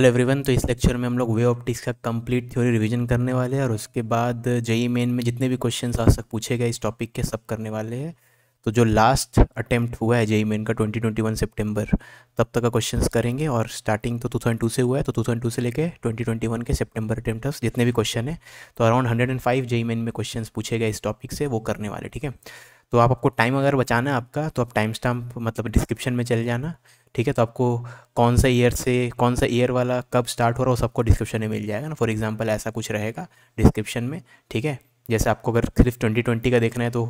Hello everyone तो इस lecture में हम लोग वे ऑप्टिक्स का कंप्लीट थ्योरी रिवीजन करने वाले हैं और उसके बाद जेई मेन e में जितने भी क्वेश्चंस आज तक पूछे गए इस टॉपिक के सब करने वाले हैं तो जो लास्ट अटेम्प्ट हुआ है जेई मेन e का 2021 सितंबर तब तक का क्वेश्चंस करेंगे और स्टार्टिंग तो 2002 से हुआ है तो 2002 से लेके 2021 के सितंबर अटेम्प्ट जितने भी क्वेश्चन है तो around hundred and five JEE Main में क्वेश्चन पूछे गए इस टॉपिक से वो करने वाले ठीक है तो आप आपको टाइम अगर बचाना है आपका तो आप टाइम स्टाम्प मतलब डिस्क्रिप्शन में चले जाना ठीक है तो आपको कौन सा ईयर से कौन सा ईयर वाला कब स्टार्ट हो रहा है वो सबको डिस्क्रिप्शन में मिल जाएगा ना फॉर एग्जांपल ऐसा कुछ रहेगा डिस्क्रिप्शन में ठीक है जैसे आपको अगर सिर्फ ट्वेंटी ट्वेंटी का देखना है तो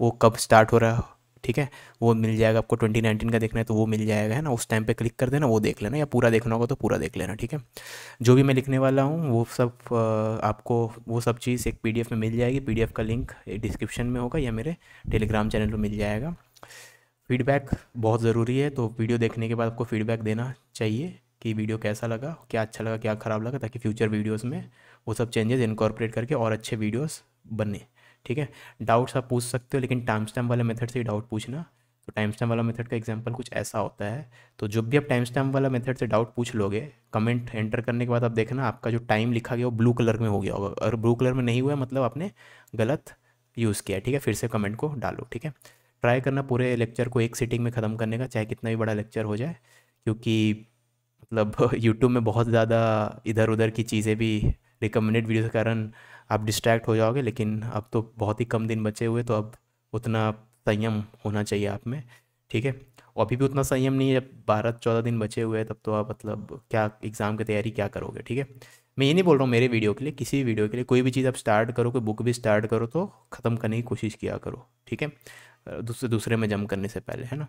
वो कब स्टार्ट हो रहा है ठीक है वो मिल जाएगा आपको ट्वेंटी नाइनटीन का देखना है तो वो मिल जाएगा है ना उस टाइम पर क्लिक कर देना वो देख लेना या पूरा देखना होगा तो पूरा देख लेना ठीक है जो भी मैं लिखने वाला हूँ वो सब आपको वो सब चीज़ एक पी में मिल जाएगी पी का लिंक डिस्क्रिप्शन में होगा या मेरे टेलीग्राम चैनल पर मिल जाएगा फीडबैक बहुत ज़रूरी है तो वीडियो देखने के बाद आपको फीडबैक देना चाहिए कि वीडियो कैसा लगा क्या अच्छा लगा क्या ख़राब लगा ताकि फ्यूचर वीडियोस में वो सब चेंजेस इनकॉर्पोरेट करके और अच्छे वीडियोस बने ठीक है डाउट्स आप पूछ सकते हो लेकिन टाइम स्टैम्प वाले मेथड से ही डाउट पूछना तो टाइम स्टैम्प वाला मेथड का एग्जाम्पल कुछ ऐसा होता है तो जब भी आप टाइम स्टैम्प वाला मेथड से डाउट पूछ लोगे कमेंट एंटर करने के बाद आप देखना आपका जो टाइम लिखा गया वो ब्लू कलर में हो गया होगा और ब्लू कलर में नहीं हुआ मतलब आपने गलत यूज़ किया ठीक है फिर से कमेंट को डालो ठीक है ट्राई करना पूरे लेक्चर को एक सिटिंग में ख़त्म करने का चाहे कितना भी बड़ा लेक्चर हो जाए क्योंकि मतलब यूट्यूब में बहुत ज़्यादा इधर उधर की चीज़ें भी रिकमेंडेड वीडियो के कारण आप डिस्ट्रैक्ट हो जाओगे लेकिन अब तो बहुत ही कम दिन बचे हुए तो अब उतना संयम होना चाहिए आप में ठीक है अभी भी उतना संयम नहीं है जब बारह चौदह दिन बचे हुए हैं तब तो आप मतलब क्या एग्ज़ाम की तैयारी क्या करोगे ठीक है मैं ये नहीं बोल रहा हूँ मेरे वीडियो के लिए किसी भी वीडियो के लिए कोई भी चीज़ आप स्टार्ट करो कोई बुक भी स्टार्ट करो तो ख़त्म करने की कोशिश किया करो ठीक है दूसरे दूसरे में जम करने से पहले है ना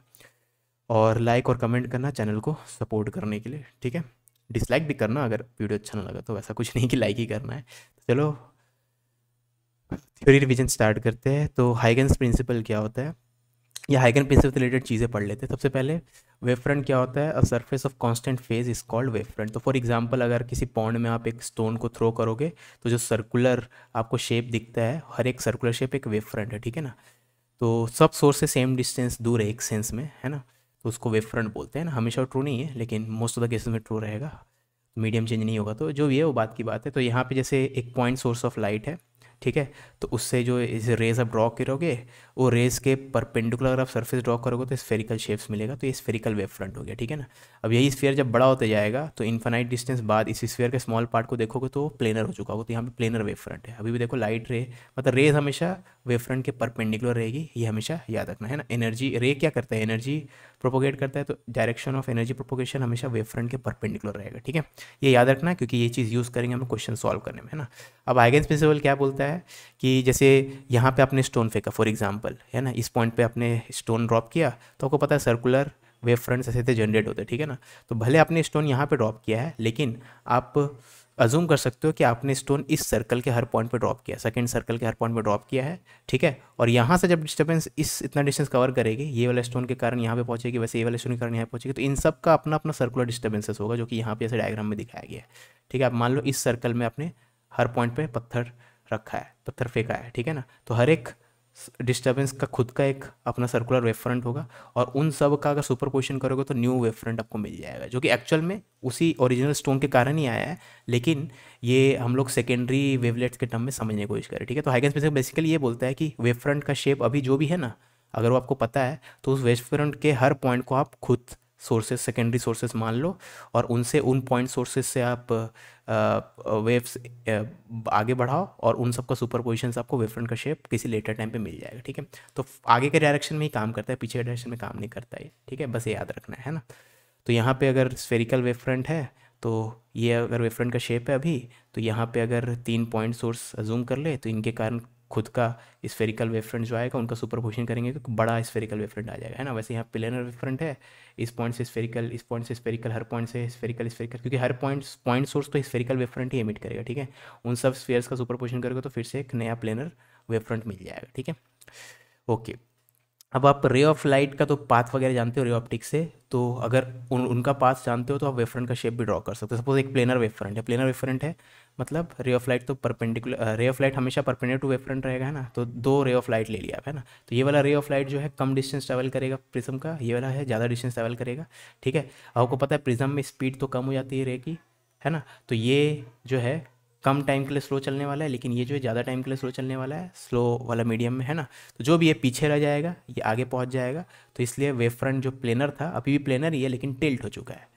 और लाइक और कमेंट करना चैनल को सपोर्ट करने के लिए ठीक है डिसलाइक भी करना अगर वीडियो अच्छा ना लगा तो वैसा कुछ नहीं कि लाइक ही करना है तो चलो थ्योरी रिविजन स्टार्ट करते हैं तो हाइगन प्रिंसिपल क्या होता है या हाइगन प्रिंसिपल से रिलेटेड चीज़ें पढ़ लेते हैं सबसे पहले वेव फ्रंट क्या होता है a surface of constant phase is called wave front तो फॉर एग्जांपल अगर किसी पॉन्ड में आप एक स्टोन को थ्रो करोगे तो जो सर्कुलर आपको शेप दिखता है हर एक सर्कुलर शेप एक वेव फ्रंट है ठीक है ना तो सब सोर्स से सेम डिस्टेंस दूर है एक सेंस में है ना तो उसको वेव फ्रंट बोलते हैं ना हमेशा ट्रू नहीं है लेकिन मोस्ट ऑफ द केसेस में ट्रू रहेगा मीडियम चेंज नहीं होगा तो जो भी है वो बात की बात है तो यहाँ पे जैसे एक पॉइंट सोर्स ऑफ लाइट है ठीक है तो उससे जो इसे रेज आप ड्रॉ करोगे वो रेस के परपेंडिकुलर अगर आप सर्फेस ड्रॉ करोगे तो स्फेरिकल शेप्स मिलेगा तो ये स्फेरिकल वेव फ्रंट हो गया ठीक है ना अब यही स्फेयर जब बड़ा होता जाएगा तो इन्फानाइट डिस्टेंस बाद इस स्फेयर के स्मॉल पार्ट को देखोगे तो प्लेनर हो चुका होगा तो यहाँ पर प्लेनर वेव फ्रंट है अभी भी देखो लाइट रे मतलब रेज हमेशा वेव फ्रंट के परपेंडिकुलर रहेगी ये हमेशा याद रखना है ना एनर्जी रे क्या करता है एनर्जी प्रोपोगेट करता है तो डायरेक्शन ऑफ एनर्जी प्रोपोगेशन हमेशा वेव फ्रंट के परपेंडिकुलर रहेगा ठीक है ये याद रखना क्योंकि ये चीज़ यूज़ करेंगे हमें क्वेश्चन सॉल्व करने में है ना अब आइगेंस प्रिंसिपल क्या बोलता है कि जैसे यहाँ पे आपने स्टोन फेंका फॉर एग्जाम्पल एग्जाम्पल है ना इस पॉइंट पे आपने स्टोन ड्रॉप किया तो आपको पता है सर्कुलर वेव फ्रंट ऐसे थे जनरेट होते ठीक है ना तो भले आपने स्टोन यहाँ पर ड्रॉप किया है लेकिन आप अजूम कर सकते हो कि आपने स्टोन इस सर्कल के हर पॉइंट पे ड्रॉप किया सेकंड सर्कल के हर पॉइंट पे ड्रॉप किया है ठीक है और यहाँ से जब डिस्टर्बेंस इस इतना डिस्टेंस कवर करेगी ये वाला स्टोन के कारण यहाँ पे पहुँचेगी वैसे ये वाले स्टोन के कारण यहाँ पहुँचेगी तो इन सब का अपना अपना सर्कुलर डिस्टर्बेंसेस होगा जो कि यहाँ पे ऐसे डायग्राम में दिखाया गया है ठीक है आप मान लो इस सर्कल में आपने हर पॉइंट पर पत्थर रखा है पत्थर फेंका है ठीक है ना तो हर एक डिस्टर्बेंस का खुद का एक अपना सर्कुलर वेव फ्रंट होगा और उन सब का अगर सुपर पोजिशन करोगे तो न्यू वेव फ्रंट आपको मिल जाएगा जो कि एक्चुअल में उसी ओरिजिनल स्टोन के कारण ही आया है लेकिन ये हम लोग सेकेंडरी वेवलेट्स के टर्म में समझने की कोशिश करें ठीक है तो हाइगेंस बेसिक बेसिकली ये बोलता है कि वेव फ्रंट का शेप अभी जो भी है ना अगर वो आपको पता है तो उस वेव फ्रंट के हर पॉइंट को आप खुद सोर्सेज सेकेंडरी सोर्सेज मान लो और उनसे उन पॉइंट सोर्सेज से आप वेव्स आगे बढ़ाओ और उन सबका सुपर पोजिशन आपको वेवफ्रंट फ्रंट का शेप किसी लेटर टाइम पे मिल जाएगा ठीक है तो आगे के डायरेक्शन में ही काम करता है पीछे के डायरेक्शन में काम नहीं करता है ठीक है बस ये याद रखना है ना तो यहाँ पे अगर स्फेरिकल वेव फ्रंट है तो ये अगर वेव फ्रंट का शेप है अभी तो यहाँ पे अगर तीन पॉइंट सोर्स जूम कर ले तो इनके कारण खुद का स्फेरिकल वेव फ्रंट जो आएगा उनका सुपरपोजिशन करेंगे तो बड़ा स्फेरिकल वेव फ्रंट आ जाएगा है ना वैसे यहाँ प्लेनर वेव फ्रंट है इस पॉइंट से स्फेरिकल इस पॉइंट से स्फेरिकल हर पॉइंट से स्फेरिकल स्फेरिकल क्योंकि हर पॉइंट पॉइंट सोर्स तो स्फेरिकल वेव फ्रंट ही एमिट करेगा ठीक है उन सब स्फेयर्स का सुपरपोजिशन करोगे तो फिर से एक नया प्लेनर वेव फ्रंट मिल जाएगा ठीक है ओके अब आप रे ऑफ लाइट का तो पाथ वगैरह जानते हो रे ऑप्टिक्स से तो अगर उन उनका पाथ जानते हो तो आप वेफ्रंट फ्रंट का शेप भी ड्रॉ कर सकते हो सपोज एक प्लेनर वेफ फ्रंट है प्लेनर वेफ फ्रंट है मतलब रे ऑफ लाइट तो परपेंडिकुलर रे ऑफ लाइट हमेशा परपेंडिकुलर टू वेव फ्रंट रहेगा है ना तो दो रे ऑफ लाइट ले लिया है ना तो ये वाला रे ऑफ लाइट जो है कम डिस्टेंस ट्रैवल करेगा प्रिज्म का ये वाला है ज़्यादा डिस्टेंस ट्रैवल करेगा ठीक है आपको पता है प्रिज्म में स्पीड तो कम हो जाती है रे की है ना तो ये जो है कम टाइम के लिए स्लो चलने वाला है लेकिन ये जो है ज़्यादा टाइम के लिए स्लो चलने वाला है स्लो वाला मीडियम में है ना तो जो भी ये पीछे रह जाएगा ये आगे पहुंच जाएगा तो इसलिए वेव फ्रंट जो प्लेनर था अभी भी प्लेनर ही है लेकिन टिल्ट हो चुका है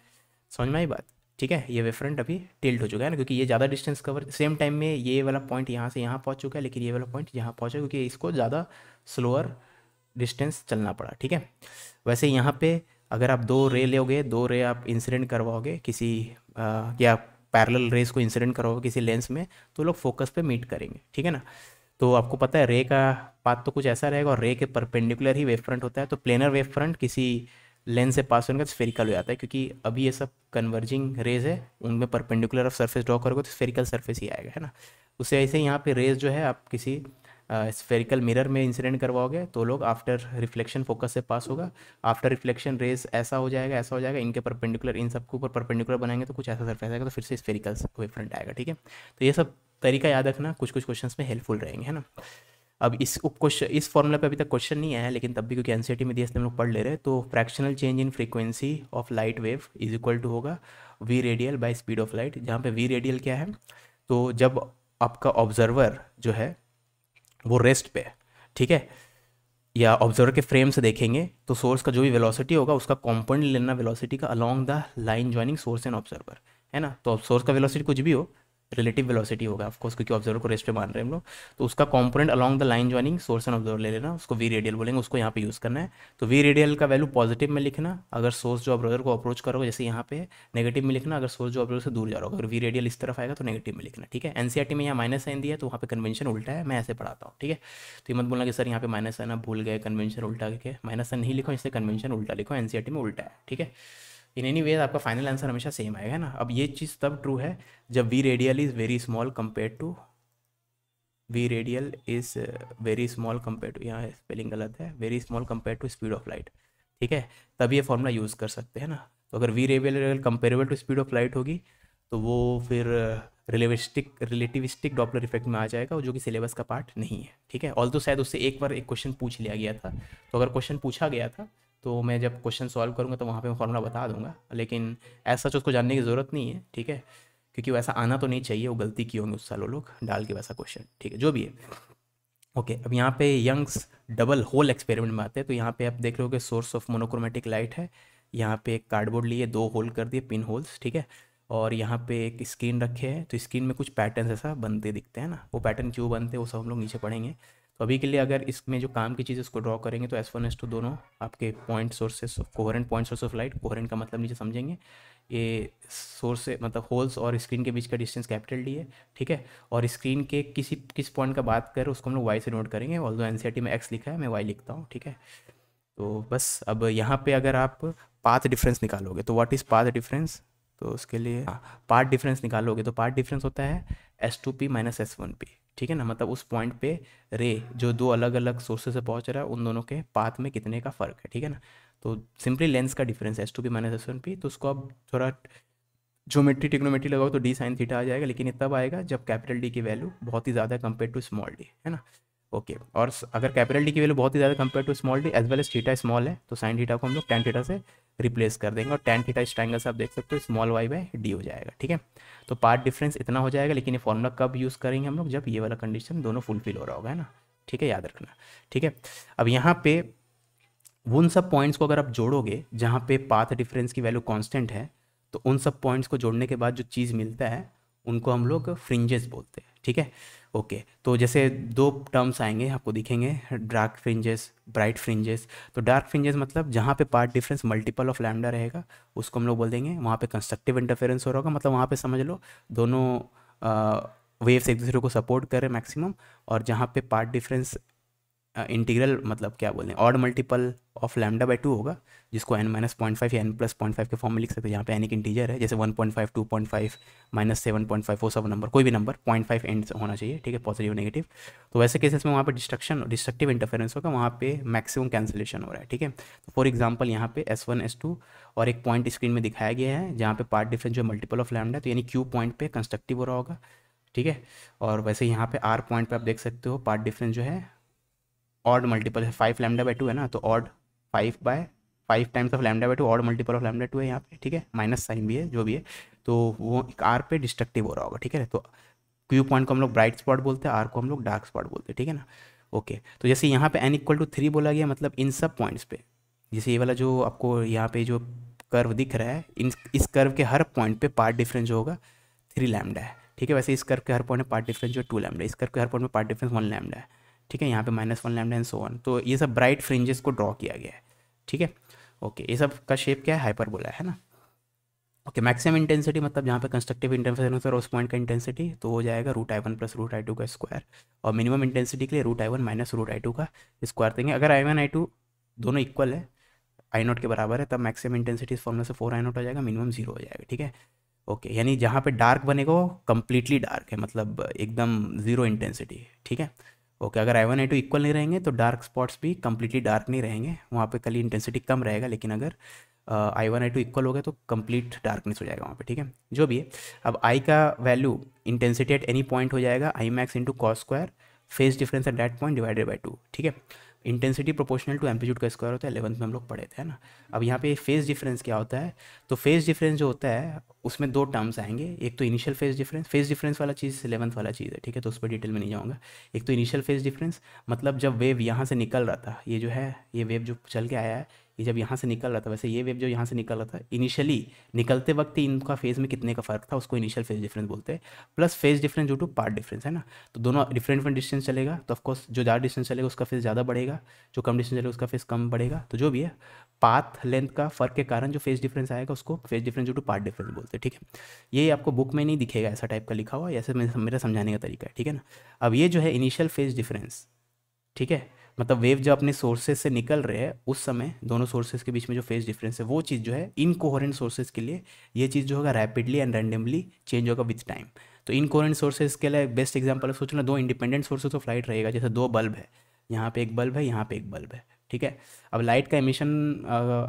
समझ में आई बात ठीक है ये वेफ्रंट अभी टिल्ट हो चुका है ना क्योंकि ये ज़्यादा डिस्टेंस कवर सेम टाइम में ये वाला पॉइंट यहाँ से यहाँ पहुँच चुका है लेकिन ये वाला पॉइंट यहाँ पहुँचा क्योंकि इसको ज़्यादा स्लोअर डिस्टेंस चलना पड़ा ठीक है वैसे यहाँ पे अगर आप दो रे लोगे दो रे आप इंसिडेंट करवाओगे किसी आ, या पैरल रेस को इंसिडेंट करवाओगे किसी लेंस में तो लोग फोकस पे मीट करेंगे ठीक है ना तो आपको पता है रे का पात तो कुछ ऐसा रहेगा और रे के परपेंडिकुलर ही वेव फ्रंट होता है तो प्लेनर वेव फ्रंट किसी लेंस से पास होने का स्फेरिकल तो हो जाता है क्योंकि अभी ये सब कन्वर्जिंग रेज है उनमें परपेंडिकुलर ऑफ सर्फेस ड्रॉ करोगे तो स्फेरिकल सर्फेस ही आएगा है ना उससे ऐसे यहाँ पे रेज जो है आप किसी स्फेरिकल मिरर में इंसिडेंट करवाओगे तो लोग आफ्टर रिफ्लेक्शन फोकस से पास होगा आफ्टर रिफ्लेक्शन रेज ऐसा हो जाएगा ऐसा हो जाएगा इनके परपेंडिकुलर इन सबके ऊपर परपेंडिकुलर बनाएंगे तो कुछ ऐसा सर्फेस आएगा तो फिर से स्फेरिकल वे फ्रंट आएगा ठीक है तो ये सब तरीका याद रखना कुछ कुछ क्वेश्चंस में हेल्पफुल रहेंगे है ना अब इस क्वेश्चन इस फॉर्मूला पे अभी तक क्वेश्चन नहीं आया लेकिन तब भी क्योंकि एनसीईआरटी में दिया हम लोग पढ़ ले रहे हैं तो fractional change in frequency of light wave is equal to होगा v radial by speed of light जहाँ पे वी रेडियल क्या है तो जब आपका ऑब्जर्वर जो है वो रेस्ट पे ठीक है या ऑब्जर्वर के फ्रेम से देखेंगे तो सोर्स का जो भी वेलोसिटी होगा उसका कॉम्पोनेंट लेना वेलोसिटी का along the line joining source and observer है ना तो सोर्स का वेलोसिटी कुछ भी हो रिलेटिव वेलोसिटी होगा ऑफकोर्स क्योंकि ऑब्जर्वर को रेस्ट पे मान रहे हैं हम लोग तो उसका component along the line joining source and observer ले लेना उसको वी रेडियल बोलेंगे उसको यहाँ पे यूज़ करना है तो वी रेडियल का वैल्यू पॉजिटिव में लिखना अगर सोर्स जो ऑब्जर्वर को अप्रोच करोगे जैसे यहाँ पे नेगेटिव में लिखना अगर सोर्स जो ऑब्जर्वर से दूर जा रहा होगा अगर वी रेडियल इस तरफ आएगा तो नेगेटिव में लिखना ठीक है एनसीआरटी e में यहाँ माइनस साइन दिया तो वहाँ पे कन्वेंशन उल्टा है मैं ऐसे पढ़ाता हूँ ठीक है तो ये मत बोलना कि सर यहाँ पे माइनस साइन आप भूल गए कन्वेंशन उल्टा करके माइनस साइन नहीं लिखो इससे कन्वेंशन उल्टा लिखो एनसीआरटी e में उल्टा है ठीक है इन एनी वेज आपका फाइनल आंसर हमेशा सेम आएगा ना अब ये चीज़ तब ट्रू है जब v radial is very small compare to v radial is very small compare to यहाँ स्पेलिंग गलत है very small compare to speed of light ठीक है तब ये फॉर्मूला यूज़ कर सकते हैं ना तो अगर v radial comparable to speed of light होगी तो वो फिर रिलेविस्टिक रिलेटिविस्टिक डॉपलर इफेक्ट में आ जाएगा जो कि सिलेबस का पार्ट नहीं है ठीक है ऑल तो शायद उससे एक बार एक क्वेश्चन पूछ लिया गया था तो अगर क्वेश्चन पूछा गया था तो मैं जब क्वेश्चन सॉल्व करूँगा तो वहाँ पर मैं फॉर्मूला बता दूंगा लेकिन ऐसा उसको जानने की ज़रूरत नहीं है ठीक है क्योंकि वैसा आना तो नहीं चाहिए वो गलती की होंगे उस साल वो लोग डाल के वैसा क्वेश्चन ठीक है जो भी है ओके अब यहाँ पे यंग्स डबल होल एक्सपेरिमेंट में आते हैं तो यहाँ पे आप देख रहे हो सोर्स ऑफ मोनोक्रोमेटिक लाइट है यहाँ पे एक कार्डबोर्ड लिए दो होल कर दिए पिन होल्स ठीक है और यहाँ पे एक स्क्रीन रखे हैं तो स्क्रीन में कुछ पैटर्न ऐसा बनते दिखते हैं ना वो पैटर्न क्यों बनते हैं वो सब हम लोग नीचे पढ़ेंगे तो अभी के लिए अगर इसमें जो काम की चीज़ इसको ड्रॉ करेंगे तो एस वन एस टू दोनों आपके point sources coherent point source of light coherent का मतलब नीचे समझेंगे ये सोर्स मतलब होल्स और स्क्रीन के बीच का डिस्टेंस कैपिटल डी है ठीक है और स्क्रीन के किसी किस पॉइंट का बात करें उसको हम लोग वाई से नोट करेंगे ऑल दो एन में एक्स लिखा है मैं वाई लिखता हूँ ठीक है तो बस अब यहाँ पर अगर आप पाथ डिफरेंस निकालोगे तो वाट इज़ पाथ डिफरेंस तो उसके लिए पार्ट हाँ, डिफरेंस निकालोगे तो पार्ट डिफरेंस होता है S two P minus S one P ठीक है ना मतलब उस पॉइंट पे रे जो दो अलग अलग सोर्सेज से पहुंच रहा है उन दोनों के पाथ में कितने का फ़र्क है ठीक है ना तो सिंपली लेंस का difference S two P minus S one P तो उसको आप थोड़ा ज्योमेट्री टिक्नोमेट्री लगाओ तो डी साइन थीटा आ जाएगा लेकिन ये तब आएगा जब कैपिटल डी की वैल्यू बहुत ही ज़्यादा कंपेयर टू स्मॉल डी है ना ओके okay. और अगर कैपिटल डी की वैल्यू बहुत ही ज़्यादा compare to small D as well as theta small है तो साइन थीटा को हम लोग टेन थीटा से रिप्लेस कर देंगे और टेन थीटा स्ट्राइंगल से आप देख सकते हो स्मॉल वाई बाई डी हो जाएगा ठीक है तो पार्ट डिफरेंस इतना हो जाएगा लेकिन ये फॉर्मूला कब यूज़ करेंगे हम लोग जब ये वाला कंडीशन दोनों फुलफिल हो रहा होगा है ना ठीक है याद रखना ठीक है अब यहाँ पे उन सब पॉइंट्स को अगर आप जोड़ोगे जहाँ पे पाथ डिफरेंस की वैल्यू कॉन्स्टेंट है तो उन सब पॉइंट्स को जोड़ने के बाद जो चीज़ मिलता है उनको हम लोग फ्रिंजेस बोलते हैं ठीक है ओके okay, तो जैसे दो टर्म्स आएंगे आपको दिखेंगे डार्क फ्रिंजेस ब्राइट फ्रिंजेस तो डार्क फ्रिंजेस मतलब जहाँ पे path difference multiple of lambda रहेगा उसको हम लोग बोल देंगे वहाँ पे कंस्ट्रक्टिव इंटरफेरेंस हो रहा होगा मतलब वहाँ पे समझ लो दोनों वेव्स एक दूसरे को सपोर्ट करें मैक्सिमम और जहाँ पे पार्ट डिफरेंस इंटीग्रल मतलब क्या बोलते हैं odd multiple of lambda by two होगा जिसको एन माइनस पॉइंट फाइव या एन प्लस पॉइंट फाइव के फॉर्म में लिख सकते हैं यहाँ पे एन एक इंटीजर है जैसे one point five two point five minus seven point five वो सब नंबर कोई भी नंबर पॉइंट फाइव एंड होना चाहिए ठीक है पॉजिटिव नेगेटिव तो वैसे केसेस में वहाँ पर डिस्ट्रक्शन डिस्ट्रक्टिव इंटरफेरेंस होगा वहाँ पे मैक्सिमम कैंसिलेशन हो रहा है ठीक है तो फॉर एग्जाम्पल यहाँ पे एस वन एस टू और एक पॉइंट स्क्रीन में दिखाया गया है जहाँ पे पार्ट डिफरेंस जो मल्टीपल ऑफ लैमडा तो यानी क्यू पॉइंट पे कंस्ट्रक्टिव हो रहा होगा ठीक है और वैसे यहाँ पे आर पॉइंट पे आप देख सकते हो पार्ट डिफरेंस जो है ऑड मल्टीपल है फाइव लैमडा बाई टू है ना तो odd five by five times of lambda by two odd multiple of lambda two है यहाँ पे ठीक है माइनस साइन भी है जो भी है तो वो एक आर पे डिस्ट्रक्टिव हो रहा होगा ठीक है तो क्यू पॉइंट को हम लोग ब्राइट स्पॉट बोलते हैं आर को हम लोग डार्क स्पॉट बोलते हैं ठीक है ना ओके तो जैसे यहाँ पे एन इक्वल टू थ्री बोला गया मतलब इन सब पॉइंट्स पे जैसे ये वाला जो आपको यहाँ पे जो कर्व दिख रहा है इन इस कर्व के हर पॉइंट पे पार्ट डिफरेंस जो होगा थ्री लैमडा है ठीक है वैसे इस कर्व के हर पॉइंट में पार्ट डिफरेंस जो टू लैमडा है इस कर्व के हर पॉइंट में पार्ट डिफरेंस वन लैमडा है ठीक है यहाँ पे minus one lambda and so on तो ये सब ब्राइट फ्रिंजेस को ड्रॉ किया गया है ठीक है ओके ये सब का शेप क्या है हाइपरबोला है ना ओके मैक्सिमम इंटेंसिटी मतलब जहाँ पे कंस्ट्रक्टिव इंटरफेरेंस और उस पॉइंट का इंटेंसिटी तो हो जाएगा root I one plus root I two का स्क्वायर और मिनिमम इंटेंसिटी के लिए root I one minus root I two का स्क्वायर देंगे अगर आई वन आई टू दोनों इक्वल है आई नॉट के बराबर है तब मैक्सिमम इंटेंसिटी इस फॉर्मूला से फोर आई नॉट हो जाएगा मिनिमम जीरो हो जाएगा ठीक है ओके यानी जहाँ पे डार्क बनेगा वो कम्प्लीटली डार्क है मतलब एकदम जीरो इंटेंसिटी ठीक है ओके अगर I one I two equal नहीं रहेंगे तो डार्क स्पॉट्स भी कम्प्लीटली डार्क नहीं रहेंगे वहाँ पे कल इंटेंसिटी कम रहेगा लेकिन अगर I one I two equal हो गया तो कंप्लीट डार्कनेस हो जाएगा वहाँ पे ठीक है जो भी है अब आई का value intensity at any point हो जाएगा I max into cos square phase difference at that point divided by two ठीक है इंटेंसिटी प्रोपोर्शनल टू एम्पीट्यूड का स्क्वायर होता है एलेवंथ में हम लोग पढ़े थे ना अब यहाँ पे फेज डिफरेंस क्या होता है तो फेज डिफरेंस जो होता है उसमें दो टर्म्स आएंगे एक तो initial phase difference phase difference वाला चीज़ एलेवंथ वाला चीज़ है ठीक है तो उस पर डिटेल में नहीं जाऊँगा एक तो इनिशियल फेज डिफरेंस मतलब जब वेव यहाँ से निकल रहा था ये जो है ये वेव जो चल के आया है ये जब यहाँ से निकल रहा था वैसे ये वेव जो यहाँ से निकल रहा था इनिशियली निकलते वक्त ही इनका फेज़ में कितने का फ़र्क था उसको इनिशियल फेज डिफरेंस बोलते हैं plus phase difference due to path difference है ना तो दोनों डिफरेंट डिफरेंट डिस्टेंस चलेगा तो ऑफकोर्स जो ज़्यादा डिस्टेंस चलेगा उसका फेज ज़्यादा बढ़ेगा जो कम डिस्टेंस चलेगा उसका फेज कम बढ़ेगा तो जो भी है पाथ लेंथ का फ़र्क के कारण जो फेज डिफरेंस आएगा उसको phase difference due to path difference बोलते हैं ठीक है ये आपको बुक में नहीं दिखेगा ऐसा टाइप का लिखा हुआ ऐसे मेरा समझाने का तरीका है ठीक है ना अब ये जो है इनिशियल फेज डिफरेंस ठीक है मतलब वेव जब अपने सोर्सेज से निकल रहे हैं उस समय दोनों सोर्सेज के बीच में जो फेज डिफरेंस है वो चीज़ जो है इनकोहरेंट सोर्सेज के लिए ये चीज़ जो होगा रैपिडली एंड रैंडमली चेंज होगा विथ टाइम तो इनकोहरेंट सोर्सेज के लिए बेस्ट एग्जाम्पल सोचना दो इंडिपेंडेंट सोर्सेज ऑफ लाइट रहेगा जैसे दो बल्ब है यहाँ पे एक बल्ब है यहाँ पे एक बल्ब है ठीक है अब लाइट का एमिशन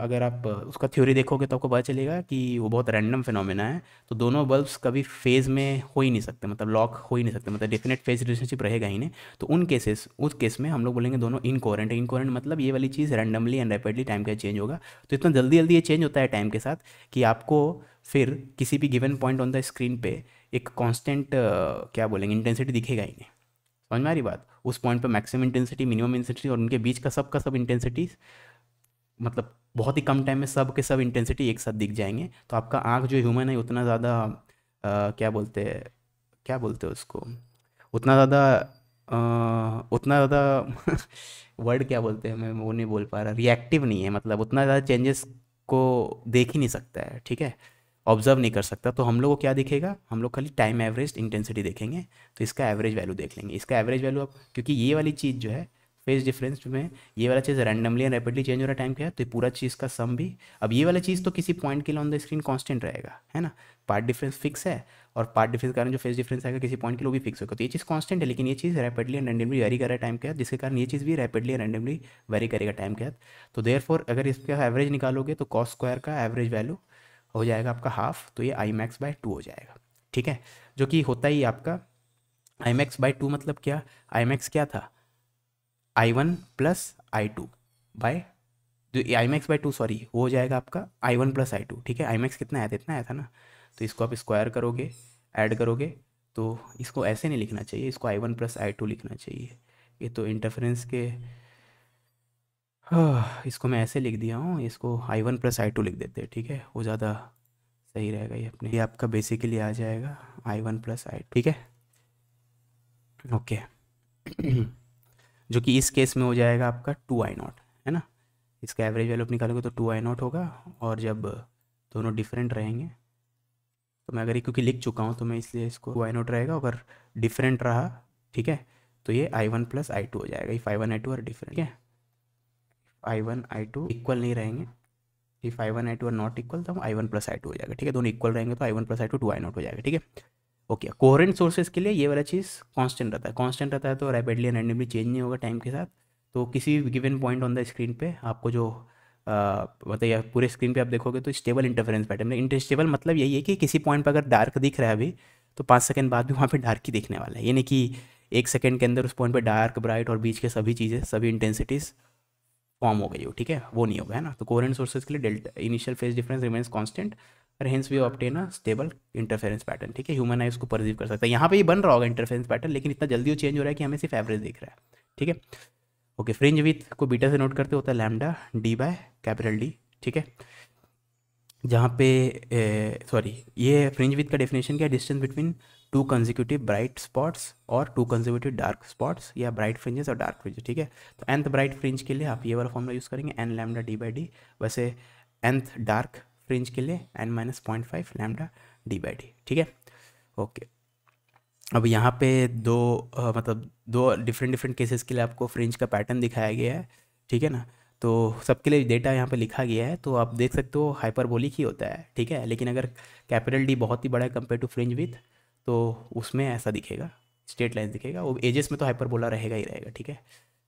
अगर आप उसका थ्योरी देखोगे तो आपको पता चलेगा कि वो बहुत रैंडम फिनोमेना है तो दोनों बल्ब्स कभी फेज़ में हो ही नहीं सकते मतलब लॉक हो ही नहीं सकते मतलब डेफिनेट फेज रिलेशनशिप रहेगा ही नहीं तो उन केसेस उस केस में हम लोग बोलेंगे दोनों इनकोरेंट इनकोरेंट मतलब ये वाली चीज़ रैंडमली एंड रैपिडली टाइम का चेंज होगा तो इतना जल्दी जल्दी ये चेंज होता है टाइम के साथ कि आपको फिर किसी भी given point on the screen पर एक कॉन्स्टेंट क्या बोलेंगे इंटेंसिटी दिखेगा ही नहीं समझ में आ रही बात उस पॉइंट पे मैक्सिमम इंटेंसिटी मिनिमम इंटेंसिटी और उनके बीच का सब का सब इंटेंसिटी मतलब बहुत ही कम टाइम में सब के सब इंटेंसिटी एक साथ दिख जाएंगे तो आपका आँख जो ह्यूमन है उतना ज़्यादा क्या बोलते हैं क्या बोलते हैं उसको उतना ज़्यादा उतना ज़्यादा वर्ड क्या बोलते हैं मैं वो नहीं बोल पा रहा रिएक्टिव नहीं है मतलब उतना ज़्यादा चेंजेस को देख ही नहीं सकता है ठीक है ऑब्जर्व नहीं कर सकता तो हम लोग को क्या दिखेगा हम लोग खाली टाइम एवरेज इंटेंसिटी देखेंगे तो इसका एवरेज वैल्यू देख लेंगे इसका एवरेज वैल्यू अब क्योंकि ये वाली चीज़ जो है फेज डिफरेंस में ये वाला चीज़ रैंडमली एंड रैपिडली चेंज हो रहा टाइम क्या है तो ये पूरा चीज़ का सम भी अब ये वाला चीज़ तो किसी पॉइंट के लिए ऑन द स्क्रीन कॉन्स्टेंट रहेगा है ना पार्ट डिफरेंस फिक्स है और पार्ट डिफरेंस कारण जो फेज डिफरेंस आएगा किसी पॉइंट के लिए भी फिक्स होगा तो ये चीज़ कॉन्स्टेंट है लेकिन ये चीज़ रैपिडली एंड रैंडमली वेरी कर रहा है टाइम के जिसके कारण ये चीज़ भी रैपिडली एंड रैंडमली वेरी करेगा टाइम क्या तो देयर अगर इसका एवरेज निकालोगे तो कॉस्ट स्क्वायर का एवरेज वैल्यू हो जाएगा आपका हाफ तो ये आई मैक्स बाय टू हो जाएगा ठीक है जो कि होता ही आपका आई मैक्स बाई टू मतलब क्या आई मैक्स क्या था I one plus I two by जो I max by two sorry वो हो जाएगा आपका I one plus I two ठीक है आई मैक्स कितना आया था इतना आया था ना तो इसको आप स्क्वायर करोगे ऐड करोगे तो इसको ऐसे नहीं लिखना चाहिए इसको I one plus I two लिखना चाहिए ये तो इंटरफेरेंस के हाँ, इसको मैं ऐसे लिख दिया हूँ इसको I one plus I two लिख देते हैं ठीक है वो ज़्यादा सही रहेगा ये अपने ये आपका बेसिकली आ जाएगा आई वन प्लस आई ठीक है ओके जो कि इस केस में हो जाएगा आपका टू आई नॉट है ना इसका एवरेज वैल्यू आप निकालोगे तो टू आई नॉट होगा और जब दोनों डिफरेंट रहेंगे तो मैं अगर ये क्योंकि लिख चुका हूँ तो मैं इसलिए इसको टू आई नॉट रहेगा अगर डिफरेंट रहा ठीक है तो ये I one plus I two हो जाएगा if I one I two और डिफरेंट ठीक है I one I two equal नहीं रहेंगे if I one I two are not equal तो I one plus I two हो जाएगा ठीक है दोनों इक्वल रहेंगे तो I one plus I two two I naught हो जाएगा ठीक है ओके कोहरेंट सोर्सेज के लिए ये वाला चीज़ कॉन्स्टेंट रहता है कॉन्स्टेंट रहता है तो रैपिडली एंड रैंडमली चेंज नहीं होगा टाइम के साथ तो किसी भी given point on the screen पे आपको जो मतलब या पूरे स्क्रीन पे आप देखोगे तो स्टेबल इंटरफेरेंस पैटर्न इंटरस्टेबल मतलब यही है कि किसी पॉइंट पर अगर डार्क दिख रहा है अभी तो पाँच सेकंड बाद भी वहाँ पे डार्क ही दिखने वाला है यानी कि एक सेकंड के अंदर उस पॉइंट पे डार्क ब्राइट और बीच के सभी चीज़ें सभी इंटेंसिटीज़ फॉर्म हो गई हो ठीक है वो नहीं होगा है ना तो कोरेंट सोर्सेज के लिए delta initial phase difference remains constant और hence we obtain a stable interference pattern ठीक है ह्यूमन आई उसको परसीव कर सकता है यहाँ पे ये बन रहा होगा इंटरफेरेंस पैटर्न लेकिन इतना जल्दी वो चेंज हो रहा है कि हमें सिर्फ एवरेज दिख रहा है ठीक है ओके फ्रिंज विथ को बीटा से नोट करते होता है lambda D by capital D ठीक है जहाँ पे सॉरी ये फ्रिंज विथ का डेफिनेशन क्या है distance between two consecutive bright spots और टू कंजिक्यूटिव डार्क स्पॉट्स या ब्राइट फ्रिंजेस और डार्क फ्रिंजेस ठीक है तो एंथ ब्राइट फ्रिंज के लिए आप ये वाला फॉर्मला यूज़ करेंगे n lambda D by D वैसे एंथ डार्क फ्रिंज के लिए n minus point five lambda D by D ठीक है ओके अब यहाँ पे दो आ, मतलब दो डिफरेंट डिफरेंट केसेस के लिए आपको फ्रिंज का पैटर्न दिखाया गया है ठीक है ना तो सबके लिए डेटा यहाँ पे लिखा गया है तो आप देख सकते हो हाइपरबोलिक ही होता है ठीक है लेकिन अगर कैपिटल डी बहुत ही बड़ा है कंपेयर टू फ्रिंज विथ तो उसमें ऐसा दिखेगा स्ट्रेट लाइन दिखेगा वो एजेस में तो हाइपरबोला रहेगा ही रहेगा ठीक है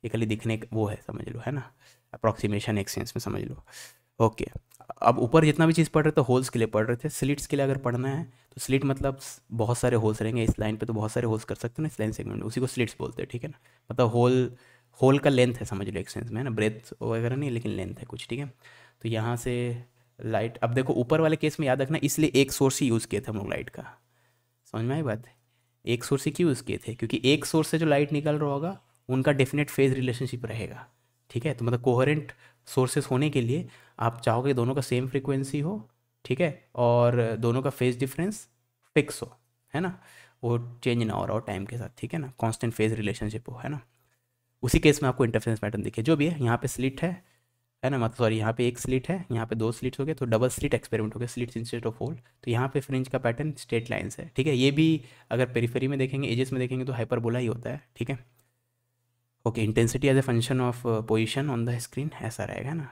ये खाली दिखने वो है समझ लो है ना अप्रॉक्सीमेशन एक सेंस में समझ लो ओके अब ऊपर जितना भी चीज़ पढ़ रहे थे होल्स के लिए पढ़ रहे थे स्लिट्स के लिए अगर पढ़ना है तो स्लिट मतलब बहुत सारे होल्स रहेंगे इस लाइन पे तो बहुत सारे होल्स कर सकते हो ना इस लाइन सेगमेंट में उसी को स्लिट्स बोलते हैं ठीक है ना मतलब होल होल का लेंथ है समझ लो एक सेंस में है ना ब्रेथ वगैरह नहीं लेकिन लेंथ है कुछ ठीक है तो यहाँ से लाइट अब देखो ऊपर वाले केस में याद रखना इसलिए एक सोर्स ही यूज़ किया था हम लोग लाइट का समझ में आई बात है एक सोर्स ही क्यों यूज़ किए थे क्योंकि एक सोर्स से जो लाइट निकल रहा होगा उनका डेफिनेट फेज रिलेशनशिप रहेगा ठीक है तो मतलब कोहरेंट सोर्सेस होने के लिए आप चाहोगे दोनों का सेम फ्रिक्वेंसी हो ठीक है और दोनों का फेज डिफरेंस फिक्स हो है ना वो चेंज ना हो रहा हो टाइम के साथ ठीक है ना कांस्टेंट फेज रिलेशनशिप हो है ना उसी केस में आपको इंटरफेरेंस पैटर्न दिखे जो भी है यहाँ पे स्लिट है है ना मतलब सॉरी यहाँ पे एक स्लिट है यहाँ पे दो स्लिट्स हो गए तो डबल स्लिट एक्सपेरिमेंट हो गया स्लिट्स इंस्टेट ऑफ होल तो यहाँ पे फ्रिंज का पैटर्न स्ट्रेट लाइंस है ठीक है ये भी अगर पेरीफेरी में देखेंगे एजेस में देखेंगे तो हाइपरबोला ही होता है ठीक है okay intensity as a function of position on the screen ऐसा रहेगा ना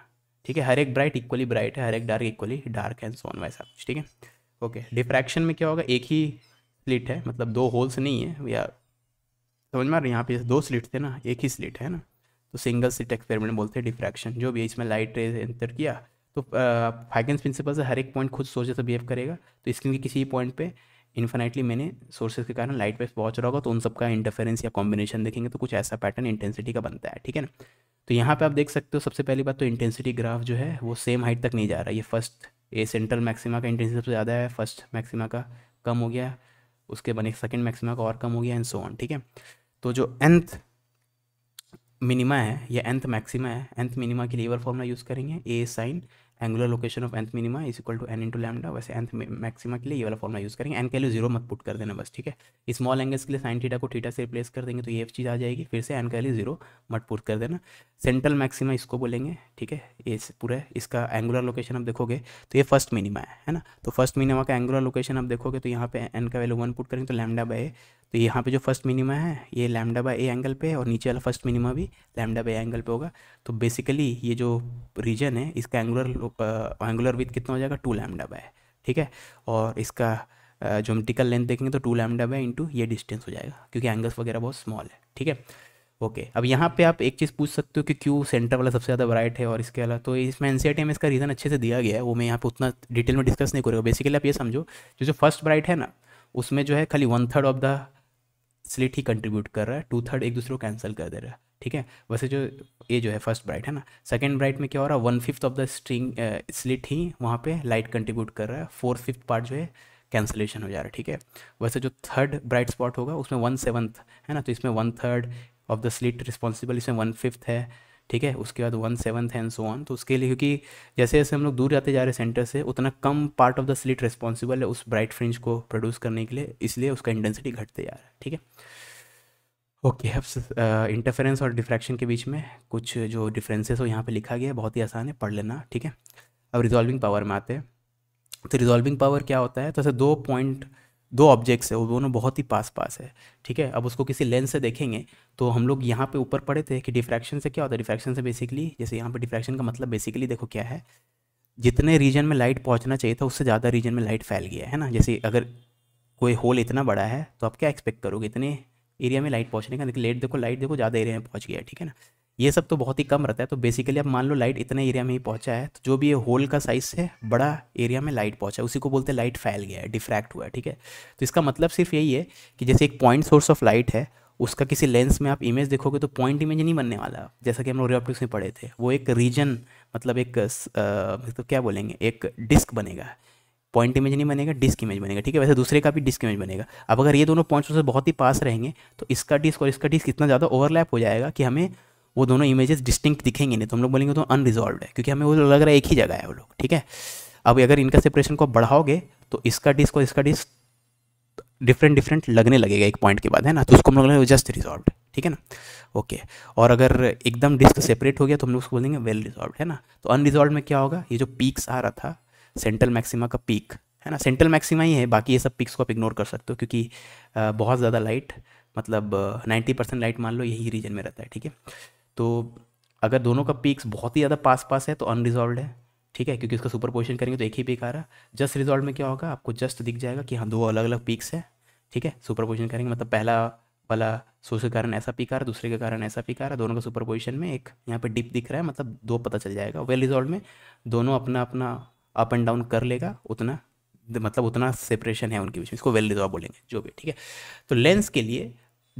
ठीक है हर एक ब्राइट इक्वली ब्राइट है हर एक dark equally dark and so on वैसा कुछ ठीक है ओके डिफ्रैक्शन में क्या होगा एक ही स्लिट है मतलब दो होल्स नहीं है या समझ मार यहाँ पे दो स्लिट थे ना एक ही स्लिट है ना तो सिंगल सिट एक्सपेरिमेंट बोलते हैं डिफ्रैक्शन जो भी इसमें लाइट रेज एंटर किया तो फाइगेंस प्रिंसिपल से हर एक पॉइंट खुद सोचे से तो बिहेव करेगा तो स्क्रीन के किसी पॉइंट पे इन्फिनाइटली मैंने सोर्सेज के कारण लाइट वेव पहुंच रहा होगा तो उन सबका इंटरफेरेंस या कॉम्बिनेशन देखेंगे तो कुछ ऐसा पैटर्न इंटेंसिटी का बनता है ठीक है ना तो यहाँ पे आप देख सकते हो सबसे पहली बात तो इंटेंसिटी ग्राफ जो है वो सेम हाइट तक नहीं जा रहा ये फर्स्ट ए सेंट्रल मैक्सिमा का इंटेंसिटी सबसे ज़्यादा है फर्स्ट मैक्सिमा का कम हो गया उसके बने सेकेंड मैक्सिमा का और कम हो गया एंड सो ऑन ठीक है तो जो एंथ मिनिमा है या एंथ मैक्सिमा है एंथ मिनिमा के लिए फॉर्मला यूज़ करेंगे a sine angular location of nth minima is equal to n into lambda वैसे एंथ मैक्सिमा के लिए ये वाला फॉर्मला यूज़ करेंगे एन के लिए जीरो मत पुट कर देना बस ठीक है स्मॉल एंगल्स के लिए साइन थीटा को थीटा से रिप्लेस कर देंगे तो ये एफ चीज़ आ जाएगी फिर से एन के लिए जीरो मत पुट कर देना सेंट्रल मैक्सिमा इसको बोलेंगे ठीक है ये पूरा इसका एंगुलर लोकेशन आप देखोगे तो ये फर्स्ट मिनिमा है है ना तो फर्स्ट मिनिमा का एंगुलर लोकेशन आप देखोगे तो यहाँ पे एन का वैल्यू वन पुट करेंगे तो लैमडा बाय तो यहाँ पे जो फर्स्ट मिनिमा है ये लैमडा बाय ए एंगल पे और नीचे वाला फर्स्ट मिनिमा भी लैमडा बाय ए एंगल पे होगा तो बेसिकली ये जो रीजन है इसका एंगुलर एंगुलर विथ कितना हो जाएगा टू लैमडा बाय ठीक है और इसका जोमेटिकल लेंथ देखेंगे तो टू लैमडा बाय इंटू ये डिस्टेंस हो जाएगा क्योंकि एंगल्स वगैरह बहुत स्मॉल है ठीक है ओके अब यहाँ पे आप एक चीज़ पूछ सकते हो कि क्यों सेंटर वाला सबसे ज़्यादा ब्राइट है और इसके अलावा तो इसमें एन में इसका रीज़न अच्छे से दिया गया है वो मैं यहाँ पे उतना डिटेल में डिस्कस नहीं करूँगा बेसिकली आप ये समझो जो जो फर्स्ट ब्राइट है ना उसमें जो है खाली one third of the slit ही कंट्रीब्यूट कर रहा है टू थर्ड एक दूसरे को कैंसिल कर दे रहा है ठीक है वैसे जो ये जो है फर्स्ट ब्राइट है ना सेकेंड ब्राइट में क्या हो रहा है one fifth of the string slit ही वहाँ पे लाइट कंट्रीब्यूट कर रहा है फोर्थ फिफ्थ पार्ट जो है कैंसलेशन हो जा रहा है ठीक है वैसे जो थर्ड ब्राइट स्पॉट होगा उसमें वन सेवन्थ है ना तो इसमें one third of the slit responsible इसमें वन फिफ्थ है ठीक है उसके बाद one seventh and so on तो उसके लिए क्योंकि जैसे जैसे हम लोग दूर जाते जा रहे सेंटर से उतना कम part of the slit responsible है उस ब्राइट फ्रिंज को प्रोड्यूस करने के लिए इसलिए उसका इंटेंसिटी घटते जा रहा है ठीक है ओके अब इंटरफेरेंस और डिफ्रैक्शन के बीच में कुछ जो डिफरेंसेस हो यहाँ पे लिखा गया है बहुत ही आसान है पढ़ लेना ठीक है अब रिजॉल्विंग पावर में आते हैं तो रिजॉल्विंग पावर क्या होता है तो ऐसे दो पॉइंट दो ऑब्जेक्ट्स है वो दोनों बहुत ही पास पास है ठीक है अब उसको किसी लेंस से देखेंगे तो हम लोग यहाँ पे ऊपर पढ़े थे कि डिफ्रैक्शन से क्या होता है डिफ्रैक्शन से बेसिकली जैसे यहाँ पे डिफ्रैक्शन का मतलब बेसिकली देखो क्या है जितने रीजन में लाइट पहुँचना चाहिए था उससे ज़्यादा रीजन में लाइट फैल गया है ना जैसे अगर कोई होल इतना बड़ा है तो आप क्या एक्सपेक्ट करोगे इतने एरिया में लाइट पहुँचने का लेट देखो लाइट देखो ज़्यादा एरिया में पहुँच गया ठीक है ना ये सब तो बहुत ही कम रहता है तो बेसिकली आप मान लो लाइट इतने एरिया में ही पहुंचा है तो जो भी ये होल का साइज से बड़ा एरिया में लाइट पहुंचा है उसी को बोलते हैं लाइट फैल गया है डिफ्रैक्ट हुआ है ठीक है तो इसका मतलब सिर्फ यही है कि जैसे एक पॉइंट सोर्स ऑफ लाइट है उसका किसी लेंस में आप इमेज देखोगे तो पॉइंट इमेज नहीं बनने वाला जैसा कि हम लोग ऑप्टिक्स में पढ़े थे वो एक रीजन मतलब एक तो क्या बोलेंगे एक डिस्क बनेगा पॉइंट इमेज नहीं बनेगा डिस्क इमेज बनेगा ठीक है वैसे दूसरे का भी डिस्क इमेज बनेगा अब अगर ये दोनों पॉइंट सोर्सेज बहुत ही पास रहेंगे तो इसका डिस्क और इसका डिस्क इतना ज़्यादा ओवरलैप हो जाएगा कि हमें वो दोनों इमेजेस डिस्टिंक्ट दिखेंगे नहीं तो हम लोग बोलेंगे तो अनरिजॉल्व है क्योंकि हमें वो लग रहा है एक ही जगह है वो लोग ठीक है अब अगर इनका सेपरेशन को बढ़ाओगे तो इसका डिस्क और इसका डिस्क डिफरेंट डिफरेंट लगने लगेगा एक पॉइंट के बाद है ना तो उसको हम लोग जस्ट रिजॉल्व ठीक है ना ओके और अगर एकदम डिस्क सेपरेट हो गया तो हम लोग उसको बोलेंगे वेल रिजॉल्व है ना तो अनरिजॉल्व में क्या होगा ये जो पीक्स आ रहा था सेंट्रल मैक्सिमा का पीक है ना सेंट्रल मैक्सिमा ही है बाकी ये सब पिक्स को आप इग्नोर कर सकते हो क्योंकि बहुत ज़्यादा लाइट मतलब नाइन्टी परसेंट लाइट मान लो यही रीजन में रहता है ठीक है तो अगर दोनों का पीक्स बहुत ही ज़्यादा पास पास है तो अनरिजॉल्व है ठीक है क्योंकि उसका सुपर पोजिशन करेंगे तो एक ही पीक आ रहा है जस्ट रिजॉल्व में क्या होगा आपको जस्ट दिख जाएगा कि हाँ दो अलग अलग पीक्स है ठीक है सुपर पोजिशन करेंगे मतलब पहला वाला सोर्स के कारण ऐसा पीक आ रहा है दूसरे के कारण ऐसा पीक आ रहा है दोनों का सुपर पोजिशन में एक यहाँ पे डिप दिख रहा है मतलब दो पता चल जाएगा वेल रिजॉल्व में दोनों अपना अपना अप एंड डाउन कर लेगा उतना मतलब उतना सेपरेशन है उनके बीच में इसको वेल रिजॉल्व बोलेंगे जो भी ठीक है तो लेंस के लिए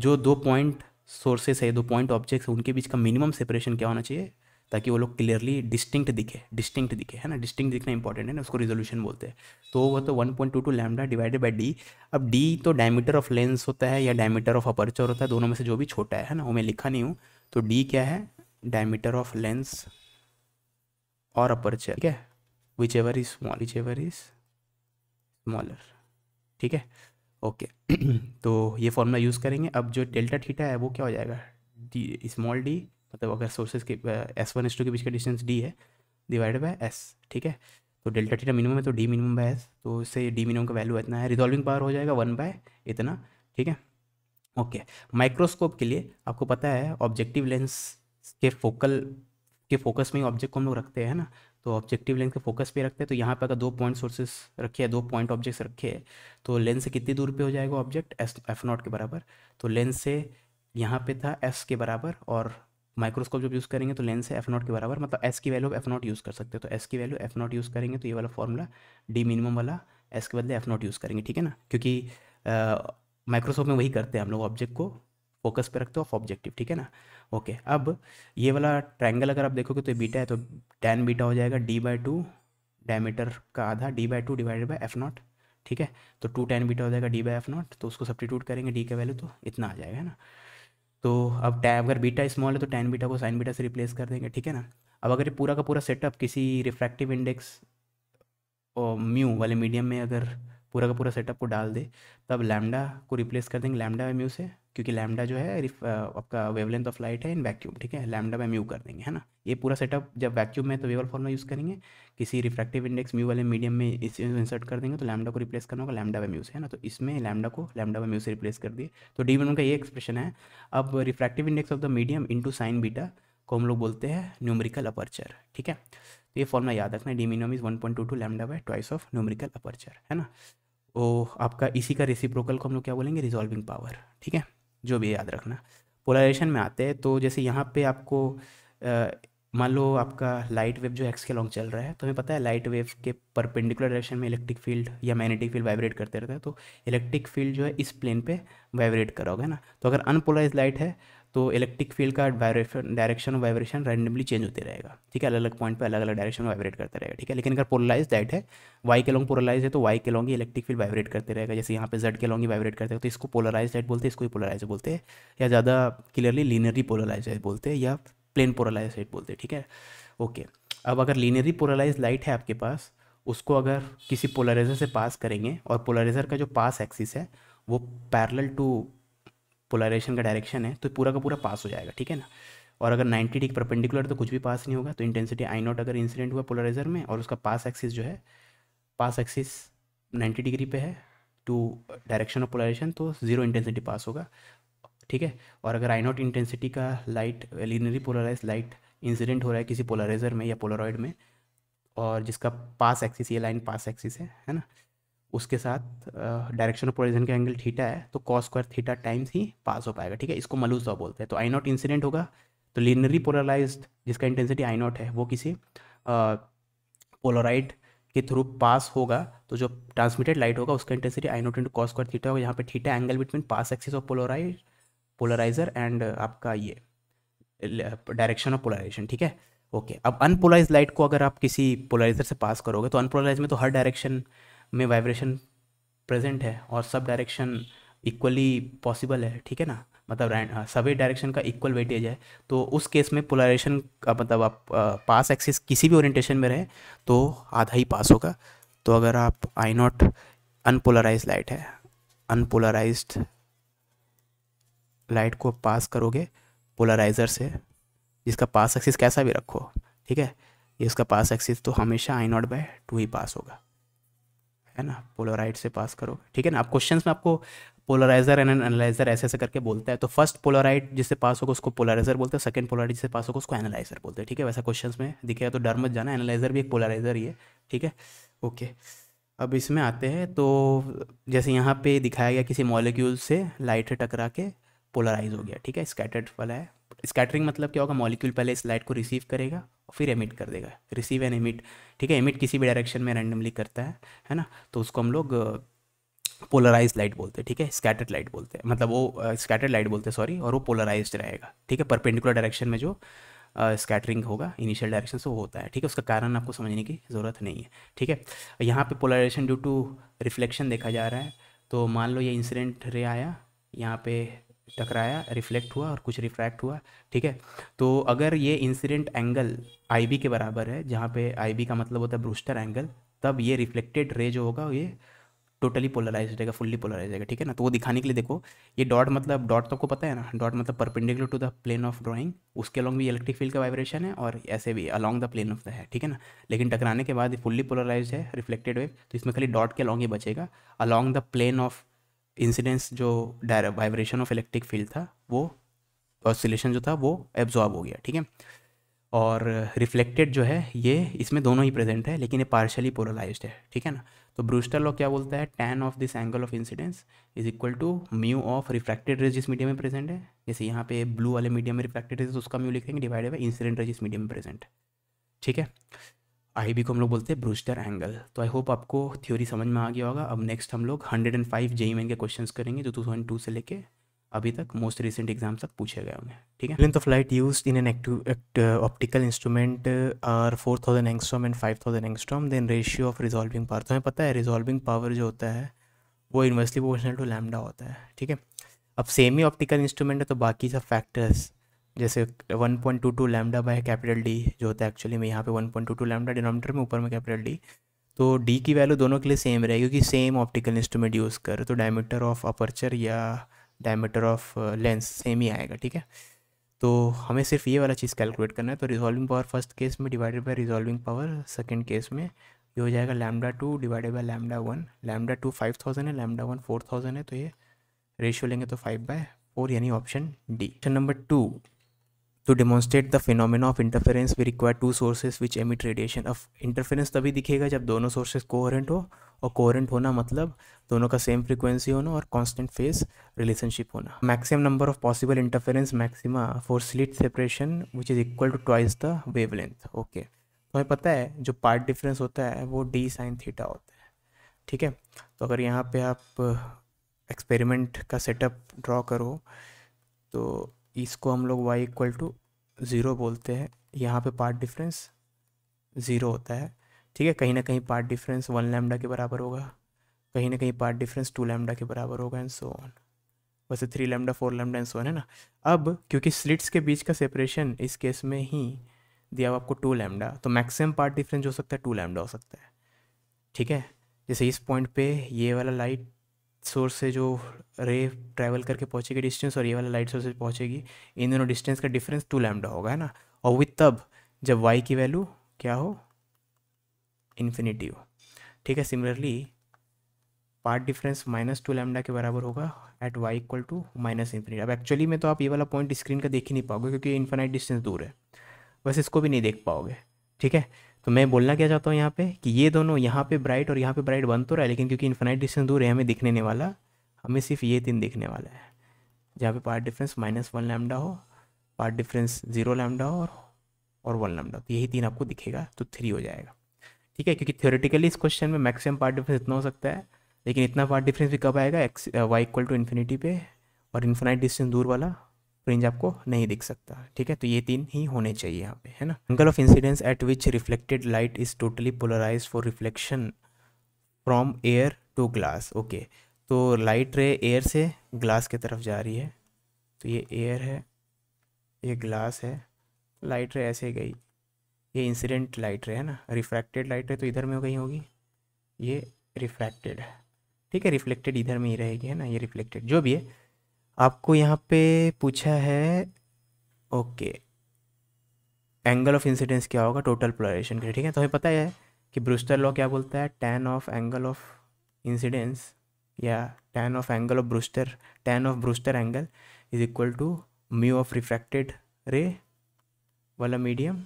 जो दो पॉइंट सोर्सेस है दो पॉइंट ऑब्जेक्ट्स उनके बीच का मिनिमम सेपरेशन क्या होना चाहिए ताकि वो लोग क्लियरली डिस्टिंक्ट दिखे डिस्टिंक्ट दिखे है ना डिस्टिंक्ट दिखना इंपॉर्टेंट है ना उसको रिजोल्यूशन बोलते हैं तो वो तो one point two two lambda divided by D अब डी तो डायमीटर ऑफ लेंस होता है या डायमीटर ऑफ अपर्चर होता है दोनों में से जो भी छोटा है ना वो मैं लिखा नहीं हूँ तो डी क्या है डायमीटर ऑफ लेंस और अपर्चर ठीक है whichever is small whichever is smaller ठीक है ओके तो ये फॉर्मूला यूज़ करेंगे अब जो डेल्टा थीटा है वो क्या हो जाएगा डी स्मॉल डी मतलब अगर सोर्सेज के एस वन एस टू के बीच का डिस्टेंस डी है डिवाइडेड बाय एस ठीक है तो डेल्टा थीटा मिनिमम है तो डी मिनिमम बाय एस तो इससे डी मिनिमम का वैल्यू इतना है रिजॉल्विंग पावर हो जाएगा वन बाय इतना ठीक है ओके माइक्रोस्कोप के लिए आपको पता है ऑब्जेक्टिव लेंस के फोकल के फोकस में ऑब्जेक्ट को हम लोग रखते हैं ना तो ऑब्जेक्टिव लेंस के फोकस पे रखते हैं तो यहाँ पे अगर दो पॉइंट सोर्सेस रखे हैं दो पॉइंट ऑब्जेक्ट्स रखे हैं तो लेंस से कितनी दूर पे हो जाएगा ऑब्जेक्ट एस एफ नॉट के बराबर तो लेंस से यहाँ पे था एस के बराबर और माइक्रोस्कोप जब यूज़ करेंगे तो लेंस है एफ नॉट के बराबर मतलब एस की वैल्यू एफ नॉट यूज़ कर सकते हो तो एस की वैल्यू एफ नॉट यूज़ करेंगे तो ये वाला फॉर्मूला डी मिनिमम वाला एस के बदले एफ नॉट यूज़ करेंगे ठीक है ना क्योंकि माइक्रोस्कोप में वही करते हैं हम लोग ऑब्जेक्ट को फोकस पे रखते हो ऑफ ऑब्जेक्टिव ठीक है ना ओके अब ये वाला ट्रायंगल अगर आप देखोगे तो बीटा है तो टेन बीटा हो जाएगा डी बाई टू डायमीटर का आधा D by two divided by F naught ठीक है तो टू टेन बीटा हो जाएगा डी बाई एफ नॉट तो उसको सब्सटीट्यूट करेंगे डी का वैल्यू तो इतना आ जाएगा है ना तो अब टैन अगर बीटा स्मॉल है तो टेन बीटा को साइन बीटा से रिप्लेस कर देंगे ठीक है ना अब अगर ये पूरा का पूरा सेटअप किसी रिफ्रैक्टिव इंडेक्स म्यू वाले मीडियम में अगर पूरा का पूरा सेटअप को डाल दे तब तो लैमडा को रिप्लेस कर देंगे लैमडा बाय म्यू से क्योंकि लैमडा जो है आपका वेवलेंथ ऑफ लाइट है इन वैक्यूम ठीक है लैमडा बाय म्यू कर देंगे है ना ये पूरा सेटअप जब वैक्यूम में तो वेवल फॉर्मा यूज़ करेंगे किसी रिफ्रैक्टिव इंडेक्स म्यू वाले मीडियम में इस इंसर्ट कर देंगे तो लैमडा को रिप्लेस करना होगा लैमडा बाय म्यू से है ना तो इसमें लैमडा को लैमडा बाय म्यू से रिप्लेस कर दिए तो डी वन का ये एक्सप्रेशन है अब refractive index of the medium into sine beta को हम लोग बोलते हैं न्यूमरिकल अपर्चर ठीक है तो ये फॉर्मला याद रखना D minimum is one point two two lambda by twice of numerical aperture है ना वो तो आपका इसी का रेसिप्रोकल को हम लोग क्या बोलेंगे रिजॉल्विंग पावर ठीक है जो भी याद रखना पोलराइजेशन में आते हैं तो जैसे यहाँ पे आपको मान लो आपका लाइट वेव जो एक्स के लॉन्ग चल रहा है तो हमें पता है लाइट वेव के परपेंडिकुलर डायरेक्शन में इलेक्ट्रिक फील्ड या मैग्नेटिक फील्ड वाइब्रेट करते रहते हैं तो इलेक्ट्रिक फील्ड जो है इस प्लेन पे वाइब्रेट करोगे ना तो अगर अनपोलराइज लाइट है तो इलेक्ट्रिक फील्ड का वाइब्रेशन डायरेक्शन और वाइब्रेशन रैंडमली चेंज होते रहेगा ठीक है अलग अलग पॉइंट पे अलग अलग डायरेक्शन में वाइब्रेट करता रहेगा ठीक है लेकिन अगर पोलराइज डाइट है वाई के लॉन्ग पोलराइज है तो वाई के लॉन्ग ही इलेक्ट्रिक फील्ड वाइब्रेट करते रहेगा जैसे यहाँ पे जेड के लॉन्ग ही वाइब्रेट करते हैं तो इसको पोलराइज डाइट बोलते हैं इसको ही पोलराइज बोलते हैं या ज़्यादा क्लियरली लीनरी पोलराइज बोलते हैं या प्लेन पोलराइज डाइट बोलते हैं ठीक है ओके अब अगर लीनरी पोलराइज लाइट है आपके पास उसको अगर किसी पोलराइजर से पास करेंगे और पोलराइजर का जो पास एक्सिस है वो पैरेलल टू पोलराइजेशन का डायरेक्शन है तो पूरा का पूरा पास हो जाएगा ठीक है ना और अगर 90 डिग्री परपेंडिकुलर तो कुछ भी पास नहीं होगा तो इंटेंसिटी आई नॉट अगर इंसिडेंट हुआ पोलराइजर में और उसका पास एक्सिस जो है पास एक्सिस 90 डिग्री पे है टू डायरेक्शन ऑफ पोलराइजेशन तो जीरो इंटेंसिटी पास होगा ठीक है और अगर आई नॉट इंटेंसिटी का light linearly polarise light incident हो रहा है किसी पोलराइजर में या पोलराइड में और जिसका पास एक्सिस ये लाइन पास एक्सिस है है ना उसके साथ डायरेक्शन ऑफ पोलराइजेशन का एंगल थीटा है तो कॉस स्क्वायर थीटा टाइम्स ही पास हो पाएगा ठीक है इसको मलूस लॉ बोलते हैं तो आई नॉट इंसिडेंट होगा तो लिनरी पोलराइज जिसका इंटेंसिटी आई नॉट है वो किसी पोलराइड के थ्रू पास होगा तो जो ट्रांसमिटेड लाइट होगा उसका intensity I naught into cos square theta होगा यहाँ पे theta angle between pass axis of polaroid polarizer and आपका ये डायरेक्शन ऑफ पोलराइजेशन ठीक है ओके okay. अब अनपोलराइज लाइट को अगर आप किसी पोलराइजर से पास करोगे तो अनपोलराइज में तो हर डायरेक्शन में वाइब्रेशन प्रेजेंट है और सब डायरेक्शन इक्वली पॉसिबल है ठीक है ना मतलब हाँ, सभी डायरेक्शन का इक्वल वेटेज है तो उस केस में पोलराइजेशन का मतलब आप पास एक्सिस किसी भी ओरिएंटेशन में रहे तो आधा ही पास होगा तो अगर आप आई नॉट अनपोलराइज लाइट है अनपोलराइज लाइट को पास करोगे पोलराइजर से जिसका पास एक्सिस कैसा भी रखो ठीक है ये उसका पास एक्सिस तो हमेशा आई नॉट बाय टू ही पास होगा है ना पोलराइड से पास करो ठीक है ना आप क्वेश्चन में आपको पोलराइजर एंड एन एनालाइजर ऐसे ऐसे करके बोलता है तो फर्स्ट पोलराइड जिससे पास होगा उसको पोलराइजर बोलते हैं सेकंड पोलराइड जिससे पास होगा उसको एनालाइजर बोलते हैं ठीक है वैसा क्वेश्चन में दिखेगा तो डर मत जाना एनालाइजर भी एक पोलराइजर ही है ठीक है ओके अब इसमें आते हैं तो जैसे यहाँ पे दिखाया गया किसी मॉलिक्यूल से लाइट टकरा के पोलराइज हो गया ठीक है स्कैटर्ड वाला है स्कैटरिंग मतलब क्या होगा मॉलिक्यूल पहले इस लाइट को रिसीव करेगा और फिर एमिट कर देगा रिसीव एंड एमिट ठीक है एमिट किसी भी डायरेक्शन में रैंडमली करता है है ना तो उसको हम लोग पोलराइज लाइट बोलते हैं ठीक है स्कैटर्ड लाइट बोलते हैं मतलब वो स्कैटर्ड लाइट बोलते हैं सॉरी और वो पोलराइज रहेगा ठीक है परपेंडिकुलर डायरेक्शन में जो स्कैटरिंग uh, होगा इनिशियल डायरेक्शन से वो होता है ठीक है उसका कारण आपको समझने की ज़रूरत नहीं है ठीक है यहाँ पे पोलराइजेशन ड्यू टू रिफ्लेक्शन देखा जा रहा है तो मान लो ये इंसिडेंट रे आया यहाँ पे टकराया रिफ्लेक्ट हुआ और कुछ रिफ्रैक्ट हुआ ठीक है तो अगर ये इंसिडेंट एंगल आई के बराबर है जहाँ पे आई का मतलब होता है ब्रूस्टर एंगल तब ये रिफ्लेक्टेड रे जो होगा ये टोटली पोलराइज रहेगा फुल्ली पोलराइज रहेगा ठीक है ना तो वो दिखाने के लिए देखो ये डॉट मतलब डॉट तो आपको पता है ना डॉट मतलब perpendicular to the plane of drawing उसके अलॉन्ग भी इलेक्ट्रिक फील्ड का वाइब्रेशन है और ऐसे भी along the plane of the है ठीक है ना लेकिन टकराने के बाद फुल्ली पोलराइज है रिफ्लेक्टेड वेव तो इसमें खाली डॉट के अलॉन्ग ही बचेगा along the plane of incidence जो वाइब्रेशन ऑफ इलेक्ट्रिक फील्ड था वो ऑसिलेशन जो था वो एब्जॉर्ब हो गया ठीक है और रिफ्लेक्टेड जो है ये इसमें दोनों ही प्रेजेंट है लेकिन ये पार्शली पोलराइज है ठीक है ना तो ब्रूस्टर लॉ क्या बोलता है tan of this angle of incidence is equal to mu of reflected rays जिस मीडियम में प्रेजेंट है जैसे यहाँ पे ब्लू वाले मीडियम में रिफ्लेक्टेड रेज तो उसका म्यू लिखेंगे डिवाइडेड बाई इंसिडेंट रेज जिस मीडियम में प्रेजेंट ठीक है आई बी को हम लोग बोलते हैं ब्रूस्टर एंगल तो आई होप आपको थ्योरी समझ में आ गया होगा अब नेक्स्ट हम लोग hundred and five JEE main के क्वेश्चन करेंगे जो टू थाउजेंड टू से लेके अभी तक मोस्ट रिसेंट एग्जाम तक पूछे गए होंगे ठीक है length of light use in an active optical instrument are four thousand angstrom and five thousand angstrom then ratio of resolving power तो हमें पता है रिजॉल्विंग पावर जो होता है वो इन्वर्सली प्रोपोर्शनल टू लैमडा होता है ठीक है अब सेमी ऑप्टिकल इंस्ट्रूमेंट है तो बाकी सब फैक्टर्स जैसे 1.22 point two two lambda by capital D जो होता है एक्चुअली में यहाँ पे 1.22 point two two lambda denominator में ऊपर में कैपिटल डी तो डी की वैल्यू दोनों के लिए सेम रहेगी क्योंकि सेम ऑप्टिकल इंस्ट्रूमेंट यूज़ कर तो डायमीटर ऑफ अपर्चर या डायमीटर ऑफ लेंस सेम ही आएगा ठीक है तो हमें सिर्फ ये वाला चीज़ कैलकुलेट करना है तो रिजॉल्विंग पावर फर्स्ट केस में divided by resolving power second case में ये हो जाएगा lambda two divided by lambda one lambda two five thousand है लैमडा वन फोर थाउजेंड है तो ये रेशियो लेंगे तो फाइव बाय फोर यानी option D option number two to demonstrate the phenomena of interference we require two sources which emit radiation अब interference तभी दिखेगा जब दोनों सोर्सेज कोहरेंट हो और कोहरेंट होना मतलब दोनों का सेम फ्रिक्वेंसी होना और कॉन्स्टेंट फेस रिलेशनशिप होना maximum number of possible interference maxima for slit separation which is equal to twice the wavelength okay तो हमें पता है जो पार्ट डिफरेंस होता है वो डी साइन थीटा होता है ठीक है तो अगर यहाँ पे आप एक्सपेरिमेंट का सेटअप ड्रॉ करो तो इसको हम लोग वाई इक्वल टू ज़ीरो बोलते हैं यहाँ पे पार्ट डिफरेंस ज़ीरो होता है ठीक है कहीं ना कहीं पार्ट डिफरेंस वन लैमडा के बराबर होगा कहीं ना कहीं पार्ट डिफरेंस टू लैमडा के बराबर होगा एंड सो ऑन वैसे three lambda four lambda and so on है ना अब क्योंकि स्लिट्स के बीच का सेपरेशन इस केस में ही दिया हुआ आपको टू लैमडा तो मैक्सिमम पार्ट डिफरेंस हो सकता है टू लैमडा हो सकता है ठीक है जैसे इस पॉइंट पे ये वाला लाइट सोर्स से जो रे ट्रैवल करके पहुंचेगी डिस्टेंस और ये वाला लाइट सोर्स से पहुंचेगी इन दोनों डिस्टेंस का डिफरेंस टू लैमडा होगा है ना और विथ तब जब वाई की वैल्यू क्या हो इन्फिनिटी हो ठीक है similarly path difference minus two lambda के बराबर होगा at Y equal to minus infinity अब एक्चुअली में तो आप ये वाला पॉइंट स्क्रीन का देख ही नहीं पाओगे क्योंकि इन्फिनाइट डिस्टेंस दूर है बस इसको भी नहीं देख पाओगे ठीक है तो मैं बोलना क्या चाहता हूँ यहाँ पे कि ये दोनों यहाँ पे ब्राइट और यहाँ पे ब्राइट बन तो रहा है लेकिन क्योंकि इन्फिनाइट डिस्टेंस दूर है हमें दिखने नहीं वाला हमें सिर्फ ये तीन दिखने वाला है जहाँ पे path difference minus one lambda हो पार्ट डिफरेंस जीरो लैमडा हो और और वन लैमडा तो यही तीन आपको दिखेगा तो थ्री हो जाएगा ठीक है क्योंकि थियोरेटिकली इस क्वेश्चन में मैक्सिमम पार्ट डिफरेंस इतना हो सकता है लेकिन इतना पार्ट डिफरेंस भी कब आएगा X Y equal to infinity पे और इन्फिनाइट डिस्टेंस दूर वाला फ्रिंज आपको नहीं दिख सकता ठीक है तो ये तीन ही होने चाहिए यहाँ पे है ना angle of incidence at which reflected light is totally polarized for reflection from air to glass okay तो लाइट रे एयर से ग्लास की तरफ जा रही है तो ये एयर है ये ग्लास है लाइट रे ऐसे गई ये इंसिडेंट लाइट रे है ना रिफ्रैक्टेड लाइट रे तो इधर में हो गई होगी ये रिफ्रैक्टेड है ठीक है रिफ्लेक्टेड इधर में ही रहेगी है ना ये रिफ्लेक्टेड जो भी है आपको यहाँ पे पूछा है ओके एंगल ऑफ इंसिडेंस क्या होगा टोटल पोलराइजेशन के ठीक है तो हमें पता है कि ब्रूस्टर लॉ क्या बोलता है tan of angle of incidence या tan of angle of Brewster tan of Brewster angle is equal to mu of refracted ray वाला medium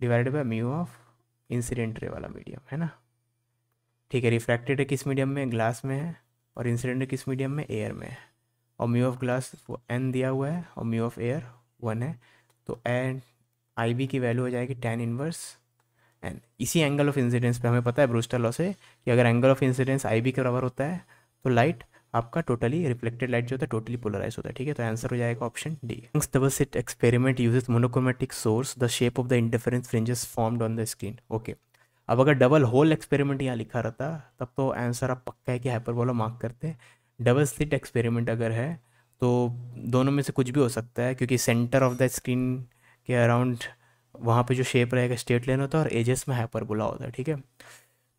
divided by mu of incident ray वाला मीडियम है ना ठीक है रिफ्रैक्टेड किस मीडियम में glass में है और इंसिडेंट किस मीडियम में एयर में है और म्यू ऑफ ग्लास एन दिया हुआ है और म्यू ऑफ एयर वन है तो एन आई बी की वैल्यू हो जाएगी टेन इनवर्स एन इसी एंगल ऑफ इंसिडेंस पे हमें पता है ब्रूस्टर लॉ से कि अगर angle of incidence I B के बराबर होता है तो लाइट आपका टोटली रिफ्लेक्टेड लाइट जो होता है टोटली पोलराइज होता है ठीक है तो आंसर हो जाएगा ऑप्शन डी डबल इट experiment use monochromatic source the shape of the interference fringes formed on the screen okay अब अगर डबल होल एक्सपेरिमेंट यहाँ लिखा रहता तब तो आंसर आप पक्का है कि हाइपरबोला मार्क करते हैं डबल स्लिट एक्सपेरिमेंट अगर है तो दोनों में से कुछ भी हो सकता है क्योंकि सेंटर ऑफ द स्क्रीन के अराउंड वहाँ पे जो शेप रहेगा स्ट्रेट लाइन होता है और एजेस में हाइपरबोला होता है ठीक है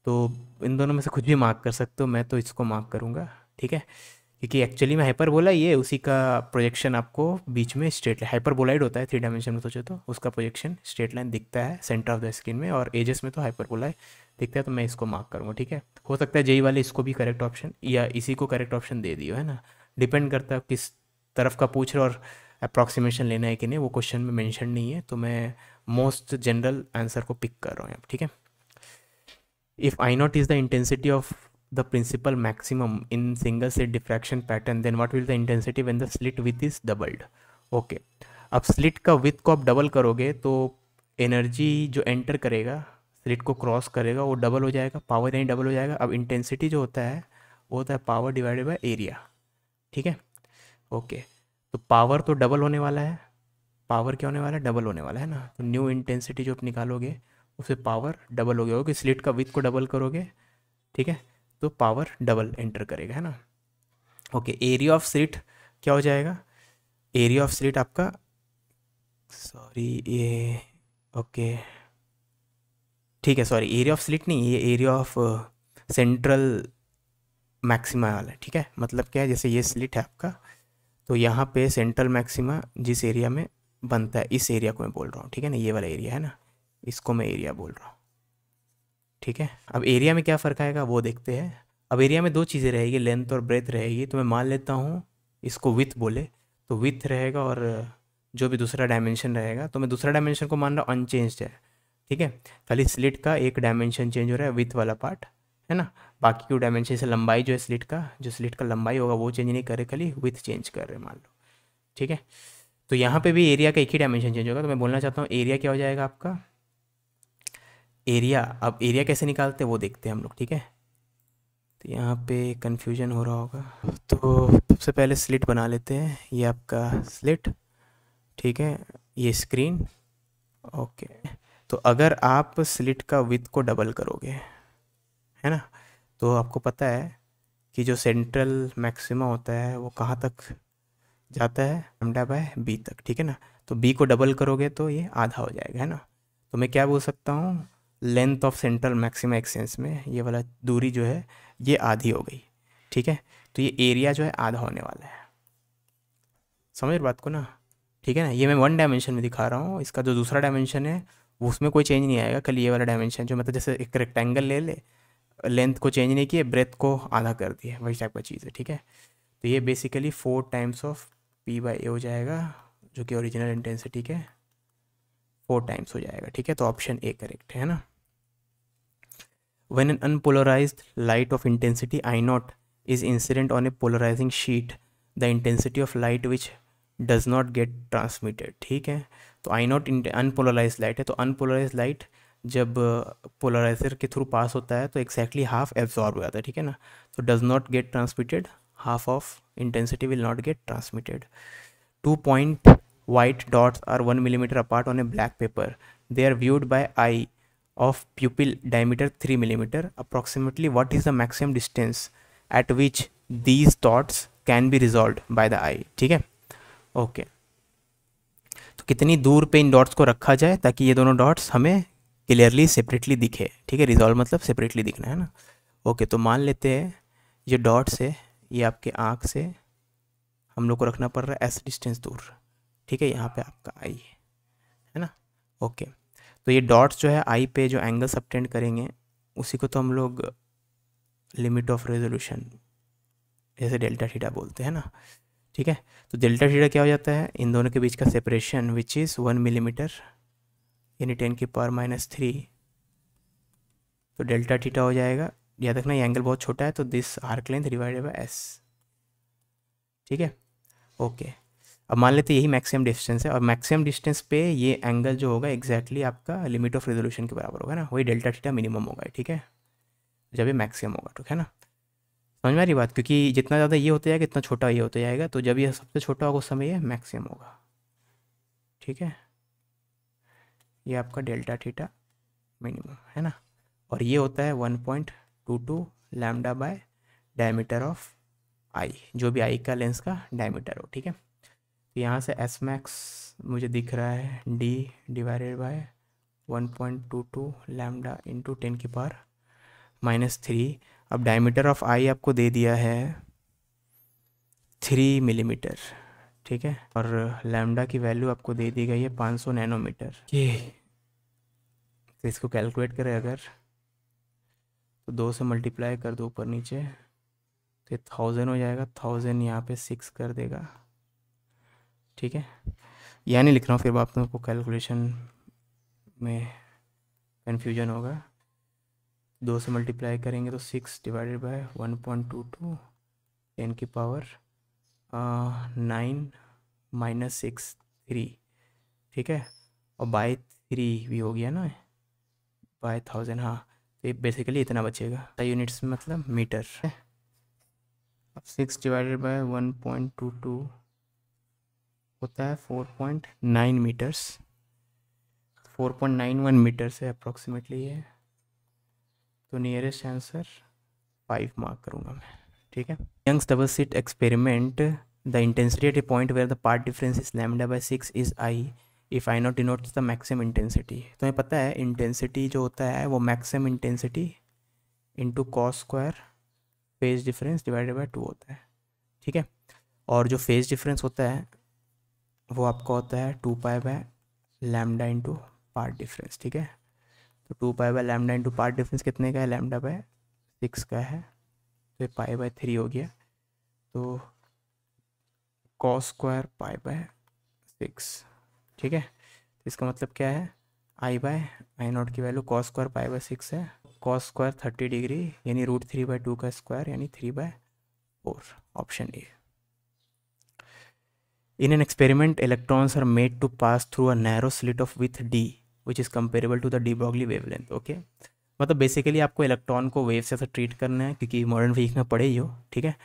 तो इन दोनों में से कुछ भी मार्क कर सकते हो मैं तो इसको मार्क करूँगा ठीक है क्योंकि एक्चुअली में हाइपरबोला ये उसी का प्रोजेक्शन आपको बीच में स्ट्रेट लाइन हाइपरबोलाइड होता है थ्री डायमेंशन में सोचे तो उसका प्रोजेक्शन स्ट्रेट लाइन दिखता है सेंटर ऑफ द स्क्रीन में और एजेस में तो हाइपरबोला दिखता है तो मैं इसको मार्क करूँगा ठीक है हो सकता है जेई वाले इसको भी करेक्ट ऑप्शन या इसी को करेक्ट ऑप्शन दे दियो है ना डिपेंड करता है किस तरफ का पूछ रहे और अप्रॉक्सीमेशन लेना है कि नहीं वो क्वेश्चन में मैंशन नहीं है तो मैं मोस्ट जनरल आंसर को पिक कर रहा हूँ ठीक है if I naught is the intensity of the principal maximum in single slit diffraction pattern then what will the intensity when the slit width is doubled okay okay. अब slit का width को आप double करोगे तो energy जो enter करेगा slit को cross करेगा वो डबल हो जाएगा पावर यानी डबल हो जाएगा अब इंटेंसिटी जो होता है वो होता है पावर डिवाइडेड बाय एरिया ठीक है ओके तो पावर तो डबल होने वाला है पावर क्या होने वाला है डबल होने वाला है ना तो न्यू इंटेंसिटी जो आप निकालोगे उससे पावर डबल हो गया होगी स्लिट का विथ को डबल करोगे ठीक है तो पावर डबल एंटर करेगा है ना ओके एरिया ऑफ स्लिट क्या हो जाएगा एरिया ऑफ स्लिट आपका सॉरी ये ओके ठीक है सॉरी एरिया ऑफ स्लिट नहीं ये एरिया ऑफ सेंट्रल मैक्सिमा वाला ठीक है मतलब क्या है जैसे ये स्लिट है आपका तो यहाँ पे सेंट्रल मैक्सिमा जिस एरिया में बनता है इस एरिया को मैं बोल रहा हूँ ठीक है ना ये वाला एरिया है ना इसको मैं एरिया बोल रहा हूँ ठीक है अब एरिया में क्या फ़र्क आएगा वो देखते हैं अब एरिया में दो चीज़ें रहेगी लेंथ और ब्रेथ रहेगी तो मैं मान लेता हूँ इसको विथ बोले तो विथ रहेगा और जो भी दूसरा डायमेंशन रहेगा तो मैं दूसरा डायमेंशन को मान रहा हूँ अनचेंज है ठीक है खाली स्लिट का एक डायमेंशन चेंज हो रहा है विथ वाला पार्ट है ना बाकी क्यों डायमेंशन से लंबाई जो है स्लिट का जो स्लिट का लंबाई होगा वो चेंज नहीं कर रहे खाली विथ चेंज कर रहे मान लो ठीक है तो यहाँ पे भी एरिया का एक ही डायमेंशन चेंज होगा तो मैं बोलना चाहता हूँ एरिया क्या हो जाएगा आपका एरिया अब एरिया कैसे निकालते हैं वो देखते हैं हम लोग ठीक है तो यहाँ पे कन्फ्यूजन हो रहा होगा तो सबसे पहले स्लिट बना लेते हैं ये आपका स्लिट ठीक है ये स्क्रीन ओके तो अगर आप स्लिट का विथ को डबल करोगे है ना तो आपको पता है कि जो सेंट्रल मैक्सिमा होता है वो कहाँ तक जाता है लमडा बाय बी तक ठीक है ना तो बी को डबल करोगे तो ये आधा हो जाएगा है ना तो मैं क्या बोल सकता हूँ लेंथ ऑफ सेंट्रल मैक्सिमा एक्सेंस में ये वाला दूरी जो है ये आधी हो गई ठीक है तो ये एरिया जो है आधा होने वाला है समझ बात को ना ठीक है ना ये मैं वन डायमेंशन में दिखा रहा हूँ इसका जो दूसरा डायमेंशन है उसमें कोई चेंज नहीं आएगा कल ये वाला डायमेंशन जो मतलब जैसे एक रेक्टेंगल ले ले लेंथ को चेंज नहीं किए ब्रेथ को आधा कर दिया वही टाइप का चीज़ है ठीक है तो ये basically four times of P by A हो जाएगा जो कि ओरिजिनल इंटेंसिटी के फोर टाइम्स हो जाएगा ठीक है तो ऑप्शन ए करेक्ट है ना when an unpolarized light of intensity I naught is incident on a polarizing sheet the intensity of light which does not get transmitted ठीक है तो आई नॉट अनपोलराइज लाइट है तो अनपोलराइज लाइट जब polarizer uh, के through pass होता है तो एक्जैक्टली हाफ एब्जॉर्ब हो जाता है ठीक है ना तो does not get transmitted half of intensity will not get transmitted two point white dots are one millimetre apart on a black paper they are viewed by eye of pupil diameter 3 millimeter approximately what is the maximum distance at which these dots can be resolve by the eye ठीक है okay तो कितनी दूर पे इन dots को रखा जाए ताकि ये दोनों डॉट्स हमें क्लियरली सेपरेटली दिखे ठीक है रिजॉल्व मतलब सेपरेटली दिखना है ना ओके तो मान लेते हैं ये डॉट्स है ये आपके आँख से हम लोग को रखना पड़ रहा है ऐसे डिस्टेंस दूर ठीक है यहाँ पे आपका आई है है ना ओके तो ये डॉट्स जो है आई पे जो एंगल सबटेंड करेंगे उसी को तो हम लोग लिमिट ऑफ रेजोल्यूशन जैसे डेल्टा थीटा बोलते हैं ना ठीक है तो डेल्टा थीटा क्या हो जाता है इन दोनों के बीच का separation which is one millimetre यानी टेन की पावर माइनस थ्री तो डेल्टा थीटा हो जाएगा याद रखना ये एंगल बहुत छोटा है तो this arc length divided by S ठीक है ओके अब मान लेते यही मैक्सिमम डिस्टेंस है और मैक्सिमम डिस्टेंस पे ये एंगल जो होगा एक्जैक्टली exactly आपका लिमिट ऑफ रेजोल्यूशन के बराबर होगा ना वही डेल्टा थीटा मिनिमम होगा ठीक है जब ये मैक्सिमम होगा ठीक है ना समझ में आ रही बात क्योंकि जितना ज़्यादा ये होता जाएगा इतना छोटा ये होता जाएगा तो जब यह सबसे छोटा होगा उस समय ये मैक्सिमम होगा ठीक है ये आपका डेल्टा थीटा मिनिमम है ना और ये होता है one point two two lambda by diameter of eye जो भी आई का लेंस का डायमीटर हो ठीक है तो यहाँ से एस मैक्स मुझे दिख रहा है D divided by one point two two lambda into ten की पार माइनस थ्री अब डायमीटर ऑफ आई आपको दे दिया है थ्री मिलीमीटर ठीक है और लैमडा की वैल्यू आपको दे दी गई है पाँच सौ नैनोमीटर ये तो इसको कैलकुलेट करें अगर तो दो से मल्टीप्लाई कर दो ऊपर नीचे तो ये थाउजेंड हो जाएगा थाउजेंड यहाँ पे सिक्स कर देगा ठीक है यह नहीं लिख रहा हूँ फिर आप लोगों को कैलकुलेशन में कन्फ्यूजन होगा दो से मल्टीप्लाई करेंगे तो six divided by one point two two ten की power nine minus six three ठीक है और बाय थ्री भी हो गया ना बाय थाउजेंड हाँ तो ये बेसिकली इतना बचेगा यूनिट्स मतलब मीटर अब six divided by one point two two होता है four point nine metres four point nine one metre से अप्रोक्सीमेटली ये तो नियरेस्ट आंसर फाइव मार्क करूँगा मैं ठीक है Young's double slit experiment the intensity at a point where the path difference is lambda by six is I if I naught denote the maximum intensity तो हमें पता है इंटेंसिटी जो होता है वो maximum intensity into cos square phase difference divided by two होता है ठीक है और जो फेज डिफरेंस होता है वो आपका होता है two pi by lambda into path difference ठीक है तो two pi by lambda into path difference कितने का है लैमडा बाय सिक्स का है तो ये पाई बाय थ्री हो गया तो cos square pi by six ठीक है तो इसका मतलब क्या है आई बाय आई नॉट की value cos square pi by six है कॉस स्क्वायर थर्टी डिग्री यानी रूट थ्री बाय टू का स्क्वायर यानी three by four option A In an experiment, electrons are made to pass through a narrow slit of width d, which is comparable to the de Broglie wavelength. Okay, मतलब basically आपको electron को wave से ऐसा treat करना है क्योंकि modern physics में पढ़े ही हो ठीक है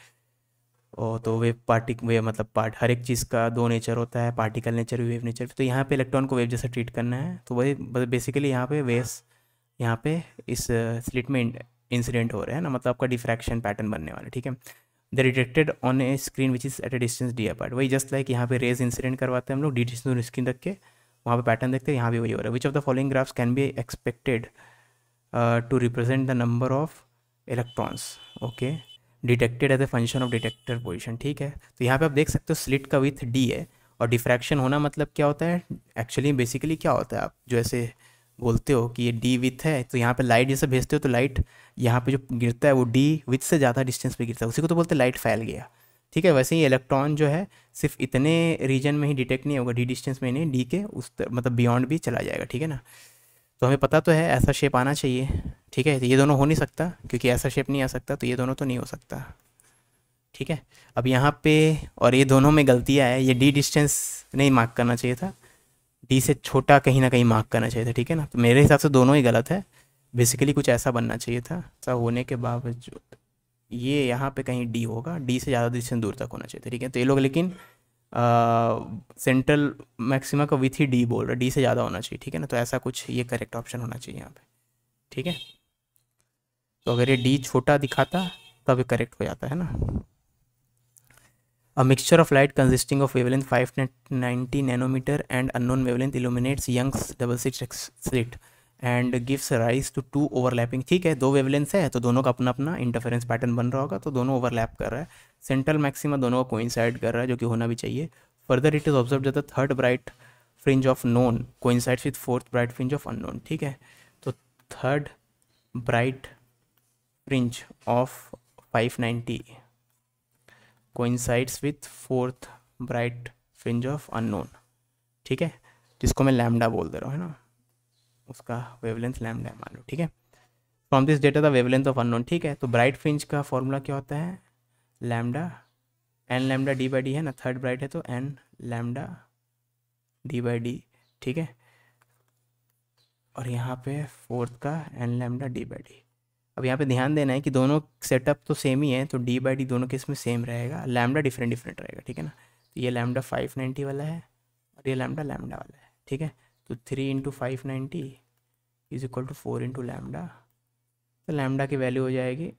और तो वेव पार्टिक वेव मतलब पार्ट हर एक चीज़ का दो नेचर होता है पार्टिकल नेचर वेव नेचर तो यहाँ पे इलेक्ट्रॉन को वेव जैसा ट्रीट करना है तो वही बेसिकली मतलब यहाँ पे वेव्स यहाँ पे इस स्लिट uh, में इंसिडेंट हो रहा है ना मतलब आपका डिफ्रैक्शन पैटर्न बनने वाला ठीक है the detected on a screen which is at a distance D apart वही जस्ट लाइक यहाँ पे रेज इंसिडेंट करवाते हैं हम लोग डी डिस्टेंस स्क्रीन रख के वहाँ पे पैटर्न देखते हैं यहाँ भी वही हो रहा है which of the following graphs can be expected to represent the number of electrons okay detected as a function of detector position ठीक है तो यहाँ पे आप देख सकते हो स्लिट का विथ डी है और डिफ्रैक्शन होना मतलब क्या होता है एक्चुअली बेसिकली क्या होता है आप जो ऐसे बोलते हो कि ये डी विथ है तो यहाँ पे लाइट जैसे भेजते हो तो लाइट यहाँ पे जो गिरता है वो डी विथ से ज़्यादा डिस्टेंस पे गिरता है उसी को तो बोलते हैं लाइट फैल गया ठीक है वैसे ही इलेक्ट्रॉन जो है सिर्फ इतने रीजन में ही डिटेक्ट नहीं होगा डी डिस्टेंस में नहीं डी के उस तर, मतलब बियॉन्ड भी चला जाएगा ठीक है ना तो हमें पता तो है ऐसा शेप आना चाहिए ठीक है तो ये दोनों हो नहीं सकता क्योंकि ऐसा शेप नहीं आ सकता तो ये दोनों तो नहीं हो सकता ठीक है अब यहाँ पे और ये दोनों में गलतियाँ है ये डी डिस्टेंस नहीं मार्क करना चाहिए था डी से छोटा कहीं ना कहीं मार्क करना चाहिए था ठीक है ना तो मेरे हिसाब से दोनों ही गलत है बेसिकली कुछ ऐसा बनना चाहिए था ऐसा होने के बावजूद ये यहाँ पे कहीं डी होगा डी से ज़्यादा डिस्टेंस दूर तक होना चाहिए था ठीक है तो ये लोग लेकिन सेंट्रल मैक्सिमा का विथ ही डी बोल रहा डी से ज़्यादा होना चाहिए ठीक है ना तो ऐसा कुछ ये करेक्ट ऑप्शन होना चाहिए यहाँ पे ठीक है तो अगर ये डी छोटा दिखाता तब ये करेक्ट हो जाता है ना A mixture of light consisting of wavelength 590 nanometer and unknown wavelength illuminates Young's double six slit and gives rise to two overlapping ठीक है दो वेवलेंस है तो दोनों का अपना अपना इंटरफेरेंस पैटर्न बन रहा होगा तो दोनों ओवरलैप कर रहा है सेंट्रल मैक्सिमा दोनों को कोइंसाइड कर रहा है जो कि होना भी चाहिए further it is observe the third bright fringe of known coincides with fourth bright fringe of unknown ठीक है तो third bright fringe of 590 coincides with fourth bright fringe of unknown ठीक है जिसको मैं लैमडा बोल दे रहा हूँ है ना उसका वेवलेंथ लैमडा मान लो ठीक है from this data the wavelength of unknown ठीक है तो ब्राइट फिंज का फॉर्मूला क्या होता है lambda N lambda D by D है ना थर्ड ब्राइट है तो N lambda D by D ठीक है और यहाँ पे फोर्थ का N lambda D by D अब यहाँ पे ध्यान देना है कि दोनों सेटअप तो सेम ही है तो डी बाई डी दोनों केस में सेम रहेगा लैमडा डिफरेंट डिफरेंट रहेगा ठीक है ना तो ये लैमडा फाइव नाइन्टी वाला है और ये लैमडा लैमडा वाला है ठीक है तो three into five ninety is equal to four into lambda तो लैमडा की वैल्यू हो जाएगी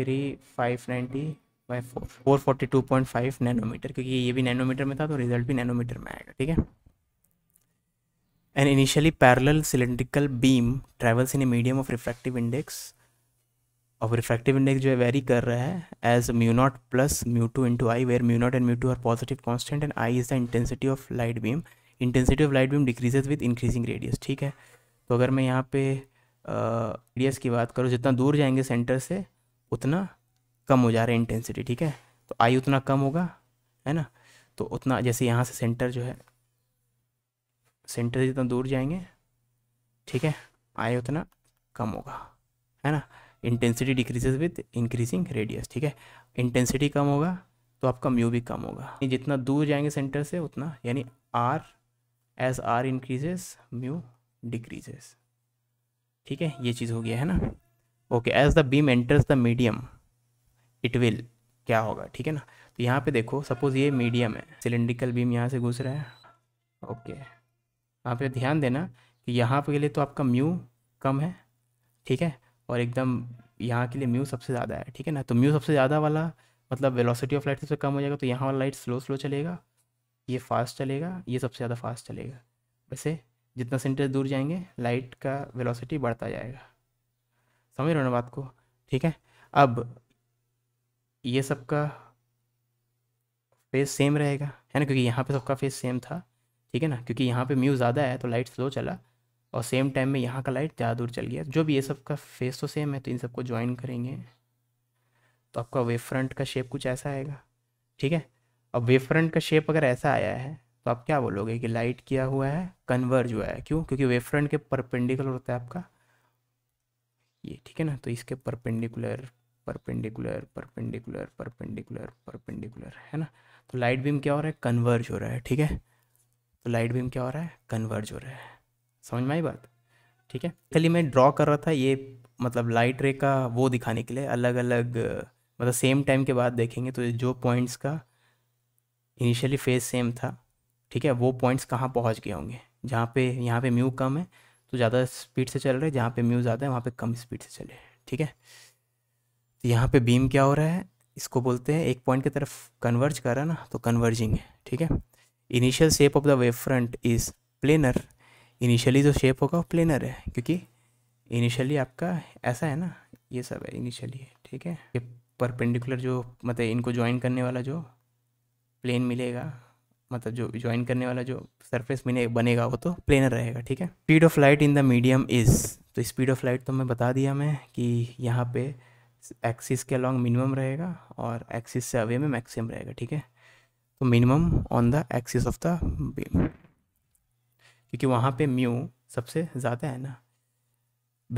three five ninety by four four forty two point five nanometer क्योंकि ये भी नैनोमीटर में था तो रिजल्ट भी नैनोमीटर में आएगा ठीक है An initially parallel cylindrical beam travels in a medium of refractive index और रिफ्रैक्टिव इंडेक्स जो है वेरी कर रहा है as mu naught plus mu two into I where mu naught and mu two are positive constant and I is the intensity of light beam intensity of light beam decreases with increasing radius ठीक है तो अगर मैं यहाँ पे radius की बात करूँ जितना दूर जाएंगे सेंटर से उतना कम हो जा रहा है इंटेंसिटी ठीक है तो आई उतना कम होगा है ना तो उतना जैसे यहाँ से सेंटर जो है सेंटर जितना दूर जाएंगे ठीक है आय उतना कम होगा है ना intensity decreases with increasing radius ठीक है इंटेंसिटी कम होगा तो आपका म्यू भी कम होगा जितना दूर जाएंगे सेंटर से उतना यानी R as R increases mu decreases ठीक है ये चीज़ हो गया है ना okay as the beam enters the medium it will क्या होगा ठीक है ना तो यहाँ पे देखो सपोज़ ये मीडियम है सिलेंड्रिकल बीम यहाँ से घुस रहा है ओके okay. आप ये ध्यान देना कि यहाँ के लिए तो आपका म्यू कम है ठीक है और एकदम यहाँ के लिए म्यू सबसे ज़्यादा है ठीक है ना तो म्यू सबसे ज़्यादा वाला मतलब वेलोसिटी ऑफ लाइट सबसे कम हो जाएगा तो यहाँ वाला लाइट स्लो स्लो चलेगा ये फास्ट चलेगा ये सबसे ज़्यादा फास्ट चलेगा वैसे जितना सेंटर दूर जाएंगे लाइट का वेलोसिटी बढ़ता जाएगा समझ रहे हो ना बात को ठीक है अब ये सबका फेस सेम रहेगा है ना क्योंकि यहाँ पे सबका फेस सेम था ठीक है ना क्योंकि यहाँ पे म्यू ज़्यादा है तो लाइट स्लो चला और सेम टाइम में यहाँ का लाइट ज़्यादा दूर चल गया जो भी ये सब का फेस तो सेम है तो इन सबको ज्वाइन करेंगे तो आपका वेव फ्रंट का शेप कुछ ऐसा आएगा ठीक है अब वेव फ्रंट का शेप अगर ऐसा आया है तो आप क्या बोलोगे कि लाइट किया हुआ है कन्वर्ज हुआ है क्यों क्योंकि वेव फ्रंट के परपेंडिकुलर होता है आपका ये ठीक है ना तो इसके perpendicular perpendicular perpendicular perpendicular perpendicular है ना तो लाइट बीम क्या हो रहा है कन्वर्ज हो रहा है ठीक है तो लाइट बीम क्या हो रहा है कन्वर्ज हो रहा है समझ में आई बात ठीक है खाली मैं ड्रॉ कर रहा था ये मतलब लाइट रे का वो दिखाने के लिए अलग अलग मतलब सेम टाइम के बाद देखेंगे तो जो पॉइंट्स का इनिशियली फेज सेम था ठीक है वो पॉइंट्स कहाँ पहुँच गए होंगे जहाँ पे यहाँ पे म्यू कम है तो ज़्यादा स्पीड से चल रहे जहाँ पे म्यू ज़्यादा है वहाँ पे कम स्पीड से चले ठीक है तो यहाँ पे बीम क्या हो रहा है इसको बोलते हैं एक पॉइंट की तरफ कन्वर्ज कर रहा है ना तो कन्वर्जिंग है ठीक है initial shape of the wave front is planar initially जो शेप होगा वो प्लेनर है क्योंकि इनिशियली आपका ऐसा है ना ये सब है इनिशियली ठीक है ये परपेंडिकुलर जो मतलब इनको ज्वाइन करने वाला जो प्लेन मिलेगा मतलब जो ज्वाइन करने वाला जो सरफेस मिले बनेगा वो तो प्लेनर रहेगा ठीक है speed of light in the medium is तो स्पीड ऑफ लाइट तो मैं बता दिया मैं कि यहाँ पे एक्सिस के अलॉन्ग मिनिमम रहेगा और एक्सिस से अवे में मैक्सिमम रहेगा ठीक है तो minimum on the axis of the beam क्योंकि वहाँ पे म्यू सबसे ज़्यादा है ना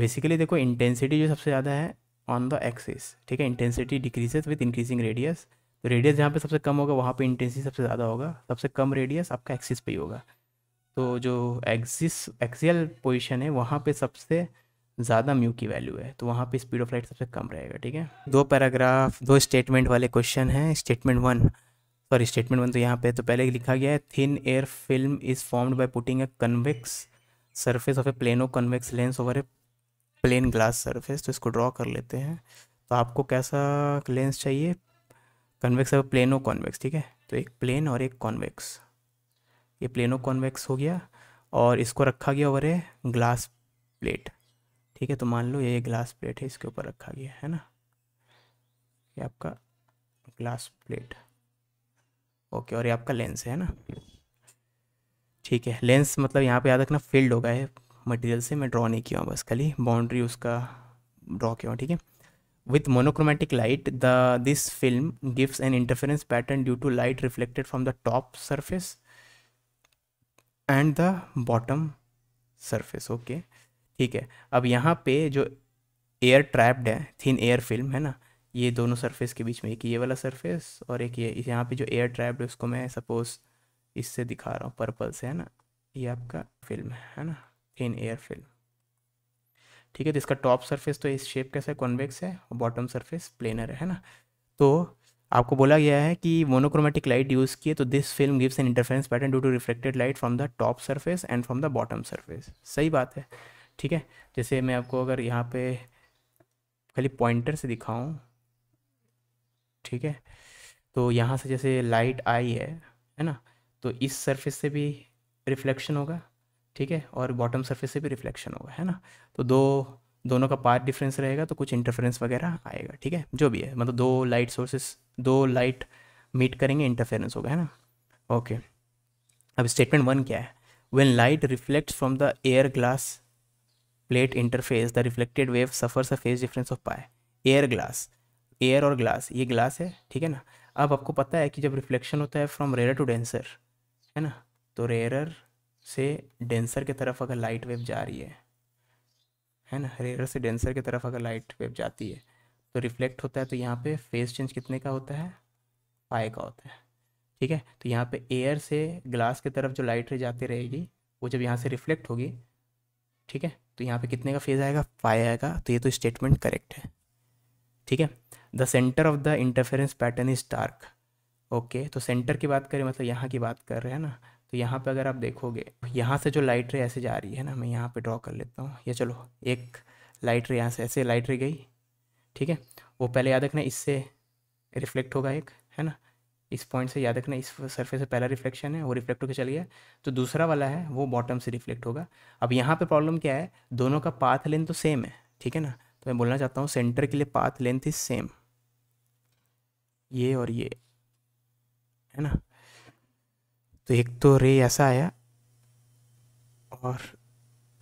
बेसिकली देखो इंटेंसिटी जो सबसे ज़्यादा है ऑन द एक्सिस ठीक है intensity decreases with increasing radius तो रेडियस जहाँ पे सबसे कम होगा वहाँ पे इंटेंसिटी सबसे ज़्यादा होगा सबसे कम रेडियस आपका एक्सिस पे ही होगा तो जो एक्सिस एक्सियल पोजिशन है वहाँ पर सबसे ज़्यादा म्यू की वैल्यू है तो वहाँ पर स्पीड ऑफ लाइट सबसे कम रहेगा ठीक है दो पैराग्राफ दो स्टेटमेंट वाले क्वेश्चन हैं स्टेटमेंट वन पर स्टेटमेंट बनते यहाँ पे तो पहले लिखा गया है thin air film is formed by putting a convex surface of a plano convex lens over a plane glass surface तो इसको ड्रॉ कर लेते हैं तो आपको कैसा लेंस चाहिए कन्वेक्स और प्लेनो कॉन्वेक्स ठीक है तो एक प्लेन और एक कॉन्वेक्स ये प्लेनो कॉन्वेक्स हो गया और इसको रखा गया ओवर ए ग्लास प्लेट ठीक है तो मान लो ये ग्लास प्लेट है इसके ऊपर रखा गया है ना ये आपका ग्लास प्लेट ओके और ये आपका लेंस है ना ठीक है लेंस मतलब यहाँ पे याद रखना फील्ड होगा है मटेरियल से मैं ड्रॉ नहीं किया बस खाली बाउंड्री उसका ड्रॉ किया ठीक है with monochromatic light the this film gives an interference pattern due to light reflected from the top surface and the bottom surface okay ठीक है अब यहाँ पे जो एयर ट्रैप्ड है थिन एयर फिल्म है ना ये दोनों सरफेस के बीच में एक ये वाला सरफेस और एक ये यहाँ पे जो एयर ट्रैप है उसको मैं सपोज इससे दिखा रहा हूँ पर्पल से है ना ये आपका फिल्म है ना इन एयर फिल्म ठीक है तो इसका टॉप सरफेस तो इस शेप कैसा है कॉन्वेक्स है और बॉटम सरफेस प्लेनर है, है ना तो आपको बोला गया है कि मोनोक्रोमेटिक लाइट यूज़ किए तो this film gives an interference pattern due to reflected light from the top surface and from the bottom surface सही बात है ठीक है जैसे मैं आपको अगर यहाँ पे खाली पॉइंटर से दिखाऊँ ठीक है तो यहाँ से जैसे लाइट आई है है ना तो इस सरफेस से भी रिफ्लेक्शन होगा ठीक है और बॉटम सरफेस से भी रिफ्लेक्शन होगा है ना तो दो दोनों का पार्ट डिफरेंस रहेगा तो कुछ इंटरफेरेंस वगैरह आएगा ठीक है जो भी है मतलब दो लाइट सोर्सेस दो लाइट मीट करेंगे इंटरफेरेंस होगा है ना ओके अब स्टेटमेंट वन क्या है when light reflects from the air glass plate interface the reflected wave suffers a phase difference of pi air glass air और ग्लास ये ग्लास है ठीक है ना अब आपको पता है कि जब रिफ्लेक्शन होता है फ्रॉम रेयर टू डेंसर है ना तो रेयर से डेंसर की तरफ अगर लाइट वेव जा रही है है ना रेयर से डेंसर की तरफ अगर लाइट वेव जाती है तो रिफ्लेक्ट होता है तो यहाँ पे फेस चेंज कितने का होता है फाइव का होता है ठीक है तो यहाँ पे एयर से ग्लास की तरफ जो लाइट रे जाती रहेगी वो जब यहाँ से रिफ्लेक्ट होगी ठीक है तो यहाँ पे कितने का फेज़ आएगा फाइव आएगा तो ये तो स्टेटमेंट करेक्ट है ठीक है the centre of the interference pattern is dark okay तो सेंटर की बात करें मतलब यहाँ की बात कर रहे हैं ना तो यहाँ पे अगर आप देखोगे यहाँ से जो लाइट रे ऐसे जा रही है ना मैं यहाँ पे ड्रॉ कर लेता हूँ ये चलो एक लाइट रे यहाँ से ऐसे लाइट रे गई ठीक है वो पहले याद रखना इससे रिफ्लेक्ट होगा एक है ना इस पॉइंट से याद रखना इस सरफेस से पहला रिफ्लेक्शन है वो रिफ्लेक्ट होकर चल गया तो दूसरा वाला है वो बॉटम से रिफ्लेक्ट होगा अब यहाँ पर प्रॉब्लम क्या है दोनों का पाथ लेंथ तो सेम है ठीक है ना तो मैं बोलना चाहता हूँ सेंटर के लिए पाथ लेंथ इज सेम ये और ये है ना तो एक तो रे ऐसा आया और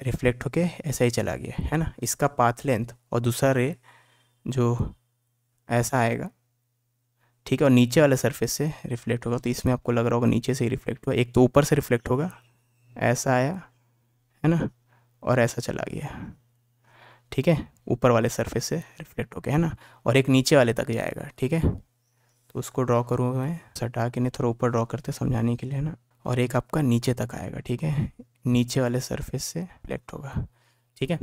रिफ्लेक्ट होके ऐसा ही चला गया है ना इसका पाथ लेंथ और दूसरा रे जो ऐसा आएगा ठीक है और नीचे वाले सरफेस से रिफ्लेक्ट होगा तो इसमें आपको लग रहा होगा नीचे से ही रिफ्लेक्ट हुआ एक तो ऊपर से रिफ्लेक्ट होगा ऐसा आया है ना और ऐसा चला गया ठीक है ऊपर वाले सरफेस से रिफ्लेक्ट होके है ना और एक नीचे वाले तक जाएगा ठीक है तो उसको ड्रॉ करूँ मैं सटा के नहीं थोड़ा ऊपर ड्रॉ करते समझाने के लिए ना और एक आपका नीचे तक आएगा ठीक है नीचे वाले सरफेस से रिफ्लेक्ट होगा ठीक है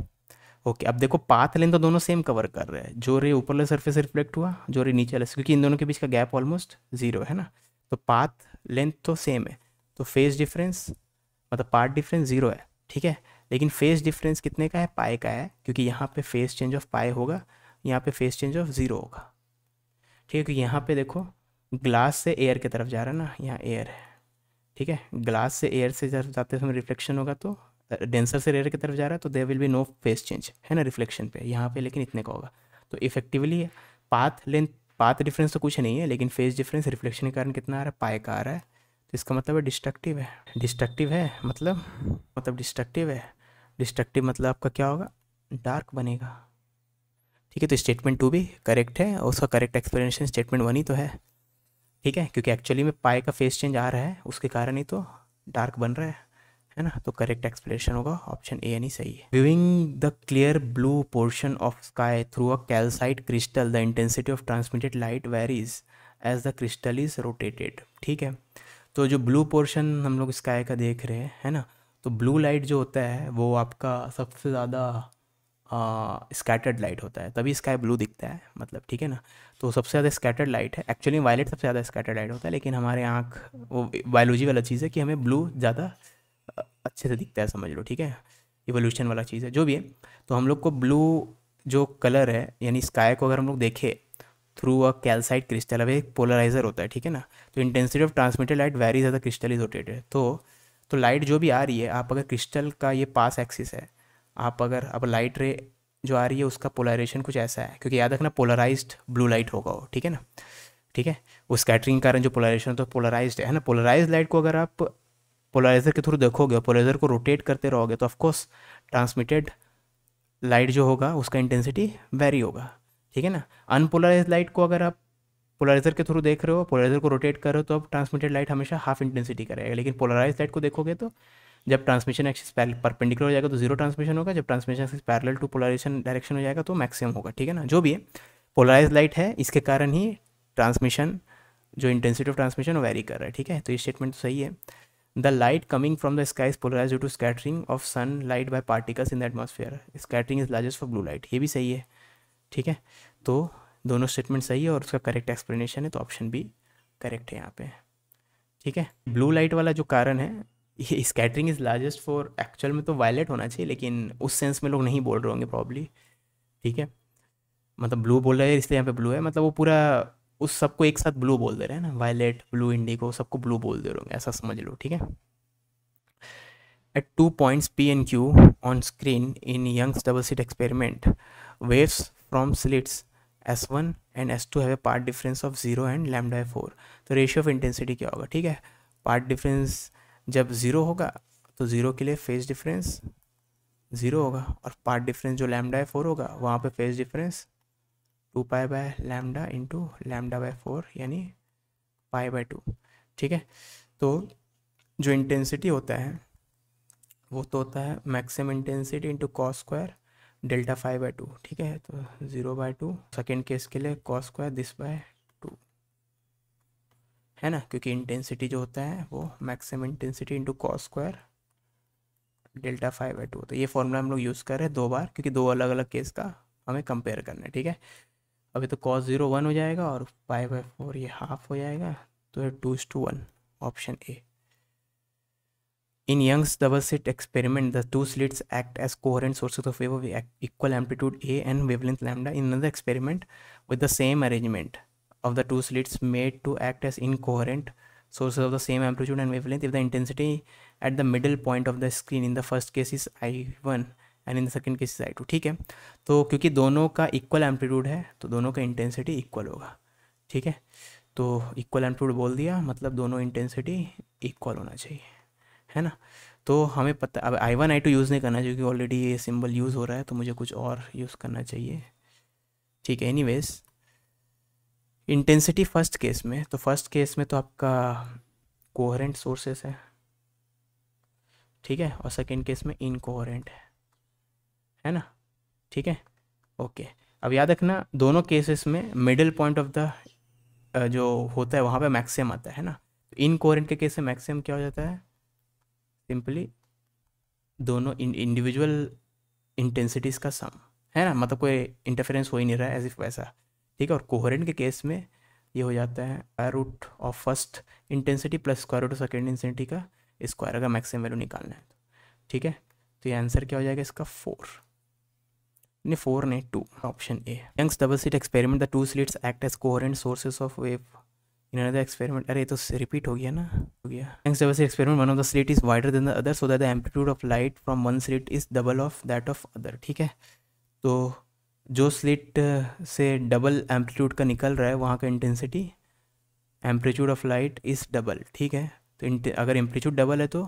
ओके अब देखो पाथ लेन तो दोनों सेम कवर कर रहे हैं जो रे ऊपर वाले सर्फेस से रिफ्लेक्ट हुआ जो रे नीचे वाले क्योंकि इन दोनों के बीच का गैप ऑलमोस्ट जीरो है ना तो पाथ लेंथ तो सेम है तो फेस डिफरेंस मतलब पार्ट डिफरेंस जीरो है ठीक है लेकिन फेस डिफरेंस कितने का है पाए का है क्योंकि यहाँ पे फेस चेंज ऑफ पाए होगा यहाँ पे फेस चेंज ऑफ ज़ीरो होगा ठीक है यहाँ पे देखो ग्लास से एयर की तरफ जा रहा है ना यहाँ एयर है ठीक है ग्लास से एयर से जब जाते समय रिफ्लेक्शन होगा तो डेंसर से एयर की तरफ जा रहा है तो there will be no phase change है ना रिफ्लेक्शन पे यहाँ पे लेकिन इतने का होगा तो effectively path length path difference तो कुछ नहीं है लेकिन फेस डिफरेंस रिफ्लेक्शन के कारण कितना आ रहा है पाए का आ रहा है तो इसका मतलब है डिस्ट्रक्टिव है डिस्ट्रक्टिव है मतलब मतलब डिस्ट्रक्टिव है डिस्ट्रक्टिव मतलब आपका क्या होगा डार्क बनेगा ठीक है तो स्टेटमेंट टू भी करेक्ट है और उसका करेक्ट एक्सप्लेनेशन स्टेटमेंट वन ही तो है ठीक है क्योंकि एक्चुअली में पाए का फेस चेंज आ रहा है उसके कारण ही तो डार्क बन रहा है है ना तो करेक्ट एक्सप्लेनेशन होगा ऑप्शन ए यानी सही है viewing the clear blue portion of sky through a calcite crystal the intensity of transmitted light varies as the crystal is rotated ठीक है तो जो ब्लू पोर्शन हम लोग स्काई का देख रहे हैं है ना तो ब्लू लाइट जो होता है वो आपका सबसे ज़्यादा स्कैटर्ड लाइट होता है तभी स्काई ब्लू दिखता है मतलब ठीक है ना तो सबसे ज़्यादा स्कैटर्ड लाइट है एक्चुअली वायलेट सबसे ज़्यादा स्कैटर्ड लाइट होता है लेकिन हमारे आँख वो बायोलॉजी वाला चीज़ है कि हमें ब्लू ज़्यादा अच्छे से दिखता है समझ लो ठीक है इवोल्यूशन वाला चीज़ है जो भी है तो हम लोग को ब्लू जो कलर है यानी स्काई को अगर हम लोग देखें थ्रू अ कैल्साइट क्रिस्टल अब एक पोलराइजर होता है ठीक है ना तो intensity of transmitted light vary ज़्यादा क्रिस्टल इज रोटेटेड तो तो लाइट जो भी आ रही है आप अगर क्रिस्टल का ये पास एक्सिस है आप अगर अब लाइट रे जो आ रही है उसका पोलराइजेशन कुछ ऐसा है क्योंकि याद रखना पोलराइज ब्लू लाइट होगा वो ठीक है ना ठीक है वो स्कैटरिंग कारण जो पोलराइजेशन होता तो है है ना पोलराइज लाइट को अगर आप पोलराइजर के थ्रू देखोगे और पोलराइजर को रोटेट करते रहोगे तो ऑफकोर्स ट्रांसमिटेड लाइट जो होगा उसका इंटेंसिटी वेरी होगा ठीक है ना अनपोलराइज लाइट को अगर आप पोलराइजर के थ्रू देख रहे हो पोलराइजर को रोटेट कर रहे हो तो अब ट्रांसमिटेड लाइट हमेशा हाफ इंटेंसिटी करेगा लेकिन पोलराइज लाइट को देखोगे तो जब ट्रांसमिशन एक्सिस परपेंडिकुलर हो जाएगा तो जीरो ट्रांसमिशन होगा जब transmission axis parallel to polarization direction हो जाएगा तो मैक्सिमम होगा ठीक है ना जो भी है पोलराइज लाइट है इसके कारण ही ट्रांसमिशन जो इंटेंसिटी ऑफ ट्रांसमिशन वो वेरी कर रहा है ठीक है तो ये स्टेटमेंट तो सही है the light coming from the sky is polarize due to scattering of sun light by particles in the atmosphere scattering is largest for blue light ये भी सही है ठीक है तो दोनों स्टेटमेंट सही है और उसका करेक्ट एक्सप्लेनेशन है तो ऑप्शन भी करेक्ट है यहाँ पे ठीक है ब्लू लाइट वाला जो कारण है scattering is largest for actual में तो वायलेट होना चाहिए लेकिन उस सेंस में लोग नहीं बोल रहे होंगे प्रॉब्ली ठीक है मतलब ब्लू बोल रहे हैं इसलिए यहाँ पे ब्लू है मतलब वो पूरा उस सबको एक साथ ब्लू बोल दे रहे हैं ना वायलेट ब्लू इंडिगो सबको ब्लू बोल दे रहे होंगे ऐसा समझ लो ठीक है at two points P and Q on screen in Young's double slit experiment waves from slits S one and S two have a path difference of zero and lambda four तो रेशियो ऑफ इंटेंसिटी क्या होगा ठीक है path difference जब zero होगा तो zero के लिए फेज डिफरेंस ज़ीरो होगा और पार्ट डिफरेंस जो लैमडा है फोर होगा वहाँ पे phase difference two pi by lambda into lambda by four यानी पाई बाय टू ठीक है तो जो इंटेंसिटी होता है वो तो होता है maximum intensity into cos square delta five by two ठीक है तो zero by two second case के लिए कॉस स्क्वायर दिस बाय है ना क्योंकि इंटेंसिटी जो होता है वो maximum intensity into cos square delta five by two होता है ये फॉर्मूला हम लोग यूज़ कर रहे हैं दो बार क्योंकि दो अलग अलग केस का हमें कंपेयर करना है ठीक है अभी तो कॉस जीरो वन हो जाएगा और फाइव बाई फोर ये हाफ हो जाएगा तो two is to one option A in Young's double slit experiment the two slits act as coherent source of wave equal amplitude A and wavelength lambda in the experiment with the same arrangement of the two slits made to act as incoherent sources of the same amplitude and wavelength if the intensity at the middle point of the screen in the first case is I1 and in the second case is I2 ठीक है तो क्योंकि दोनों का equal amplitude है तो दोनों का इंटेंसिटी इक्वल होगा ठीक है तो इक्वल एम्पलीट्यूड बोल दिया मतलब दोनों इंटेंसिटी इक्वल होना चाहिए है ना तो हमें पता अब I one I two use नहीं करना चाहिए क्योंकि ऑलरेडी ये सिंबल यूज़ हो रहा है तो मुझे कुछ और यूज़ करना चाहिए ठीक है एनी इंटेंसिटी फर्स्ट केस में तो फर्स्ट केस में तो आपका कोहरेंट सोर्सेस है ठीक है और सेकेंड केस में इनकोहरेंट है है ना ठीक है ओके अब याद रखना दोनों केसेस में मिडिल पॉइंट ऑफ द जो होता है वहाँ पे मैक्सिमम आता है ना इनकोहरेंट तो के केस में मैक्सिमम क्या हो जाता है सिंपली दोनों इंडिविजुअल इंटेंसिटीज़ का सम है ना मतलब कोई इंटरफेरेंस हो ही नहीं रहा है एज इफ वैसा ठीक है और कोहरेंट के केस में ये हो जाता है I root of first intensity plus square root second intensity का स्क्वायर का मैक्सिमम वैल्यू निकालना है ठीक है तो ये आंसर क्या हो जाएगा इसका फोर नहीं फोर नहीं two option A Young's double slit experiment the two slits act as coherent sources of wave in another experiment अरे तो रिपीट हो गया ना हो गया Young's double slit experiment one of the slit is wider than the other so that the amplitude of light from one slit is double of that of other ठीक है तो जो स्लिट से डबल एम्पलीट्यूड का निकल रहा है वहाँ का intensity amplitude of light is double ठीक है तो अगर एम्पलीट्यूड डबल है तो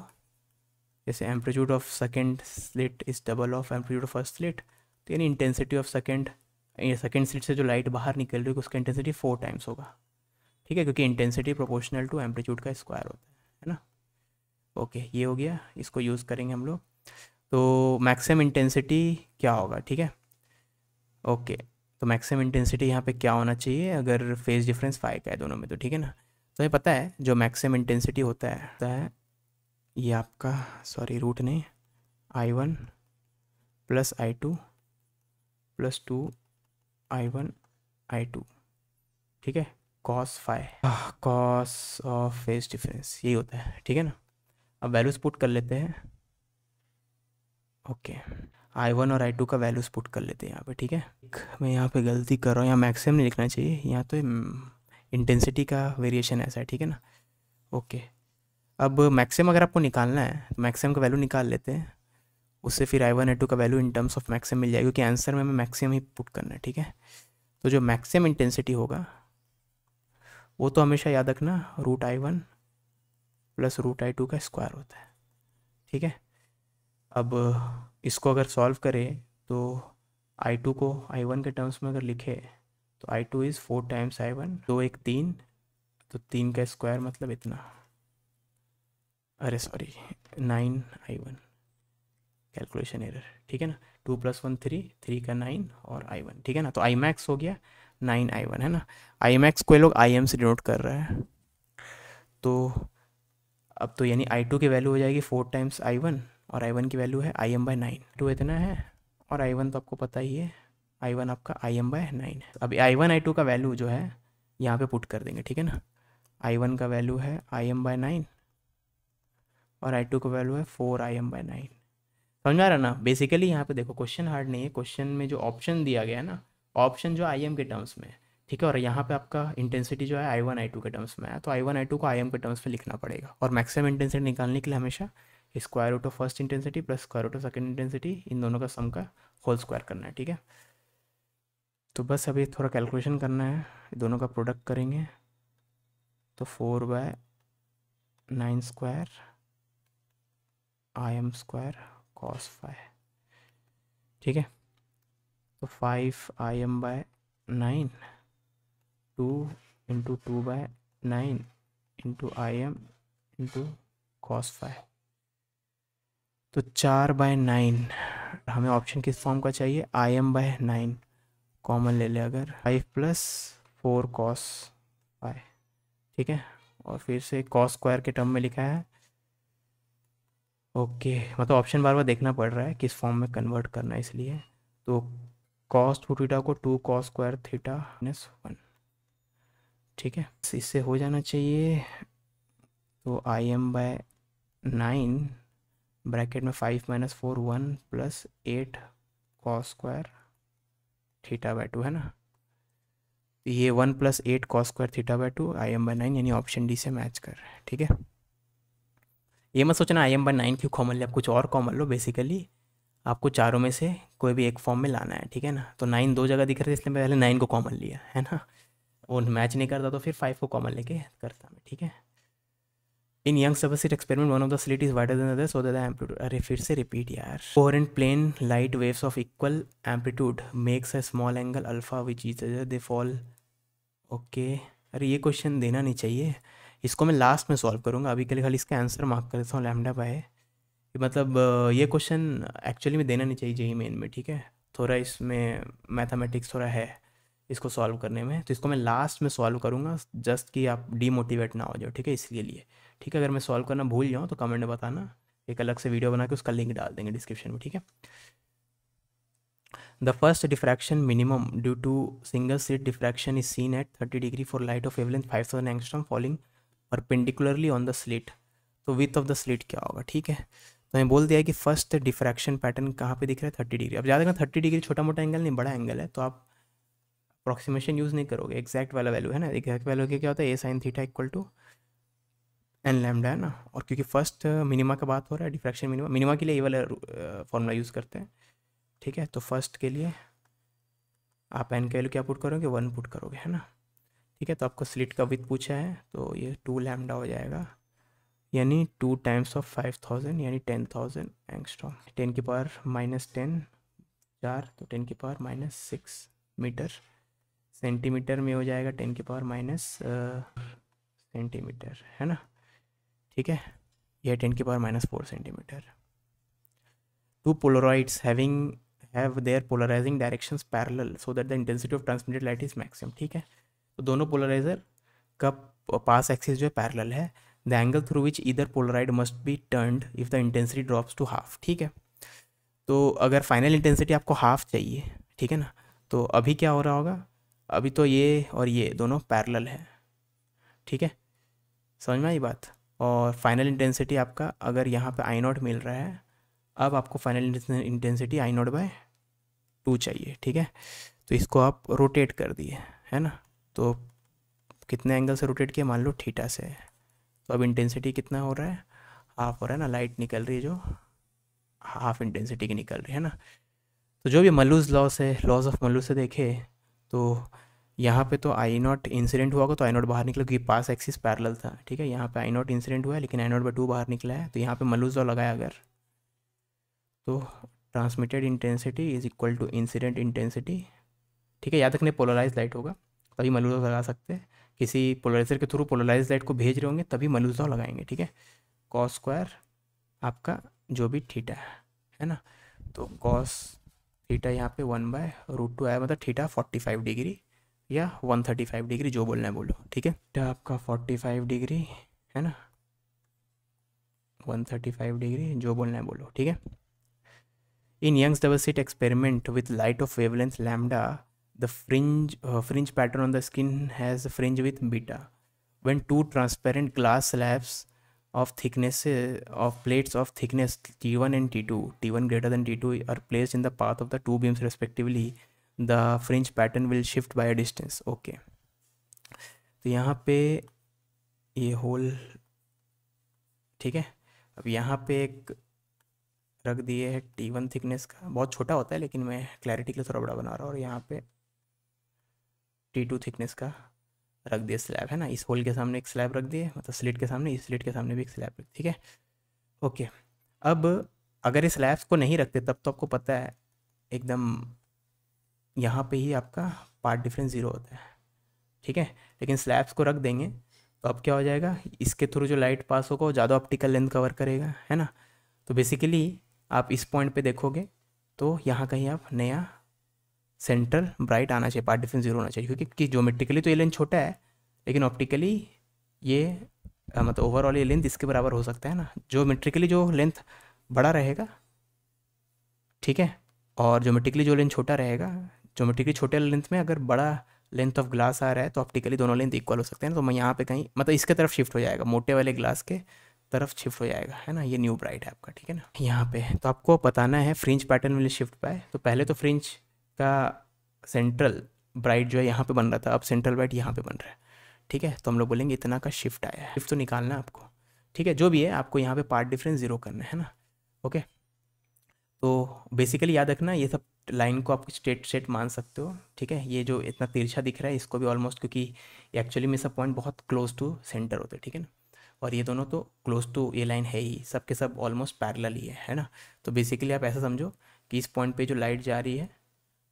जैसे amplitude of second slit is double of amplitude of first slit तो यानी इंटेंसिटी ऑफ सेकेंड या सेकेंड स्लिट से जो लाइट बाहर निकल रही है उसका इंटेंसिटी फोर टाइम्स होगा ठीक है क्योंकि इंटेंसिटी प्रोपोर्शनल टू एम्पलीट्यूड का स्क्वायर होता है है ना ओके ये हो गया इसको यूज़ करेंगे हम लोग तो मैक्सिमम इंटेंसिटी क्या होगा ठीक है ओके तो मैक्सिमम इंटेंसिटी यहाँ पे क्या होना चाहिए अगर फेज डिफरेंस फाइव का है दोनों में तो ठीक है ना तो ये पता है जो मैक्सिमम इंटेंसिटी होता है होता है ये आपका सॉरी रूट नहीं I one plus I two plus two I one I two ठीक है cos phi cos of phase difference यही होता है ठीक है ना अब वैल्यूज पुट कर लेते हैं ओके okay. आई वन और आई टू का वैल्यूज पुट कर लेते हैं यहाँ पे ठीक है मैं यहाँ पे गलती कर रहा हूँ यहाँ मैक्सिमम नहीं लिखना चाहिए यहाँ तो इंटेंसिटी हम्म, का वेरिएशन ऐसा है ठीक है ना ओके अब मैक्सिमम अगर आपको निकालना है तो मैक्सिमम का वैल्यू निकाल लेते हैं उससे फिर आई वन आई टू का value in terms of maximum मिल जाएगा क्योंकि आंसर में हमें मैक्सिमम ही पुट करना है ठीक है तो जो मैक्सिमम इंटेंसिटी होगा वो तो हमेशा याद रखना root I one plus root I two का स्क्वायर होता है ठीक है अब इसको अगर सॉल्व करें तो आई टू को आई वन के टर्म्स में अगर लिखे तो I two is four times I one दो एक तीन तो तीन का स्क्वायर मतलब इतना अरे sorry nine I one calculation error ठीक है ना two plus one three three का नाइन और आई वन ठीक है ना तो आई मैक्स हो गया नाइन आई वन है ना आई मैक्स को ये लोग आई एम से डिनोट कर रहे हैं तो अब तो यानी आई टू की वैल्यू हो जाएगी फोर टाइम्स आई वन और आई वन की वैल्यू है I M by nine two इतना है और आई वन तो आपको पता ही है आई वन आपका आई एम बाई नाइन है अभी आई वन आई टू का वैल्यू जो है यहाँ पे पुट कर देंगे ठीक है ना आई वन का वैल्यू है आई एम बाई नाइन और आई टू का वैल्यू है four I M by nine समझ में आ रहा ना बेसिकली यहाँ पे देखो क्वेश्चन हार्ड नहीं है क्वेश्चन में जो ऑप्शन दिया गया है ना ऑप्शन जो आई एम के टर्म्स में ठीक है और यहाँ पे आपका इंटेंसिटी जो है आई वन आई टू के टर्म्स में है तो आई वन आई टू को आई एम के टर्म्स में लिखना पड़ेगा और मैक्सिमम इंटेंसिटी निकालने के लिए हमेशा square root of first intensity plus square root of second intensity इन दोनों का सम का होल स्क्वायर करना है ठीक है तो बस अभी थोड़ा कैलकुलेशन करना है दोनों का प्रोडक्ट करेंगे तो four by nine square I M square cos five ठीक है तो five I M by nine two into two by nine into I M into cos five तो चार बाय नाइन हमें ऑप्शन किस फॉर्म का चाहिए I M by nine common ले लें अगर five plus four cos five ठीक है और फिर से कॉस स्क्वायर के टर्म में लिखा है ओके मतलब ऑप्शन बार बार देखना पड़ रहा है किस फॉर्म में कन्वर्ट करना है इसलिए तो कॉस टू थीटा को two cos square theta minus one ठीक है इससे हो जाना चाहिए तो I M by nine bracket में five minus four one plus eight cos square theta by two है ना तो ये one plus eight cos square theta by two I M by nine यानी ऑप्शन डी से मैच कर रहा है ठीक है ये मत सोचना आई एम बाय नाइन क्यों कॉमन लिया आप कुछ और कॉमन लो बेसिकली आपको चारों में से कोई भी एक फॉर्म में लाना है ठीक है ना तो नाइन दो जगह दिख रहे थे इसलिए पहले नाइन को कॉमन लिया है ना वो मैच नहीं करता तो फिर फाइव को कॉमन लेके करता मैं ठीक है इन यंग सबसिट experiment one of the slit is wider than other so that amplitude अरे फिर से रिपीट यार and plane light waves of equal amplitude makes a small angle alpha which is the fall okay अरे ये question देना नहीं चाहिए इसको मैं लास्ट में सॉल्व करूँगा अभी के लिए खाली इसका आंसर मार्क कर देता हूँ लैमडा बाय मतलब uh, ये क्वेश्चन एक्चुअली में देना नहीं चाहिए जेई मेन में ठीक है थोड़ा इसमें मैथमेटिक्स थोड़ा है इसको सॉल्व करने में तो इसको मैं लास्ट में सॉल्व करूँगा जस्ट कि आप डीमोटिवेट ना हो जाओ ठीक है इसके लिए ठीक है अगर मैं सॉल्व करना भूल जाऊँ तो कमेंट में बताना एक अलग से वीडियो बना के उसका लिंक डाल देंगे डिस्क्रिप्शन में ठीक है The first diffraction minimum due to single slit diffraction is seen at 30 degree for light of wavelength 5000 angstrom falling perpendicularly on the slit तो विथ ऑफ द स्लिट क्या होगा ठीक है तो हमें बोल दिया कि फर्स्ट डिफ्रैक्शन पैटर्न कहाँ पे दिख रहा है 30 डिग्री अब ज्यादा रखना 30 डिग्री छोटा मोटा एंगल नहीं बड़ा एंगल है तो आप अप्रॉक्सीमेशन यूज़ नहीं करोगे एक्जैक्ट वाला वैल्यू है ना एक्जैक्ट वैल्यू क्या होता है a sine theta equal to N lambda है ना और क्योंकि फर्स्ट uh, मिनिमा का बात हो रहा है डिफ्रैक्शन मिनिमा मिनिमा के लिए ये वाला फॉर्मूला uh, यूज़ करते हैं ठीक है तो फर्स्ट के लिए आप एन के वैल्यू क्या पुट करोगे वन पुट करोगे है ना ठीक है तो आपको स्लिट का विथ पूछा है तो ये टू लैमडा हो जाएगा यानी two times of five thousand यानी टेन थाउजेंड एंगस्ट्रॉम टेन की पावर माइनस टेन चार तो टेन की power minus six metre centimetre में हो जाएगा टेन की पावर माइनस सेंटीमीटर है ना ठीक है यह टेन के power minus four centimetre two polaroids having have their polarising direction parallel so that the intensity of transmitted light is maximum ठीक है तो दोनों पोलराइजर का पास एक्सिस जो है पैरल है the angle through which either polaroid must be turned if the intensity drops to half ठीक है तो अगर फाइनल इंटेंसिटी आपको हाफ चाहिए ठीक है ना तो अभी क्या हो रहा होगा अभी तो ये और ये दोनों पैरल है ठीक है समझ में आई बात और फाइनल इंटेंसिटी आपका अगर यहाँ पे आई नॉट मिल रहा है अब आपको final intensity I naught by two चाहिए ठीक है तो इसको आप रोटेट कर दिए है ना तो कितने एंगल से रोटेट किया मान लो ठीटा से तो अब इंटेंसिटी कितना हो रहा है हाफ हो रहा है ना लाइट निकल रही है जो हाफ इंटेंसिटी की निकल रही है ना तो जो भी मलूज लॉस है लॉस ऑफ मलूज से देखे तो यहाँ पे तो आई नॉट इंसिडेंट हुआ होगा तो आई नॉट बाहर निकला क्योंकि पास एक्सिस पैरल था ठीक है यहाँ पे आई नॉट इंसिडेंट हुआ है लेकिन आई नॉट बाई टू बाहर निकला है तो यहाँ पे मलूज लॉ लगाया अगर तो transmitted intensity is equal to incident intensity ठीक है याद रखने पोलराइज लाइट होगा तभी मलूज लॉ लगा सकते हैं किसी पोलराइजर के थ्रू पोलराइज लाइट को भेज रहे होंगे तभी मलूज लॉ लगाएंगे ठीक है कॉस स्क्वायर आपका जो भी थीटा है है ना तो कॉस थीटा यहाँ पे वन बाय रूट टू आया मतलब थीटा फोर्टी फाइव डिग्री या 135 डिग्री जो बोलना है बोलो ठीक है तो आपका 45 डिग्री है ना 135 डिग्री जो बोलना है बोलो ठीक है in Young's double slit experiment with light of wavelength lambda the fringe uh, fringe pattern on the skin has a fringe with beta when two transparent glass slabs of thickness of plates of thickness t1 and t2 t1 greater than t2 are placed in the path of the two beams respectively the fringe pattern will shift by a distance okay तो यहाँ पे ये whole ठीक है अब यहाँ पे एक रख दिए है टी वन थिकनेस का बहुत छोटा होता है लेकिन मैं क्लैरिटी के लिए थोड़ा बड़ा बना रहा हूँ और यहाँ पे टी टू थिकनेस का रख दिया स्लैब है ना इस होल के सामने एक स्लैब रख दिए मतलब स्लिट के सामने इस स्लिट के सामने भी एक स्लैब रख ठीक है ओके अब अगर इस स्लैब्स को नहीं रखते तब तो आपको पता है एकदम यहाँ पे ही आपका पार्ट डिफरेंस ज़ीरो होता है ठीक है लेकिन स्लैब्स को रख देंगे तो अब क्या हो जाएगा इसके थ्रू जो लाइट पास होगा वो ज़्यादा ऑप्टिकल लेंथ कवर करेगा है ना तो बेसिकली आप इस पॉइंट पे देखोगे तो यहाँ कहीं आप नया सेंटर ब्राइट आना चाहिए पार्ट डिफरेंस जीरो होना चाहिए क्योंकि जोमेट्रिकली तो ये लेंथ छोटा है लेकिन ऑप्टिकली ये आ, मतलब ओवरऑल ये लेंथ इसके बराबर हो सकता है ना जोमेट्रिकली जो लेंथ बड़ा रहेगा ठीक है और जोमेट्रिकली जो लेंथ छोटा रहेगा जोमेट्रिकली छोटे लेंथ में अगर बड़ा लेंथ ऑफ ग्लास आ रहा है तो ऑप्टिकली दोनों लेंथ इक्वल हो सकते हैं तो मैं यहाँ पे कहीं मतलब इसके तरफ शिफ्ट हो जाएगा मोटे वाले ग्लास के तरफ शिफ्ट हो जाएगा है ना ये न्यू ब्राइट है आपका ठीक है ना यहाँ पे तो आपको बताना है फ्रिंज पैटर्न वाले शिफ्ट पाए तो पहले तो फ्रिंज का सेंट्रल ब्राइट जो है यहाँ पे बन रहा था अब सेंट्रल ब्राइट यहाँ पे बन रहा है ठीक है तो हम लोग बोलेंगे इतना का शिफ्ट आया है शिफ्ट तो निकालना है आपको ठीक है जो भी है आपको यहाँ पे पार्ट डिफरेंस जीरो करना है ना ओके तो बेसिकली याद रखना ये सब लाइन को आप स्ट्रेट स्ट्रेट मान सकते हो ठीक है ये जो इतना तिरछा दिख रहा है इसको भी ऑलमोस्ट क्योंकि एक्चुअली में सब पॉइंट बहुत क्लोज टू सेंटर होते हैं ठीक है ना और ये दोनों तो क्लोज टू ये लाइन है ही सब के सब ऑलमोस्ट पैरल ही है है ना तो बेसिकली आप ऐसा समझो कि इस पॉइंट पे जो लाइट जा रही है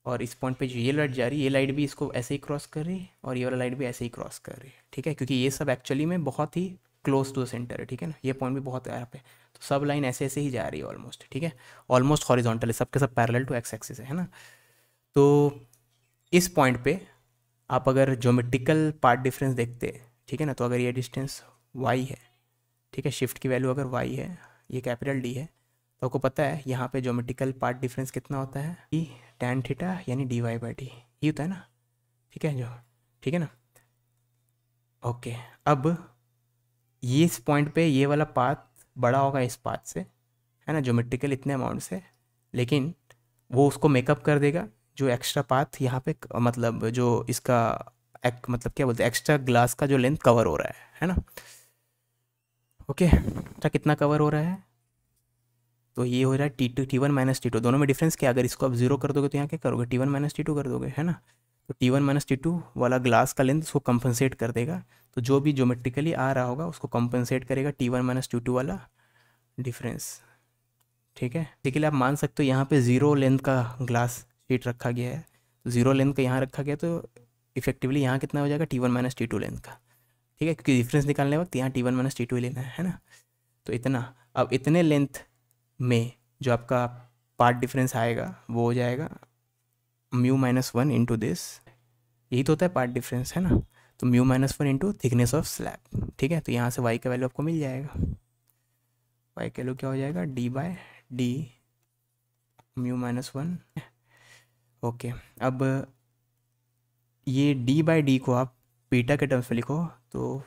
और इस पॉइंट पे जो ये लाइट जा रही है ये लाइट भी इसको ऐसे ही क्रॉस कर रही है और ये वाला लाइट भी ऐसे ही क्रॉस कर रही है ठीक है क्योंकि ये सब एक्चुअली में बहुत ही क्लोज टू सेंटर है ठीक है ना ये पॉइंट भी बहुत यहाँ पे तो सब लाइन ऐसे ऐसे ही जा रही है ऑलमोस्ट ठीक है ऑलमोस्ट हॉरिजॉन्टल है सबके सब पैरेलल टू एक्स एक्सिस है ना तो इस पॉइंट पे आप अगर ज्योमेट्रिकल पार्ट डिफरेंस देखते ठीक है ना तो अगर ये डिस्टेंस वाई है ठीक है शिफ्ट की वैल्यू अगर वाई है ये कैपिटल डी है तो आपको पता है यहाँ पे ज्योमेट्रिकल पार्ट डिफरेंस कितना होता है ई टेन थीटा यानी डी वाई बाई डी ये होता है ना ठीक है जो ठीक है ना ओके अब ये इस पॉइंट पे ये वाला पाथ बड़ा होगा इस पाथ से है ना जोमेट्रिकल इतने अमाउंट से लेकिन वो उसको मेकअप कर देगा जो एक्स्ट्रा पाथ यहाँ पे मतलब जो इसका एक, मतलब क्या बोलते हैं एक्स्ट्रा ग्लास का जो लेंथ कवर हो रहा है है ना ओके अच्छा कितना कवर हो रहा है तो ये हो रहा है T two T one minus T two दोनों में डिफरेंस क्या अगर इसको आप जीरो कर दोगे तो यहाँ क्या करोगे T one minus T two कर दोगे है ना तो T one minus T two वाला ग्लास का लेंथ उसको कंपनसेट कर देगा तो जो भी जोमेट्रिकली आ रहा होगा उसको कॉम्पनसेट करेगा T one minus two two वाला डिफरेंस ठीक है बेसिकली आप मान सकते हो यहाँ पे ज़ीरो लेंथ का ग्लास शीट रखा गया है ज़ीरो तो लेंथ का यहाँ रखा गया तो इफेक्टिवली यहाँ कितना हो जाएगा T one minus T two length का ठीक है क्योंकि डिफरेंस निकालने वक्त यहाँ T one minus T two लेना है ना तो इतना अब इतने लेंथ में जो आपका पार्ट डिफरेंस आएगा वो हो जाएगा mu minus one into this यही तो होता है पार्ट डिफरेंस है ना तो mu minus one into thickness of slab ठीक है तो यहाँ से वाई का वैल्यू आपको मिल जाएगा वाई का वैल्यू क्या हो जाएगा D by D mu minus one okay अब ये डी बाई डी को आप बीटा के टर्म्स में लिखो तो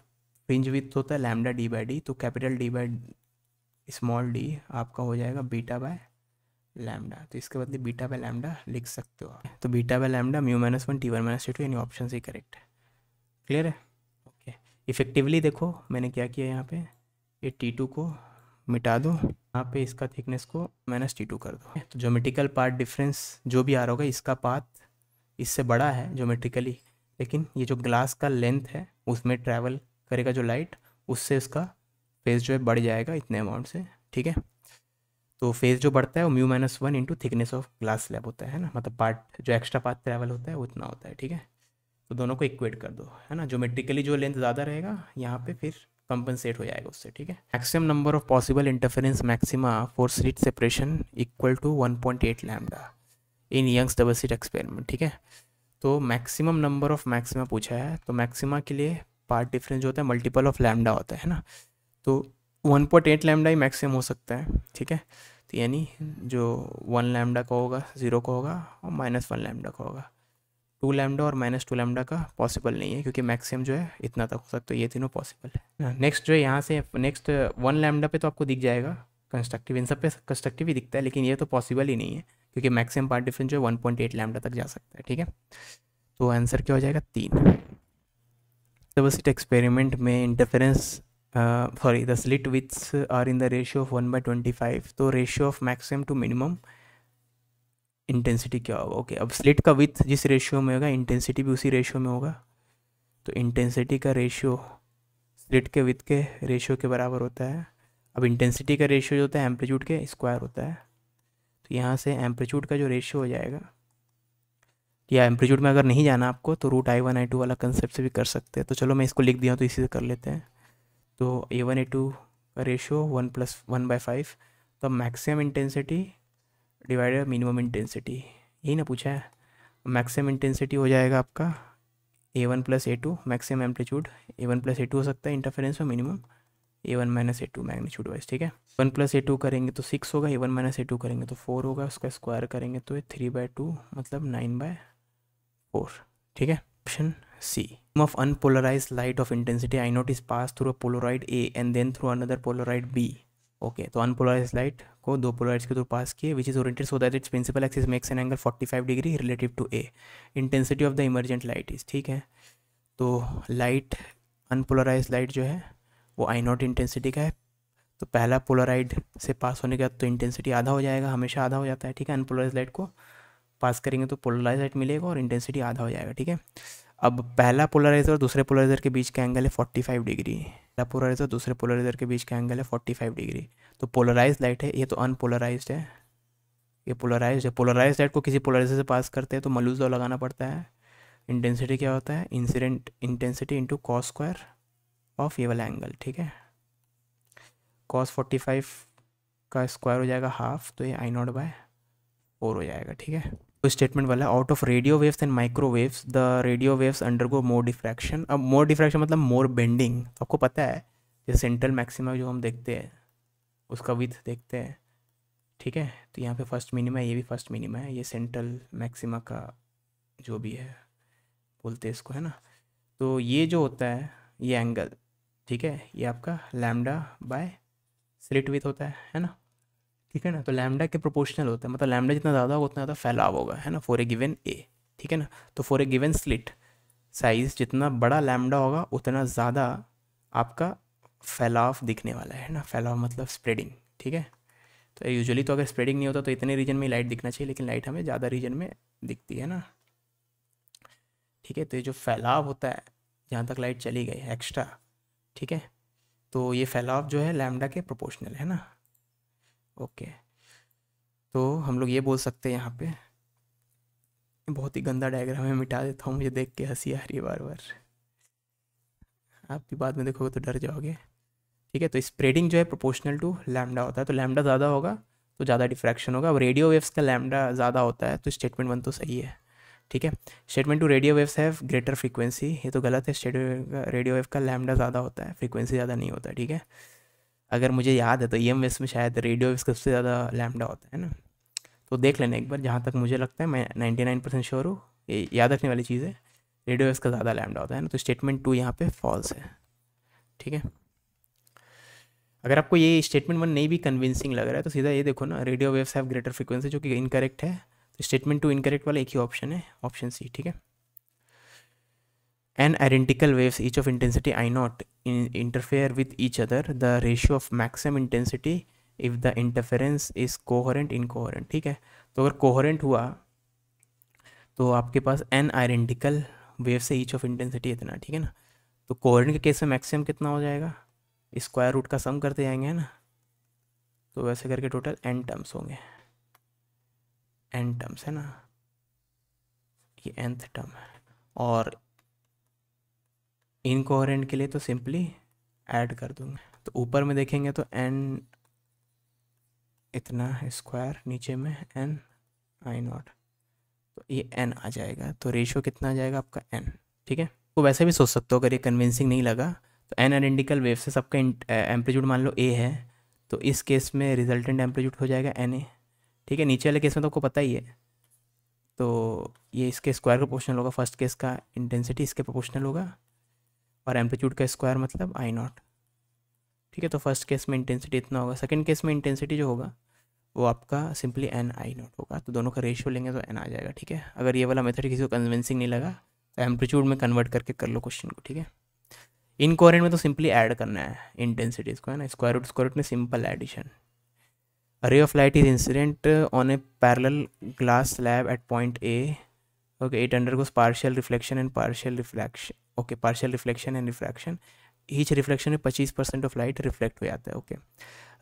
फ्रिंज विथ होता है लैमडा डी बाई डी तो capital D by small D आपका हो जाएगा बीटा बाय लैमडा तो इसके बदले बीटा बाय लैमडा लिख सकते हो आप तो beta by lambda mu minus one T one minus T two यानी ऑप्शन सी करेक्ट है क्लियर है ओके इफ़ेक्टिवली देखो मैंने क्या किया यहाँ पे ये टी टू को मिटा दो यहाँ पे इसका थिकनेस को माइनस टी टू कर दो तो जोमेट्रिकल पार्ट डिफरेंस जो भी आ रहा होगा इसका पाथ इससे बड़ा है जोमेट्रिकली लेकिन ये जो ग्लास का लेंथ है उसमें ट्रैवल करेगा जो लाइट उससे उसका फेस जो है बढ़ जाएगा इतने अमाउंट से ठीक है तो फेस जो बढ़ता है वो mu minus one into thickness of glass slab होता है ना मतलब पार्ट जो एक्स्ट्रा पार्ट ट्रैवल होता है उतना होता है ठीक है तो दोनों को इक्वेट कर दो है ना जोमेट्रिकली जो लेंथ ज़्यादा रहेगा यहाँ पे फिर कंपनसेट हो जाएगा उससे ठीक है maximum number of possible interference maxima for slit separation equal to 1.8 eight lambda in Young's double slit experiment ठीक है तो मैक्सिमम नंबर ऑफ मैक्सिमा पूछा है तो मैक्सिमा के लिए पार्ट डिफरेंस जो होता है मल्टीपल ऑफ लैमडा होता है ना तो वन पॉइंट एट लैमडा ही मैक्सिमम हो सकता है ठीक है तो यानी जो वन लैमडा का होगा ज़ीरो का होगा और माइनस वन लैमडा का होगा टू लैमडा और माइनस टू लैमडा का पॉसिबल नहीं है क्योंकि मैक्सिमम जो है इतना तक हो सकता है ये तीनों पॉसिबल है नेक्स्ट हाँ, जो है यहाँ से नेक्स्ट वन लैमडा पे तो आपको दिख जाएगा कंस्ट्रक्टिव इन सब पे कंस्ट्रक्टिव ही दिखता है लेकिन ये तो पॉसिबल ही नहीं है क्योंकि मैक्सिमम पार्ट डिफरेंस जो है वन पॉइंट एट लैमडा तक जा सकता है ठीक है तो आंसर क्या हो जाएगा तीन तो बस इट एक्सपेरिमेंट में interference sorry the slit widths are in the ratio of one by twenty five तो ratio of maximum to minimum intensity क्या होगा ओके अब स्लिट का विथ जिस रेशियो में होगा इंटेंसिटी भी उसी रेशियो में होगा तो इंटेंसिटी का रेशियो स्लिट के विथ के रेशियो के बराबर होता है अब इंटेंसिटी का रेशियो जो होता है एम्पलीट्यूड के स्क्वायर होता है तो यहाँ से एम्पलीट्यूड का जो रेशियो हो जाएगा या एम्पलीट्यूड में अगर नहीं जाना आपको तो root I one I two वाला कंसेप्ट से भी कर सकते हैं तो चलो मैं इसको लिख दिया तो इसी से कर लेते हैं तो ए वन ए टू का ratio one plus one by five तो maximum intensity divide minimum intensity यही ना पूछा है मैक्सिमम इंटेंसिटी हो जाएगा आपका A one plus A two maximum amplitude A one plus A two हो सकता है इंटरफेरेंस में minimum A one minus A two magnitude wise ठीक है वन प्लस ए टू करेंगे तो सिक्स होगा A one minus A two करेंगे तो फोर होगा उसका स्क्वायर करेंगे तो थ्री बाय टू मतलब नाइन बाय फोर ठीक है option C of unpolarised light of intensity I not is pass through a polaroid A and then through another polaroid B okay तो अनपोलराइज लाइट को दो polarise के through pass किए which is oriented so that its principal axis makes an angle 45 degree relative to A intensity of the emergent light is ठीक है तो light unpolarise light जो है वो आई नॉट इंटेंसिटी का है तो पहला पोलराइड से पास होने के बाद तो इंटेंसिटी आधा हो जाएगा हमेशा आधा हो जाता है ठीक है अनपोलराइज लाइट को पास करेंगे तो पोलराइज लाइट मिलेगा और इंटेंसिटी आधा हो जाएगा ठीक है अब पहला पोलराइजर और दूसरे पोलराइजर के बीच का एंगल है फोर्टी फाइव डिग्री पहला पोलराइजर दूसरे पोलराइजर के बीच का एंगल है फोर्टी फाइव डिग्री तो पोलराइज लाइट है ये तो अनपोलराइज है ये पोलराइज है पोलराइज लाइट को किसी पोलराइजर से पास करते हैं तो मलूज लॉ लगाना पड़ता है इंटेंसिटी क्या होता है incident intensity into cos square of ये वाला एंगल ठीक है कॉस फोर्टी फाइव का स्क्वायर हो जाएगा हाफ तो ये आई नॉट बाय फोर हो जाएगा ठीक है तो स्टेटमेंट वाला out of radio waves and microwaves the radio waves undergo more diffraction अब मोर डिफ्रैक्शन मतलब मोर बेंडिंग आपको पता है जैसे सेंट्रल मैक्सिमा जो हम देखते हैं उसका विथ देखते हैं ठीक है तो यहाँ पे फर्स्ट मिनिमा है ये भी फर्स्ट मिनिमा है ये सेंट्रल मैक्सिमा का जो भी है बोलते हैं इसको है ना तो ये जो होता है ये एंगल ठीक है ये आपका लैमडा बाय स्लिट विथ होता है है ना ठीक है ना तो लैमडा के प्रोपोर्शनल होता है मतलब लैमडा जितना ज़्यादा होगा उतना ज़्यादा फैलाव होगा है ना फॉर ए गिवन ए ठीक है ना तो for a given slit size जितना बड़ा लैमडा होगा उतना ज़्यादा आपका फैलाव दिखने वाला है ना फैलाव मतलब स्प्रेडिंग ठीक है तो यूजुअली तो अगर स्प्रेडिंग नहीं होता तो इतने रीजन में लाइट दिखना चाहिए लेकिन लाइट हमें ज़्यादा रीजन में दिखती है ना ठीक है तो ये जो फैलाव होता है जहाँ तक लाइट चली गई एक्स्ट्रा ठीक है तो ये फैलाव जो है लैमडा के प्रोपोर्शनल है ना ओके तो हम लोग ये बोल सकते हैं यहाँ पे बहुत ही गंदा डायग्राम है मिटा देता हूँ मुझे देख के हंसी आ रही है बार बार आप भी बाद में देखोगे तो डर जाओगे ठीक है तो स्प्रेडिंग जो है प्रोपोर्शनल टू लैमडा होता है तो लैमडा ज़्यादा होगा तो ज़्यादा डिफ्रैक्शन होगा रेडियो वेव्स का लैमडा ज़्यादा होता है तो स्टेटमेंट वन तो सही है ठीक है statement two radio waves have greater frequency ये तो गलत है स्टेट रेडियो वेव का लैमडा ज़्यादा होता है फ्रीक्वेंसी ज़्यादा नहीं होता है ठीक है अगर मुझे याद है तो ई e एम में शायद रेडियो का सबसे ज़्यादा लैमडा होता है ना तो देख लेना एक बार जहाँ तक मुझे लगता है मैं नाइन्टी नाइन परसेंट श्योर हूँ ये याद रखने वाली चीज़ है रेडियो वेव्स का ज़्यादा लैमडा होता है ना तो स्टेटमेंट टू यहाँ पे फॉल्स है ठीक है अगर आपको ये स्टेटमेंट वन नहीं भी कन्विंसिंग लग रहा है तो सीधा ये देखो ना radio waves have greater frequency जो कि इनकरेक्ट है तो स्टेटमेंट टू इनकरेक्ट वाला एक ही ऑप्शन है ऑप्शन सी ठीक है n identical waves each of intensity i naught in interfere with each other the ratio of maximum intensity if the interference is coherent incoherent ठीक है तो अगर coherent हुआ तो आपके पास n identical वेव से ईच ऑफ इंटेंसिटी इतना ठीक है ना तो कोहेरेंट के केस में मैक्सिमम कितना हो जाएगा स्क्वायर रूट का सम करते जाएंगे है ना तो वैसे करके टोटल एन टर्म्स होंगे एन टर्म्स है ना ये एंथ टर्म है और इनकोहरेंट के लिए तो सिंपली ऐड कर दूंगा तो ऊपर में देखेंगे तो एन इतना स्क्वायर नीचे में एन आई नॉट तो ये एन आ जाएगा तो रेशियो कितना आ जाएगा आपका एन ठीक है तो वैसे भी सोच सकते हो अगर ये कन्विंसिंग नहीं लगा तो एन आइडेंटिकल वेव से सबका एम्पलीट्यूड मान लो ए है तो इस केस में रिजल्टेंट एम्पलीट्यूड हो जाएगा एन ए ठीक है नीचे वाले केस में तो आपको पता ही है तो ये इसके स्क्वायर प्रोपोर्शनल होगा फर्स्ट केस का इंटेंसिटी इसके प्रोपोर्शनल होगा और एम्पलीट्यूड का स्क्वायर मतलब आई नॉट ठीक है तो फर्स्ट केस में इंटेंसिटी इतना होगा सेकेंड केस में इंटेंसिटी जो होगा वो आपका सिंपली एन आई नॉट होगा तो दोनों का रेशियो लेंगे तो एन आ जाएगा ठीक है अगर ये वाला मेथड किसी को कन्विंसिंग नहीं लगा तो एम्पलीट्यूड में कन्वर्ट करके कर लो क्वेश्चन को ठीक है इनकोरेंट में तो सिंपली ऐड करना है इंटेंसिटीज को है ना स्क्वायर रूट स्क्वायर रूट में simple addition ray of light is incident on a parallel glass slab at point A okay it undergoes partial reflection and partial reflection okay partial reflection and refraction each reflection में पच्चीस percent of light reflect हो जाता है okay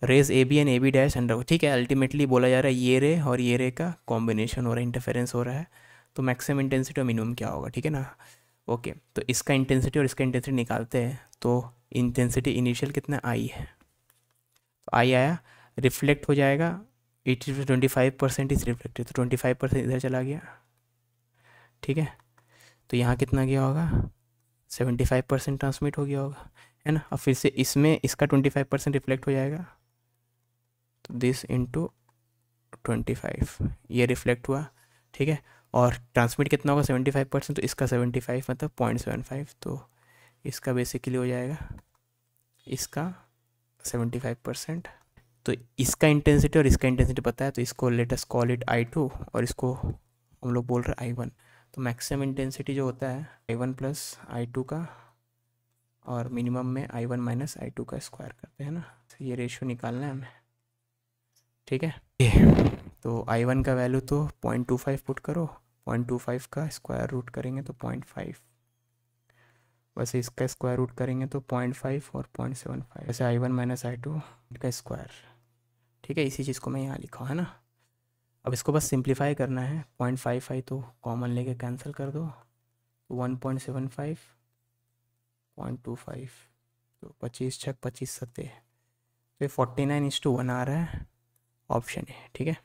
rays A B and A B dash under ठीक है ultimately बोला जा रहा है ये रे और ये रे का कॉम्बिनेशन हो रहा है इंटरफेरेंस हो रहा है तो मैक्सिमम इंटेंसिटी और मिनिमम क्या होगा ठीक है ना ओके तो इसका इंटेंसिटी और इसका इंटेंसिटी निकालते हैं तो इंटेंसिटी इनिशियल कितना आई है तो आई आया रिफ्लेक्ट हो जाएगा at twenty five percent is reflected तो ट्वेंटी फाइव परसेंट इधर चला गया ठीक है तो यहाँ कितना गया होगा सेवेंटी फाइव परसेंट ट्रांसमिट हो गया होगा है ना और फिर से इसमें इसका ट्वेंटी फाइव परसेंट रिफ्लेक्ट हो जाएगा तो दिस इंटू ट्वेंटी फाइव ये रिफ्लेक्ट हुआ ठीक है और ट्रांसमिट कितना होगा सेवेंटी फाइव परसेंट तो इसका सेवेंटी फाइव मतलब पॉइंट सेवन फाइव तो इसका बेसिकली हो जाएगा इसका सेवेंटी फाइव परसेंट तो इसका इंटेंसिटी और इसका इंटेंसिटी पता है तो इसको let's call it I two और इसको हम लोग बोल रहे हैं आई वन तो मैक्सिमम इंटेंसिटी जो होता है I one plus I two का और मिनिमम में I one minus I two का स्क्वायर करते हैं ना तो ये रेशियो निकालना है हमें ठीक है ये तो आई वन का वैल्यू तो पॉइंट टू फाइव पुट करो पॉइंट टू फाइव का स्क्वायर रूट करेंगे तो पॉइंट फाइव वैसे इसका स्क्वायर रूट करेंगे तो पॉइंट फाइव और पॉइंट सेवन फाइव वैसे I one minus I two का स्क्वायर ठीक है इसी चीज़ को मैं यहाँ लिखा है ना अब इसको बस सिंप्लीफाई करना है पॉइंट फाइव फाइव तो कॉमन लेके कैंसिल कर दो one point seven five point two five तो पच्चीस छक पच्चीस सत्ते तो ये फोर्टी नाइन इंस टू वन आ रहा है ऑप्शन है ठीक है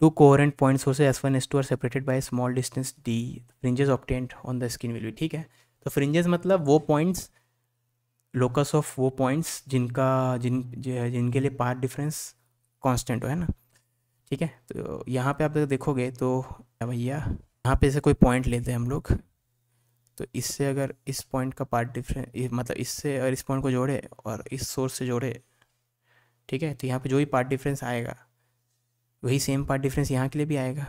two coherent point sources S one S two are separated by small distance the fringes obtained on the screen will भी ठीक है तो फ्रिंजेस मतलब वो पॉइंट्स लोकस ऑफ वो पॉइंट्स जिनका जिन जिनके लिए पार्ट डिफरेंस कॉन्स्टेंट हो है ना ठीक है तो यहाँ पे आप देखोगे तो भैया यहाँ पे से कोई पॉइंट लेते हैं हम लोग तो इससे अगर इस पॉइंट का पार्ट डिफरेंस मतलब इससे अगर इस पॉइंट को जोड़े और इस सोर्स से जोड़े ठीक है तो यहाँ पे जो ही पार्ट डिफरेंस आएगा वही सेम पार्ट डिफरेंस यहाँ के लिए भी आएगा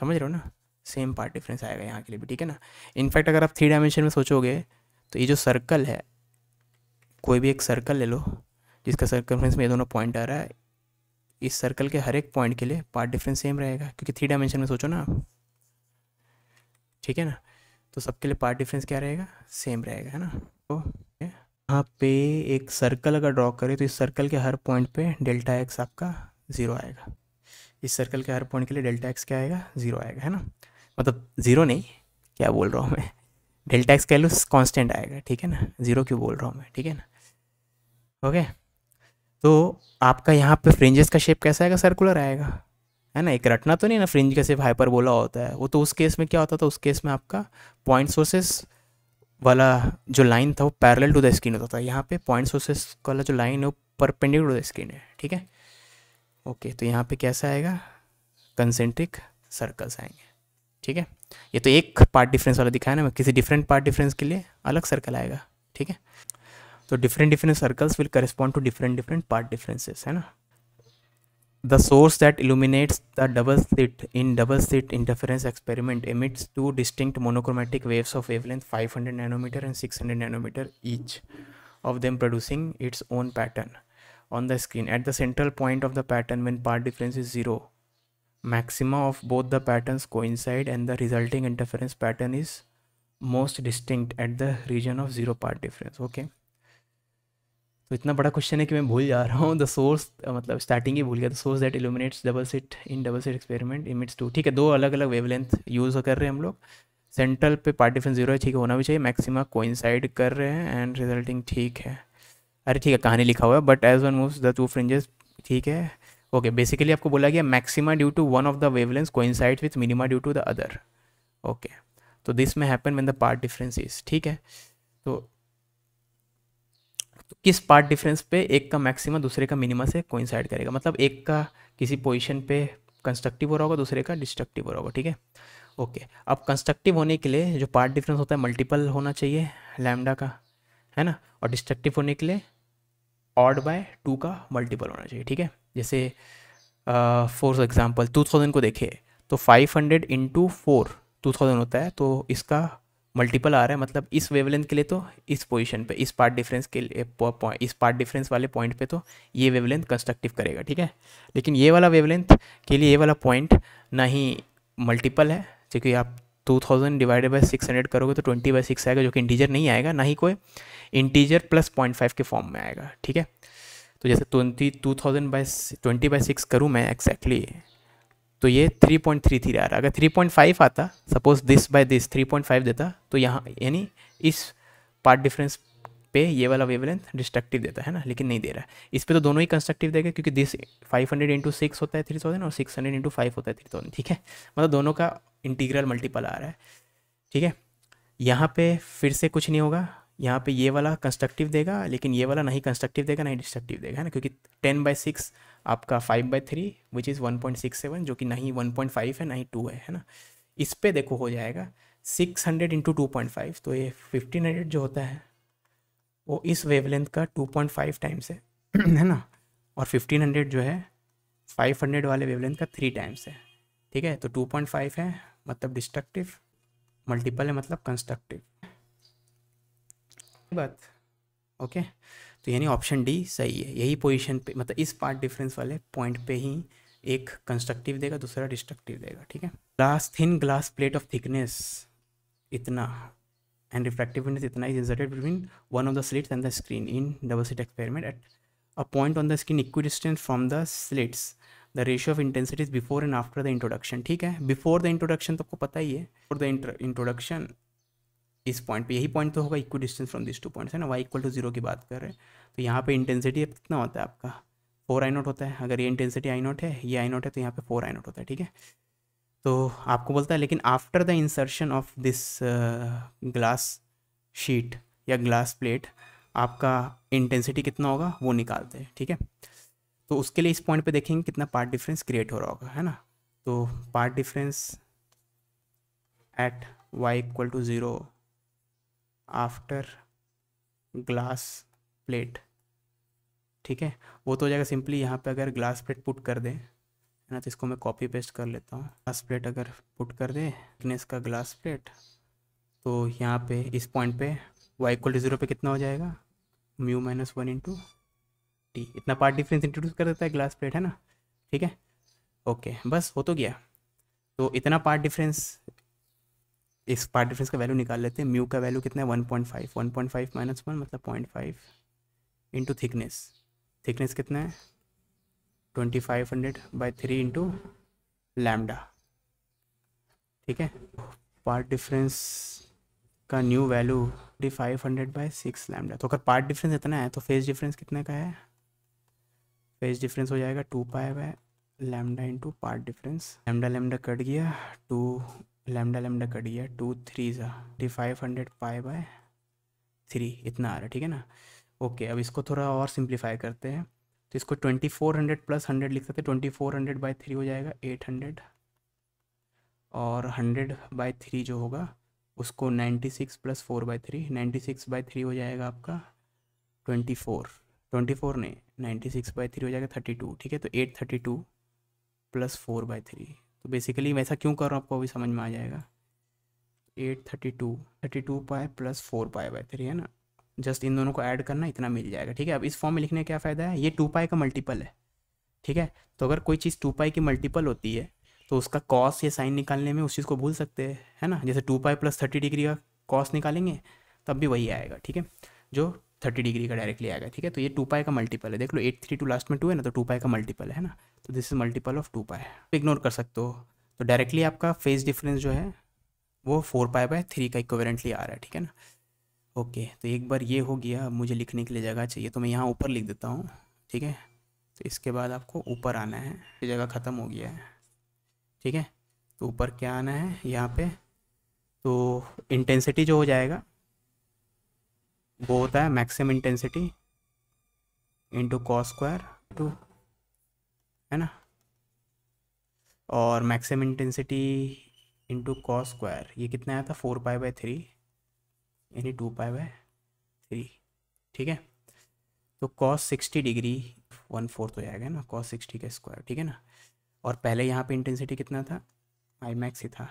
समझ रहे हो ना सेम पार्ट डिफरेंस आएगा यहाँ के लिए भी ठीक है ना इनफैक्ट अगर आप थ्री डायमेंशन में सोचोगे तो ये जो सर्कल है कोई भी एक सर्कल ले लो जिसका सर्कल में ये दोनों पॉइंट आ रहा है इस सर्कल के हर एक पॉइंट के लिए पार्ट डिफरेंस सेम रहेगा क्योंकि थ्री डायमेंशन में सोचो ना ठीक है ना तो सबके लिए पार्ट डिफरेंस क्या रहेगा सेम रहेगा है ना तो यहाँ पे एक सर्कल अगर ड्रॉ करें तो इस सर्कल के हर पॉइंट पे डेल्टा एक्स आपका ज़ीरो आएगा इस सर्कल के हर पॉइंट के लिए डेल्टा एक्स क्या आएगा ज़ीरो आएगा है ना मतलब ज़ीरो नहीं क्या बोल रहा हूँ मैं डेल्टा एक्स कह लो कॉन्स्टेंट आएगा ठीक है ना ज़ीरो क्यों बोल रहा हूँ मैं ठीक है ना ओके तो आपका यहाँ पे फ्रिंजेस का शेप कैसा आएगा सर्कुलर आएगा है ना एक रटना तो नहीं ना फ्रिंज का सिर्फ हाइपर बोला होता है वो तो उस केस में क्या होता था उस केस में आपका पॉइंट सोर्सेस वाला जो लाइन था वो पैरल टू द स्क्रीन होता था यहाँ पे पॉइंट सोर्सेस वाला जो लाइन है वो परपेंडिकुलर टू द स्क्रीन है ठीक है ओके तो यहाँ पे कैसा आएगा कंसेंट्रिक सर्कल्स आएंगे ठीक है ये तो एक पार्ट डिफरेंस वाला दिखाया ना मैं किसी डिफरेंट पार्ट डिफरेंस के लिए अलग सर्कल आएगा ठीक है So different different circles will correspond to different different path differences, है The source that illuminates the double slit in double slit interference experiment emits two distinct monochromatic waves of wavelength 500 nanometer and 600 nanometer each of them producing its own pattern on the screen at the central point of the pattern when part difference is zero maxima of both the patterns coincide and the resulting interference pattern is most distinct at the region of zero part difference okay तो इतना बड़ा question है कि मैं भूल जा रहा हूँ द सोर्स मतलब स्टार्टिंग ही भूल गया the source that illuminates double slit in double slit experiment emits two ठीक है दो अलग अलग वेवलेंथ यूज़ कर रहे हैं हम लोग सेंट्रल पे पार्ट डिफरेंस जीरो है ठीक है होना भी चाहिए मैक्सिमा कोइंसाइड कर रहे हैं एंड रिजल्टिंग ठीक है अरे ठीक है कहानी लिखा हुआ है but as one moves the two fringes ठीक है ओके बेसिकली आपको बोला गया maxima due to one of the wavelengths coincide with minima due to the other okay तो दिस में happen when the path difference is ठीक है तो तो किस पार्ट डिफरेंस पे एक का मैक्सिमम दूसरे का मिनिमा से कोइंसाइड करेगा मतलब एक का किसी पोजीशन पे कंस्ट्रक्टिव हो रहा होगा दूसरे का डिस्ट्रक्टिव हो रहा होगा ठीक है ओके अब कंस्ट्रक्टिव होने के लिए जो पार्ट डिफरेंस होता है मल्टीपल होना चाहिए लैमडा का है ना और डिस्ट्रक्टिव होने के लिए ऑड बाय टू का मल्टीपल होना चाहिए ठीक है जैसे फॉर एग्जाम्पल टू थाउजेंड को देखे तो five hundred into four two thousand होता है तो इसका मल्टीपल आ रहा है मतलब इस वेवलेंथ के लिए तो इस पोजीशन पे इस पार्ट डिफरेंस के लिए इस पार्ट डिफरेंस वाले पॉइंट पे तो ये वेवलेंथ कंस्ट्रक्टिव करेगा ठीक है लेकिन ये वाला वेवलेंथ के लिए ये वाला पॉइंट ना ही मल्टीपल है क्योंकि आप 2000 डिवाइडेड बाय 600 करोगे तो 20 बाय 6 आएगा जो कि इंटीजर नहीं आएगा ना ही कोई इंटीजर प्लस पॉइंट फाइव के फॉर्म में आएगा ठीक है तो जैसे twenty two thousand by twenty by six करूँ मैं एक्जैक्टली exactly तो ये 3.33 आ रहा अगर 3.5 आता सपोज दिस बाय दिस 3.5 देता तो यहाँ यानी इस पार्ट डिफरेंस पे ये वाला वेवलेंथ डिस्ट्रक्टिव देता है ना लेकिन नहीं दे रहा है इस पर तो दोनों ही कंस्ट्रक्टिव देगा क्योंकि दिस 500 हंड्रेड इंटू सिक्स होता है थ्री थाउजेंड और सिक्स हंड्रेड इंटू फाइव होता है थ्री थाउजेंड ठीक है मतलब दोनों का इंटीग्रल मल्टीपल आ रहा है ठीक है यहाँ पे फिर से कुछ नहीं होगा यहाँ पे ये वाला कंस्ट्रक्टिव देगा लेकिन ये वाला नहीं कंस्ट्रक्टिव देगा नहीं डिस्ट्रक्टिव देगा है ना क्योंकि टेन बाई सिक्स आपका five by three which is one point six seven जो कि नहीं वन पॉइंट फाइव है नहीं टू है है ना इस पर देखो हो जाएगा six hundred into two point five तो ये फिफ्टीन हंड्रेड जो होता है वो इस वेवलेंथ का टू पॉइंट फाइव टाइम्स है है ना और फिफ्टीन हंड्रेड जो है फाइव हंड्रेड वाले वेवलेंथ का थ्री टाइम्स है ठीक है तो टू पॉइंट फाइव है मतलब डिस्ट्रक्टिव मल्टीपल है मतलब कंस्ट्रक्टिव बात ओके तो यानी ऑप्शन डी सही है यही पोजीशन पे मतलब इस पार्ट डिफरेंस वाले पॉइंट पे ही एक कंस्ट्रक्टिव देगा दूसरा डिस्ट्रक्टिव देगा ठीक है glass thin glass plate of thickness इतना एंड रिफ्रैक्टिवनेस इतना is inserted between one of the slits and the screen in double slit experiment at a point on the screen equidistant from the slits the ratio of intensities before and after the introduction ठीक है before the introduction तो आपको पता ही है for the introduction इस point पे यही पॉइंट तो होगा equidistant from this two points है ना वाई इक्वल टू जीरो की बात कर रहे हैं तो यहाँ पे इंटेंसिटी अब कितना होता है आपका फोर आई नॉट होता है अगर ये इंटेंसिटी आई नॉट है ये आई नॉट है तो यहाँ पे फोर आई नॉट होता है ठीक है तो आपको बोलता है लेकिन after the insertion of this glass sheet या ग्लास प्लेट आपका इंटेंसिटी कितना होगा वो निकालते हैं ठीक है तो उसके लिए इस पॉइंट पे देखेंगे कितना पार्ट डिफरेंस क्रिएट हो रहा होगा है ना तो path difference at Y equal to zero after glass plate ठीक है वो तो हो जाएगा सिंपली यहाँ पे अगर ग्लास प्लेट पुट कर दें है ना तो इसको मैं कॉपी पेस्ट कर लेता हूँ ग्लास प्लेट अगर पुट कर दें थिकनेस का ग्लास प्लेट तो यहाँ पे इस पॉइंट पे वाई इक्वल टू जीरो पर कितना हो जाएगा mu minus one into T इतना पार्ट डिफरेंस इंट्रोड्यूस कर देता है ग्लास प्लेट है ना ठीक है ओके बस हो तो गया तो इतना पार्ट डिफरेंस इस पार्ट डिफरेंस का वैल्यू निकाल लेते हैं म्यू का वैल्यू कितना है one point five one point five minus one मतलब point five into thickness thickness कितना है twenty five hundred by three into lambda ठीक है पार्ट डिफरेंस का new value three five hundred by six lambda तो अगर पार्ट डिफरेंस इतना है तो फेज डिफरेंस कितने का है फेज डिफरेंस हो जाएगा two pi by lambda into path difference lambda lambda cut गया टू लेमडा लेमडा कट गया टू थ्री सा three five hundred five by three इतना आ रहा है ठीक है ना ओके अब इसको थोड़ा और सिंप्लीफाई करते हैं तो इसको twenty four hundred plus hundred लिख सकते हैं twenty four hundred by three हो जाएगा एट हंड्रेड और हंड्रेड बाई थ्री जो होगा उसको ninety six plus four by three ninety six by three हो जाएगा आपका ट्वेंटी फोर ट्वेंटी फोर नहीं नाइन्टी सिक्स बाई थ्री हो जाएगा थर्टी टू ठीक है तो eight thirty two plus four by three तो बेसिकली मैं ऐसा क्यों कर रहा हूँ आपको अभी समझ में आ जाएगा eight thirty two thirty two pi plus four pi by three है ना जस्ट इन दोनों को ऐड करना इतना मिल जाएगा ठीक है अब इस फॉर्म में लिखने का क्या फ़ायदा है ये टू पाई का मल्टीपल है ठीक है तो अगर कोई चीज़ टू पाई की मल्टीपल होती है तो उसका कॉस या साइन निकालने में उस चीज़ को भूल सकते हैं है ना जैसे two pi plus thirty degree का कॉस निकालेंगे तब भी वही आएगा ठीक है जो थर्टी डिग्री का डायरेक्टली आएगा ठीक है तो ये टू पाई का मल्टीपल है देख लो एट थ्री टू लास्ट में टू है ना तो टू पाई का मल्टीपल है ना तो this is multiple of two pi तो इग्नोर कर सकते हो तो डायरेक्टली आपका फेस डिफरेंस जो है वो फोर पाई बाय थ्री का इक्वेरेंटली आ रहा है ठीक है ना ओके तो एक बार ये हो गया मुझे लिखने के लिए जगह चाहिए तो मैं यहाँ ऊपर लिख देता हूँ ठीक है तो इसके बाद आपको ऊपर आना है ये जगह ख़त्म हो गया है ठीक है तो ऊपर क्या आना है यहाँ पे तो इंटेंसिटी जो हो जाएगा वो होता है maximum intensity into cos square two है ना और maximum intensity into cos square ये कितना आया था फोर पाई बाय थ्री यानी टू पाई बाय थ्री ठीक है तो cos sixty degree one fourth हो जाएगा ना कॉस सिक्सटी का स्क्वायर ठीक है ना और पहले यहाँ पे इंटेंसिटी कितना था आई मैक्स ही था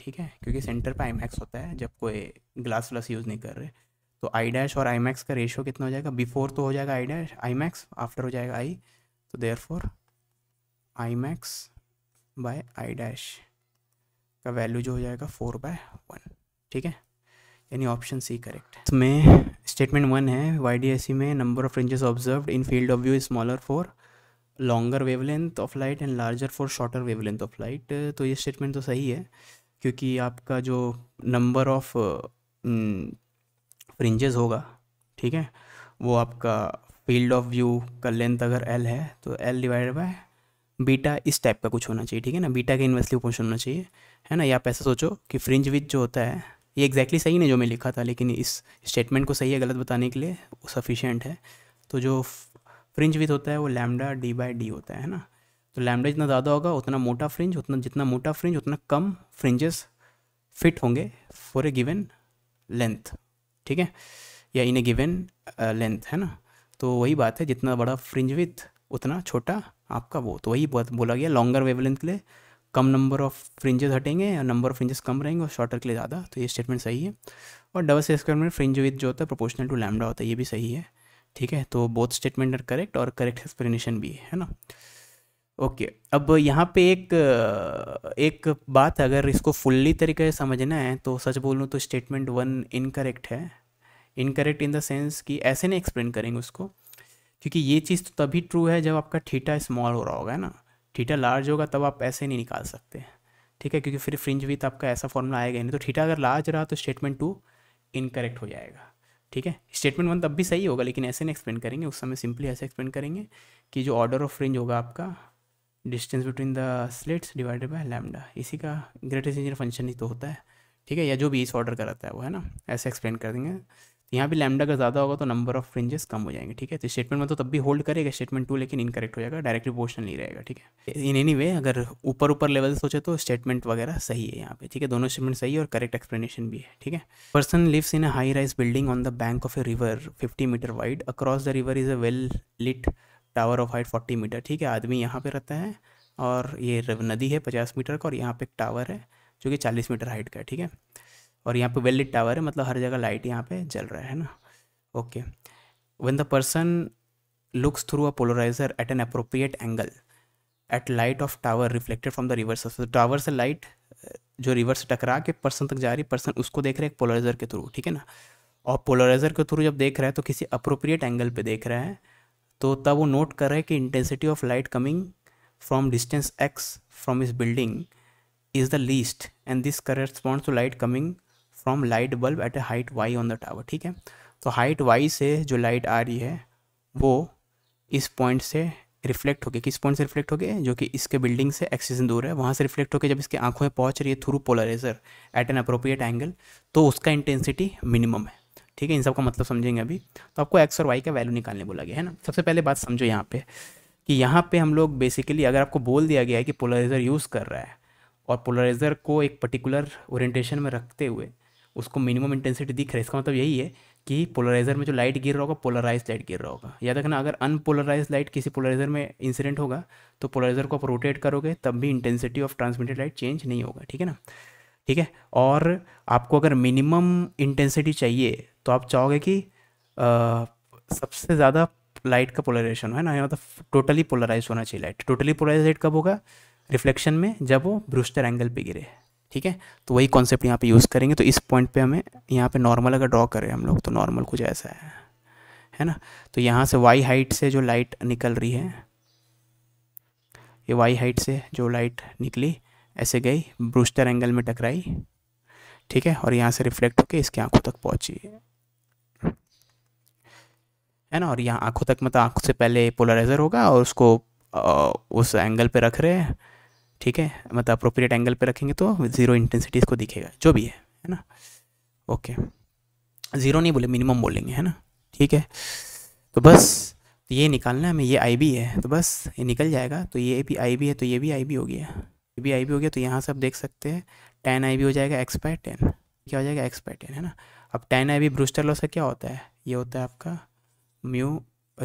ठीक है क्योंकि सेंटर पे आई मैक्स होता है जब कोई ग्लास व्लास यूज़ नहीं कर रहे तो आई डैश और आई मैक्स का रेशियो कितना हो जाएगा बिफोर तो हो जाएगा I dash I max after हो जाएगा आई तो there four I max by I dash का वैल्यू जो हो जाएगा फोर बाय वन ठीक है यानी ऑप्शन सी करेक्ट इसमें स्टेटमेंट वन है वाई डी एस सी में number of ranges observe in field of view is smaller for longer wavelength of light and larger for shorter wavelength of light तो ये statement तो सही है क्योंकि आपका जो नंबर ऑफ फ्रिंजेस होगा ठीक है वो आपका फील्ड ऑफ व्यू का लेंथ अगर एल है तो एल डिवाइड बाय बीटा इस टाइप का कुछ होना चाहिए ठीक है ना बीटा के इन्वर्सली पोर्शन होना चाहिए है ना या आप ऐसा सोचो कि फ्रिंज विथ जो होता है ये एग्जैक्टली exactly सही नहीं जो मैं लिखा था लेकिन इस स्टेटमेंट को सही है गलत बताने के लिए वो सफिशेंट है तो जो फ्रिंज विथ होता है वो लैमडा डी बाय डी होता है ना तो लैमडा जितना ज़्यादा होगा उतना मोटा फ्रिंज उतना जितना मोटा फ्रिंज उतना कम फ्रिंजेस फिट होंगे फॉर ए गिवन लेंथ ठीक है या इन ए गिवन लेंथ है ना तो वही बात है जितना बड़ा फ्रिंज विथ उतना छोटा आपका वो तो वही बात बोला गया लॉन्गर लेंथ के लिए कम नंबर ऑफ फ्रिंजेस हटेंगे या नंबर ऑफ फ्रिंजेस कम रहेंगे और शॉर्टर के लिए ज़्यादा तो ये स्टेटमेंट सही है और डबल से स्क्वायर में फ्रिंज विथ जो होता है प्रोपोर्शनल टू लैमडा होता है ये भी सही है ठीक है तो बोथ स्टेटमेंट आर करेक्ट और करेक्ट एक्सप्लेनेशन भी है ना ओके अब यहाँ पे एक एक बात अगर इसको फुल्ली तरीके से समझना है तो सच बोलूँ तो स्टेटमेंट वन इनकरेक्ट है इनकरेक्ट इन द सेंस कि ऐसे नहीं एक्सप्लेन करेंगे उसको क्योंकि ये चीज़ तो तभी ट्रू है जब आपका थीटा स्मॉल हो रहा होगा ना थीटा लार्ज होगा तब आप ऐसे नहीं निकाल सकते ठीक है क्योंकि फिर फ्रिंज विथ आपका ऐसा फॉर्मूला आएगा नहीं तो थीटा अगर लार्ज रहा तो स्टेटमेंट टू इनकरेक्ट हो जाएगा ठीक है स्टेटमेंट वन तब भी सही होगा लेकिन ऐसे नहीं एक्सप्लेन करेंगे उस समय सिंपली ऐसे एक्सप्लेन करेंगे कि जो ऑर्डर ऑफ फ्रिंज होगा आपका distance between the slits divided by lambda इसी का ग्रेटेस्ट इंजीनियर फंक्शन ही तो होता है ठीक है या जो भी इस ऑर्डर का रहता है वो है ना ऐसे एक्सप्लेन कर देंगे तो यहाँ भी लैमडा अगर ज़्यादा होगा तो नंबर ऑफ फ्रिंजेस कम हो जाएंगे ठीक है तो स्टेटमेंट में तो तब भी होल्ड करेगा स्टेटमेंट टू लेकिन इनकरेक्ट हो जाएगा डायरेक्ट पोर्शन नहीं रहेगा ठीक है इन एनी वे अगर ऊपर ऊपर लेवल से सोचे तो स्टेटमेंट वगैरह सही है यहाँ पे ठीक है दोनों स्टेटमेंट सही है और करेक्ट एक्सप्लेनेशन भी है ठीक है person lives in a high rise building on the bank of a river fifty metre wide across the river is a well lit tower of height forty metre ठीक है आदमी यहाँ पे रहता है और ये नदी है पचास मीटर का और यहाँ पे एक टावर है जो कि चालीस मीटर हाइट का है ठीक है और यहाँ पे वेल्डिड टावर है मतलब हर जगह लाइट यहाँ पे जल रहा है ना okay when the person looks through a polarizer at an appropriate angle at light of tower reflected from the rivers tower से लाइट जो रिवर्स टकरा के पर्सन तक जा रही पर्सन उसको देख रहे हैं पोलराइजर के थ्रू ठीक है ना और पोलराइजर के थ्रू जब देख रहा है तो किसी अप्रोप्रिएट एंगल पे देख रहा है तो तब वो नोट कर रहा है कि intensity of light coming from distance X from इस building is the least and this correspond to light coming from light bulb at a height Y on the tower ठीक है तो हाइट वाई से जो लाइट आ रही है वो इस पॉइंट से रिफ्लेक्ट होके किस पॉइंट से रिफ्लेक्ट होके जो कि इसके बिल्डिंग से एक्सीजन दूर है वहाँ से रिफ्लेक्ट होके जब इसकी आंखों में पहुँच रही है through polarizer at an appropriate angle तो उसका इंटेंसिटी मिनिमम है ठीक है इन सब का मतलब समझेंगे अभी तो आपको एक्स और वाई का वैल्यू निकालने बोला गया है ना सबसे पहले बात समझो यहाँ पे कि यहाँ पे हम लोग बेसिकली अगर आपको बोल दिया गया है कि पोलराइज़र यूज़ कर रहा है और पोलराइज़र को एक पर्टिकुलर ओरिएंटेशन में रखते हुए उसको मिनिमम इंटेंसिटी दिख रहा है इसका मतलब यही है कि पोलराइज़र में जो लाइट गिर रहा होगा पोलराइज लाइट गिर रहा होगा याद रखना अगर अनपोलराइज लाइट किसी पोलराइज़र में इंसिडेंट होगा तो पोलराइज़र को आप रोटेट करोगे तब भी intensity of transmitted light change नहीं होगा ठीक है ना ठीक है और आपको अगर मिनिमम इंटेंसिटी चाहिए तो आप चाहोगे कि आ, सबसे ज़्यादा लाइट का पोलराइजेशन है ना मतलब टोटली पोलराइज होना चाहिए लाइट टोटली पोलराइज कब होगा रिफ्लेक्शन में जब वो ब्रूस्टर एंगल पे गिरे ठीक है तो वही कॉन्सेप्ट यहाँ पे यूज़ करेंगे तो इस पॉइंट पे हमें यहाँ पे नॉर्मल अगर ड्रॉ करें हम लोग तो नॉर्मल कुछ ऐसा है है ना तो यहाँ से वाई हाइट से जो लाइट निकल रही है ये वाई हाइट से जो लाइट निकली ऐसे गई ब्रूस्टर एंगल में टकराई ठीक है और यहाँ से रिफ्लेक्ट होकर इसके आंखों तक पहुँची है ना और यहाँ आंखों तक मतलब आंख से पहले पोलराइज़र होगा और उसको उस एंगल पे रख रहे हैं ठीक है मतलब अप्रोप्रिएट एंगल पे रखेंगे तो ज़ीरो इंटेंसिटी इसको दिखेगा जो भी है है ना ओके ज़ीरो नहीं बोले मिनिमम बोलेंगे है ना ठीक है तो बस ये निकालना है हमें ये आई बी है तो बस ये निकल जाएगा तो ये भी आई बी है तो ये भी आई बी हो गया ये भी आई हो गया तो यहाँ से आप देख सकते हैं टेन आई हो जाएगा एक्स बाय टेन क्या हो जाएगा एक्स बाय टेन है ना अब tan I B Brewster law से क्या होता है ये होता है आपका mu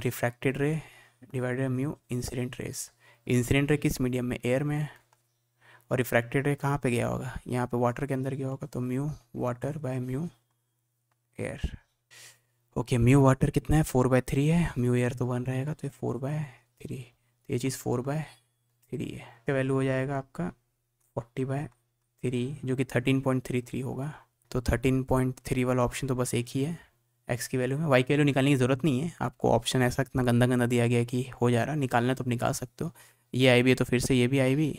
refracted ray divided mu incident rays incident ray किस मीडियम में एयर में और रिफ्रैक्टेड रे कहाँ पे गया होगा यहाँ पे वाटर के अंदर गया होगा तो mu water by mu air okay mu water कितना है फोर बाय थ्री है म्यू एयर तो वन रहेगा तो ये फोर बाय थ्री तो ये चीज़ फोर बाय थ्री का वैल्यू हो जाएगा आपका फोर्टी बाय थ्री जो कि थर्टीन पॉइंट थ्री थ्री होगा तो थर्टीन पॉइंट थ्री वाला ऑप्शन तो बस एक ही है एक्स की वैल्यू में वाई की वैल्यू निकालने की ज़रूरत नहीं है आपको ऑप्शन ऐसा इतना गंदा गंदा दिया गया कि हो जा रहा निकालना तो आप निकाल सकते हो ये आई भी है तो फिर से ये भी आई भी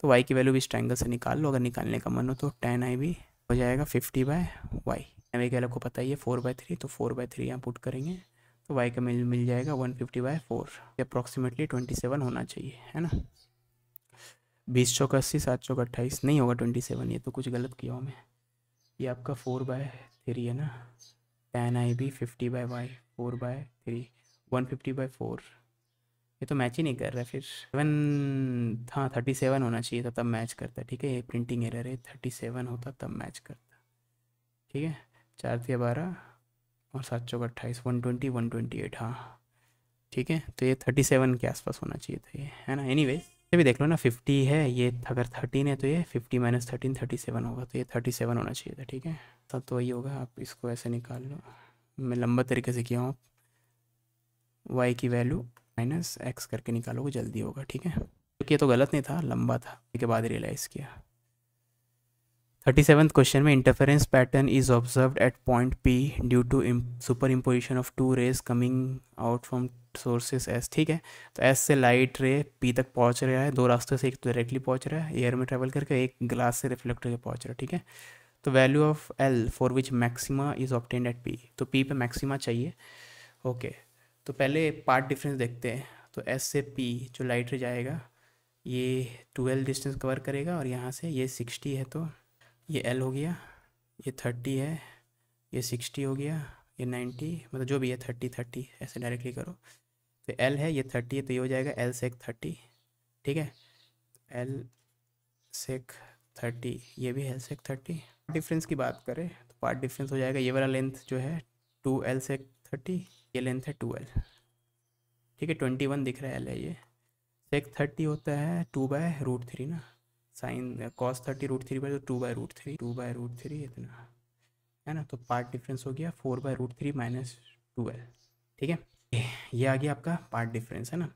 तो वाई की वैल्यू भी इस से निकाल लो अगर निकालने का मन हो तो टेन आई भी हो जाएगा फिफ्टी बाय वाई एम की वैल्यू को पता ही है फोर बाय थ्री तो फोर बाय थ्री यहाँ पुट करेंगे तो वाई का मिल मिल जाएगा one fifty by four approximately twenty seven होना चाहिए है ना बीस चौक अस्सी सात चौक अट्ठाईस नहीं होगा ट्वेंटी सेवन ये तो कुछ गलत किया हूँ मैं ये आपका फोर बाय थ्री है ना tan I B fifty by Y four by three one fifty by four ये तो मैच ही नहीं कर रहा है फिर सेवन हाँ थर्टी सेवन होना चाहिए था तब मैच करता ठीक है ये प्रिंटिंग एरर है थर्टी सेवन होता तब मैच करता ठीक है चार थी बारह और सात चौक अट्ठाईस one twenty one twenty eight हाँ ठीक है तो ये थर्टी सेवन के आसपास होना चाहिए था ये है ना एनी वेज भी देख लो ना फिफ्टी है ये अगर थर्टीन है तो ये fifty minus thirteen thirty seven होगा तो ये थर्टी सेवन होना चाहिए था ठीक है तब तो वही होगा आप इसको ऐसे निकाल लो मैं लंबा तरीके से किया हूँ आप वाई की वैल्यू माइनस एक्स करके निकालोगे जल्दी होगा ठीक है क्योंकि ये तो गलत नहीं था लंबा था उसके बाद रियलाइज़ किया थर्टी सेवन क्वेश्चन में interference pattern is observe at point P due to superimposition of two rays coming out from sources S ठीक है तो एस से लाइट रे पी तक पहुंच रहा है दो रास्ते से एक डायरेक्टली पहुंच रहा है एयर में ट्रेवल करके एक ग्लास से रिफ्लेक्ट होकर पहुंच रहा है ठीक है तो value of L for which maxima is obtained at P तो पी पे मैक्सिमा चाहिए ओके तो पहले पार्ट डिफरेंस देखते हैं तो एस से पी जो लाइट रे जाएगा ये ट्वेल्व डिस्टेंस कवर करेगा और यहाँ से ये सिक्सटी है तो ये एल हो गया ये थर्टी है ये सिक्सटी हो गया ये नाइन्टी मतलब जो भी है थर्टी थर्टी ऐसे डायरेक्टली करो तो एल है ये थर्टी है तो ये हो जाएगा एल सेक थर्टी ठीक है एल सेक थर्टी ये भी एल सेक थर्टी डिफरेंस की बात करें तो पार्ट डिफरेंस हो जाएगा ये वाला लेंथ जो है टू एल सेक थर्टी ये लेंथ है टू एल ठीक है ट्वेंटी वन दिख रहा है एल है ये सेक थर्टी होता है टू बाय रूट थ्री ना sine cos thirty root three by two by root three two by root three इतना है ना तो पार्ट डिफरेंस हो गया four by root three minus twelve ठीक है ये आ गया आपका पार्ट डिफरेंस है ना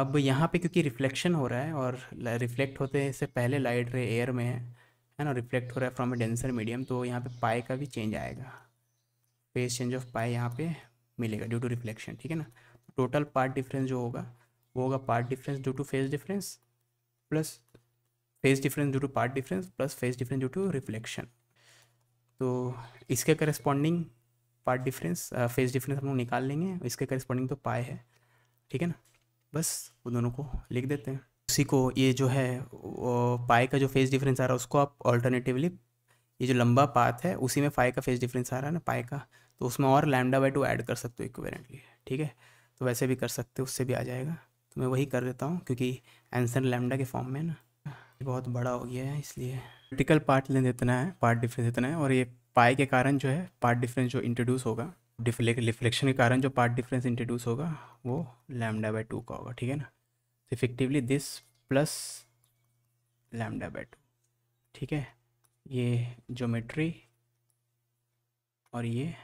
अब यहाँ पे क्योंकि रिफ्लेक्शन हो रहा है और रिफ्लेक्ट होते से पहले लाइट रे एयर में है है ना रिफ्लेक्ट हो रहा है फ्रॉम ए डेंसर मीडियम तो यहाँ पे पाए का भी चेंज आएगा फेस चेंज ऑफ पाए यहाँ पे मिलेगा ड्यू टू रिफ्लेक्शन ठीक है ना टोटल पार्ट डिफरेंस जो होगा वो होगा path difference due to phase difference plus phase difference due to path difference plus phase difference due to reflection तो इसके corresponding path difference phase difference हम लोग निकाल लेंगे इसके करस्पॉन्डिंग तो पाए है ठीक है ना बस वो दोनों को लिख देते हैं उसी को ये जो है पाए का जो फेज डिफरेंस आ रहा है उसको आप ऑल्टरनेटिवली ये जो लंबा पाथ है उसी में फाइव का फेज डिफरेंस आ रहा है ना पाए का तो उसमें और लैमडा बाई टू ऐड कर सकते हो इक्वेरेंटली ठीक है तो वैसे भी कर सकते हो उससे भी आ जाएगा तो मैं वही कर देता हूँ क्योंकि आंसर लैमडा के फॉर्म में ना बहुत बड़ा हो गया है इसलिए क्रिटिकल पार्ट लेंथ इतना है पार्ट डिफरेंस इतना है और ये पाई के कारण जो है पार्ट डिफरेंस जो इंट्रोड्यूस होगा रिफ्लेक्शन के कारण जो पार्ट डिफरेंस इंट्रोड्यूस होगा वो लैमडा बाई टू का होगा ठीक है ना तो effectively this plus lambda by two ठीक है ये जोमेट्री और ये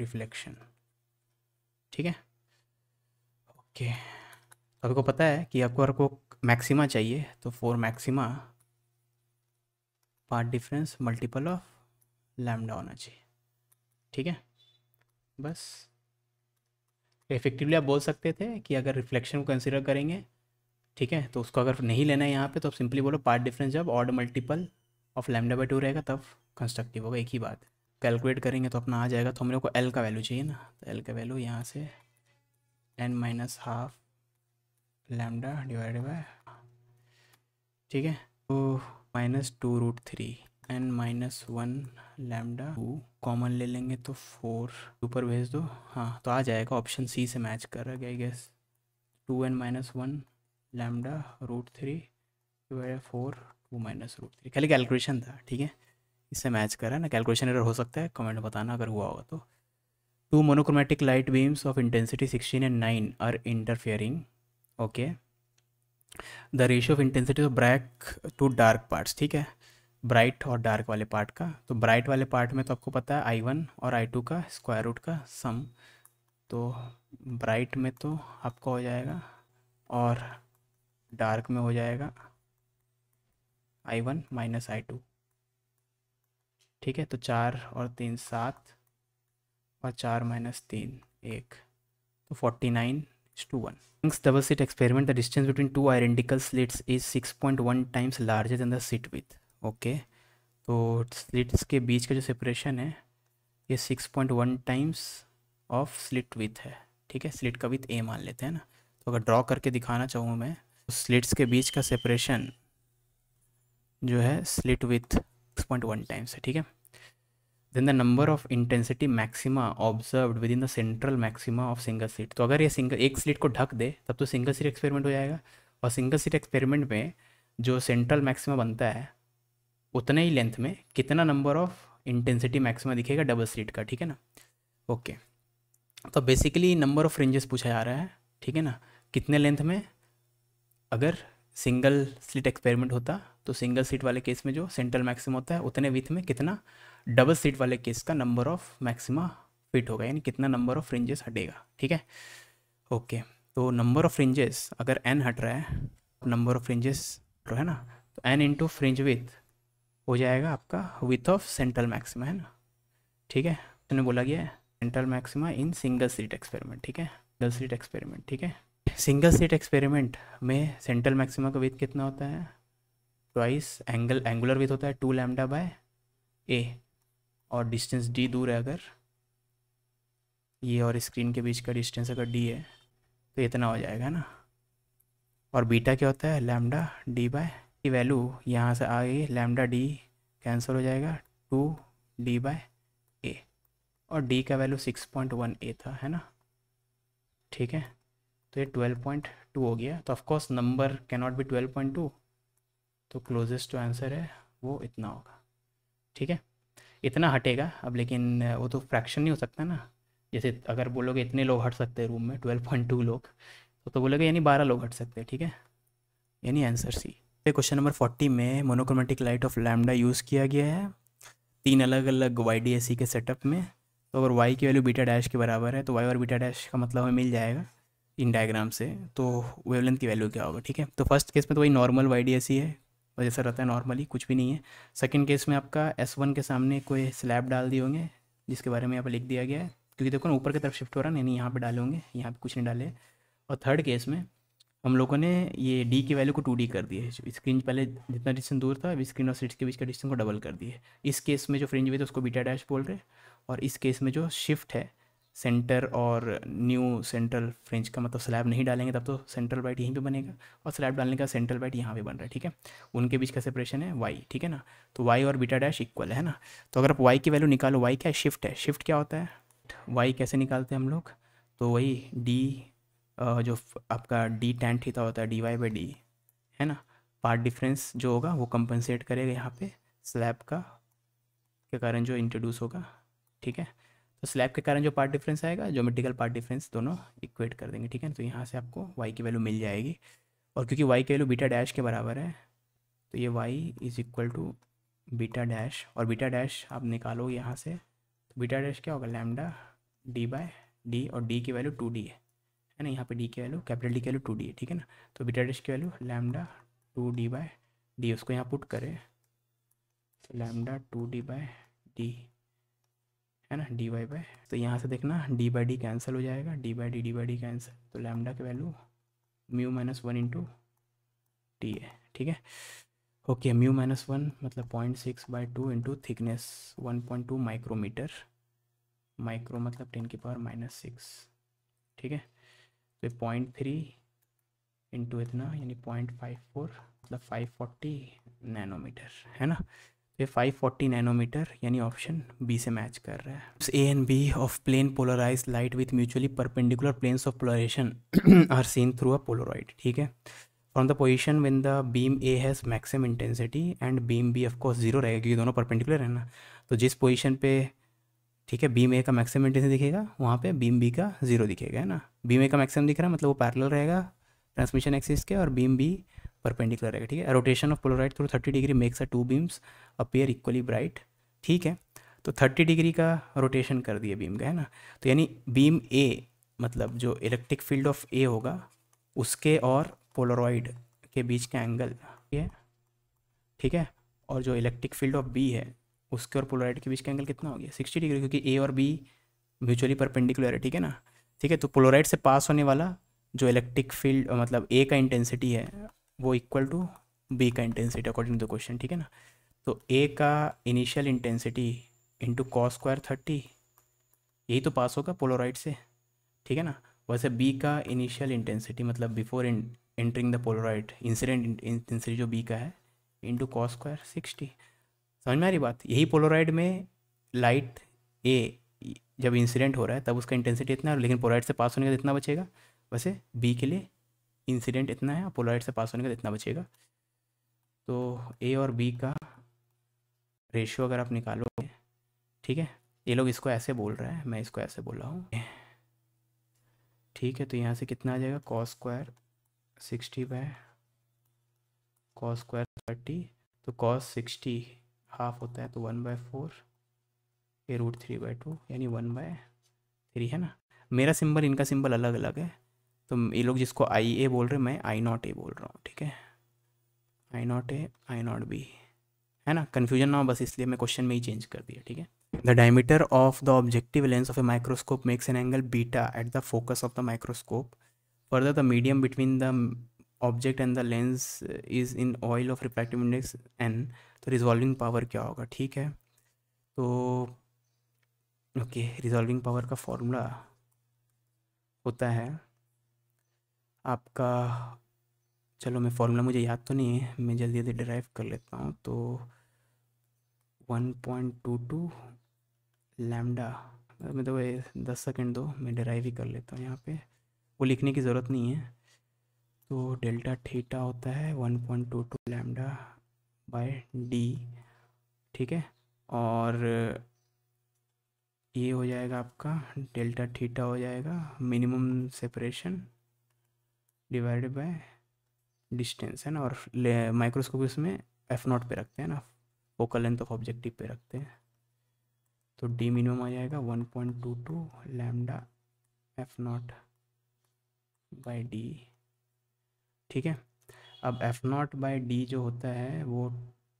रिफ्लेक्शन ठीक है ओके okay. को पता है कि आपको को मैक्सिमा चाहिए तो for maxima path difference multiple of lambda होना चाहिए ठीक है बस इफेक्टिवली आप बोल सकते थे कि अगर रिफ्लेक्शन को कंसिडर करेंगे ठीक है तो उसको अगर नहीं लेना है यहाँ पे तो आप सिंपली बोलो पार्ट डिफरेंस जब odd multiple of lambda by two रहेगा तब कंस्ट्रक्टिव होगा एक ही बात कैलकुलेट करेंगे तो अपना आ जाएगा तो हम लोग को एल का वैल्यू चाहिए ना तो एल का वैल्यू यहाँ से n minus half lambda divided by ठीक है तो minus two root three and minus one lambda two common ले लेंगे तो फोर ऊपर भेज दो हाँ तो आ जाएगा ऑप्शन सी से मैच कर रहा I guess two and minus one lambda root three divide four two minus root three खाली कैलकुलेशन था ठीक है इससे मैच कर रहा है ना कैलकुलेशन एरर हो सकता है कमेंट बताना अगर हुआ होगा तो two monochromatic light beams of intensity sixteen and nine are interfering okay the ratio of intensity of bright to dark parts ठीक है ब्राइट और डार्क वाले पार्ट का तो ब्राइट वाले पार्ट में तो आपको पता है आई वन और आई टू का स्क्वायर रूट का सम तो ब्राइट में तो आपका हो जाएगा और डार्क में हो जाएगा I one minus I two ठीक है तो चार और तीन सात और चार माइनस तीन एक तो forty nine H2O. Next experiment slit experiment, the distance between two identical slits is 6.1 times larger than the slit width. Okay तो स्लिट्स के बीच का जो सेपरेशन है ये six point one times of slit width है ठीक है स्लिट का विथ ए मान लेते हैं ना तो अगर ड्रॉ करके दिखाना चाहूँ मैं तो स्लिट्स के बीच का सेपरेशन जो है slit width six point one times है ठीक है then the number of intensity maxima observe within the central maxima of single slit तो अगर ये सिंगल एक स्लिट को ढक दे तब तो सिंगल सीट एक्सपेरिमेंट हो जाएगा और सिंगल सीट एक्सपेरिमेंट में जो सेंट्रल मैक्सिमा बनता है उतने ही लेंथ में कितना नंबर ऑफ इंटेंसिटी मैक्सिमा दिखेगा डबल स्लिट का ठीक है ना ओके तो बेसिकली नंबर ऑफ रेंजेस पूछा जा रहा है ठीक है ना कितने लेंथ में अगर सिंगल स्लिट एक्सपेरिमेंट होता तो सिंगल सीट वाले केस में जो सेंट्रल मैक्सिमम होता है उतने विथ में कितना डबल सीट वाले केस का नंबर ऑफ मैक्सिमा फिट होगा यानी कितना नंबर ऑफ फ्रिंजेस हटेगा ठीक है ओके तो नंबर ऑफ फ्रिंजेस अगर एन हट रहा है नंबर ऑफ फ्रिंजेस है ना तो एन इंटू फ्रिंज विथ हो जाएगा आपका विथ ऑफ सेंट्रल मैक्सिमा है ना ठीक है उसने बोला गया है central maxima in single slit experiment ठीक है सिंगल सीट एक्सपेरिमेंट ठीक है सिंगल सीट एक्सपेरिमेंट में सेंट्रल मैक्सिमा का विथ कितना होता है ट्वाइस एंगल एंगुलर विथ होता है टू लैमडा बाय ए और डिस्टेंस डी दूर है अगर ये और स्क्रीन के बीच का डिस्टेंस अगर डी है तो इतना हो जाएगा ना और बीटा क्या होता है लैमडा डी बाय की वैल्यू यहाँ से आ गई लैमडा डी कैंसिल हो जाएगा टू डी बाय ए और डी का value six point one A था है ना ठीक है तो ये ट्वेल्व पॉइंट टू हो गया तो of course number not be twelve point two तो क्लोजेस्ट जो आंसर है वो इतना होगा ठीक है इतना हटेगा अब लेकिन वो तो फ्रैक्शन नहीं हो सकता ना जैसे अगर बोलोगे इतने लोग हट सकते हैं रूम में ट्वेल्व पॉइंट टू लोग तो, तो बोलोगे यानी बारह लोग हट सकते हैं ठीक है यानी answer C question number forty में monochromatic light of lambda use किया गया है तीन अलग अलग वाई डी एस सी के सेटअप में तो अगर वाई की वैल्यू बीटा डैश के बराबर है तो वाई और बीटा डैश का मतलब हमें मिल जाएगा इन डायग्राम से तो वेवलेंथ की वैल्यू क्या होगा ठीक है तो फर्स्ट केस में तो वही normal Y D S C है और जैसा रहता है नॉर्मली कुछ भी नहीं है सेकेंड केस में आपका एस वन के सामने कोई स्लैब डाल दिए होंगे जिसके बारे में यहाँ पर लिख दिया गया है क्योंकि देखो ना ऊपर की तरफ शिफ्ट हो रहा है नहीं यहाँ पर डाले होंगे यहाँ पर कुछ नहीं डाले और थर्ड केस में हम लोगों ने ये डी की वैल्यू को टू डी कर दी है स्क्रीन पहले जितना डिस्टेंस दूर था अभी स्क्रीन और सीट्स के बीच का डिस्टेंस को डबल कर दिए है इस केस में जो फ्रिंज हुई थे उसको बीटा डैश बोल रहे और इस केस में जो शिफ्ट है सेंटर और न्यू सेंट्रल फ्रेंच का मतलब स्लैब नहीं डालेंगे तब तो सेंट्रल बाइट यहीं पे बनेगा और स्लैब डालने का सेंट्रल बाइट यहाँ पे बन रहा है ठीक है उनके बीच का सेपरेशन है वाई ठीक है ना तो वाई और बीटा डैश इक्वल है ना तो अगर आप वाई की वैल्यू निकालो वाई क्या शिफ्ट है शिफ्ट क्या होता है वाई कैसे निकालते हैं हम लोग तो वही डी जो आपका डी टेन थीटा होता है डी वाई बाई डी है ना पार्ट डिफरेंस जो होगा वो कंपनसेट करेगा यहाँ पे स्लैब का के कारण जो इंट्रोड्यूस होगा ठीक है तो स्लैब के कारण जो पार्ट डिफरेंस आएगा जोमेटिकल पार्ट डिफरेंस दोनों इक्वेट कर देंगे ठीक है तो यहाँ से आपको वाई की वैल्यू मिल जाएगी और क्योंकि वाई की वैल्यू बीटा डैश के बराबर है तो ये Y is equal to beta dash और बीटा डैश आप निकालो यहाँ से तो बीटा डैश क्या होगा लैमडा डी बाय डी और डी की वैल्यू टू डी है है ना यहाँ पे डी की वैल्यू कैपिटल डी की वैल्यू टू डी है ठीक है ना तो बीटा डैश की value lambda two D by D उसको यहाँ पुट करें तो lambda two D by D है ना डी वाई बाई तो यहाँ से देखना डी बाई डी कैंसिल हो जाएगा D by D D by D cancel तो लैमडा की value mu minus one into T है ठीक है ओके म्यू माइनस वन मतलब point six by two into thickness one point two micrometer micro मतलब ten की पावर माइनस सिक्स ठीक है तो पॉइंट थ्री इंटू इतना यानी पॉइंट फाइव फोर मतलब फाइव फोर्टी नैनोमीटर है ना ये 540 नैनोमीटर यानी ऑप्शन बी से मैच कर रहा है A and B of plane polarise light with mutually perpendicular planes of polarisation are seen through a polaroid ठीक है from the position when the beam A has maximum intensity and beam B of course zero रहेगा क्योंकि दोनों perpendicular है ना तो जिस position पे ठीक है बीम ए का मैक्सिमम इंटेंसिटी दिखेगा वहाँ पे बीम बी का जीरो दिखेगा है ना बीम ए का मैक्सिमम दिख रहा है मतलब वो पैरल रहेगा ट्रांसमिशन एक्सिस के और बीम बी परपेंडिकुलर रहेगा ठीक है rotation of polaroid through thirty degree makes a two beams appear equally bright ठीक है तो थर्टी डिग्री का रोटेशन कर दिए बीम का है ना तो यानी बीम ए मतलब जो इलेक्ट्रिक फील्ड ऑफ ए होगा उसके और पोलोराइड के बीच का एंगल ठीक है ठीक है और जो इलेक्ट्रिक फील्ड ऑफ बी है उसके और पोलोराइड के बीच का एंगल कितना हो गया सिक्सटी डिग्री क्योंकि ए और बी म्यूचुअली परपेंडिकुलर है ठीक है ना ठीक है तो पोलोराइड से पास होने वाला जो इलेक्ट्रिक फील्ड मतलब ए का इंटेंसिटी है वो इक्वल टू बी का intensity according to the question ठीक है ना तो ए का initial intensity into cos square thirty यही तो पास होगा पोलोराइड से ठीक है ना वैसे बी का इनिशियल इंटेंसिटी मतलब before entering the polaroid incident intensity जो बी का है इंटू कॉस स्क्वायर सिक्सटी समझ में आ रही बात यही पोलोराइड में लाइट ए जब इंसिडेंट हो रहा है तब उसका इंटेंसिटी इतना लेकिन पोलोराइड से पास होने का इतना बचेगा वैसे बी के लिए इंसिडेंट इतना है पोलाइट से पास होने का इतना बचेगा तो ए और बी का रेशियो अगर आप निकालोगे ठीक है ये लोग इसको ऐसे बोल रहे हैं मैं इसको ऐसे बोल रहा हूँ ठीक है तो यहाँ से कितना आ जाएगा cos square sixty by cos square thirty तो कॉस सिक्सटी हाफ होता है तो वन बाय फोर ये रूट थ्री बाय टू यानी वन बाय थ्री है ना मेरा सिंबल इनका सिंबल अलग अलग है तो ये लोग जिसको आई ए बोल रहे हैं मैं आई नॉट ए बोल रहा हूँ ठीक है I not A I not B है ना कन्फ्यूजन ना हो बस इसलिए मैं क्वेश्चन में ही चेंज कर दिया ठीक है the diameter of the objective lens of a microscope makes an angle beta at the focus of the microscope further the medium between the object and the lens is in oil of reflective index n तो resolving power क्या होगा ठीक है तो okay resolving power का formula होता है आपका चलो मैं फॉर्मूला मुझे याद तो नहीं है मैं जल्दी जल्दी ड्राइव कर लेता हूँ तो one point two two lambda मैं तो वह दस सेकेंड दो मैं ड्राइव ही कर लेता हूँ यहाँ पे वो लिखने की ज़रूरत नहीं है तो डेल्टा थीटा होता है one point two two lambda by D ठीक है और ये हो जाएगा आपका डेल्टा थीटा हो जाएगा minimum separation divided by distance है ना और माइक्रोस्कोप इसमें एफ नॉट पे रखते हैं ना फोकल लेंथ ऑफ ऑब्जेक्टिव पे रखते हैं तो डी मिनिमम आ जाएगा one point two two lambda F not by D ठीक है अब एफ नॉट बाई डी जो होता है वो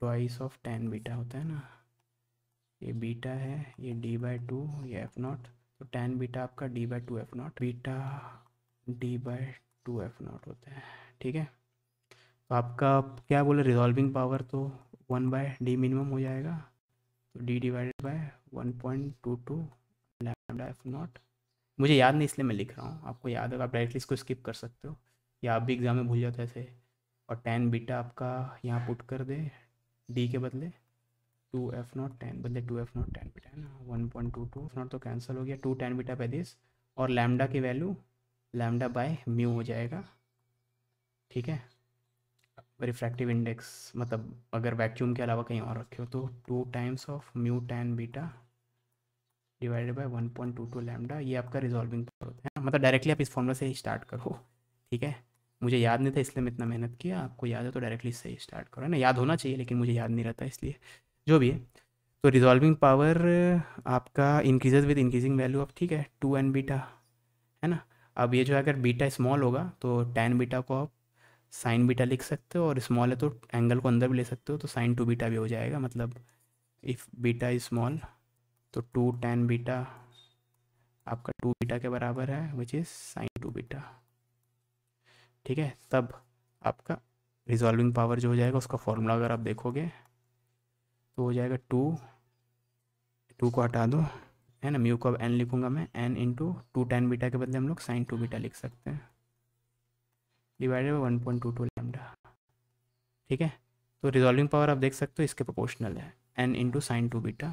ट्वाइस ऑफ टेन बीटा होता है ना ये बीटा है ये डी बाई टू ये एफ नॉट तो टेन बीटा आपका D by two F not beta D by two F not होते हैं ठीक है तो आपका क्या बोले रिजॉल्विंग पावर तो वन बाय डी मिनिमम हो जाएगा तो D divided by one point two two lambda F not मुझे याद नहीं इसलिए मैं लिख रहा हूँ आपको याद होगा आप डायरेक्टली इसको स्किप कर सकते हो या आप भी एग्ज़ाम में भूल जाते ऐसे और टेन बीटा आपका यहाँ पुट कर दे डी के बदले टू एफ नॉट टेन बदले two F not tan beta है ना one point two two not तो कैंसिल हो गया टू टेन बीटा पे दिस और लैमडा की वैल्यू लैमडा बाय म्यू हो जाएगा ठीक है रिफ्रैक्टिव इंडेक्स मतलब अगर वैक्यूम के अलावा कहीं और रखे हो तो two times of mu tan beta divided by one point two two lambda ये आपका रिजॉल्विंग पावर होता है हाँ, मतलब डायरेक्टली आप इस फॉर्मूला से ही स्टार्ट करो ठीक है मुझे याद नहीं था इसलिए मैं इतना मेहनत किया आपको याद है तो डायरेक्टली इससे ही स्टार्ट करो है ना याद होना चाहिए लेकिन मुझे याद नहीं रहता इसलिए जो भी है तो रिजॉल्विंग पावर आपका increases with increasing value of ठीक है टू एन बीटा है ना अब ये जो है अगर बीटा स्मॉल होगा तो टेन बीटा को आप साइन बीटा लिख सकते हो और स्मॉल है तो एंगल को अंदर भी ले सकते हो तो साइन टू बीटा भी हो जाएगा मतलब इफ़ बीटा इज स्मॉल तो टू टेन बीटा आपका टू बीटा के बराबर है which is sine two beta ठीक है तब आपका रिजॉल्विंग पावर जो हो जाएगा उसका फॉर्मूला अगर आप देखोगे तो हो जाएगा टू टू को हटा दो है ना म्यू को अब एन लिखूंगा मैं n into two tan beta के बदले हम लोग साइन टू बीटा लिख सकते हैं divided by one point two two lambda ठीक है तो रिजॉल्विंग पावर आप देख सकते हो इसके प्रोपोर्शनल है n into sine two beta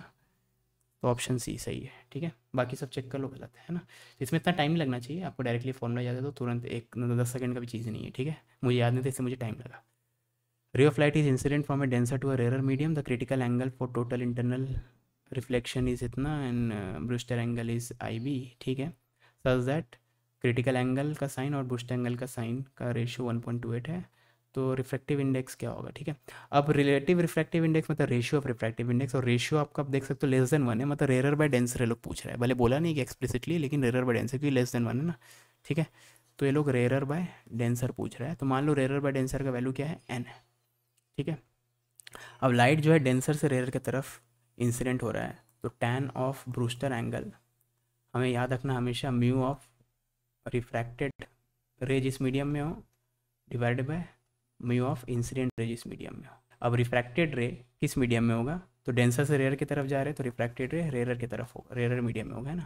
तो ऑप्शन सी सही है ठीक है बाकी सब चेक कर लो गलत है ना इसमें इतना टाइम लगना चाहिए आपको डायरेक्टली फ़ोन में जाते तो तुरंत एक दस सेकंड का भी चीज़ नहीं है ठीक है मुझे याद नहीं था इससे मुझे टाइम लगा ray of light is incident from a denser to a rarer medium the critical angle for total internal reflection is इतना and Brewster angle is I B ठीक है सज दैट क्रिटिकल एंगल का sine और Brewster angle का sine का ratio one point two eight है तो refractive index क्या होगा ठीक है अब रिलेटिव रिफ्रैक्टिव इंडेक्स मतलब रेशियो ऑफ रिफ्रैक्टिव इंडेक्स और रेशियो आपका आप देख सकते हो लेस देन वन है मतलब रेरर बाय डेंसर लोग पूछ रहे हैं भले बोला नहीं कि एक्सप्लिसिटली लेकिन रेरर बाय डेंसर क्योंकि लेस देन वन है ना ठीक है तो ये लोग रेरर बाय डेंसर पूछ रहे हैं तो मान लो रेरर बाय डेंसर का वैल्यू क्या है एन है ठीक है अब लाइट जो है डेंसर से रेरर की तरफ इंसिडेंट हो रहा है तो टैन ऑफ ब्रूस्टर एंगल हमें याद रखना हमेशा म्यू ऑफ रिफ्रैक्टेड रेज इस मीडियम में हो divided by mu of incident rays इस मीडियम में हो अब रिफ्रैक्टेड रे किस मीडियम में होगा तो डेंसर से रेयर की तरफ जा रहे तो रिफ्रैक्टेड रे रेयर की तरफ होगा रेयर मीडियम में होगा है ना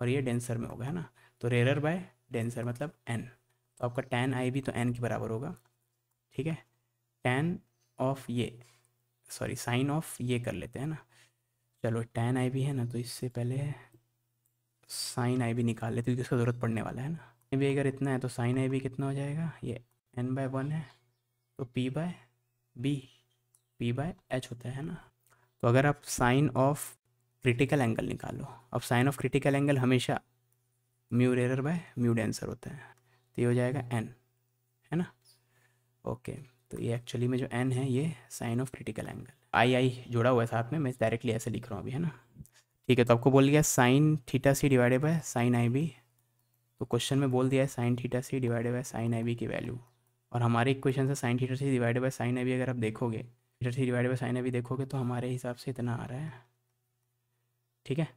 और ये डेंसर में होगा है ना तो रेयर बाय डेंसर मतलब एन तो आपका टैन आई भी तो एन के बराबर होगा ठीक है टैन ऑफ ये सॉरी साइन ऑफ ये कर लेते हैं ना चलो टेन आई भी है ना तो इससे पहले साइन आई भी निकाल लेते क्योंकि उसका ज़रूरत पड़ने वाला है ना ये भी अगर इतना है तो साइन आई भी कितना हो जाएगा ये एन बाय वन है तो P by B P by H होता है ना तो अगर आप साइन ऑफ क्रिटिकल एंगल निकालो अब साइन ऑफ क्रिटिकल एंगल हमेशा mu rarer by mu denser होता है तो ये हो जाएगा एन है ना ओके तो ये एक्चुअली में जो एन है ये sine of critical angle I I जुड़ा हुआ है साथ में मैं डायरेक्टली ऐसे लिख रहा हूँ अभी है ना ठीक है तो आपको बोल गया sine theta C divided by sine I B तो क्वेश्चन में बोल दिया है sine theta C divided by sine I B की वैल्यू और हमारे इक्वेशन से sine theta C divided by sine I B अगर आप देखोगे theta C divided by sine I B देखोगे तो हमारे हिसाब से इतना आ रहा है ठीक है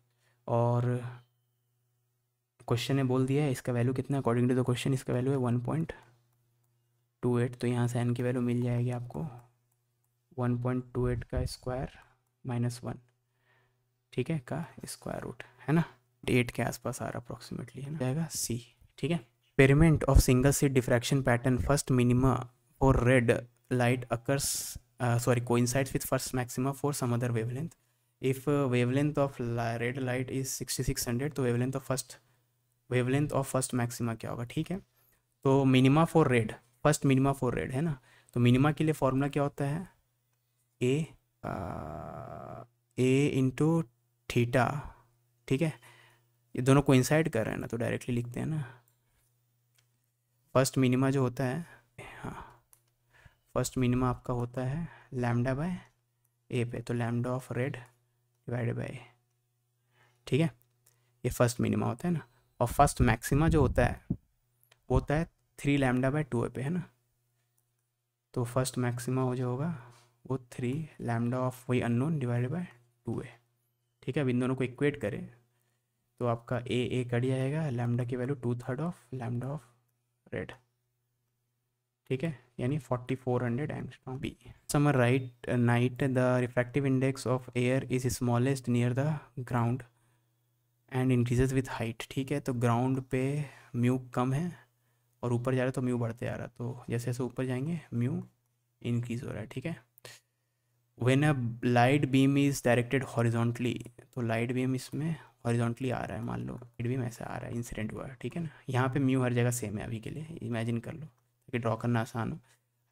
और क्वेश्चन ने बोल दिया है इसका वैल्यू कितना अकॉर्डिंग टू द क्वेश्चन इसका वैल्यू है वन पॉइंट टू एट तो यहाँ से एन की वैल्यू मिल जाएगी आपको वन पॉइंट टू एट का स्क्वायर माइनस वन ठीक है का स्क्वायर रूट है ना एट के आसपास आ रहा अप्रोक्सीमेटली है ना जाएगा सी ठीक है experiment of single slit diffraction pattern first minima for red light occurs sorry coincides with first maxima for some other wavelength if wavelength of red light is six hundred तो wavelength of first wavelength of first maxima क्या होगा ठीक है तो minima for red first minima for red है ना तो minima के लिए फॉर्मूला क्या होता है ए ए इंटू थीटा ठीक है ये दोनों को इंसाइड कर रहे हैं ना तो डायरेक्टली लिखते हैं ना फर्स्ट मिनिमा जो होता है हाँ फर्स्ट मिनिमा आपका होता है लैमडा बाय ए पे तो lambda of red divided by ठीक है ये फर्स्ट मिनिमा होता है ना और फर्स्ट मैक्सिमा जो होता है वो होता है three lambda by two A पे है ना तो फर्स्ट मैक्सिमा हो जो होगा वो थ्री लैमडा ऑफ वही unknown divided by two A ठीक है अब इन दोनों को इक्वेट करें तो आपका ए ए कट जाएगा लैमडा की value two third of lambda of red ठीक है यानी forty four hundred angstrom B summer right night the refractive index of air is smallest near the ground and increases with height ठीक है तो ground पे mu कम है और ऊपर जा रहा है तो म्यू बढ़ते जा रहा है तो जैसे जैसे ऊपर जाएंगे म्यू इंक्रीज हो रहा है ठीक है when a light beam is directed horizontally तो लाइट बीम इसमें हॉरिजॉन्टली आ रहा है मान लो लाइट बीम ऐसा आ रहा है इंसिडेंट हुआ है ठीक है ना यहाँ पे म्यू हर जगह सेम है अभी के लिए इमेजिन कर लो क्योंकि ड्रॉ करना आसान हो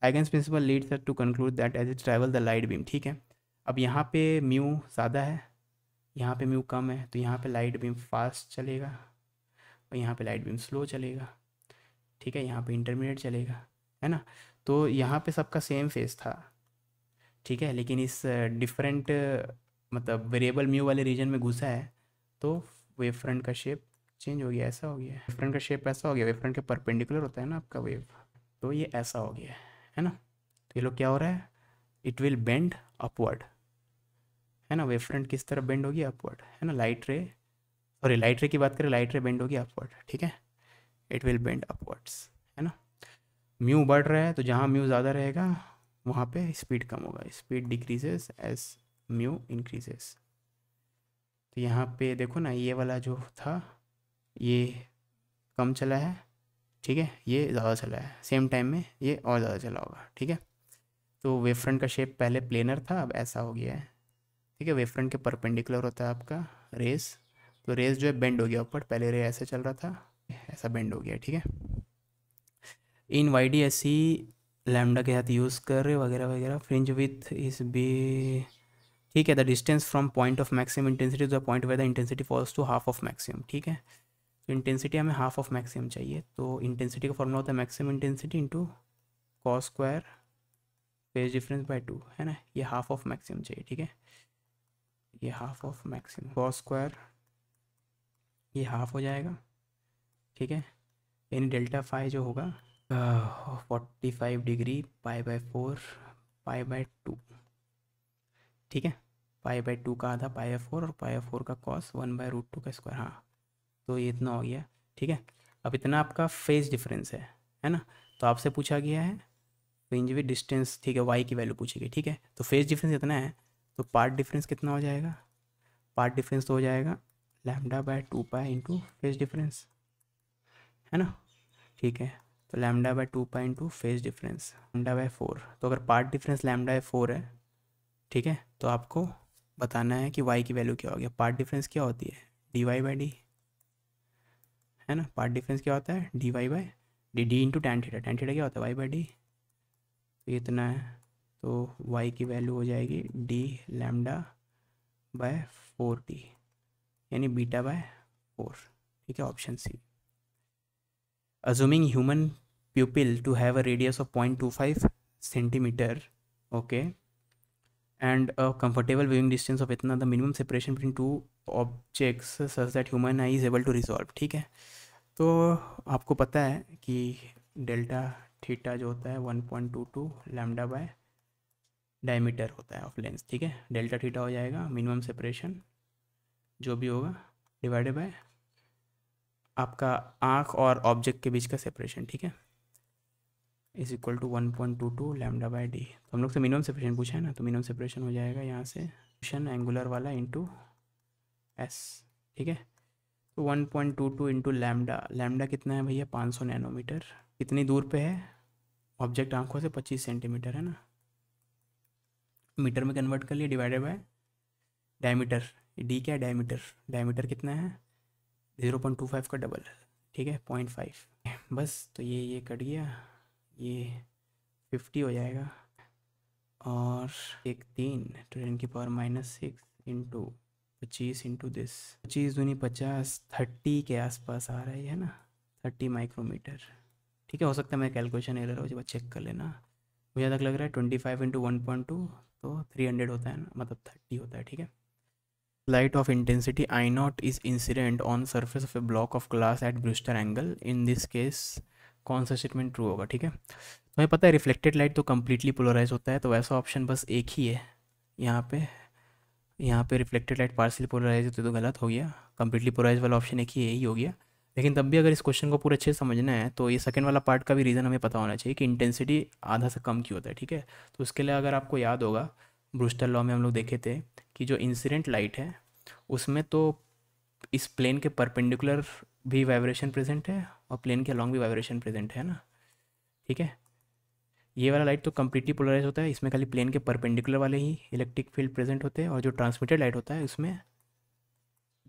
Huygens principle leads to conclude that as it travel the light beam ठीक है अब यहाँ पे म्यू ज़्यादा है यहाँ पे म्यू कम है तो यहाँ पे लाइट बीम फास्ट चलेगा और यहाँ पे लाइट बीम स्लो चलेगा ठीक है यहाँ पे इंटरमीडिएट चलेगा है ना तो यहाँ पे सबका सेम फेस था ठीक है लेकिन इस डिफरेंट मतलब वेरिएबल म्यू वाले रीजन में घुसा है तो वेव फ्रंट का शेप चेंज हो गया ऐसा हो गया वेव फ्रंट का शेप ऐसा हो गया वेव फ्रंट के परपेंडिकुलर होता है ना आपका वेव तो ये ऐसा हो गया है ना तो ये लोग क्या हो रहा है इट विल बेंड अपवर्ड है ना वेव फ्रंट किस तरह बेंड होगी अपवर्ड है ना लाइट रे सॉरी लाइट रे की बात करें लाइट रे बेंड होगी अपवर्ड ठीक है इट विल बेंड अपवर्ड्स है ना म्यू बढ़ रहा है तो जहाँ म्यू ज़्यादा रहेगा वहाँ पे स्पीड कम होगा speed decreases as mu increases तो यहाँ पे देखो ना ये वाला जो था ये कम चला है ठीक है ये ज़्यादा चला है सेम टाइम में ये और ज़्यादा चला होगा ठीक है तो वेव फ्रंट का शेप पहले प्लेनर था अब ऐसा हो गया है ठीक है वेव फ्रंट के परपेंडिकुलर होता है आपका रेस तो रेस जो है बेंड हो गया ऊपर पहले रे ऐसे चल रहा था ऐसा बेंड हो गया ठीक है in Y D S C lambda के साथ यूज़ कर रहे वगैरह वगैरह फ्रिंज विथ इज बी ठीक है the distance from point of maximum intensity to the point where the intensity falls to half of maximum ठीक है तो इंटेंसिटी हमें हाफ ऑफ मैक्सिमम चाहिए तो इंटेंसिटी का फॉर्मूला होता है maximum intensity into cos square phase difference by two है ना ये हाफ ऑफ मैक्सिमम चाहिए ठीक है ये half of maximum cos square ये हाफ हो जाएगा ठीक है यानी डेल्टा फाइव जो होगा forty five degree pi by four pi by two ठीक है पाई बाय टू का आधा पाई बाय फोर और पाई बाय फोर का cos one by root two का स्क्वायर हाँ तो ये इतना हो गया ठीक है अब इतना आपका फेज डिफरेंस है है ना तो आपसे पूछा गया है रेंज विद डिस्टेंस ठीक है वाई की वैल्यू पूछी गई ठीक है तो फेज डिफरेंस इतना है तो पार्ट डिफरेंस कितना हो जाएगा पार्ट डिफरेंस तो हो जाएगा lambda by two pi into phase difference है ना ठीक है तो lambda by two point two phase difference lambda by four तो अगर path difference lambda by four है ठीक है तो आपको बताना है कि वाई की वैल्यू क्या होगी पार्ट डिफरेंस क्या होती है डी वाई बाई डी है ना पार्ट डिफरेंस क्या होता है D Y by D D into tan theta tan theta क्या होता है वाई बाई डी तो इतना है तो वाई की वैल्यू हो जाएगी D lambda by four D यानी बीटा बाय फोर ठीक है option C assuming human pupil to have a radius of 0.25 centimeter okay and a comfortable viewing distance of itna the minimum separation between two objects such that human eye is able to resolve ठीक है तो आपको पता है कि delta theta जो होता है 1.22 point two two lambda by diameter होता है ऑफ लेंस ठीक है डेल्टा थीटा हो जाएगा मिनिमम सेपरेशन जो भी होगा डिवाइडेड बाय आपका आँख और ऑब्जेक्ट के बीच का सेपरेशन ठीक है is equal to one point two two lambda by D तो हम लोग से मिनिमम सेपरेशन पूछा है ना तो मिनिमम सेपरेशन हो जाएगा यहाँ से क्वेश्चन एंगुलर वाला इंटू एस ठीक है तो one point two two into lambda lambda कितना है भैया पाँच सौ नैनोमीटर कितनी दूर पे है ऑब्जेक्ट आंखों से पच्चीस सेंटीमीटर है ना मीटर में कन्वर्ट कर लिए डिवाइडेड बाय डायमीटर डी क्या है डायमीटर डायमीटर कितना है ज़ीरो पॉइंट टू फाइव का डबल ठीक है पॉइंट फाइव बस तो ये ये कट गया ये फिफ्टी हो जाएगा और एक तीन ट्रेन टेन की पावर माइनस सिक्स इंटू पच्चीस इंटू दिस पच्चीस दूनी पचास थर्टी के आसपास आ रहा है ना थर्टी माइक्रोमीटर ठीक है हो सकता है मेरा कैलकुलेशन एरर हो जब चेक कर लेना मुझे तक लग रहा है twenty five into one point two तो थ्री हंड्रेड होता है ना मतलब थर्टी होता है ठीक है light of intensity I not is incident on surface of a block of glass at Brewster angle in this case कौन सा स्टेटमेंट ट्रू होगा ठीक है हमें पता है रिफ्लेक्टेड लाइट तो कम्प्लीटली पोलराइज होता है तो ऐसा ऑप्शन बस एक ही है यहाँ पे यहाँ पे रिफ्लेक्टेड लाइट पार्सली पोलराइज होती तो गलत हो गया कम्प्लीटली पोलराइज वाला ऑप्शन एक ही यही हो गया लेकिन तब भी अगर इस क्वेश्चन को पूरा अच्छे से समझना है तो ये सेकंड वाला पार्ट का भी रीज़न हमें पता होना चाहिए कि इंटेंसिटी आधा से कम क्यों होता है ठीक है तो उसके लिए अगर आपको याद होगा ब्रूस्टर लॉ में हम लोग देखे थे कि जो इंसिडेंट लाइट है उसमें तो इस प्लेन के परपेंडिकुलर भी वाइब्रेशन प्रेजेंट है और प्लेन के अलॉन्ग भी वाइब्रेशन प्रेजेंट है ना ठीक है ये वाला लाइट तो कम्प्लीटली पोलराइज होता है इसमें खाली प्लेन के परपेंडिकुलर वाले ही इलेक्ट्रिक फील्ड प्रेजेंट होते हैं और जो ट्रांसमिटेड लाइट होता है उसमें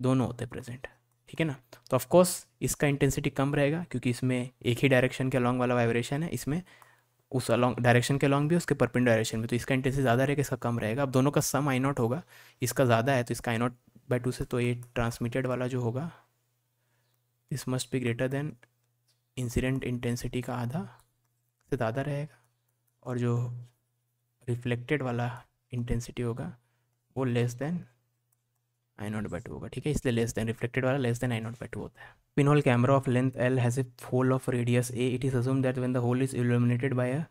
दोनों होते हैं प्रेजेंट ठीक है ना तो ऑफकोर्स इसका इंटेंसिटी कम रहेगा क्योंकि इसमें एक ही डायरेक्शन के अलॉन्ग वाला वाइब्रेशन है इसमें उस अलॉन्ग डायरेक्शन के अलॉन्ग भी उसके परपेंड डायरेक्शन में तो इसका इंटेंसिटी ज़्यादा रहेगा इसका कम रहेगा अब दोनों का सम आई नॉट होगा इसका ज़्यादा है तो इसका आई नॉट बाई टू से तो ये ट्रांसमिटेड वाला जो होगा this must be greater than incident intensity का आधा से ज़्यादा रहेगा और जो रिफ्लेक्टेड वाला इंटेंसिटी होगा वो less than I not by two होगा ठीक है इसलिए लेस देन रिफ्लेक्टेड वाला less than I not by two होता है pinhole camera of length L has a hole of radius A it is assume that when the hole is illuminated by a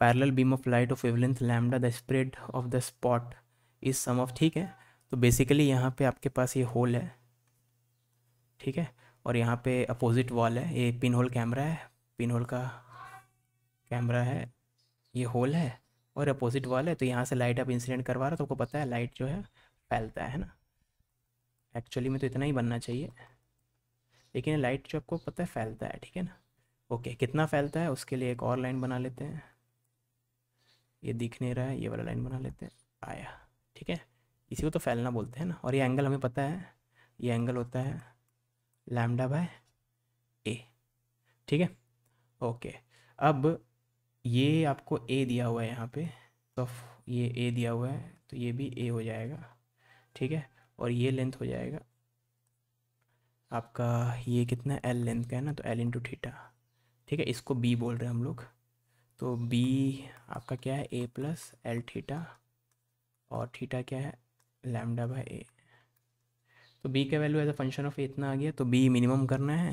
parallel beam of light of wavelength lambda the spread of the spot is sum of ठीक है तो basically यहाँ पे आपके पास ये whole है ठीक है और यहाँ पे अपोजिट वॉल है ये पिन होल कैमरा है पिन होल का कैमरा है ये होल है और अपोजिट वॉल है तो यहाँ से लाइट आप इंसिडेंट करवा रहे हो तो आपको पता है लाइट जो है फैलता है ना एक्चुअली में तो इतना ही बनना चाहिए लेकिन लाइट जो आपको पता है फैलता है ठीक है ना ओके कितना फैलता है उसके लिए एक और लाइन बना लेते हैं ये दिख नहीं रहा है ये वाला लाइन बना लेते हैं आया ठीक है इसी को तो फैलना बोलते हैं ना और ये एंगल हमें पता है ये एंगल होता है लैमडा बाय ए ठीक है ओके अब ये आपको ए दिया हुआ है यहाँ पे तो ये ए दिया हुआ है तो ये भी ए हो जाएगा ठीक है और ये लेंथ हो जाएगा आपका ये कितना एल लेंथ का है ना तो एल इंटू थीटा ठीक है इसको बी बोल रहे हैं हम लोग तो बी आपका क्या है ए प्लस एल थीटा और थीटा क्या है लैमडा बाय ए तो बी का value as a function of A इतना आ गया तो बी मिनिमम करना है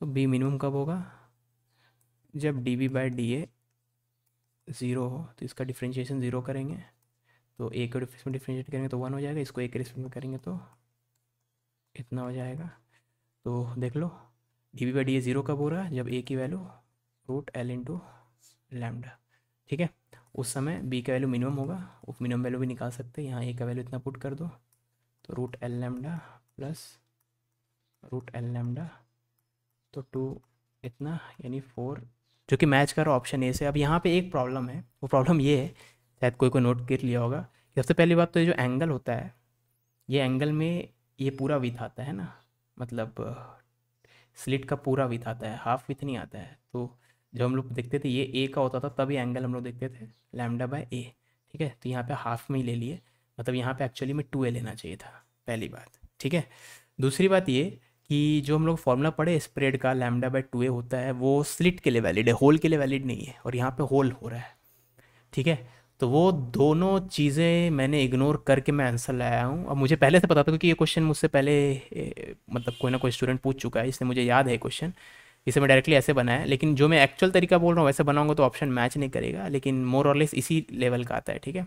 तो बी मिनिमम कब होगा जब D B by D A zero हो तो इसका डिफ्रेंशिएशन ज़ीरो करेंगे तो ए को रिस्पेक्ट में डिफ्रेंशिएट करेंगे तो वन हो जाएगा इसको ए के रिस्पेक्ट में करेंगे तो इतना हो जाएगा तो देख लो D B by D A zero कब हो रहा है जब ए की value root L two lambda ठीक है उस समय बी का वैल्यू मिनिमम होगा वो मिनिमम वैल्यू भी निकाल सकते हैं यहाँ ए का वैल्यू इतना पुट कर दो तो root L lambda plus root L lambda तो टू इतना यानी फोर जो कि मैच कर ऑप्शन ए से अब यहाँ पे एक प्रॉब्लम है वो प्रॉब्लम ये है शायद कोई कोई नोट कर लिया होगा सबसे पहली बात तो ये जो एंगल होता है ये एंगल में ये पूरा विथ आता है ना मतलब स्लिट का पूरा विथ आता है हाफ विथ नहीं आता है तो जब हम लोग देखते थे ये ए का होता था तभी एंगल हम लोग देखते थे लैमडा बाय ए ठीक है तो यहाँ पे हाफ में ही ले लिए मतलब यहाँ पे एक्चुअली में टू ए लेना चाहिए था पहली बात ठीक है दूसरी बात ये कि जो हम लोग फॉर्मूला पढ़े स्प्रेड का लैमडा बाई टू ए होता है वो स्लिट के लिए वैलिड है होल के लिए वैलिड नहीं है और यहाँ पे होल हो रहा है ठीक है तो वो दोनों चीज़ें मैंने इग्नोर करके मैं आंसर लाया हूँ और मुझे पहले से पता था क्योंकि ये क्वेश्चन मुझसे पहले ए, मतलब कोई ना कोई स्टूडेंट पूछ चुका है इसलिए मुझे याद है क्वेश्चन इसे मैं डायरेक्टली ऐसे बनाया लेकिन जो मैं एक्चुअल तरीका बोल रहा हूँ वैसे बनाऊंगा तो ऑप्शन मैच नहीं करेगा लेकिन मोर और लेस इसी लेवल का आता है ठीक है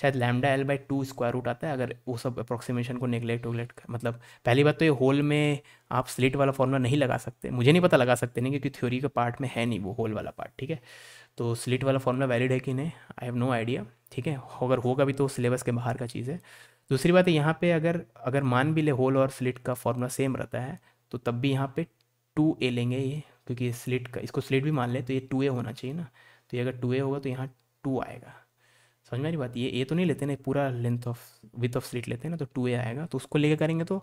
शायद lambda L by two square root आता है अगर वो सब अप्रोक्सीमेशन को नेगलेक्ट वगलेक्ट मतलब पहली बात तो ये होल में आप स्लिट वाला फॉर्मूला नहीं लगा सकते मुझे नहीं पता लगा सकते नहीं क्योंकि थ्योरी का पार्ट में है नहीं वो होल वाला पार्ट ठीक है तो स्लिट वाला फॉर्मूला वैलिड है कि नहीं आई हैव नो आइडिया ठीक है अगर होगा भी तो सिलेबस के बाहर का चीज़ है दूसरी बात है यहाँ पे अगर अगर मान भी ले होल और स्लिट का फॉर्मूला सेम रहता है तो तब भी यहाँ पे टू ए लेंगे ये क्योंकि स्लिट का इसको स्लिट भी मान ले तो ये टू ए होना चाहिए ना तो ये अगर टू ए होगा तो यहाँ टू आएगा समझ में आ रही बात ये ए तो नहीं लेते ना पूरा length of width of slit लेते हैं ना तो टू ए आएगा तो उसको लेके करेंगे तो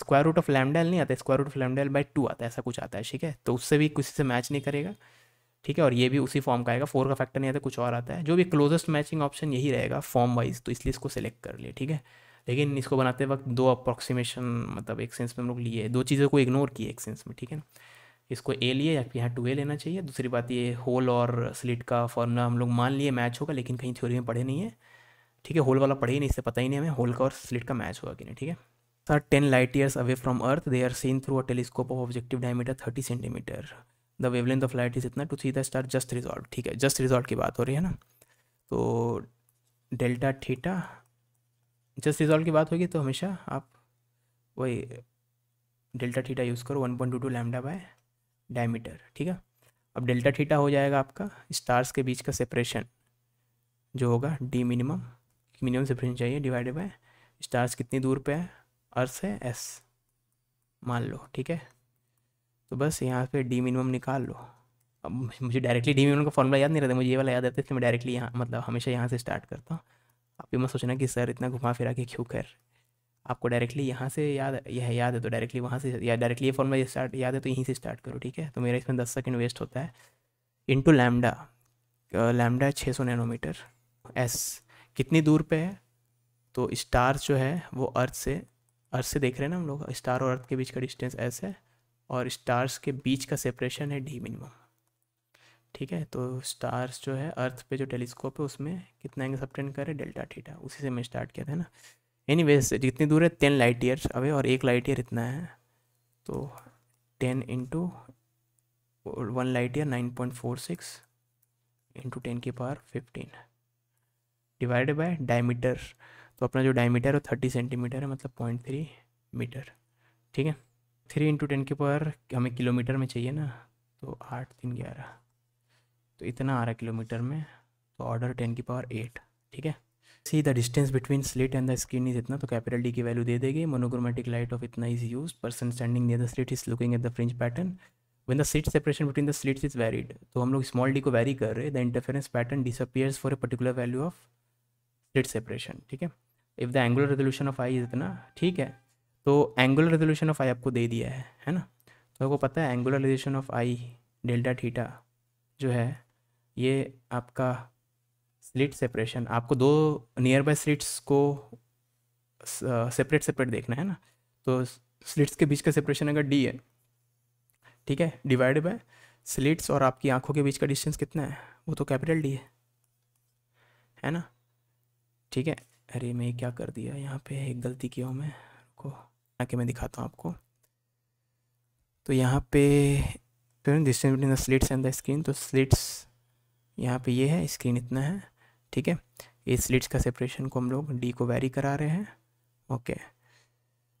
स्क्वायर रूट ऑफ लैमडेल नहीं आता square root of lambda L by two आता है ऐसा कुछ आता है ठीक है तो उससे भी किसी से मैच नहीं करेगा ठीक है और ये भी उसी फॉर्म का आएगा फोर का फैक्टर नहीं आता कुछ और आता है जो भी क्लोजेस्ट मैचिंग ऑप्शन यही रहेगा फॉर्म वाइज तो इसलिए इसको सेलेक्ट कर लिए ठीक है लेकिन इसको बनाते वक्त दो अप्रॉक्सीमेशन मतलब एक सेंस में हम लोग लिए दो चीज़ों को इग्नोर किए एक सेंस में ठीक है ना इसको ए लिए या फिर यहाँ टू ए लेना चाहिए दूसरी बात ये होल और स्लिट का फॉर्मूला हम लोग मान लिए मैच होगा लेकिन कहीं थ्योरी में पढ़े नहीं है ठीक है होल वाला पढ़े ही नहीं इससे पता ही नहीं हमें होल का और स्लिट का मैच होगा कि नहीं ठीक है sir ten light years away from earth they are seen through a telescope of objective diameter thirty centimetre the wavelength of light is इतना to see the star just resolve ठीक है just resolve की बात हो रही है ना तो डेल्टा थीटा जस्ट रिजॉल्व की बात होगी तो हमेशा आप वही डेल्टा थीटा यूज़ करो one point two two lambda by diameter ठीक है अब डेल्टा थीटा हो जाएगा आपका स्टार्स के बीच का सेपरेशन जो होगा डी मिनिमम मिनिमम सेपरेशन चाहिए डिवाइडेड बाय स्टार्स कितनी दूर पे है अर्थ है एस मान लो ठीक है तो बस यहाँ पे डी मिनिमम निकाल लो अब मुझे डायरेक्टली डी मिनिमम का फॉर्मूला याद नहीं रहता मुझे ये वाला याद रहता है इसलिए मैं डायरेक्टली यहाँ मतलब हमेशा यहाँ से स्टार्ट करता हूँ आप मैं मत सोचना कि सर इतना घुमा फिरा के क्यों कर आपको डायरेक्टली यहाँ से याद यह याद है तो डायरेक्टली वहाँ से या डायरेक्टली ये फॉर्मूला स्टार्ट याद है तो यहीं से स्टार्ट करो ठीक है तो मेरा इसमें दस सेकेंड वेस्ट होता है इंटू लैमडा लैमडा छः सौ नैनोमीटर एस कितनी दूर पे है तो स्टार जो है वो अर्थ से अर्थ से देख रहे हैं ना हम लोग स्टार और अर्थ के बीच का डिस्टेंस एस है और स्टार्स के बीच का सेपरेशन है डी मिनिमम ठीक है तो स्टार्स जो है अर्थ पे जो टेलीस्कोप है उसमें कितना एंगल सब्टेंड करें डेल्टा थीटा उसी से मैं स्टार्ट किया था ना एनी वेज जितनी दूर है टेन लाइट ईयर्स अवे और एक लाइट ईयर इतना है तो ten into one light year nine point four six into ten की power fifteen divided by diameter तो अपना जो डायमीटर है थर्टी सेंटीमीटर है मतलब पॉइंट थ्री मीटर ठीक है थ्री इंटू टेन के पावर हमें किलोमीटर में चाहिए ना तो आठ तीन ग्यारह तो इतना आ रहा है किलोमीटर में तो ऑर्डर टेन की पावर एट ठीक है C the distance between slit and the screen is इतना तो कैपिटल डी की वैल्यू दे देगी मोनोक्रोमेटिक लाइट ऑफ इतना is use person standing near the slit is looking at the fringe pattern when the slit separation between the slits is varied तो हम लोग small D को वेरी कर रहे हैं the interference pattern disappears for a particular value of slit separation ठीक है if the angular resolution of eye इतना ठीक है तो एंगुलर रेजोल्यूशन ऑफ आई आपको दे दिया है है ना तो आपको पता है angular resolution of eye delta theta जो है ये आपका स्लिट सेपरेशन आपको दो नियर बाय स्लिट्स को सेपरेट सेपरेट देखना है ना तो स्लिट्स के बीच का सेपरेशन अगर डी है ठीक है डिवाइड बाय स्लिट्स और आपकी आंखों के बीच का डिस्टेंस कितना है वो तो कैपिटल डी है है ना ठीक है अरे मैं क्या कर दिया यहाँ पे एक गलती किया हूँ मैं रुको आके मैं दिखाता हूँ आपको तो यहाँ पे distance between the slits and the screen तो स्लिट्स तो यहाँ पे ये है स्क्रीन इतना है ठीक है इस स्लिट्स का सेपरेशन को हम लोग डी को वेरी करा रहे हैं okay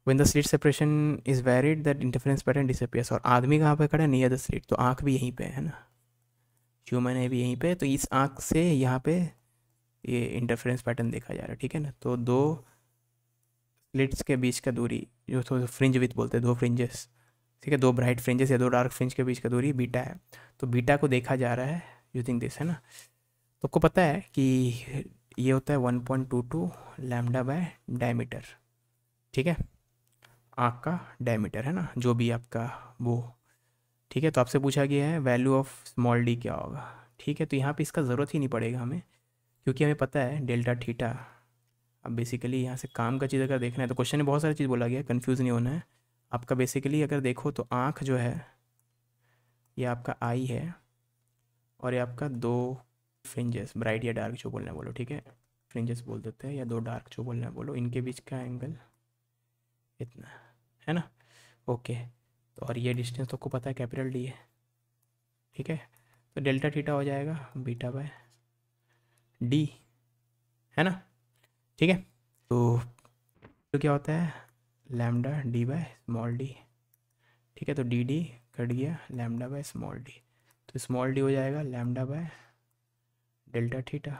when the slit separation is varied that interference pattern disappears और आदमी कहाँ पर खड़ा है नियर द स्लिट तो आँख भी यहीं पर है ना ह्यूमन है भी यहीं पर तो इस आँख से यहाँ पे ये इंटरफ्रेंस पैटर्न देखा जा रहा है ठीक है ना तो दो स्लिट्स के बीच का दूरी जो थोड़ा फ्रिंज विथ बोलते हैं दो फ्रिंजेस ठीक है दो ब्राइट फ्रिंजेस या दो डार्क फ्रिंज के बीच का दूरी बीटा है तो बीटा को देखा जा रहा है थिंक दिस है ना तो आपको पता है कि ये होता है one point two two lambda by diameter ठीक है आँख का डायमीटर है ना जो भी आपका वो ठीक है तो आपसे पूछा गया है वैल्यू ऑफ स्मॉल डी क्या होगा ठीक है तो यहाँ पे इसका ज़रूरत ही नहीं पड़ेगा हमें क्योंकि हमें पता है डेल्टा थीटा अब बेसिकली यहाँ से काम का चीज़ अगर देखना है तो क्वेश्चन में बहुत सारी चीज़ बोला गया कन्फ्यूज़ नहीं होना है आपका बेसिकली अगर देखो तो आँख जो है ये आपका आई है और ये आपका दो फ्रिंजेस ब्राइट या डार्क जो बोलना है बोलो ठीक है फ्रिंजेस बोल देते हैं या दो डार्क जो बोलना है बोलो इनके बीच का एंगल इतना है ना ओके तो और ये डिस्टेंस तो आपको पता है कैपिटल डी है ठीक है तो डेल्टा थीटा हो जाएगा बीटा बाय डी है ना ठीक है तो, तो क्या होता है lambda D by small D ठीक है तो डी डी कट गया लैमडा बाय स्मॉल डी तो स्मॉल डी हो जाएगा लैमडा बाय डेल्टा थीटा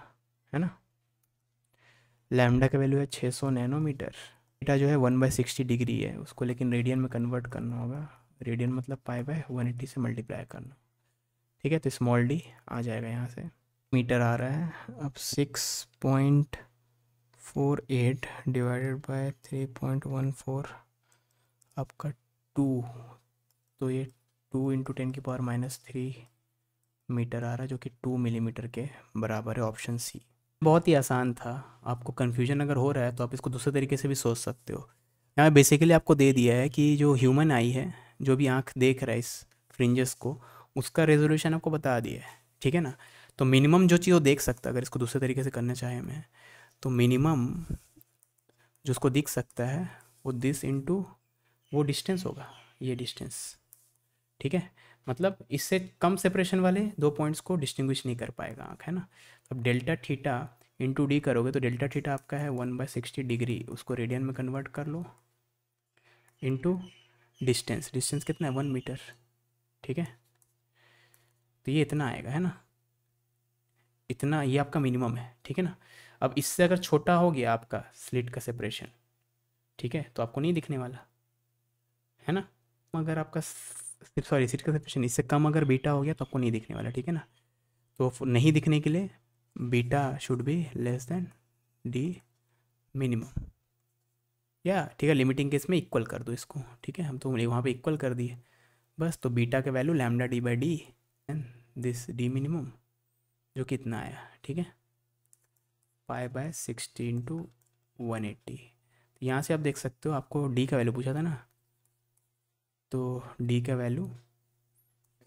है ना लैमडा का वैल्यू है 600 नैनोमीटर थीटा जो है वन बाई सिक्सटी डिग्री है उसको लेकिन रेडियन में कन्वर्ट करना होगा रेडियन मतलब पाई बाय वन एट्टी से मल्टीप्लाई करना ठीक है तो स्मॉल डी आ जाएगा यहाँ से मीटर आ रहा है अब six point four eight divided by three point one four आपका टू तो ये टू इंटू टेन की पावर माइनस थ्री मीटर आ रहा है जो कि टू मिलीमीटर के बराबर है ऑप्शन सी बहुत ही आसान था आपको कन्फ्यूजन अगर हो रहा है तो आप इसको दूसरे तरीके से भी सोच सकते हो यहाँ बेसिकली आपको दे दिया है कि जो ह्यूमन आई है जो भी आँख देख रहा है इस फ्रिंजेस को उसका रेजोल्यूशन आपको बता दिया है ठीक है ना तो मिनिमम जो चीज़ वो देख सकता है अगर इसको दूसरे तरीके से करना चाहे मैं तो मिनिमम जो उसको दिख सकता है वो दिस इंटू वो डिस्टेंस होगा ये डिस्टेंस ठीक है मतलब इससे कम सेपरेशन वाले दो पॉइंट्स को डिस्टिंग्विश नहीं कर पाएगा आँख है ना अब डेल्टा थीटा इंटू डी करोगे तो डेल्टा थीटा आपका है वन बाई सिक्सटी डिग्री उसको रेडियन में कन्वर्ट कर लो इंटू डिस्टेंस डिस्टेंस कितना है वन मीटर ठीक है तो ये इतना आएगा है ना इतना ये आपका मिनिमम है ठीक है ना अब इससे अगर छोटा हो गया आपका स्लिट का सेपरेशन ठीक है तो आपको नहीं दिखने वाला है ना मगर आपका सिर्फ सॉरी सिरकसेप्शन इससे कम अगर बीटा हो गया तो आपको नहीं दिखने वाला ठीक है ना तो नहीं दिखने के लिए beta should be less than D minimum या ठीक है लिमिटिंग केस में इक्वल कर दो इसको ठीक है हम तो वहाँ पे इक्वल कर दिए बस तो बीटा का value lambda D by D and this D minimum जो कितना आया ठीक है five by sixteen to one eighty यहाँ से आप देख सकते हो आपको डी का वैल्यू पूछा था ना तो डी का value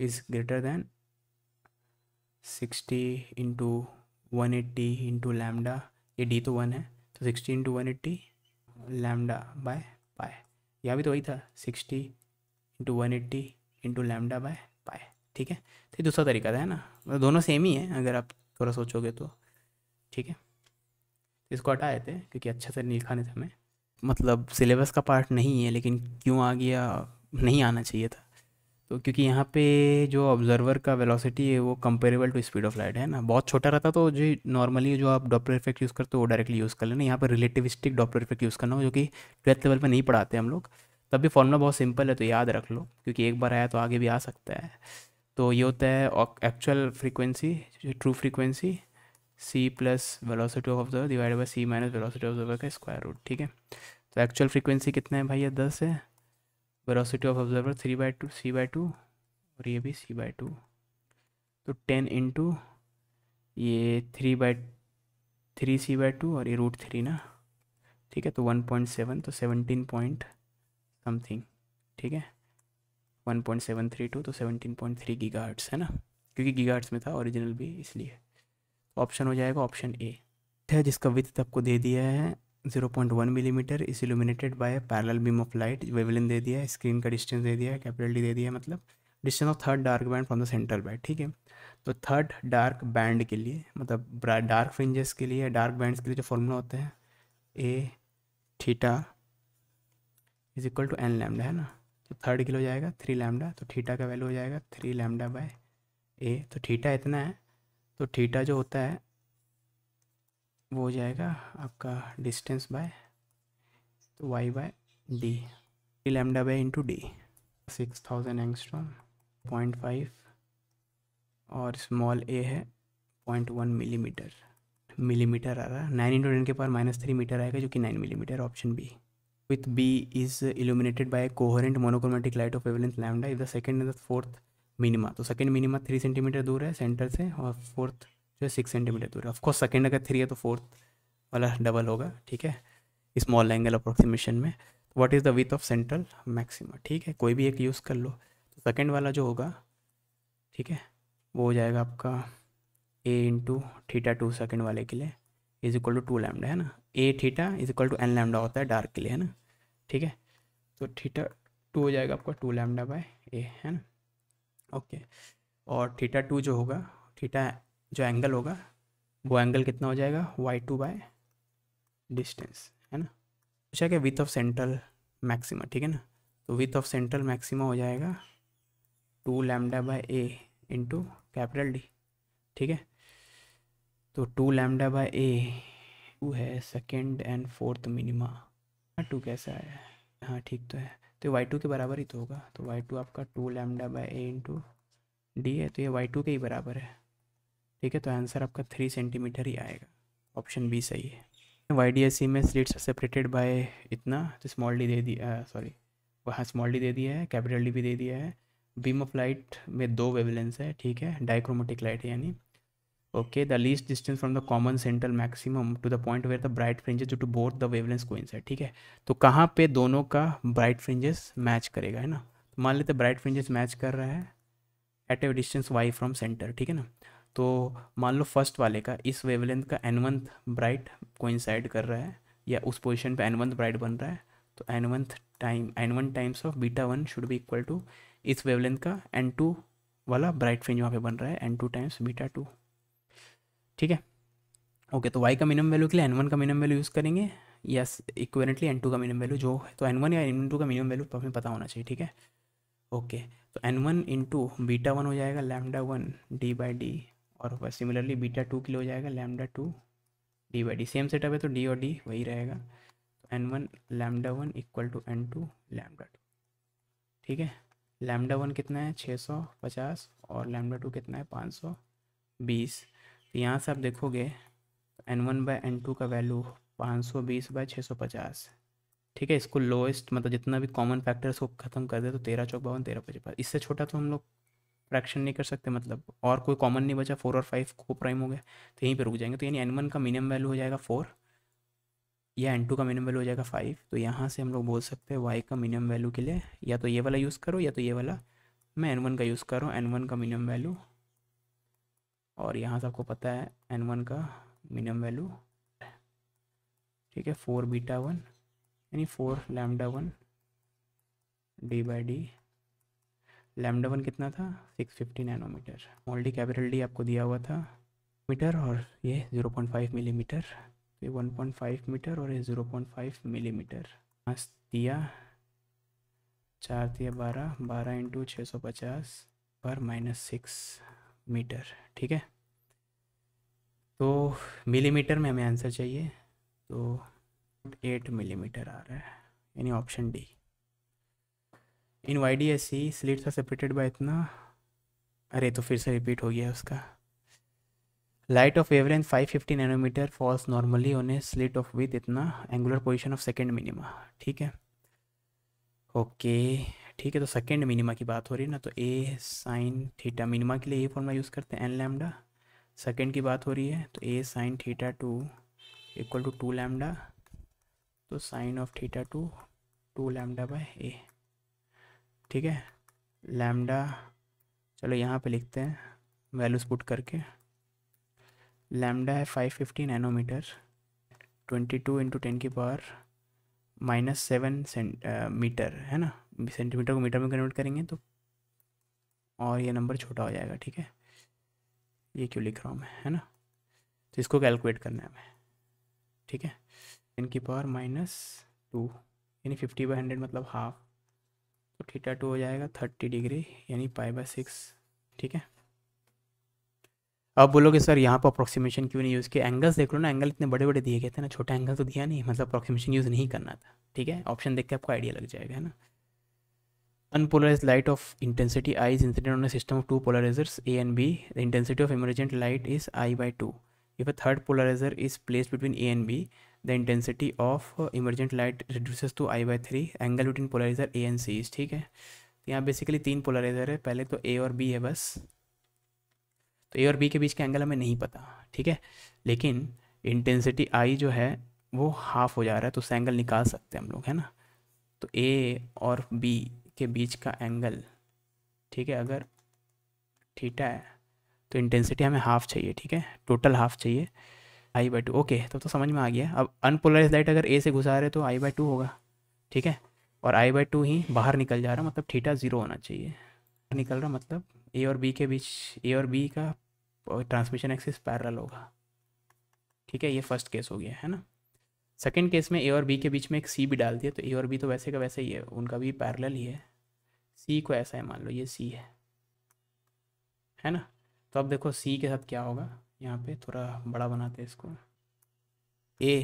is greater than sixty into one eighty into lambda ये डी तो वन है तो sixty into one eighty lambda by pi यह भी तो वही था sixty into one eighty into lambda by pi ठीक है तो ये दूसरा तरीका था है ना मतलब दोनों सेम ही है अगर आप थोड़ा सोचोगे तो ठीक है तो इसको हटाए थे क्योंकि अच्छा से नहीं लिखा नहीं था हमें मतलब सिलेबस का पार्ट नहीं है लेकिन क्यों आ गया नहीं आना चाहिए था तो क्योंकि यहाँ पे जो ऑब्जर्वर का वेलोसिटी है वो comparable to speed of light है ना बहुत छोटा रहता तो जो नॉर्मली जो आप डॉप्लर इफेक्ट यूज़ करते हो वो डायरेक्टली यूज़ कर लेना यहाँ पर रिलेटिविस्टिक डॉप्लर इफेक्ट यूज़ करना हो जो कि ट्वेल्थ लेवल पर नहीं पढ़ाते हम लोग तब भी फॉर्मूला बहुत सिंपल है तो याद रख लो क्योंकि एक बार आया तो आगे भी आ सकता है तो ये होता है actual frequency true frequency C plus velocity of observer divide by C minus velocity of observer का स्क्वायर रूट ठीक है तो एक्चुअल फ्रीक्वेंसी कितना है भाई ये दस है velocity of observer three by two C by two और ये भी सी बाई टू तो टेन इंटू ये three by three C by two और ये रूट थ्री ना ठीक है तो वन पॉइंट सेवन तो सेवनटीन पॉइंट समथिंग ठीक है one point seven three two तो सेवनटीन पॉइंट थ्री गीगा है ना क्योंकि गीगा में था ओरिजिनल भी इसलिए तो ऑप्शन हो जाएगा ऑप्शन ए है जिसका विथ आपको दे दिया है 0.1 millimetre is illuminated by parallel beam of light wavelength दे दिया है स्क्रीन का डिस्टेंस दे दिया है कैपिटल डी दे दिया मतलब distance of third dark band from the central band ठीक है तो थर्ड डार्क बैंड के लिए मतलब डार्क फ्रिंजेस के लिए डार्क बैंड्स के लिए जो फॉर्मूला होते हैं A theta is equal to N lambda है ना तो थर्ड के लिए हो जाएगा थ्री लैमडा तो थीटा का वैल्यू हो जाएगा थ्री लैमडा बाय ए तो थीटा इतना है तो थीटा जो होता है वो हो जाएगा आपका डिस्टेंस बाय तो Y by D D lambda by into D six thousand angstrom point five और स्मॉल ए है पॉइंट वन मिलीमीटर मिलीमीटर आ रहा है नाइन इंटू टेन के पावर माइनस थ्री मीटर आएगा जो कि nine millimetre option B with B is illuminated by coherent monochromatic light of wavelength lambda is the second and the fourth minima तो second minima three centimetre दूर है centre से और fourth जो है सिक्स सेंटीमीटर दूर है ऑफकोर्स सेकेंड अगर थ्री है तो फोर्थ वाला डबल होगा ठीक है स्मॉल एंगल अप्रोक्सीमेशन में what is the width of central maxima ठीक है कोई भी एक यूज़ कर लो तो सेकेंड वाला जो होगा ठीक है वो हो जाएगा आपका A into theta two second वाले के लिए is equal to two lambda है ना A theta is equal to N lambda होता है डार्क के लिए है ना ठीक है तो थीटा टू हो जाएगा आपका टू लैमडा बाय ए है ना ओके और थीटा टू जो होगा थीटा जो एंगल होगा वो एंगल कितना हो जाएगा वाई टू बाय डिस्टेंस है ना पूछा क्या विथ ऑफ सेंट्रल मैक्सिमा ठीक है ना तो विथ ऑफ सेंट्रल मैक्सिमा हो जाएगा two lambda by A into capital D ठीक है तो two lambda by A two है सेकेंड एंड फोर्थ मिनिमा हाँ टू कैसा है हाँ ठीक तो है तो वाई टू के बराबर ही तो होगा तो वाई टू आपका two lambda by A into D है तो ये वाई टू के ही बराबर है ठीक है तो आंसर आपका थ्री सेंटीमीटर ही आएगा ऑप्शन बी सही है वाई डी एस सी में स्लिट्स सेपरेटेड बाय इतना तो स्मॉल डी दे दिया सॉरी वहाँ स्मॉल डी दे दिया है कैपिटल डी भी दे दिया है बीम ऑफ लाइट में दो वेवलेंस है ठीक है डाइक्रोमेटिक लाइट है यानी okay the least distance from the common central maximum to the point where the bright fringes to both the wavelengths coincide ठीक है तो कहाँ पे दोनों का ब्राइट फ्रिंजेस मैच करेगा है ना तो मान लेते ब्राइट फ्रिंजेस मैच कर रहा है at a distance Y from centre ठीक है ना तो मान लो फर्स्ट वाले का इस वेवलेंथ का एनवंथ ब्राइट कोइंसाइड कर रहा है या उस पोजीशन पे एनवंथ ब्राइट बन रहा है तो N one time N one times of beta one should be equal to इस वेवलेंथ का एन टू वाला ब्राइट फ्रिंज वहाँ पे बन रहा है N two times beta two ठीक है ओके तो वाई का मिनिमम वैल्यू के लिए एन वन का मिनिमम वैल्यू यूज़ करेंगे या इक्वेरेंटली एन टू का मिनिमम वैल्यू जो है तो एन वन या एन टू का मिनिमम वैल्यू तो हमें पता होना चाहिए ठीक है ओके तो N one into beta one हो जाएगा lambda one D by D और सिमिलरली बीटा टू के लिए हो जाएगा lambda two D by D same setup है तो डी और डी वही रहेगा तो N one lambda one equal to N two lambda two ठीक है लैमडा वन कितना है छः सौ पचास और लैमडा टू कितना है पाँच सौ बीस तो यहाँ से आप देखोगे N one by N two का वैल्यू पाँच सौ बीस बाय छः सौ पचास ठीक है इसको लोएस्ट मतलब जितना भी कॉमन फैक्टर्स को खत्म कर दे तो तेरह चौक बावन तेरह पचपन इससे छोटा तो हम लोग फ्रैक्शन नहीं कर सकते मतलब और कोई कॉमन नहीं बचा फोर और फाइव को प्राइम हो गया तो यहीं पे रुक जाएंगे तो यानी एन वन का मिनिमम वैल्यू हो जाएगा फोर या एन टू का मिनिमम वैल्यू हो जाएगा फाइव तो यहाँ से हम लोग बोल सकते हैं वाई का मिनिमम वैल्यू के लिए या तो ये वाला यूज़ करो या तो ये वाला मैं एन वन का यूज़ कर रहा हूँ एन वन का मिनिमम वैल्यू और यहाँ से आपको पता है एन वन का मिनिमम वैल्यू ठीक है फोर बीटा वन यानी four lambda one D by D lambda one कितना था 650 nanometre nanometre D capital D आपको दिया हुआ था मीटर और ये 0.5 मिलीमीटर तो ये 1.5 मीटर और ये 0.5 मिलीमीटर पाँच दिया चार दिया बारह बारह इंटू छः सौ पचास पर माइनस सिक्स मीटर ठीक है तो मिलीमीटर में हमें आंसर चाहिए तो एट मिलीमीटर आ रहा है यानी option D in Y D S C slits are separated by इतना अरे तो फिर से रिपीट हो गया उसका light of wavelength 550 nanometre falls normally a slit of width इतना angular position of second minima ठीक है ओके ठीक है तो सेकेंड मिनिमा की बात हो रही है ना तो ए साइन थीटा मिनिमा के लिए ये फॉर्मा यूज़ करते हैं एन लैमडा सेकेंड की बात हो रही है तो A sine theta two equal to two lambda तो sine of theta two two lambda by A ठीक है लैमडा चलो यहाँ पे लिखते हैं वैल्यूज पुट करके लैमडा है five fifty nanometre twenty two into ten की पावर माइनस सेवन मीटर है ना सेंटीमीटर को मीटर में कन्वर्ट करेंगे तो और ये नंबर छोटा हो जाएगा ठीक है ये क्यों लिख रहा हूँ मैं है ना तो इसको कैलकुलेट करना है हमें ठीक है टेन की पावर माइनस टू यानी फिफ्टी बाई हंड्रेड मतलब हाफ तो थीटा टू हो जाएगा थर्टी डिग्री यानी पाई बाय सिक्स ठीक है अब बोलोगे सर यहाँ पर अप्रोक्सीमेशन क्यों नहीं यूज़ किया एंगल्स देख लो ना एंगल इतने बड़े बड़े दिए गए थे ना छोटा एंगल तो दिया नहीं मतलब अप्रोक्सीमेशन यूज़ नहीं करना था ठीक है ऑप्शन देख के आपको आइडिया लग जाएगा है ना unpolarise light of intensity I is incident on system of two polarisers A and B the intensity of emergent light is I by two if a third polariser is place between A and B the intensity of emergent light reduces to I by three angle between polariser A and C ठीक है तो यहाँ basically तीन polariser है पहले तो ए और B है बस तो ए और बी के बीच का एंगल हमें नहीं पता ठीक है लेकिन इंटेंसिटी आई जो है वो हाफ हो जा रहा है तो उससे एंगल निकाल सकते हैं हम लोग है ना तो ए और बी के बीच का एंगल ठीक है अगर थीटा है तो इंटेंसिटी हमें हाफ चाहिए ठीक है टोटल हाफ चाहिए आई बाई टू ओके तब तो समझ में आ गया अब अनपोलराइज लाइट अगर ए से घुसा रहे तो आई बाई टू होगा ठीक है और आई बाई टू ही बाहर निकल जा रहा मतलब ठीठा ज़ीरो होना चाहिए निकल रहा मतलब ए और बी के बीच ए और बी का ट्रांसमिशन एक्सिस पैरल होगा ठीक है ये फर्स्ट केस हो गया है ना सेकेंड केस में ए और बी के बीच में एक सी भी डाल दिया तो ए और बी तो वैसे का वैसे ही है उनका भी पैरल ही है सी को ऐसा है मान लो ये सी है है ना तो अब देखो सी के साथ क्या होगा यहाँ पे थोड़ा बड़ा बनाते हैं इसको ए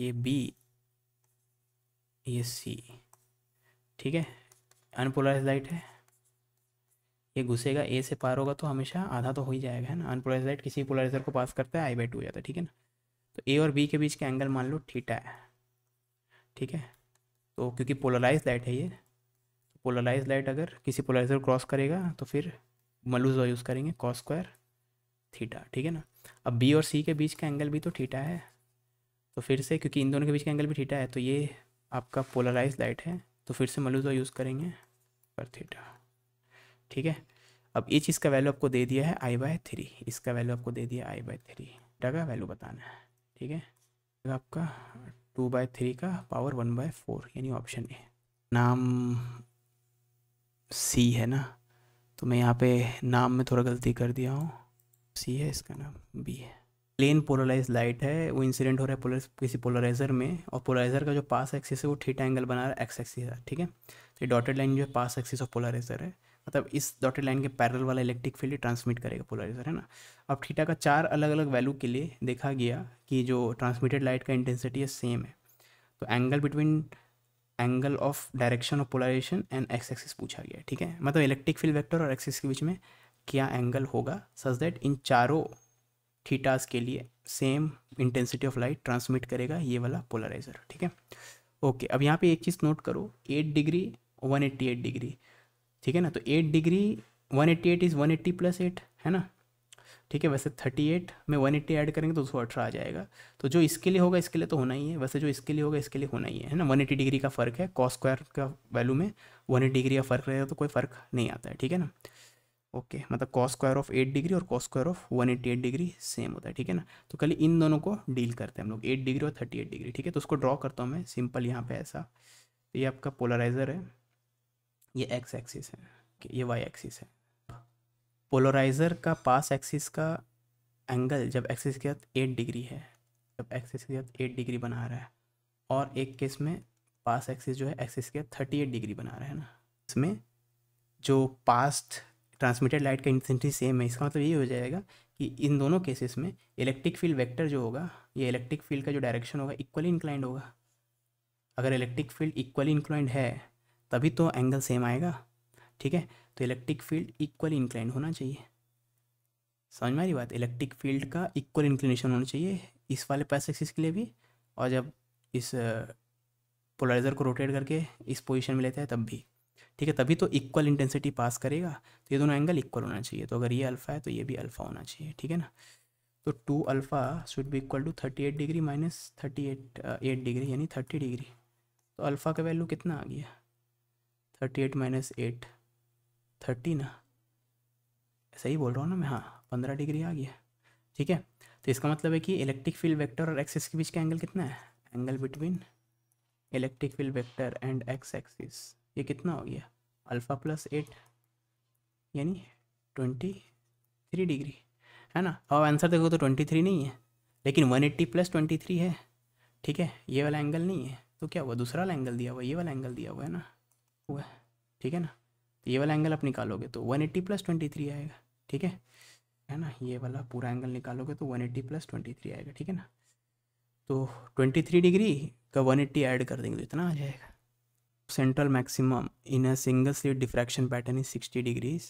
ये बी ये सी ठीक है अनपोलराइज लाइट है ये घुसेगा ए से पार होगा तो हमेशा आधा तो हो ही जाएगा है ना अनपोलराइज लाइट किसी पोलराइजर को पास करता है आई बाई टू हो जाता है ठीक है ना तो ए और बी के बीच का एंगल मान लो थीटा है ठीक है तो क्योंकि पोलराइज लाइट है ये पोलराइज तो लाइट अगर किसी पोलराइजर क्रॉस करेगा तो फिर मलूज यूज़ करेंगे कॉस स्क्वायर थीटा ठीक है ना अब बी और सी के बीच का एंगल भी तो ठीटा है तो फिर से क्योंकि इन दोनों के बीच का एंगल भी ठीटा है तो ये आपका पोलराइज लाइट है तो फिर से मलूजा यूज़ करेंगे पर थीटा ठीक है अब ये चीज़ का वैल्यू आपको दे दिया है आई बाय थ्री इसका वैल्यू आपको दे दिया आई बाय थ्री थीटा का वैल्यू बताना है ठीक है आपका टू बाय थ्री का पावर वन बाय फोर यानी ऑप्शन ए नाम सी है ना तो मैं यहाँ पे नाम में थोड़ा गलती कर दिया हूँ सी है इसका नाम बी है प्लेन पोलराइज लाइट है वो इंसिडेंट हो रहा है पोलर किसी पोलराइजर में और पोलराइजर का जो पास एक्सिस है वो थीटा एंगल बना रहा है एक्स एक्सिस है ठीक है तो डॉटेड लाइन जो है पास एक्सिस ऑफ पोलराइजर है मतलब इस डॉटेड लाइन के पैरल वाला इलेक्ट्रिक फील्ड ट्रांसमिट करेगा पोलराइजर है ना अब थीटा का चार अलग अलग वैल्यू के लिए देखा गया कि जो ट्रांसमिटेड लाइट का इंटेंसिटी है सेम है तो angle between angle of direction of polarisation and X axis पूछा गया ठीक है मतलब इलेक्ट्रिक फील्ड वेक्टर और एक्सिस के बीच में क्या एंगल होगा सच दैट इन चारों थीटास के लिए same intensity of light transmit करेगा ये वाला पोलराइजर ठीक है ओके अब यहाँ पे एक चीज़ नोट करो eight degree one eighty eight degree ठीक है ना तो eight degree one eighty eight is one eighty plus eight है ना ठीक है वैसे थर्टी एट में वन एट्टी ऐड करेंगे तो दो सौ अठारह आ जाएगा तो जो इसके लिए होगा इसके लिए तो होना ही है वैसे जो इसके लिए होगा इसके लिए होना ही है है ना वन एट्टी डिग्री का फ़र्क है कॉस स्क्वायर का वैल्यू में वन एट्टी डिग्री का फ़र्क रहेगा तो कोई फ़र्क नहीं आता है ठीक है ना ओके okay, मतलब cos square of eight degree और cos square of one eighty eight degree same होता है ठीक है ना तो खाली इन दोनों को डील करते हैं हम लोग एट डिग्री और थर्टी एट डिग्री ठीक है तो उसको ड्रॉ करता हूँ मैं सिंपल यहाँ पे ऐसा तो ये आपका पोलराइजर है ये एक्स एक्सिस है ये वाई एक्सिस है पोलराइजर का पास एक्सिस का एंगल जब एक्सिस के साथ एट डिग्री है जब एक्सिस के साथ एट डिग्री बना रहा है और एक केस में पास एक्सिस जो है एक्सिस के साथ थर्टी एट डिग्री बना रहा है ना इसमें जो पास्ट ट्रांसमिटेड लाइट का इंटेंसिटी सेम है इसका मतलब यही हो जाएगा कि इन दोनों केसेस में इलेक्ट्रिक फील्ड वेक्टर जो होगा ये इलेक्ट्रिक फील्ड का जो डायरेक्शन होगा इक्वली इंक्लाइंड होगा अगर इलेक्ट्रिक फील्ड इक्वली इंक्लाइंड है तभी तो एंगल सेम आएगा ठीक है तो इलेक्ट्रिक फील्ड इक्वली इंक्लाइंड होना चाहिए समझ में आ रही बात इलेक्ट्रिक फील्ड का इक्वल इंक्लिनेशन होना चाहिए इस वाले पैस एक्सिस के लिए भी और जब इस पोलराइज़र को रोटेट करके इस पोजीशन में लेते हैं तब भी ठीक है तभी तो इक्वल इंटेंसिटी पास करेगा तो ये दोनों एंगल इक्वल होना चाहिए तो अगर ये अल्फ़ा है तो ये भी अल्फ़ा होना चाहिए ठीक है ना तो टू अल्फ़ा शुड भी equal to thirty eight degree minus thirty eight eight degree यानी थर्टी डिग्री तो अल्फ़ा का वैल्यू कितना आ गया thirty eight minus eight thirty ना सही बोल रहा हूँ ना मैं हाँ पंद्रह डिग्री आ गया ठीक है तो इसका मतलब है कि इलेक्ट्रिक फील्ड वेक्टर और एक्सिस के बीच का एंगल कितना है angle between electric field vector and X axis ये कितना हो गया अल्फ़ा प्लस एट यानी ट्वेंटी थ्री डिग्री है ना और आंसर देखो तो ट्वेंटी थ्री नहीं है लेकिन one eighty plus twenty three है ठीक है ये वाला एंगल नहीं है तो क्या हुआ दूसरा वाला एंगल दिया हुआ ये वाला एंगल दिया हुआ है ना हुआ ठीक है ना तो ये वाला एंगल आप निकालोगे तो one eighty plus twenty three आएगा ठीक है है ना ये वाला पूरा एंगल निकालोगे तो one eighty plus twenty three आएगा ठीक है ना तो ट्वेंटी थ्री डिग्री का वन एट्टी ऐड कर देंगे तो इतना आ जाएगा central maximum in a single slit diffraction pattern is 60 degrees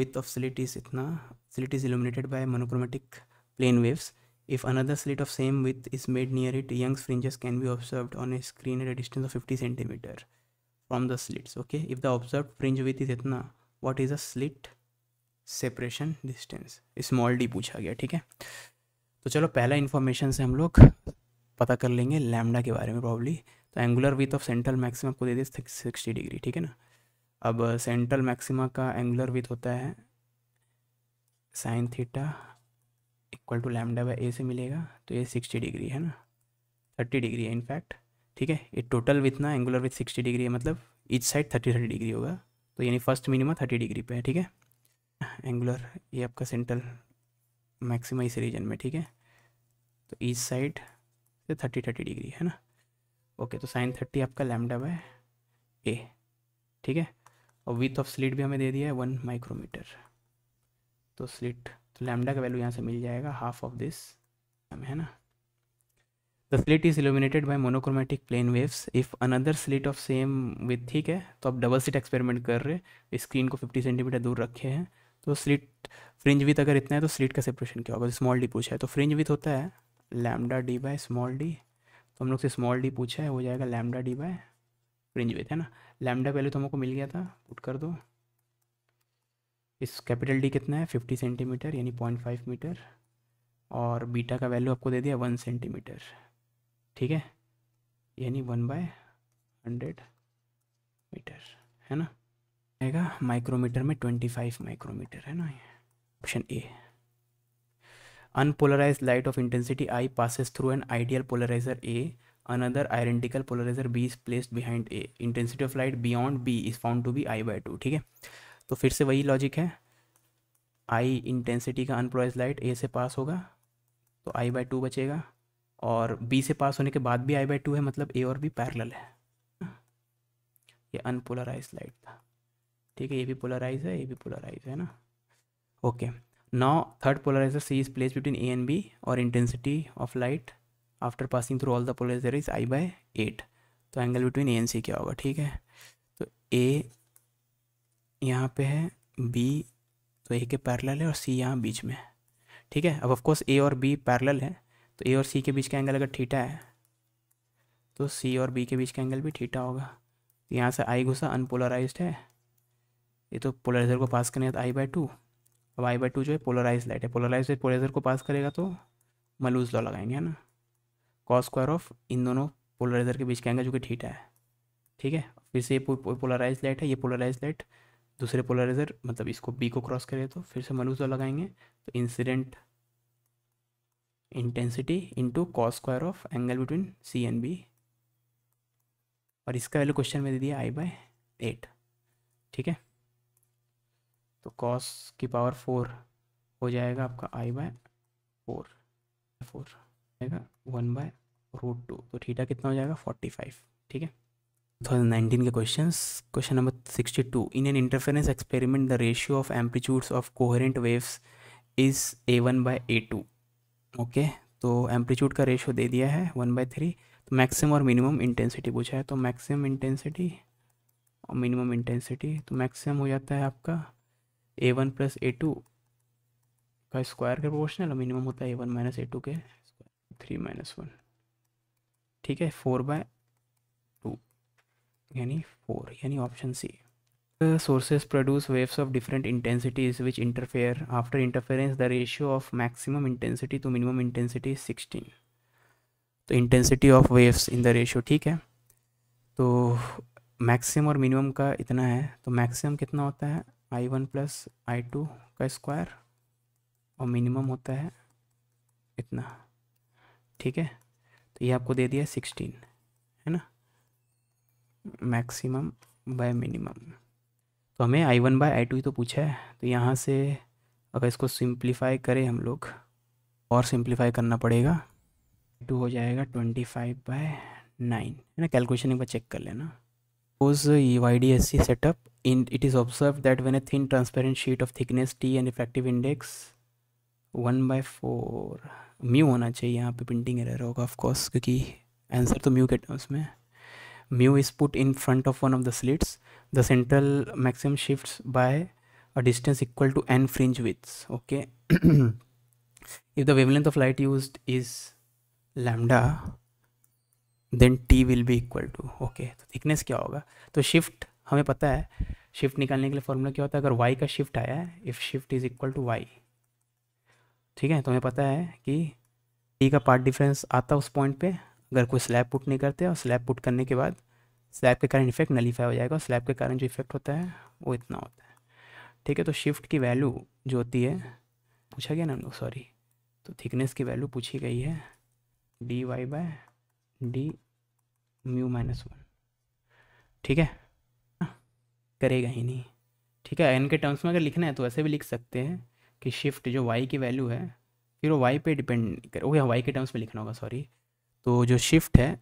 width of slit is itna slit is illuminated by monochromatic plane waves if another slit of same width is made near it young's fringes can be observed on a screen at a distance of 50 centimeter from the slits okay if the observed fringe width is itna what is a slit separation distance small d पूछा गया ठीक है तो चलो पहला information से हम लोग पता कर लेंगे लैमडा के बारे में प्रॉब्ली तो angular width of central maxima आपको दे दिए सिक्सटी डिग्री ठीक है ना अब सेंट्रल uh, मैक्सिमा का एंगुलर विथ होता है sine theta equal to lambda by A से मिलेगा तो ये सिक्सटी डिग्री है ना थर्टी डिग्री है इनफैक्ट ठीक है ये टोटल विथ ना एंगुलर विथ सिक्सटी डिग्री है मतलब each side thirty thirty degree होगा तो यानी फर्स्ट मिनिमम थर्टी डिग्री पे है ठीक है एंगुलर ये आपका सेंट्रल मैक्सिमा इस रीजन में ठीक है तो ईच साइड से थर्टी थर्टी डिग्री है ना ओके तो साइन थर्टी आपका लैमडा बाय ए ठीक है और विथ ऑफ स्लिट भी हमें दे दिया है वन माइक्रोमीटर तो स्लिट तो लैमडा का वैल्यू यहाँ से मिल जाएगा हाफ ऑफ दिस है ना the slit is illuminated by monochromatic plane waves if another slit of same width ठीक है तो आप डबल सीट एक्सपेरिमेंट कर रहे स्क्रीन को फिफ्टी सेंटीमीटर दूर रखे हैं तो स्लिट फ्रिंज विथ अगर इतना है तो स्लिट का सेपरेशन क्या होगा स्मॉल डी पूछा है तो फ्रिंज विथ होता है lambda D by small D तो हम लोग से स्मॉल डी पूछा है हो जाएगा lambda D by fringe width है ना लैमडा वैल्यू तो हमको मिल गया था पुट कर दो इस कैपिटल डी कितना है फिफ्टी सेंटीमीटर यानी पॉइंट फाइव मीटर और बीटा का वैल्यू आपको दे दिया वन सेंटीमीटर ठीक है यानी वन बाय हंड्रेड मीटर है ना आएगा माइक्रोमीटर में ट्वेंटी फाइव माइक्रोमीटर है ना option A unpolarize light of intensity I passes through an ideal polarizer A another identical polarizer B is placed behind A intensity of light beyond B is found to be I by two ठीक है तो फिर से वही logic है I intensity का unpolarize light A से pass होगा तो आई बाई टू बचेगा और बी से पास होने के बाद भी आई बाई टू है मतलब ए और बी पैरल है ये अनपोलराइज लाइट था ठीक है ये भी पोलराइज है ये भी पोलराइज है ना okay okay. Now third polarizer C is placed between A and B or intensity of light after passing through all the polarizer is I by 8 तो angle between A and C क्या होगा ठीक है तो ए यहाँ पे है बी तो ए के पैरेलल है और सी यहाँ बीच में है ठीक है अब ऑफकोर्स ए और बी पैरेलल है तो ए और सी के बीच का एंगल अगर थीटा है तो सी और बी के बीच का एंगल भी थीटा होगा तो यहाँ से आई घुसा अनपोलराइज है ये तो पोलराइजर को पास करने I by two Y by two जो है पोलराइज लाइट है पोलराइज लाइट पोलराइजर को पास करेगा तो मलूज लॉ लगाएंगे है ना कॉस स्क्वायर ऑफ इन दोनों पोलराइजर के बीच के एंगल जो कि थीटा है ठीक है फिर से ये पोलराइज लाइट है ये पोलराइज लाइट दूसरे पोलराइजर मतलब इसको बी को क्रॉस करे तो फिर से मलूज लॉ लगाएंगे तो incident intensity into cos square of angle between C and B और इसका वैल्यू क्वेश्चन में दे दिया आई बाय एट ठीक है तो कॉस की पावर फोर हो जाएगा आपका आई बाय फोर फोर आएगा वन बाय रूट टू तो थीटा कितना हो जाएगा फोर्टी फाइव ठीक है 2019 के questions question number 62 in an interference experiment the ratio of amplitudes of coherent waves is A one by A two okay तो amplitude का रेशियो दे दिया है वन बाय थ्री तो मैक्सिमम और मिनिमम इंटेंसिटी पूछा है तो मैक्सिमम इंटेंसिटी और मिनिमम इंटेंसिटी तो मैक्सिमम हो जाता है आपका A one plus A two का स्क्वायर का प्रोपोर्शनल मिनिमम होता है A one minus A two के थ्री माइनस वन ठीक है फोर बाय टू यानी फोर यानी option C sources produce waves of different intensities which interfere after interference the ratio of maximum intensity to minimum intensity sixteen तो intensity of waves in the ratio ठीक है तो maximum और minimum का इतना है तो मैक्सिमम कितना होता है I one plus I two का स्क्वायर और मिनिमम होता है इतना ठीक है तो ये आपको दे दिया सिक्सटीन है ना मैक्सिमम बाय मिनिमम तो हमें I one by I two ही तो पूछा है तो यहाँ से अगर इसको सिंप्लीफाई करें हम लोग और सिंप्लीफाई करना पड़ेगा टू हो जाएगा ट्वेंटी फाइव बाय नाइन है ना कैलकुलेशन एक बार चेक कर लेना suppose the uh, YDSC setup, in, it is observed that when a thin transparent sheet of thickness T and effective index 1 by 4 mu hona chahiye yahan pe printing error hoga of course kyunki answer to mu get usme mu is put in front of one of the slits the central maximum shifts by a distance equal to n fringe width. okay if the wavelength of light used is lambda then T will be equal to okay तो thickness क्या होगा तो shift हमें पता है shift निकालने के लिए फॉर्मूला क्या होता है अगर वाई का शिफ्ट आया है if shift is equal to Y ठीक है तो हमें पता है कि टी का पार्ट डिफरेंस आता उस पॉइंट पे अगर कोई स्लैब पुट नहीं करते और स्लैब पुट करने के बाद स्लैब के कारण इफेक्ट नलीफाई हो जाएगा और स्लैब के कारण जो इफेक्ट होता है वो इतना होता है ठीक है तो शिफ्ट की वैल्यू जो होती है पूछा गया ना सॉरी तो थिकनेस की वैल्यू पूछी गई है D Y by D mu minus one ठीक है हाँ, करेगा ही नहीं ठीक है एन के टर्म्स में अगर लिखना है तो ऐसे भी लिख सकते हैं कि शिफ्ट जो वाई की वैल्यू है फिर वो वाई पे डिपेंड कर ओके वाई के टर्म्स में लिखना होगा सॉरी तो जो शिफ्ट है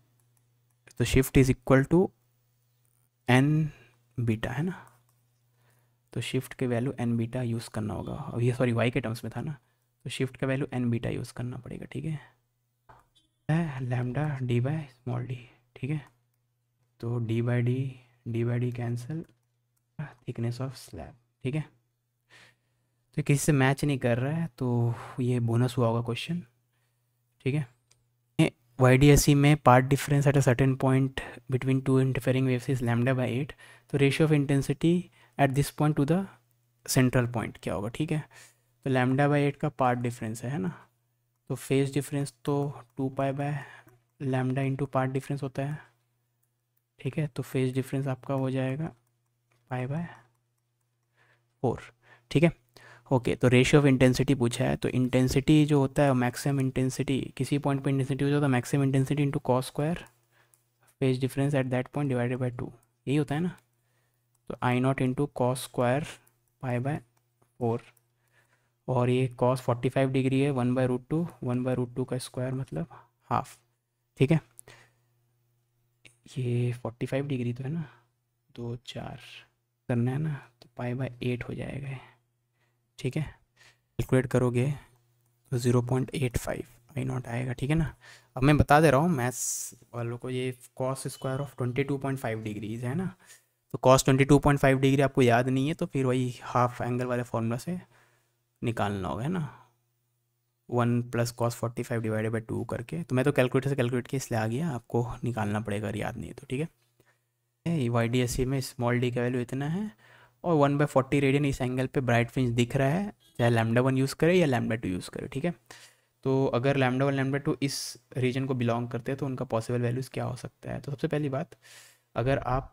तो shift is equal to N beta है ना तो शिफ्ट के वैल्यू एन बीटा यूज़ करना होगा और ये सॉरी वाई के टर्म्स में था ना तो शिफ्ट का वैल्यू एन बीटा यूज़ करना पड़ेगा ठीक है lambda D by small D ठीक है तो D by D D by D cancel thickness of slab ठीक है तो किसी से मैच नहीं कर रहा है तो ये बोनस हुआ होगा क्वेश्चन ठीक है वाई डी एस सी में path difference at a certain point between two interfering waves is lambda by eight तो ratio of intensity at this point to the central point क्या होगा ठीक है तो लैमडा बाई एट का path difference है ना तो फेज डिफरेंस तो two pi by lambda into path difference होता है ठीक है तो फेज डिफरेंस आपका हो जाएगा फाइव बाय फोर ठीक है ओके तो रेशियो ऑफ इंटेंसिटी पूछा है तो इंटेंसिटी जो होता है मैक्सिमम इंटेंसिटी किसी पॉइंट पे इंटेंसिटी हो है maximum intensity into cos square phase difference at that point divided by two यही होता है ना तो I naught into cos square five by four और ये कॉस फोर्टी फाइव डिग्री है one by root two one by root two का square मतलब हाफ ठीक है ये फोर्टी फाइव डिग्री तो है ना दो चार करना है ना तो पाई बाय एट हो जाएगा ठीक है कैलकुलेट करोगे तो zero point eight five I naught आएगा ठीक है ना अब मैं बता दे रहा हूँ मैथ्स वालों को ये cos square of twenty two point five degrees है ना तो cos twenty two point five degree आपको याद नहीं है तो फिर वही हाफ एंगल वाले फॉर्मूला से निकालना होगा है ना one plus cos forty five divided by two करके तो मैं तो कैलकुलेटर से कैलकुलेट किया इसलिए आ गया आपको निकालना पड़ेगा याद नहीं तो ठीक है वाई डी एस सी में स्मॉल डी का वैल्यू इतना है और वन बाई फोर्टी रेडियन इस एंगल पे ब्राइट फिंच दिख रहा है चाहे लैमडा वन यूज़ करे या लैमडा टू यूज़ करे ठीक है तो अगर लैमडा वन लैमडा टू इस रीजन को बिलोंग करते हैं तो उनका पॉसिबल वैल्यूज़ क्या हो सकता है तो सबसे पहली बात अगर आप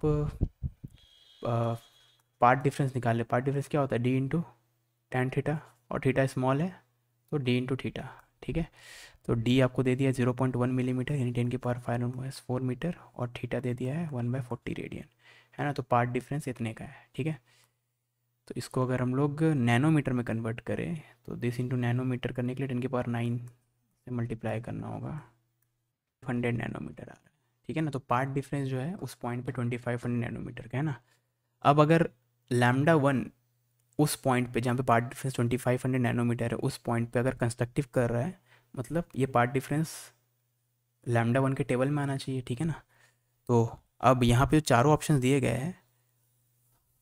पार्ट डिफरेंस निकाल लें पार्ट डिफरेंस क्या होता है डी इंटू टेन थीटा और थीटा स्मॉल है तो डी इंटू थीटा ठीक है तो डी आपको दे दिया जीरो पॉइंट वन मिलीमीटर यानी टेन के power five minus four meter और थीटा दे दिया है वन बाई फोर्टी रेडियन है ना तो पार्ट डिफरेंस इतने का है ठीक है तो इसको अगर हम लोग नैनोमीटर में कन्वर्ट करें तो दिस इंटू नैनोमीटर करने के लिए टेन के पावर नाइन से मल्टीप्लाई करना होगा हंड्रेड नैनोमीटर आ रहा है ठीक है ना तो पार्ट डिफरेंस जो है उस पॉइंट पे ट्वेंटी फाइव हंड्रेड नैनोमीटर का है ना अब अगर लैमडा वन उस पॉइंट पे जहाँ पे path difference twenty five hundred nanometer है उस पॉइंट पे अगर कंस्ट्रक्टिव कर रहा है मतलब ये पार्ट डिफरेंस लैमडा वन के टेबल में आना चाहिए ठीक है ना तो अब यहाँ पे जो चारों ऑप्शन दिए गए हैं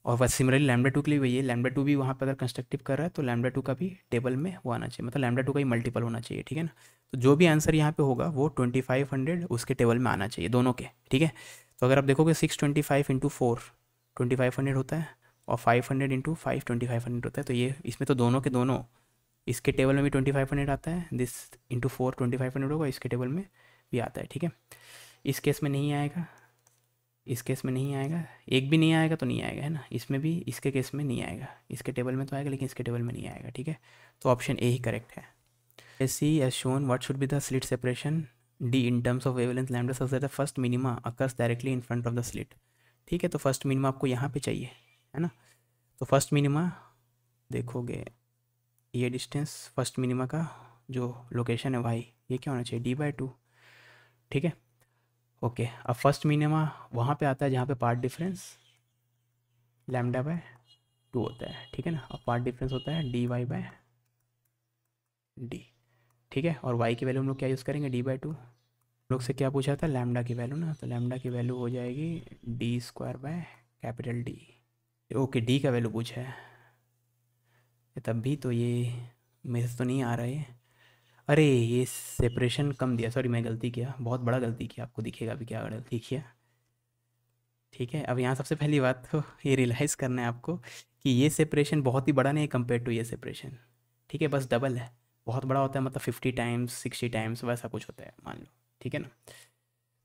और वह सिमिलरली लैमडा टू के लिए वही है लैमडा टू भी वहाँ पर अगर कंस्ट्रक्टिव कर रहा है तो लैमडा टू का भी टेबल में वो आना चाहिए मतलब लैमडा टू का ही मल्टीपल होना चाहिए ठीक है ना तो जो भी आंसर यहाँ पे होगा वो ट्वेंटी फाइव हंड्रेड उसके टेबल में आना चाहिए दोनों के ठीक है तो अगर आप देखोगे six twenty five into four twenty five hundred होता है और five hundred into five twenty five hundred होता है तो ये इसमें तो दोनों के दोनों इसके टेबल में भी ट्वेंटी फाइव हंड्रेड आता है this into four twenty five hundred होगा इसके टेबल में भी आता है ठीक है इस केस में नहीं आएगा इस केस में नहीं आएगा एक भी नहीं आएगा तो नहीं आएगा है ना इसमें भी इसके केस में नहीं आएगा इसके टेबल में तो आएगा लेकिन इसके टेबल में नहीं आएगा ठीक है तो ऑप्शन ए ही करेक्ट है S C as shown what should be the slit separation D in terms of wavelength lambda सबसे first minima occurs directly in front of the slit ठीक है तो फर्स्ट मिनिमा आपको यहाँ पे चाहिए है ना तो फर्स्ट मिनिमा देखोगे ये डिस्टेंस फर्स्ट मिनिमा का जो लोकेशन है वाई ये क्या होना चाहिए डी बाई टू ठीक है ओके अब फर्स्ट मिनिमा वहाँ पे आता है जहाँ पे path difference lambda by two होता है ठीक है ना अब पार्ट डिफरेंस होता है डी वाई बाय डी ठीक है और वाई की वैल्यू हम लोग क्या यूज़ करेंगे डी बाई टू लोग से क्या पूछा था लैमडा की वैल्यू ना तो लैमडा की वैल्यू हो जाएगी D square by capital D okay D का वैल्यू पूछा है तब भी तो ये मैसेज तो नहीं आ रहा है अरे ये सेपरेशन कम दिया सॉरी मैं गलती किया बहुत बड़ा गलती किया आपको दिखेगा अभी क्या गलती किया ठीक है अब यहाँ सबसे पहली बात तो ये रियलाइज़ करना है आपको कि ये सेपरेशन बहुत ही बड़ा नहीं है कम्पेयर टू ये सेपरेशन ठीक है बस डबल है बहुत बड़ा होता है मतलब फिफ्टी टाइम्स सिक्सटी टाइम्स वैसा कुछ होता है मान लो ठीक है ना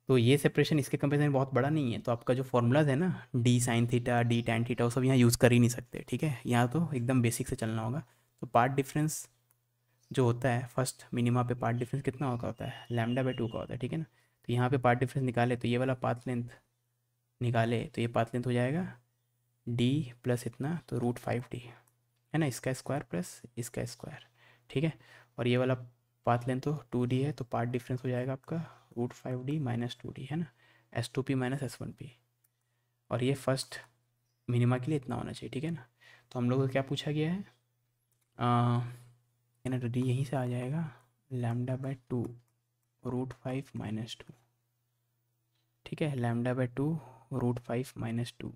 तो ये सेपरेशन इसके कंपेरिजन बहुत बड़ा नहीं है तो आपका जो फॉर्मूलाज है ना D sine theta D tan theta वो सब यहाँ यूज़ कर ही नहीं सकते ठीक है यहाँ तो एकदम बेसिक से चलना होगा तो पार्ट डिफरेंस जो होता है फर्स्ट मिनिमा पे पार्ट डिफरेंस कितना होगा होता है लैमडा बाई टू का होता है ठीक है ना तो यहाँ पर पार्ट डिफरेंस निकाले तो ये वाला पाथ लेंथ निकाले तो ये पाथ लेंथ हो जाएगा डी प्लस इतना तो रूट फाइव डी है ना इसका स्क्वायर प्लस इसका स्क्वायर ठीक है और ये वाला पाथ लेंथ तो टू डी है तो पार्ट डिफरेंस हो जाएगा आपका root five D minus two D है ना S two P minus S one P और ये फर्स्ट मिनिमा के लिए इतना होना चाहिए ठीक है ना तो हम लोगों को क्या पूछा गया है यानी तो डी यहीं से आ जाएगा lambda by two root five minus two ठीक है lambda by two root five minus two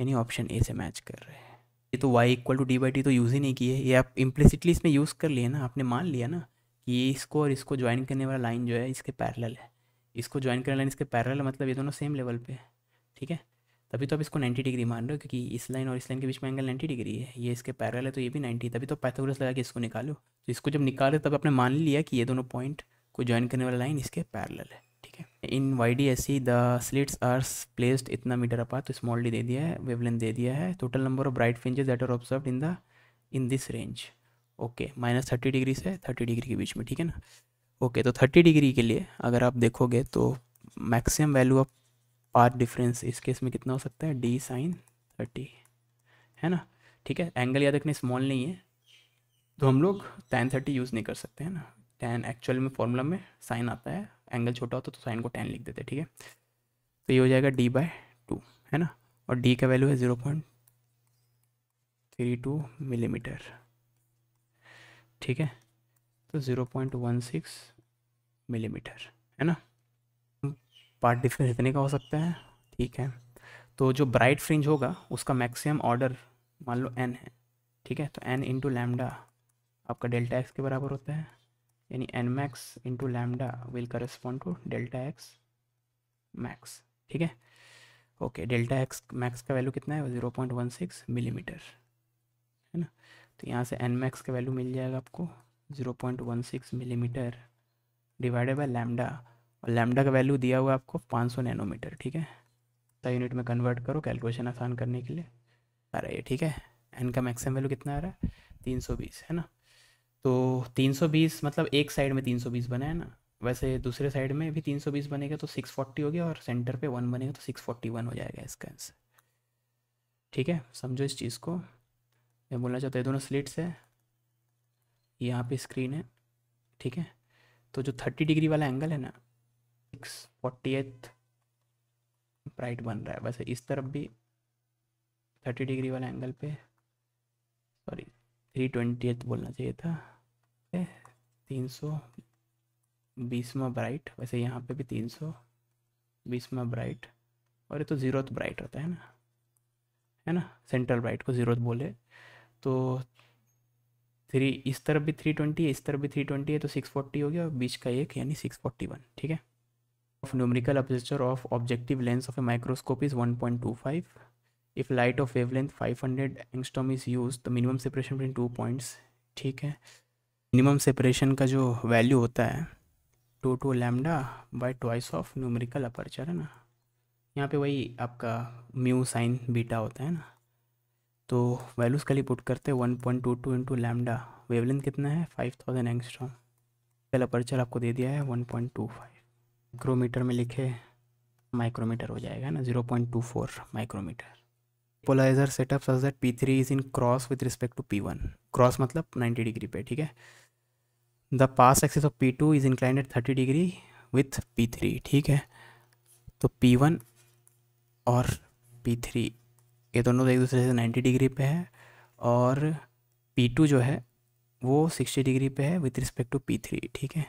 यानी ऑप्शन ए से मैच कर रहे हैं ये तो y equal to D by T तो यूज़ ही नहीं किए ये आप इम्प्लिसिटली इसमें यूज़ कर लिए ना आपने मान लिया ना ये इसको और इसको ज्वाइन करने वाला लाइन जो है इसके पैरेलल है इसको ज्वाइन करने लाइन इसके पैरेलल मतलब ये दोनों सेम लेवल पे है ठीक है तभी तो आप इसको 90 डिग्री मान रहे हो क्योंकि इस लाइन और इस लाइन के बीच में एंगल 90 डिग्री है ये इसके पैरेलल है तो ये भी 90 तभी तो पैथोग्रस लगा के इसको निकालो तो इसको जब निकाले तब आपने मान लिया कि ये दोनों पॉइंट को ज्वाइन करने वाला लाइन इसके पैरल है ठीक है in Y D S C the slits are placed इतना मीटर अपार तो स्मॉल डी दे दिया है वेवलेंथ दे दिया है total number of bright fringes that are observe in the in this range okay minus thirty degree से thirty degree के बीच में ठीक है ना ओके तो थर्टी डिग्री के लिए अगर आप देखोगे तो maximum value of path difference इस केस में कितना हो सकता है डी साइन थर्टी है ना ठीक है एंगल याद रखने स्मॉल नहीं है तो हम लोग टेन थर्टी यूज़ नहीं कर सकते है ना टेन एक्चुअल में फॉर्मूला में साइन आता है एंगल छोटा होता है तो साइन को टेन लिख देते हैं ठीक है तो ये हो जाएगा डी बाय टू है ना और डी का वैल्यू है zero point three two millimeter ठीक है तो zero point one six millimetre है ना पार्ट डिफरेंस इतने का हो सकता है ठीक है तो जो ब्राइट फ्रिंज होगा उसका मैक्सिमम ऑर्डर मान लो एन है ठीक है तो एन इंटू लैमडा आपका डेल्टा एक्स के बराबर होता है यानी N max into lambda will correspond to delta X max ठीक है ओके डेल्टा एक्स मैक्स का वैल्यू कितना है zero point one six millimetre है ना तो यहाँ से एन मैक्स का वैल्यू मिल जाएगा आपको zero point one six millimetre divided by lambda और लैमडा का वैल्यू दिया हुआ आपको पाँच सौ नैनोमीटर ठीक है तो यूनिट में कन्वर्ट करो कैलकुलेशन आसान करने के लिए आ रहा है ठीक है एन का मैक्सिमम वैल्यू कितना आ रहा है तीन सौ बीस है ना तो तीन सौ बीस मतलब एक साइड में तीन सौ बीस बना है ना वैसे दूसरे साइड में भी तीन सौ बीस बनेगा तो सिक्स फोर्टी हो गया और सेंटर पे वन बनेगा तो सिक्स फोर्टी वन हो जाएगा इसका आंसर ठीक है समझो इस चीज़ को मैं बोलना चाहता हूँ दोनों स्लिट्स है यहाँ पे स्क्रीन है ठीक है तो जो थर्टी डिग्री वाला एंगल है ना सिक्स फोर्टी एट ब्राइट बन रहा है वैसे इस तरफ भी थर्टी डिग्री वाला एंगल पे सॉरी थ्री ट्वेंटी बोलना चाहिए था तीन सौ में ब्राइट वैसे यहाँ पे भी तीन सौ में ब्राइट और ये तो ज़ीरो ब्राइट होता है ना है ना सेंट्रल ब्राइट को ज़ीरो बोले तो थ्री इस तरफ भी थ्री ट्वेंटी है इस तरफ भी थ्री ट्वेंटी है तो सिक्स फोर्टी हो गया और बीच का एक यानी सिक्स फोर्टी वन ठीक है of numerical aperture of objective lens of a microscope is one point two five if light of wavelength five hundred angstrom is use तो minimum separation between two points ठीक है minimum separation का जो value होता है two two lambda by twice of numerical aperture है ना यहाँ पे वही आपका म्यू साइन बीटा होता है ना तो वैल्यूज़ खाली पुट करते हैं one point two two into lambda wavelength कितना है फाइव थाउजेंड एंगस्ट्रॉम पहला पर्चर आपको दे दिया है one point two five micrometre में लिखे माइक्रोमीटर हो जाएगा ना zero point two four micrometre polarizer setup such that P three is in cross with respect to P one cross मतलब नाइन्टी डिग्री पे ठीक है the pass axis of P two is inclined thirty degree with P three ठीक है तो P one और P three ये दोनों एक दूसरे से 90 डिग्री पे है और P2 जो है वो 60 डिग्री पे है विथ रिस्पेक्ट टू P3 ठीक है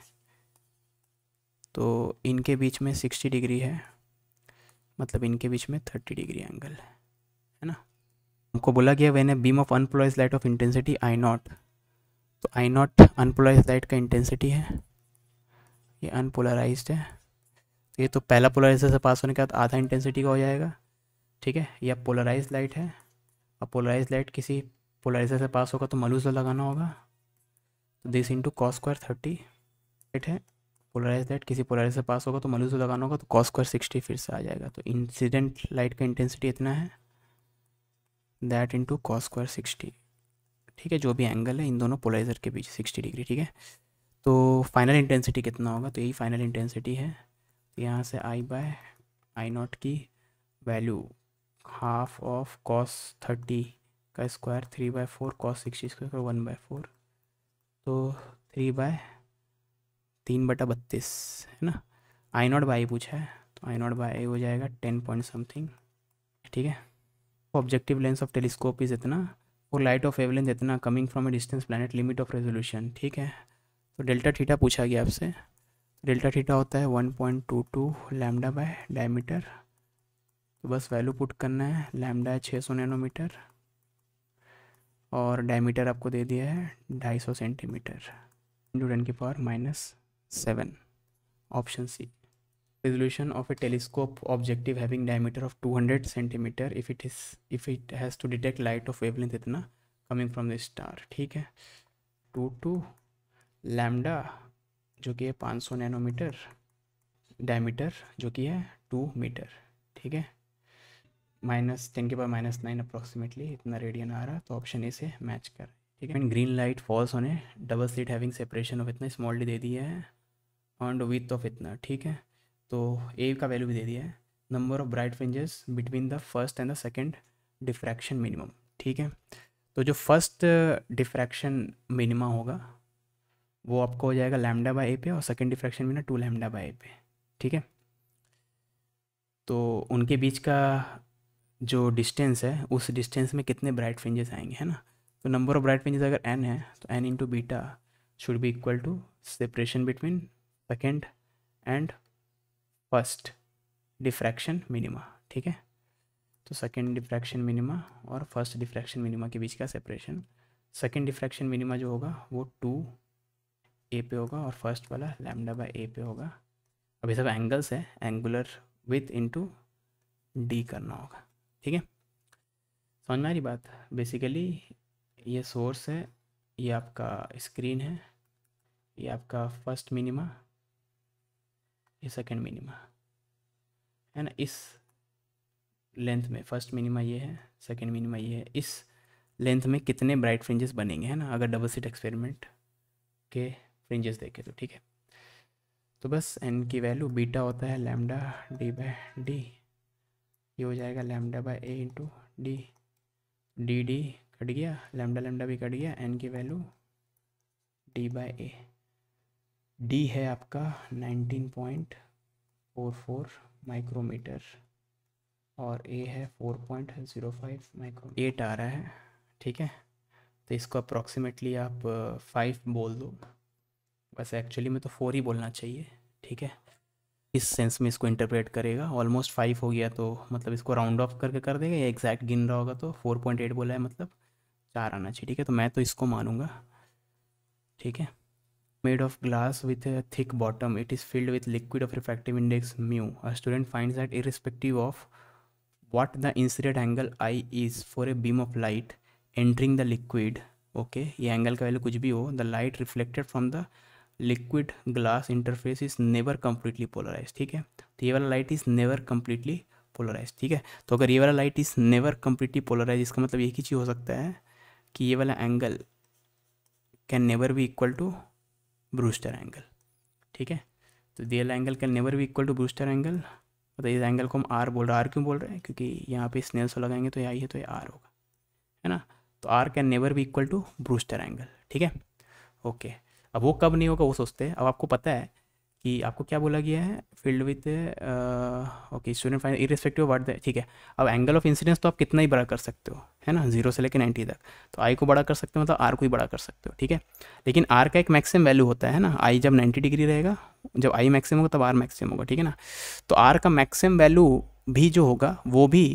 तो इनके बीच में 60 डिग्री है मतलब इनके बीच में 30 डिग्री एंगल है है ना हमको बोला गया when a beam of unpolarized light of intensity I naught तो आई नॉट अनपोलाइज लाइट का इंटेंसिटी है ये अनपोलराइज है ये तो पहला पोलराइजर से पास होने के बाद आधा इंटेंसिटी का हो जाएगा ठीक है या पोलराइज लाइट है और पोलराइज लाइट किसी पोलराइजर से पास होगा तो मलूजो लगाना होगा तो this into cos square thirty eight है पोलराइज लाइट किसी पोलराइजर से पास होगा तो मलूज लगाना होगा तो कॉस स्क्वायर सिक्सटी फिर से आ जाएगा तो इंसिडेंट लाइट का इंटेंसिटी इतना है that into cos square sixty ठीक है जो भी एंगल है इन दोनों पोलराइजर के बीच सिक्सटी डिग्री ठीक है तो फाइनल इंटेंसिटी कितना होगा तो यही फाइनल इंटेंसिटी है तो यहाँ से आई बाय आई नॉट की value half of cos thirty का square three by four cos sixty square one by four तो थ्री बाय तीन बटा बत्तीस है ना आई नॉट बाई पूछा है तो आई नॉट बाई हो जाएगा टेन पॉइंट समथिंग ठीक है objective lens of telescope is इतना और लाइट ऑफ एवलेंस इतना coming from a distance planet limit of resolution ठीक है तो डेल्टा थीटा तो पूछा गया आपसे डेल्टा थीटा होता है one point two two lambda by diameter तो बस वैल्यू पुट करना है लैमडा है छः सौ नैनोमीटर और डायमीटर आपको दे दिया है ढाई सौ सेंटीमीटर इंटू टेन की power minus seven option C resolution of a telescope objective having diameter of two hundred centimetre if it is if it has to detect light of wavelength इतना coming from the star ठीक है two two lambda जो कि है पाँच सौ nanometre diameter जो कि है टू मीटर ठीक है माइनस टेन के पावर माइनस नाइन अप्रॉक्सीमेटली इतना रेडियन आ रहा तो ऑप्शन ए से मैच कर ठीक है ग्रीन लाइट फॉल्स होने double slit having separation of इतना स्मॉल डी दे दिया है एंड विथ ऑफ इतना ठीक है तो ए का वैल्यू भी दे दिया है number of bright fringes between the first and the second diffraction minimum ठीक है तो जो फर्स्ट डिफ्रैक्शन मिनिमा होगा वो आपको हो जाएगा लैमडा बाई ए पे और second diffraction minima two lambda by A पे ठीक है तो उनके बीच का जो डिस्टेंस है उस डिस्टेंस में कितने ब्राइट फ्रिंजेस आएंगे है ना तो नंबर ऑफ ब्राइट फ्रिंजेस अगर एन है तो N into beta should be equal to separation between second and first diffraction minima ठीक है तो सेकेंड डिफ्रैक्शन मिनिमा और फर्स्ट डिफ्रैक्शन मिनिमा के बीच का सेपरेशन सेकेंड डिफ्रैक्शन मिनिमा जो होगा वो टू ए पे होगा और फर्स्ट वाला लैमडा बाई ए पे होगा अभी सब एंगल्स है एंगुलर विथ इंटू डी करना होगा ठीक है समझ में आ रही बात बेसिकली ये सोर्स है ये आपका स्क्रीन है ये आपका फर्स्ट मिनिमा ये सेकंड मिनिमा है ना इस लेंथ में फर्स्ट मिनिमा ये है सेकंड मिनिमा ये है इस लेंथ में कितने ब्राइट फ्रिंजेस बनेंगे है ना अगर डबल सीट एक्सपेरिमेंट के फ्रिंजेस देखें तो ठीक है तो बस एन की वैल्यू बीटा होता है लेमडा डी बाय डी ये हो जाएगा lambda by A into D D D cut गया लैमडा लैमडा भी कट गया एन की value D by A D है आपका nineteen point four four micrometre और ए है four point zero five micrometre आ रहा है ठीक है तो इसको अप्रॉक्सीमेटली आप फाइव uh, बोल दो बस एक्चुअली में तो फोर ही बोलना चाहिए ठीक है इस सेंस में इसको इंटरप्रेट करेगा ऑलमोस्ट फाइव हो गया तो मतलब इसको राउंड ऑफ करके कर देगा या एग्जैक्ट गिन रहा होगा तो फोर पॉइंट एट बोला है मतलब चार आना चाहिए ठीक है तो मैं तो इसको मानूंगा ठीक है made of glass with thick bottom it is filled with liquid of refractive index mu a student find that irrespective of what the incident angle I is for a beam of light entering the liquid okay ये angle का value कुछ भी हो the light reflected from the liquid glass interface is never completely polarize ठीक है तो ये वाला light is never completely polarize ठीक है तो अगर ये वाला light is never completely polarize इसका मतलब एक ही चीज़ हो सकता है कि ये वाला angle can never be equal to Brewster angle ठीक है तो वाला angle can never be equal to Brewster angle मतलब इस एंगल को हम आर बोल रहे हैं आर क्यों बोल रहे हैं क्योंकि यहाँ पे स्नेल्स लगाएंगे तो आई है तो ये आर होगा है ना तो R can never be equal to Brewster angle ठीक है ओके okay. अब वो कब नहीं होगा वो सोचते हैं अब आपको पता है कि आपको क्या बोला गया है field with okay student fine irrespective word ठीक है अब एंगल ऑफ इंसिडेंस तो आप कितना ही बड़ा कर सकते हो है ना जीरो से लेकर नाइन्टी तक तो आई को बड़ा कर सकते हो मतलब आर को ही बड़ा कर सकते हो ठीक है लेकिन आर का एक मैक्सिमम वैल्यू होता है ना आई जब नाइन्टी डिग्री रहेगा जब आई मैक्सिमम होगा तब आर मैक्सिमम होगा ठीक है ना तो आर का मैक्सिमम वैल्यू भी जो होगा वो भी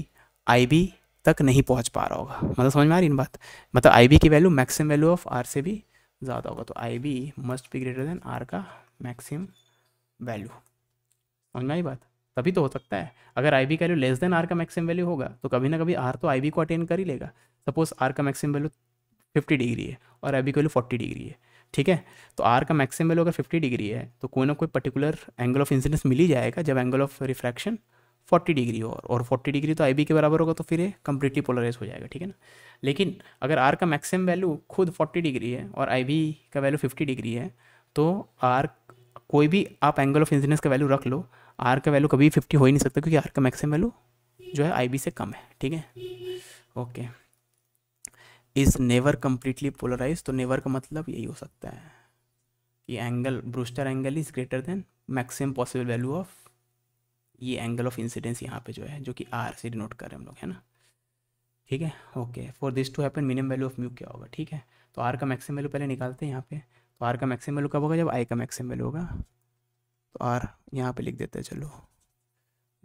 आई बी तक नहीं पहुँच पा रहा होगा मतलब समझ में आ रही इन बात मतलब आई बी की value maximum value of R से भी ज़्यादा होगा तो I B must be greater than R का मैक्सिम वैल्यू समझ में आई बात तभी तो हो सकता है अगर आई बी का वैल्यू लेस देन आर का मैक्सिमम वैल्यू होगा तो कभी ना कभी आर तो आई बी को अटेन कर ही लेगा सपोज आर का मैक्सिमम वैल्यू फिफ्टी डिग्री है और आई बी का वैल्यू फोर्टी डिग्री है ठीक है तो आर का मैक्सिमम वैल्यू अगर फिफ्टी डिग्री है तो कोई ना कोई पर्टिकुलर एंगल ऑफ इंसिडेंस मिल ही जाएगा जब angle of refraction forty degree और और फोर्टी डिग्री तो आई बी के बराबर होगा तो फिर ये कम्प्लीटली पोलराइज हो जाएगा ठीक है ना लेकिन अगर आर का मैक्सिमम वैल्यू खुद फोर्टी डिग्री है और आई बी का वैल्यू फिफ्टी डिग्री है तो आर कोई भी आप एंगल ऑफ इंसिडेंस का वैल्यू रख लो आर का वैल्यू कभी फिफ्टी हो ही नहीं सकता क्योंकि आर का मैक्सिमम वैल्यू जो है आई बी से कम है ठीक है okay is never completely polarize तो नेवर का मतलब यही हो सकता है कि angle Brewster angle is greater than maximum possible value of ये एंगल ऑफ इंसिडेंस यहाँ पे जो है जो कि आर से डिनोट कर रहे हैं हम लोग है ना ठीक है okay for this to happen minimum value of mu क्या होगा ठीक है तो आर का मैक्सिमम वैल्यू पहले निकालते हैं यहाँ पे तो आर का मैक्सिमम वैल्यू कब होगा जब आई का मैक्सिमम वैल्यू होगा तो आर यहाँ पे लिख देते हैं चलो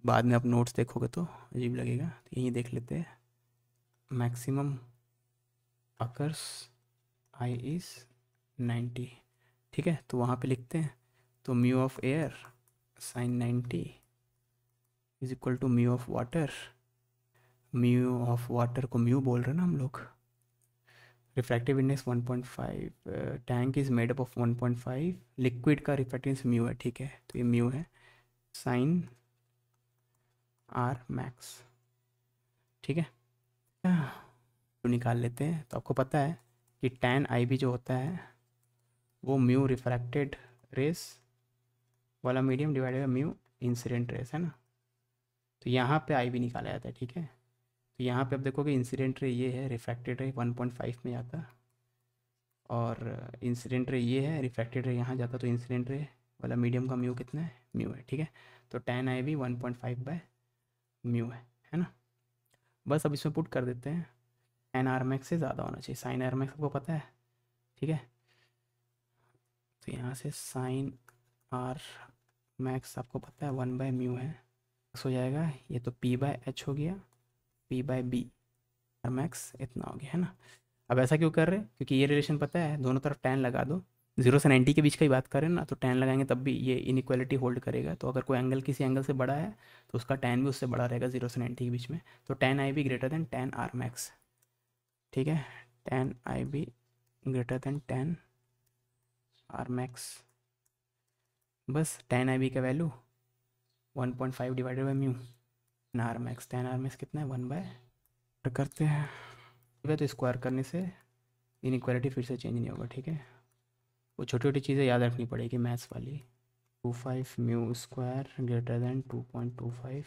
बाद में आप नोट्स देखोगे तो अजीब लगेगा तो यहीं देख लेते हैं maximum occurs I is ninety ठीक है तो वहाँ पे लिखते हैं तो mu of air sine ninety is equal to mu of water mu of water को म्यू बोल रहे ना हम लोग refractive index 1.5 tank is made up of 1.5 liquid का रिफ्रैक्टिव इंडेक्स म्यू है ठीक है तो ये म्यू है साइन आर मैक्स ठीक है तो निकाल लेते हैं तो आपको पता है कि टैन आई भी जो होता है वो म्यू रिफ्रैक्टेड रेस वाला medium divided by mu incident rays है ना तो यहाँ पे आई भी निकाला जाता है ठीक है तो यहाँ पे आप देखोगे इंसिडेंट रे ये है रिफ्रैक्टेड रे 1.5 में आता और इंसिडेंट रे ये है रिफ्रैक्टेड रे यहाँ जाता तो इंसिडेंट रे वाला मीडियम का म्यू कितना है म्यू है ठीक है तो tan I B one point five by mu है है ना बस अब इसमें पुट कर देते हैं एन आर मैक्स से ज़्यादा होना चाहिए साइन आर मैक्स आपको पता है ठीक है तो यहाँ से साइन आर मैक्स आपको पता है वन बाय म्यू है एक्स हो जाएगा ये तो पी बाय एच हो गया P by B R max इतना हो गया है ना अब ऐसा क्यों कर रहे हैं क्योंकि ये रिलेशन पता है दोनों तरफ टेन लगा दो जीरो से नाइन्टी के बीच की बात करें ना तो टेन लगाएंगे तब भी ये इनक्वालिटी होल्ड करेगा तो अगर कोई एंगल किसी एंगल से बड़ा है तो उसका टेन भी उससे बड़ा रहेगा जीरो से नाइन्टी के बीच में तो tan I B greater than tan R max ठीक है tan I B greater than tan R max बस टेन आई बी का value one point five divided by mu and R max tan R max कितना है one bye करते हैं तो square करने से इनक्वालिटी फिर से चेंज नहीं होगा ठीक है वो छोटी छोटी चीज़ें याद रखनी पड़ेगी मैथ्स वाली two five mu square greater than two point two five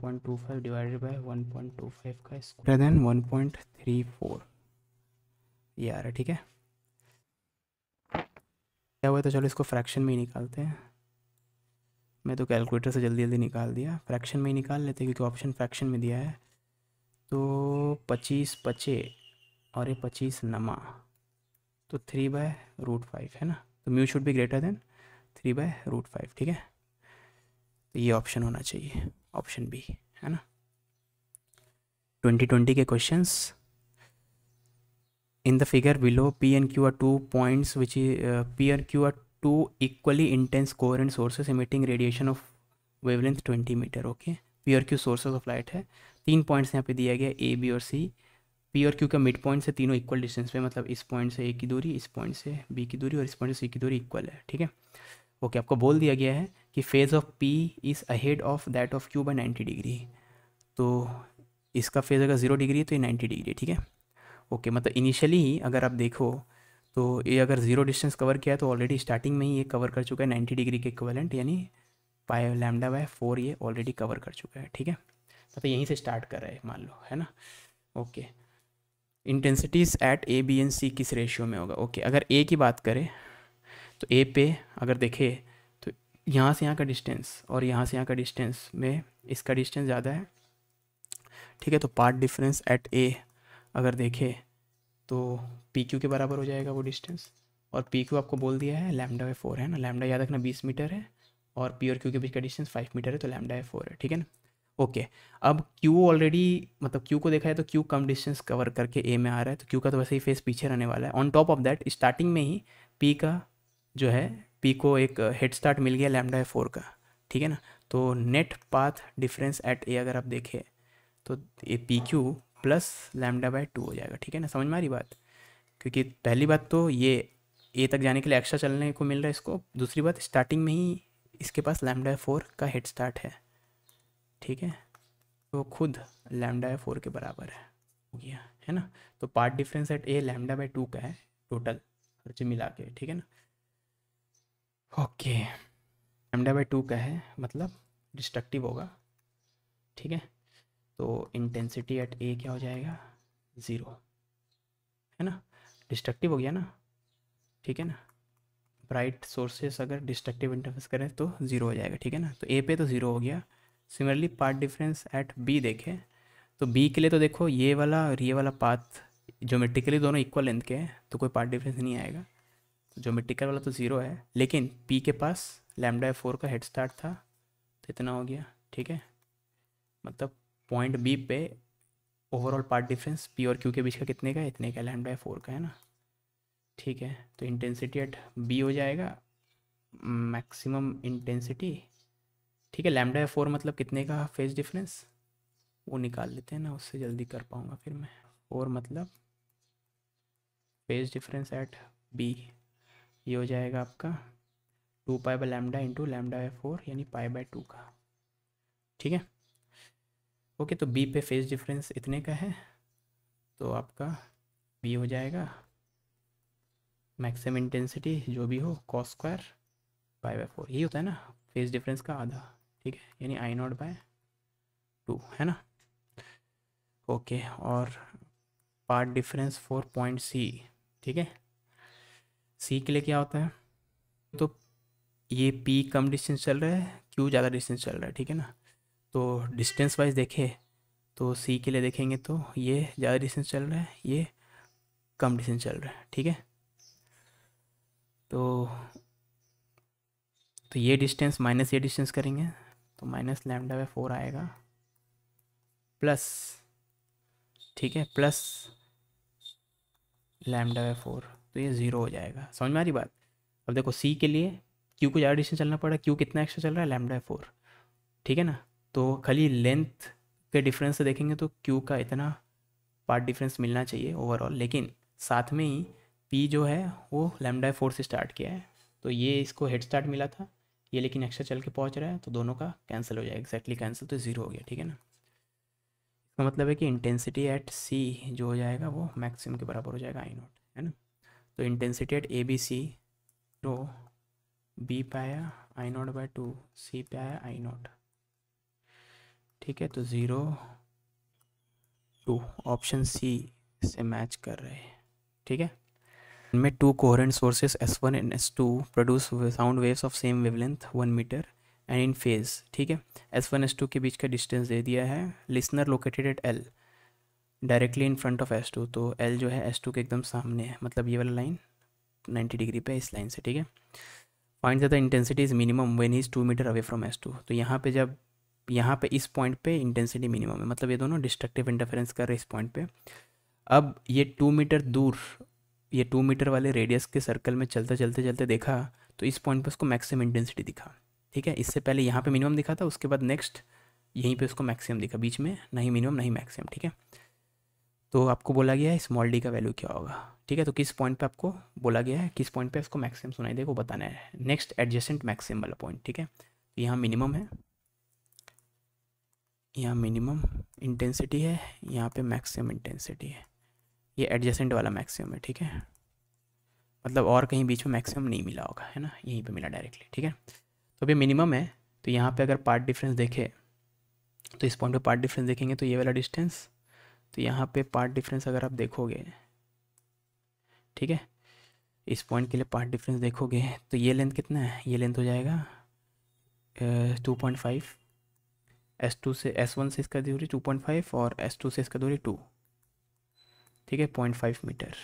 point two five divided by one point two five का square then one point three four ये आ रहा है ठीक है क्या हुआ तो चलो इसको फ्रैक्शन में ही निकालते हैं मैं तो कैलकुलेटर से जल्दी जल्दी निकाल दिया फ्रैक्शन में ही निकाल लेते क्योंकि ऑप्शन फ्रैक्शन में दिया है तो पच्चीस पचे और ये पच्चीस नमा तो थ्री बाय रूट फाइव है ना तो mu should be greater than three by root five ठीक है तो ये ऑप्शन होना चाहिए ऑप्शन बी है ना ट्वेंटी ट्वेंटी के question in the figure below P and Q are two points which P and Q are two equally intense coherent sources emitting radiation of wavelength 20 meter okay P और Q sources of light है तीन points यहाँ पे दिया गया A B और C P और Q का मिड पॉइंट से तीनों इक्वल डिस्टेंस पे मतलब इस पॉइंट से ए की दूरी इस पॉइंट से बी की दूरी और इस पॉइंट से सी की दूरी इक्वल है ठीक है ओके okay, आपको बोल दिया गया है कि phase of P is ahead of that of Q by ninety degree तो इसका फेज़ अगर जीरो डिग्री है तो ये नाइन्टी डिग्री ठीक है ओके okay, मतलब इनिशियली ही अगर आप देखो तो ये अगर ज़ीरो डिस्टेंस कवर किया है तो ऑलरेडी स्टार्टिंग में ही ये कवर कर चुका है नाइन्टी डिग्री के इक्वलेंट यानी पाए लैमडा बाय फोर ये ऑलरेडी कवर कर चुका है ठीक है तो, तो यहीं से स्टार्ट कर रहा है मान लो है ना okay intensities at A B and C किस रेशियो में होगा ओके अगर ए की बात करें तो ए पे अगर देखे तो यहाँ से यहाँ का डिस्टेंस और यहाँ से यहाँ का डिस्टेंस में इसका डिस्टेंस ज़्यादा है ठीक है तो पार्ट डिफरेंस एट ए अगर देखें तो पी क्यू के बराबर हो जाएगा वो डिस्टेंस और पी क्यू आपको बोल दिया है लैमडा बाई फोर है ना लैमडा याद रखना बीस मीटर है और पी और क्यू के बीच का डिस्टेंस फाइव मीटर है तो लैमडा बाई फोर है ठीक है ना ओके okay. अब क्यू ऑलरेडी मतलब क्यू को देखा है तो क्यू कम डिस्टेंस कवर करके ए में आ रहा है तो क्यू का तो वैसे ही फेस पीछे रहने वाला है on top of that starting में ही पी का जो है पी को एक हेड स्टार्ट मिल गया लैमडा फोर का ठीक है ना तो net path difference at A अगर आप देखें तो ये P Q plus lambda by two हो जाएगा ठीक है ना समझ में आ रही बात क्योंकि पहली बात तो ये ए तक जाने के लिए एक्स्ट्रा चलने को मिल रहा है इसको दूसरी बात स्टार्टिंग में ही इसके पास लैमडा फोर का हेड स्टार्ट है ठीक है तो खुद लैमडा फोर के बराबर है हो गया है ना तो path difference at A lambda by two का है टोटल खर्चे मिला के ठीक है ना ओके लैमडा बाई टू का है मतलब डिस्ट्रक्टिव होगा ठीक है तो इंटेंसिटी एट ए क्या हो जाएगा ज़ीरो है ना डिस्ट्रक्टिव हो गया ना ठीक है ना ब्राइट सोर्सेस अगर डिस्ट्रक्टिव इंटरफेस करें तो ज़ीरो हो जाएगा ठीक है ना तो ए पे तो ज़ीरो हो गया similarly path difference at B देखें तो बी के लिए तो देखो ये वाला और ये वाला पाथ जोमेट्रिकली दोनों इक्वल लेंथ के हैं तो कोई पार्ट डिफरेंस नहीं आएगा तो जोमेट्रिकल वाला तो ज़ीरो है लेकिन पी के पास लैमडा फोर का हेड स्टार्ट था तो इतना हो गया ठीक है मतलब पॉइंट बी पे ओवरऑल पार्ट डिफरेंस पी और क्यू के बीच का कितने का है इतने का है फोर का है ना ठीक है तो इंटेंसिटी एट बी हो जाएगा मैक्सिमम इंटेंसिटी ठीक है है फोर मतलब कितने का फेज डिफरेंस वो निकाल लेते हैं ना उससे जल्दी कर पाऊँगा फिर मैं और मतलब फेज डिफरेंस एट बी ये हो जाएगा आपका two pi by lambda into lambda by four यानी पाई बाय टू का ठीक है ओके तो बी पे फेज डिफरेंस इतने का है तो आपका बी हो जाएगा मैक्सिमम इंटेंसिटी जो भी हो cos square by by four यही होता है ना फेज डिफरेंस का आधा ठीक है यानी आई नॉट बाय टू है ना ओके और path difference for point C ठीक है सी के लिए क्या होता है तो ये पी कम डिस्टेंस चल रहा है क्यू ज़्यादा डिस्टेंस चल रहा है ठीक है ना तो डिस्टेंस वाइज देखें तो सी के लिए देखेंगे तो ये ज़्यादा डिस्टेंस चल रहा है ये कम डिस्टेंस चल रहा है ठीक है तो तो ये डिस्टेंस माइनस ये डिस्टेंस करेंगे तो माइनस लैमडा बाई फोर आएगा प्लस ठीक है प्लस लैमडा बाई फोर तो ये ज़ीरो हो जाएगा समझ में आ रही बात अब देखो सी के लिए क्यू को ज़्यादा डिस्टेंस चलना पड़ा क्यू कितना एक्स्ट्रा चल रहा है लैमडा बाई फोर ठीक है ना तो खाली लेंथ के डिफरेंस से देखेंगे तो क्यू का इतना पार्ट डिफरेंस मिलना चाहिए ओवरऑल लेकिन साथ में ही पी जो है वो लेमडा फोर से स्टार्ट किया है तो ये इसको हेड स्टार्ट मिला था ये लेकिन एक्स्ट्रा चल के पहुंच रहा है तो दोनों का कैंसिल हो जाएगा एक्जैक्टली कैंसिल तो ज़ीरो हो गया ठीक है ना इसका मतलब है कि इंटेंसिटी एट सी जो हो जाएगा वो मैक्सिमम के बराबर हो जाएगा आई नॉट है ना तो intensity at A B C to B पे आया I naught by two C पे आया आई नोट ठीक है तो ज़ीरो टू ऑप्शन सी से मैच कर रहे हैं ठीक है इनमें two coherent sources S one and S two produce sound waves of same wavelength one metre and in phase ठीक है एस वन एस टू के बीच का डिस्टेंस दे दिया है listener located at L directly in front of S two तो L जो है एस टू के एकदम सामने है मतलब ये वाला लाइन नाइन्टी डिग्री पे इस लाइन से ठीक है पॉइंट ज़्यादा intensity is minimum when is two metre away from S two तो यहाँ पे जब यहाँ पे इस पॉइंट पे इंटेंसिटी मिनिमम है मतलब ये दोनों डिस्ट्रक्टिव इंटरफेरेंस कर रहे हैं इस पॉइंट पे अब ये टू मीटर दूर ये टू मीटर वाले रेडियस के सर्कल में चलते चलते चलते देखा तो इस पॉइंट पे उसको मैक्सिमम इंटेंसिटी दिखा ठीक है इससे पहले यहाँ पे मिनिमम दिखा था उसके बाद नेक्स्ट यहीं पे उसको मैक्सिमम दिखा बीच में नहीं मिनिमम नहीं मैक्सिमम ठीक है तो आपको बोला गया है स्मॉल डी का वैल्यू क्या होगा ठीक है तो किस पॉइंट पे आपको बोला गया है किस पॉइंट पे उसको मैक्सिमम सुनाई देगा वो बताना है नेक्स्ट एडजस्टेंट मैक्सिमम वाला पॉइंट ठीक है तो यहाँ मिनिमम है यहाँ मिनिमम इंटेंसिटी है यहाँ पे मैक्सिमम इंटेंसिटी है ये एडजेसेंट वाला मैक्सिमम है ठीक है मतलब और कहीं बीच में मैक्सिमम नहीं मिला होगा है ना यहीं पे मिला डायरेक्टली ठीक है तो अभी मिनिमम है तो यहाँ पे अगर पार्ट डिफरेंस देखे तो इस पॉइंट पे पार्ट डिफरेंस देखेंगे तो ये वाला डिस्टेंस तो यहाँ पे पार्ट डिफरेंस अगर आप देखोगे ठीक है इस पॉइंट के लिए पार्ट डिफरेंस देखोगे तो ये लेंथ कितना है ये लेंथ हो जाएगा two point five S two से एस वन से इसका दूरी टू पॉइंट फाइव और एस टू से इसका दूरी टू ठीक है पॉइंट फाइव मीटर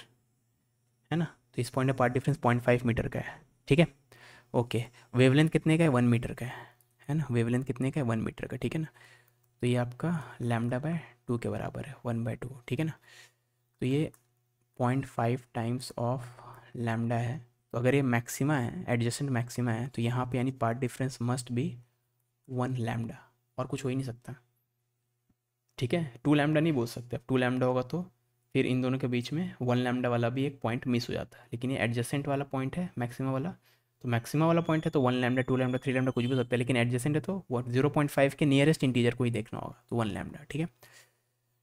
है ना तो इस पॉइंट का path difference point five metre का है ठीक है ओके वेवलेंथ कितने का है वन मीटर का है है ना वेवलेंथ कितने का है वन मीटर का ठीक है ना तो ये आपका लैमडा बाय टू के बराबर है वन बाय टू ठीक है ना तो ये point five times of lambda है तो अगर ये मैक्सिमा है एडजस्टेंट मैक्सिमा है तो यहाँ पे यानी path difference must be one lambda और कुछ हो ही नहीं सकता ठीक है टू लैमडा नहीं बोल सकते अब टू लैमडा होगा तो फिर इन दोनों के बीच में वन लैमडा वाला भी एक पॉइंट मिस हो जाता है लेकिन ये एडजस्टेंट वाला पॉइंट है मैक्सिमा वाला तो मैक्सिमा वाला पॉइंट है तो one lambda two lambda three lambda कुछ भी हो सकता है लेकिन एडजस्टेंट है तो वन जीरो पॉइंट फाइव के नियरेस्ट इंटीजर को ही देखना होगा तो वन लैमडा ठीक है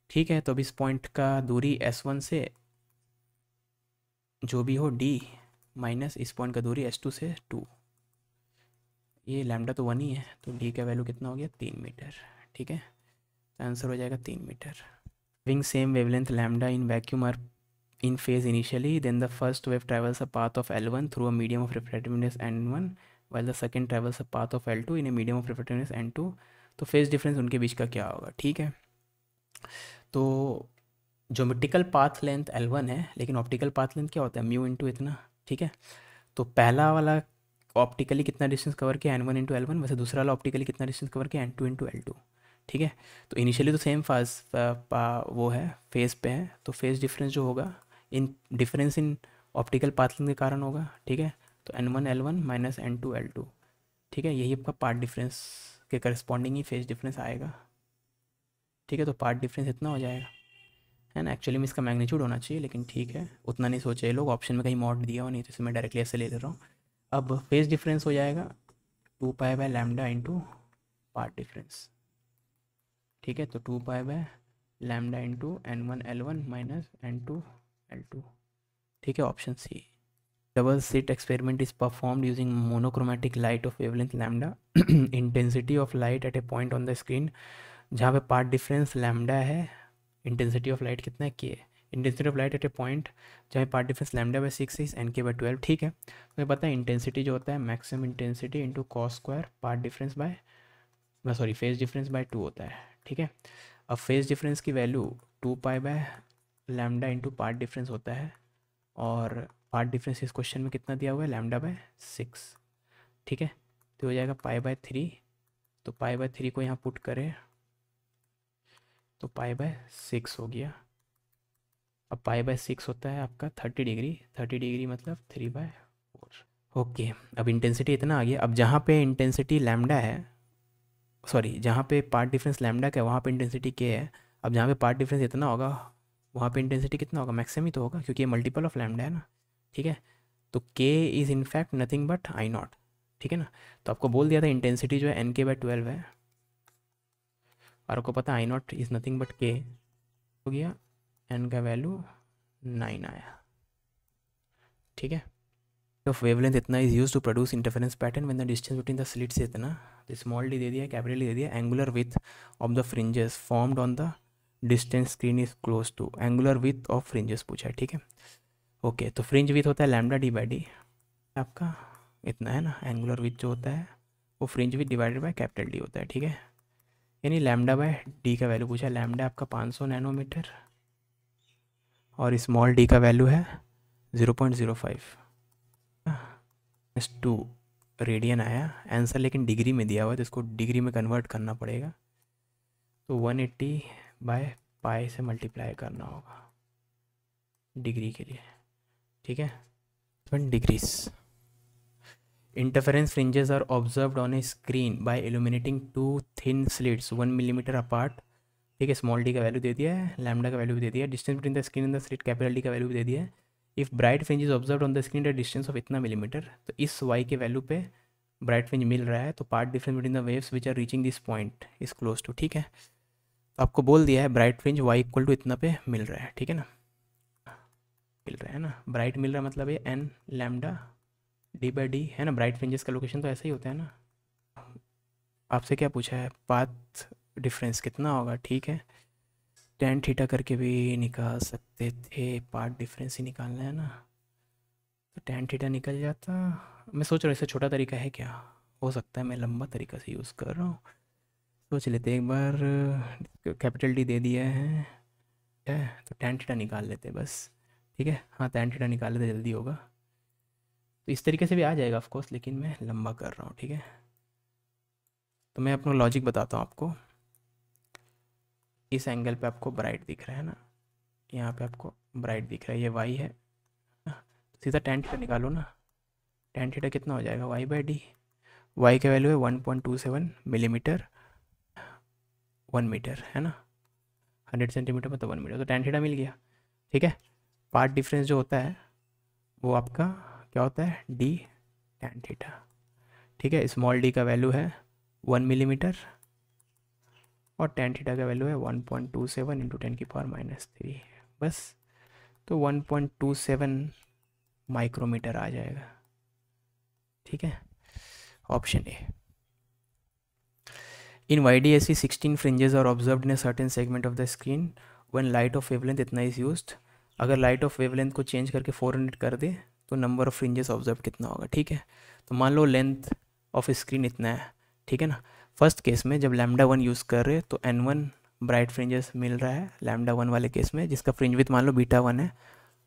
ठीक है तो अब इस पॉइंट का दूरी एस वन से जो भी हो डी माइनस इस पॉइंट का दूरी एस टू से टू ये लैमडा तो वन ही है तो डी का वैल्यू कितना हो गया तीन मीटर ठीक है आंसर तो हो जाएगा तीन metre wing same length lambda in vacuum are in phase initially then the first wave travels a path of L one through a medium of refractiveness and one well the second travels a path of L two in a medium of refractiveness and two तो phase difference उनके बीच का क्या होगा ठीक है तो geometrical path length L one है लेकिन ऑप्टिकल पाथ लेंथ क्या होता है म्यू टू इतना ठीक है तो पहला वाला ऑप्टिकली कितना डिस्टेंस कवर किया N one into L one वैसे दूसरा वाला ऑप्टिकली कितना डिस्टेंस कवर किया N two into L two ठीक है तो इनिशियली तो सेम फाज वो है फेस पे है तो फेस डिफरेंस जो होगा इन डिफरेंस इन ऑप्टिकल पाथलिंग के कारण होगा ठीक है तो N one L one minus N two L two ठीक है यही आपका पार्ट डिफरेंस के करस्पॉन्डिंग ही फेस डिफरेंस आएगा ठीक है तो पार्ट डिफरेंस इतना हो जाएगा है ना एक्चुअली में इसका मैग्नीट्यूड होना चाहिए लेकिन ठीक है उतना नहीं सोचे लोग ऑप्शन में कहीं मॉड दिया हो नहीं तो इसे मैं डायरेक्टली ऐसे ले ले रहा हूँ अब फेज डिफरेंस हो जाएगा two pi by lambda into path difference ठीक है तो two pi by lambda into N one L one minus N two L two ठीक है option C double slit experiment is perform using monochromatic light of wavelength lambda intensity of light at a point on the screen जहाँ पे path difference lambda है intensity of light कितना है K है intensity of light at a point चाहे path difference lambda by six is N K by twelve ठीक है तो ये पता है इंटेंसिटी जो होता है maximum intensity into cos square path difference by sorry phase difference by two होता है ठीक है अब फेज डिफरेंस की value two pi by lambda into path difference होता है और पार्ट डिफरेंस इस क्वेश्चन में कितना दिया हुआ है लैमडा बाय सिक्स ठीक है तो हो जाएगा पाई बाय थ्री तो पाई बाय थ्री को यहाँ पुट करें तो पाई बाय सिक्स हो गया अब पाई बाय सिक्स होता है आपका थर्टी डिग्री थर्टी डिग्री मतलब थ्री बाय फोर ओके अब इंटेंसिटी इतना आ गया अब जहाँ पे इंटेंसिटी लैमडा है सॉरी जहाँ पे पार्ट डिफरेंस लैमडा का है वहाँ पे इंटेंसिटी के है अब जहाँ पे पार्ट डिफरेंस इतना होगा वहाँ पे इंटेंसिटी कितना होगा मैक्सिमम ही तो होगा क्योंकि ये मल्टीपल ऑफ लैमडा है ना ठीक है तो K is in fact nothing but I naught ठीक है ना तो आपको बोल दिया था इंटेंसिटी जो है एन के बाय ट्वेल्व है और आपको पता I naught is nothing but K हो गया एन का वैल्यू नाइन आया ठीक है तो वेवलेंथ इतना is use to produce interference pattern when the distance between the slits इतना स्मॉल डी दे दिया कैपिटल डी दे दिया angular width of the fringes formed on the distance screen is close to angular width of fringes पूछा है ठीक है okay तो फ्रिंज विथ होता है लैमडा डी बाई डी आपका इतना है ना एंगुलर विथ जो होता है वो fringe width divided by capital D होता है ठीक है यानी लैमडा बाय डी का वैल्यू पूछा है लैमडा आपका पाँच सौ नैनोमीटर और स्मॉल डी का वैल्यू है zero point zero five two radian आया आंसर लेकिन डिग्री में दिया हुआ है तो इसको डिग्री में कन्वर्ट करना पड़ेगा तो वन एट्टी बाय पाए से मल्टीप्लाई करना होगा डिग्री के लिए ठीक है one degrees interference fringes are observed on a screen by illuminating two thin slits one millimetre apart ठीक है स्मॉल डी का वैल्यू दे दिया है लैमडा का वैल्यू भी दे दिया distance between the screen and the slit capital D का वैल्यू भी दे दिया है if bright fringe is observe on the screen at distance of इतना मिलीमीटर तो इस वाई के वैल्यू पे ब्राइट फ्रिंज मिल रहा है तो path difference between the waves which are reaching this point is close to ठीक है तो आपको बोल दिया है bright fringe Y equal to इतना पे मिल रहा है ठीक है ना मिल रहा है ना ब्राइट मिल रहा है मतलब ये N lambda D by D है ना ब्राइट फ्रिंजेस का लोकेशन तो ऐसा ही होता है ना आपसे क्या पूछा है पाथ डिफरेंस कितना होगा ठीक है टेन थीटा करके भी निकाल सकते थे पार्ट डिफरेंस ही निकालना है ना तो टेन थीटा निकल जाता मैं सोच रहा हूँ इससे छोटा तरीका है क्या हो सकता है मैं लंबा तरीका से यूज़ कर रहा हूँ सोच लेते एक बार कैपिटल डी दे दिया है है तो टेन थीटा निकाल लेते बस ठीक है हाँ टेन थीटा निकाल लेते जल्दी होगा तो इस तरीके से भी आ जाएगा ऑफकोर्स लेकिन मैं लंबा कर रहा हूँ ठीक है तो मैं अपना लॉजिक बताता हूँ आपको इस एंगल पे आपको ब्राइट दिख रहा है ना यहाँ पे आपको ब्राइट दिख रहा है ये वाई है सीधा टेन थीटा निकालो ना टेन थीटा कितना हो जाएगा वाई बाई डी वाई का वैल्यू है one point two seven millimetre one metre है ना हंड्रेड सेंटीमीटर मतलब वन मीटर तो टेन थीटा मिल गया ठीक है पार्ट डिफरेंस जो होता है वो आपका क्या होता है डी टेन थीटा ठीक है स्मॉल डी का वैल्यू है वन मिलीमीटर और टेन थीटा का वैल्यू है one point two seven into ten की पावर माइनस थ्री बस तो one point two seven micrometre आ जाएगा ठीक है option A in Y D S C sixteen fringes are observe in a certain segment of the screen when light of wavelength इतना is use अगर light of wavelength को change करके four hundred कर दे तो नंबर ऑफ फ्रिंजेस ऑब्जर्व कितना होगा ठीक है तो मान लो लेंथ ऑफ स्क्रीन इतना है ठीक है ना फर्स्ट केस में जब लैमडा वन यूज़ कर रहे तो एन वन ब्राइट फ्रिंजेस मिल रहा है लैमडा वन वाले केस में जिसका फ्रिंज विथ मान लो बीटा वन है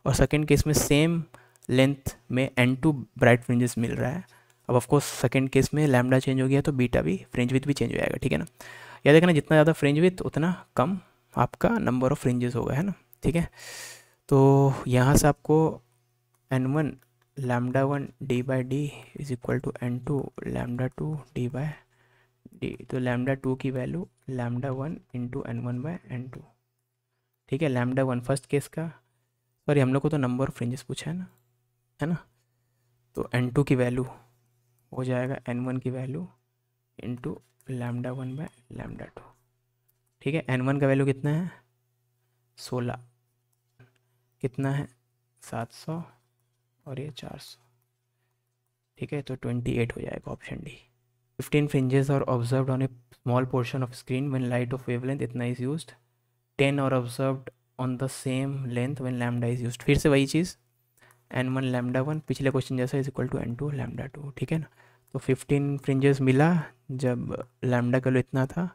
और सेकेंड केस में सेम लेंथ में एन टू ब्राइट फ्रिंजेस मिल रहा है अब ऑफकोर्स सेकेंड केस में लैमडा चेंज हो गया तो बीटा भी फ्रिंज विथ भी चेंज हो जाएगा ठीक है ना या देखना जितना ज़्यादा फ्रिंज विथ उतना कम आपका नंबर ऑफ फ्रिंजेस होगा है ना ठीक है तो यहाँ से आपको N one lambda one D by D is equal to N two lambda two D by D तो लैमडा टू की value lambda one into N one by N two ठीक है लैमडा वन फर्स्ट केस का sorry हम लोग को तो number of fringes पूछा है ना है ना तो एन टू की वैल्यू हो जाएगा एन वन की value into lambda one by lambda two ठीक है एन वन का वैल्यू कितना है सोलह कितना है सात सौ और ये चार सौ ठीक है तो ट्वेंटी एट हो जाएगा option D 15 fringes are observed on a small portion of screen when light of wavelength इतना is used 10 are observed on the same length when lambda is used फिर से वही चीज़ एन वन लैमडा वन पिछले question जैसा is equal to N two lambda two ठीक है ना तो फिफ्टीन फ्रिंजेस मिला जब लैमडा का वैल्यू इतना था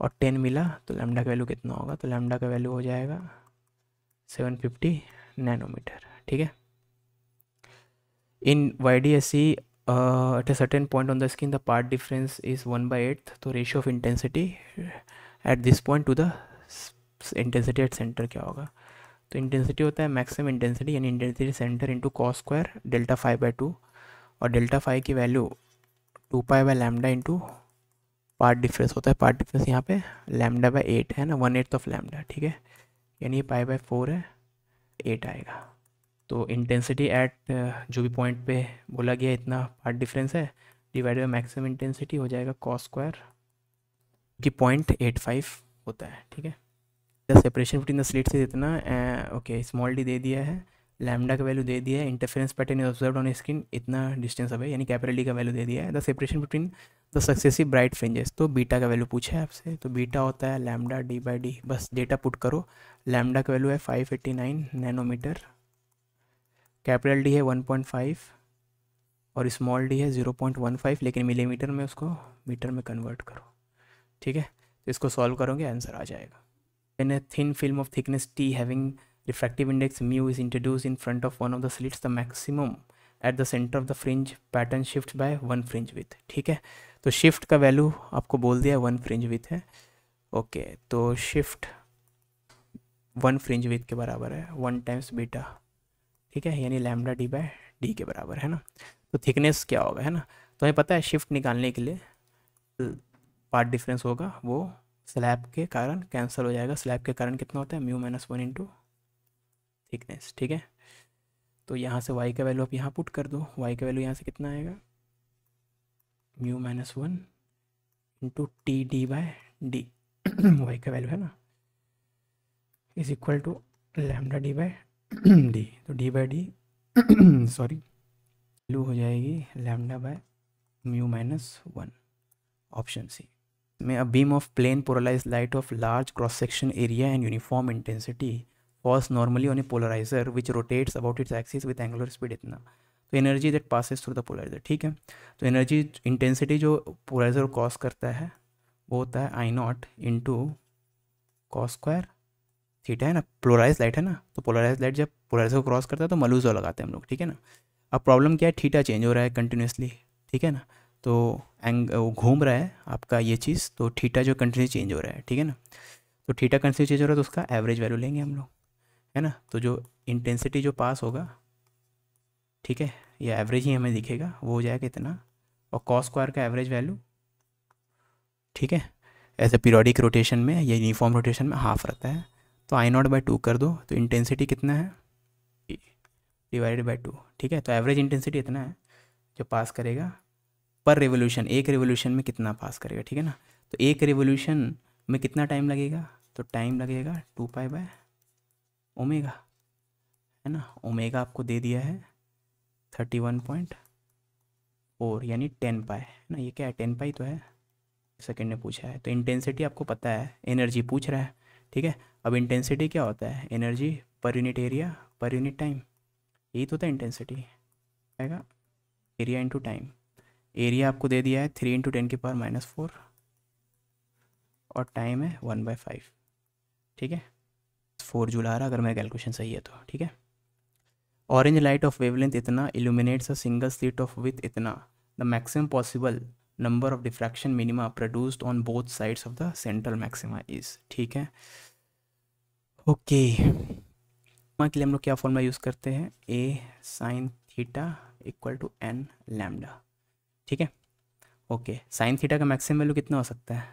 और टेन मिला तो लैमडा का वैल्यू कितना होगा तो लैमडा का वैल्यू हो जाएगा सेवन फिफ्टी नैनोमीटर ठीक है in Y D S C uh, at a certain point on the skin the part difference is 1 by 8th so ratio intensity at at this point to the intensity at center kya तो intensity होता है maximum intensity यानी intensity centre into cos square delta five by two और delta five की value two pi by lambda into path difference होता है path difference यहाँ पे लैमडा बाय एट है ना वन एट्थ ऑफ लैमडा ठीक है यानी ये पाई बाय फोर है एट आएगा तो इंटेंसिटी एट uh, जो भी पॉइंट पे बोला गया इतना पार्ट डिफरेंस है डिवाइड बाई मैक्सिमम इंटेंसिटी हो जाएगा कॉस स्क्वायर कि पॉइंट एट फाइव होता है ठीक है the separation between the slits is इतना ओके स्मॉल डी दे दिया है लैमडा का वैल्यू दे दिया है interference pattern is observe on screen इतना डिस्टेंस अब है यानी कैपिटल डी का वैल्यू दे दिया है the separation between the successive bright fringes तो बीटा का वैल्यू पूछा है आपसे तो बीटा होता है लैमडा डी बाई डी बस डेटा पुट करो लैमडा का वैल्यू है five eighty nine nanometre capital D है वन पॉइंट फाइव और स्मॉल डी है जीरो पॉइंट वन फाइव लेकिन मिलीमीटर में उसको मीटर में कन्वर्ट करो ठीक है तो इसको सॉल्व करोगे आंसर आ जाएगा in a thin film of thickness t having refractive index mu is introduce in front of one of the slits the maximum at the centre of the fringe pattern shift by one fringe width ठीक है तो shift का value आपको बोल दिया one fringe width है okay तो shift one fringe width के बराबर है वन टाइम्स बीटा ठीक है यानी लैमडा डी बाई डी के बराबर है ना तो थिकनेस क्या होगा है ना तो हमें पता है शिफ्ट निकालने के लिए पार्ट डिफरेंस होगा वो स्लैब के कारण कैंसिल हो जाएगा स्लैब के कारण कितना होता है mu minus one into thickness ठीक है तो यहाँ से वाई का वैल्यू आप यहाँ पुट कर दो वाई का वैल्यू यहाँ से कितना आएगा mu minus one into t D by d Y का वैल्यू है ना is equal to lambda D by d तो D by d sorry value हो जाएगी lambda by mu minus one option C में a beam of plane polarise light of large cross section area and uniform intensity falls normally on a polariser which rotates about its axis with angular speed इतना तो energy that passes through the polariser ठीक है तो energy intensity जो polariser cross करता है वो होता है I naught into cos square theta है ना पोलराइज लाइट है ना तो पोलराइज लाइट जब पोलराइज को क्रॉस करता है तो मलूजो लगाते हैं हम लोग ठीक है ना अब प्रॉब्लम क्या है थीटा चेंज हो रहा है कंटिन्यूसली ठीक है ना तो एंग वो घूम रहा है आपका ये चीज़ तो थीटा जो कंटिन्यू चेंज हो रहा है ठीक है ना तो थीटा कंटिन्यू चेंज हो रहा है तो उसका एवरेज वैल्यू लेंगे हम लोग है ना तो जो इंटेंसिटी जो पास होगा ठीक है या एवरेज ही हमें दिखेगा वो हो जाएगा इतना और कॉस स्क्वायर का एवरेज वैल्यू ठीक है ऐसे पीरियोडिक रोटेशन में या यूनिफॉर्म रोटेशन में हाफ रहता है तो आई नॉट बाई टू कर दो तो इंटेंसिटी कितना है डिवाइडेड बाई टू ठीक है तो एवरेज इंटेंसिटी इतना है जो पास करेगा पर रेवोल्यूशन एक रेवोल्यूशन में कितना पास करेगा ठीक है ना तो एक रेवोल्यूशन में कितना टाइम लगेगा तो टाइम लगेगा टू पाई बाय ओमेगा है ना ओमेगा आपको दे दिया है थर्टी वन पॉइंट फोर यानी टेन पाए है ना ये क्या है टेन पाई तो है सेकेंड ने पूछा है तो इंटेंसिटी आपको पता है एनर्जी पूछ रहा है ठीक है अब इंटेंसिटी क्या होता है energy per unit area per unit time यही तो होता है इंटेंसिटी आएगा एरिया इंटू टाइम एरिया आपको दे दिया है थ्री इंटू टेन की पावर माइनस फोर और टाइम है वन बाई फाइव ठीक है फोर जुला रहा अगर मेरा कैलकुलेशन सही है तो ठीक है ऑरेंज लाइट ऑफ वेवलेंथ इतना illuminates a single slit of width इतना the maximum possible number of diffraction minima produced on both sides of the central maxima is ठीक है ओके okay. के लिए हम लोग क्या फॉर्मूला यूज़ करते हैं a sine theta equal to N lambda ठीक है ओके साइन थीटा का मैक्सिमम वैल्यू कितना हो सकता है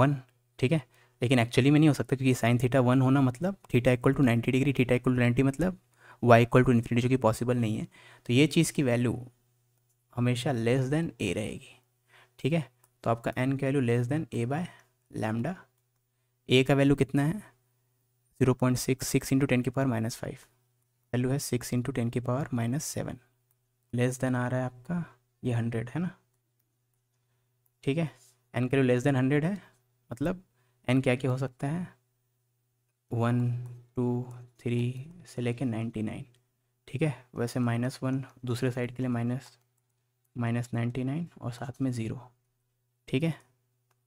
वन ठीक है लेकिन एक्चुअली में नहीं हो सकता क्योंकि साइन थीटा वन होना मतलब theta equal to ninety degree theta equal to ninety मतलब वाई इक्वल टू इन्फिनिटी जो कि पॉसिबल नहीं है तो ये चीज़ की वैल्यू हमेशा लेस देन ए रहेगी ठीक है तो आपका एन का value less than a by lambda a का वैल्यू कितना है zero point six six into ten की पावर माइनस फाइव वैल्यू है सिक्स इंटू टेन की power minus seven less than आ रहा है आपका ये हंड्रेड है ना ठीक है एन का वैल्यू लेस देन हंड्रेड है मतलब एन क्या क्या हो सकता है वन टू थ्री से लेके नाइन्टी नाइन ठीक है वैसे माइनस वन दूसरे साइड के लिए माइनस माइनस नाइन्टी नाइन और साथ में ज़ीरो ठीक है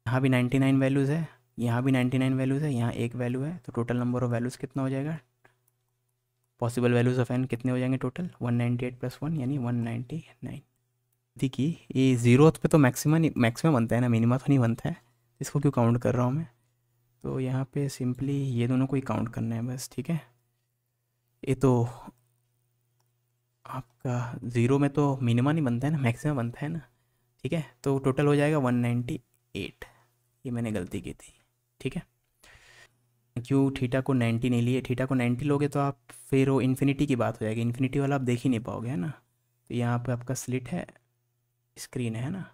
यहाँ भी नाइन्टी नाइन वैल्यूज़ है यहाँ भी नाइन्टी नाइन वैल्यूज़ है यहाँ एक वैल्यू है तो टोटल नंबर ऑफ़ वैल्यूज़ कितना हो जाएगा पॉसिबल वैल्यूज़ ऑफ एन कितने हो जाएंगे total one ninety eight plus one यानी वन नाइन्टी नाइन देखिए ये ज़ीरो पे तो मैक्सिमम मैक्सिमम बनता है ना मिनिमम तो नहीं बनता है इसको क्यों काउंट कर रहा हूँ मैं तो यहाँ पे सिंपली ये दोनों को ही काउंट करना है बस ठीक है ये तो आपका ज़ीरो में तो मिनिमम ही बनता है ना मैक्सिमम बनता है ना ठीक है तो टोटल हो जाएगा वन नाइन्टी एट ये मैंने गलती की थी ठीक है क्यों थीटा को नाइन्टी नहीं लिए थीटा को नाइन्टी लोगे तो आप फिर वो इन्फिनिटी की बात हो जाएगी इन्फिनिटी वाला आप देख ही नहीं पाओगे है ना तो यहाँ पर आपका स्लिट है स्क्रीन है ना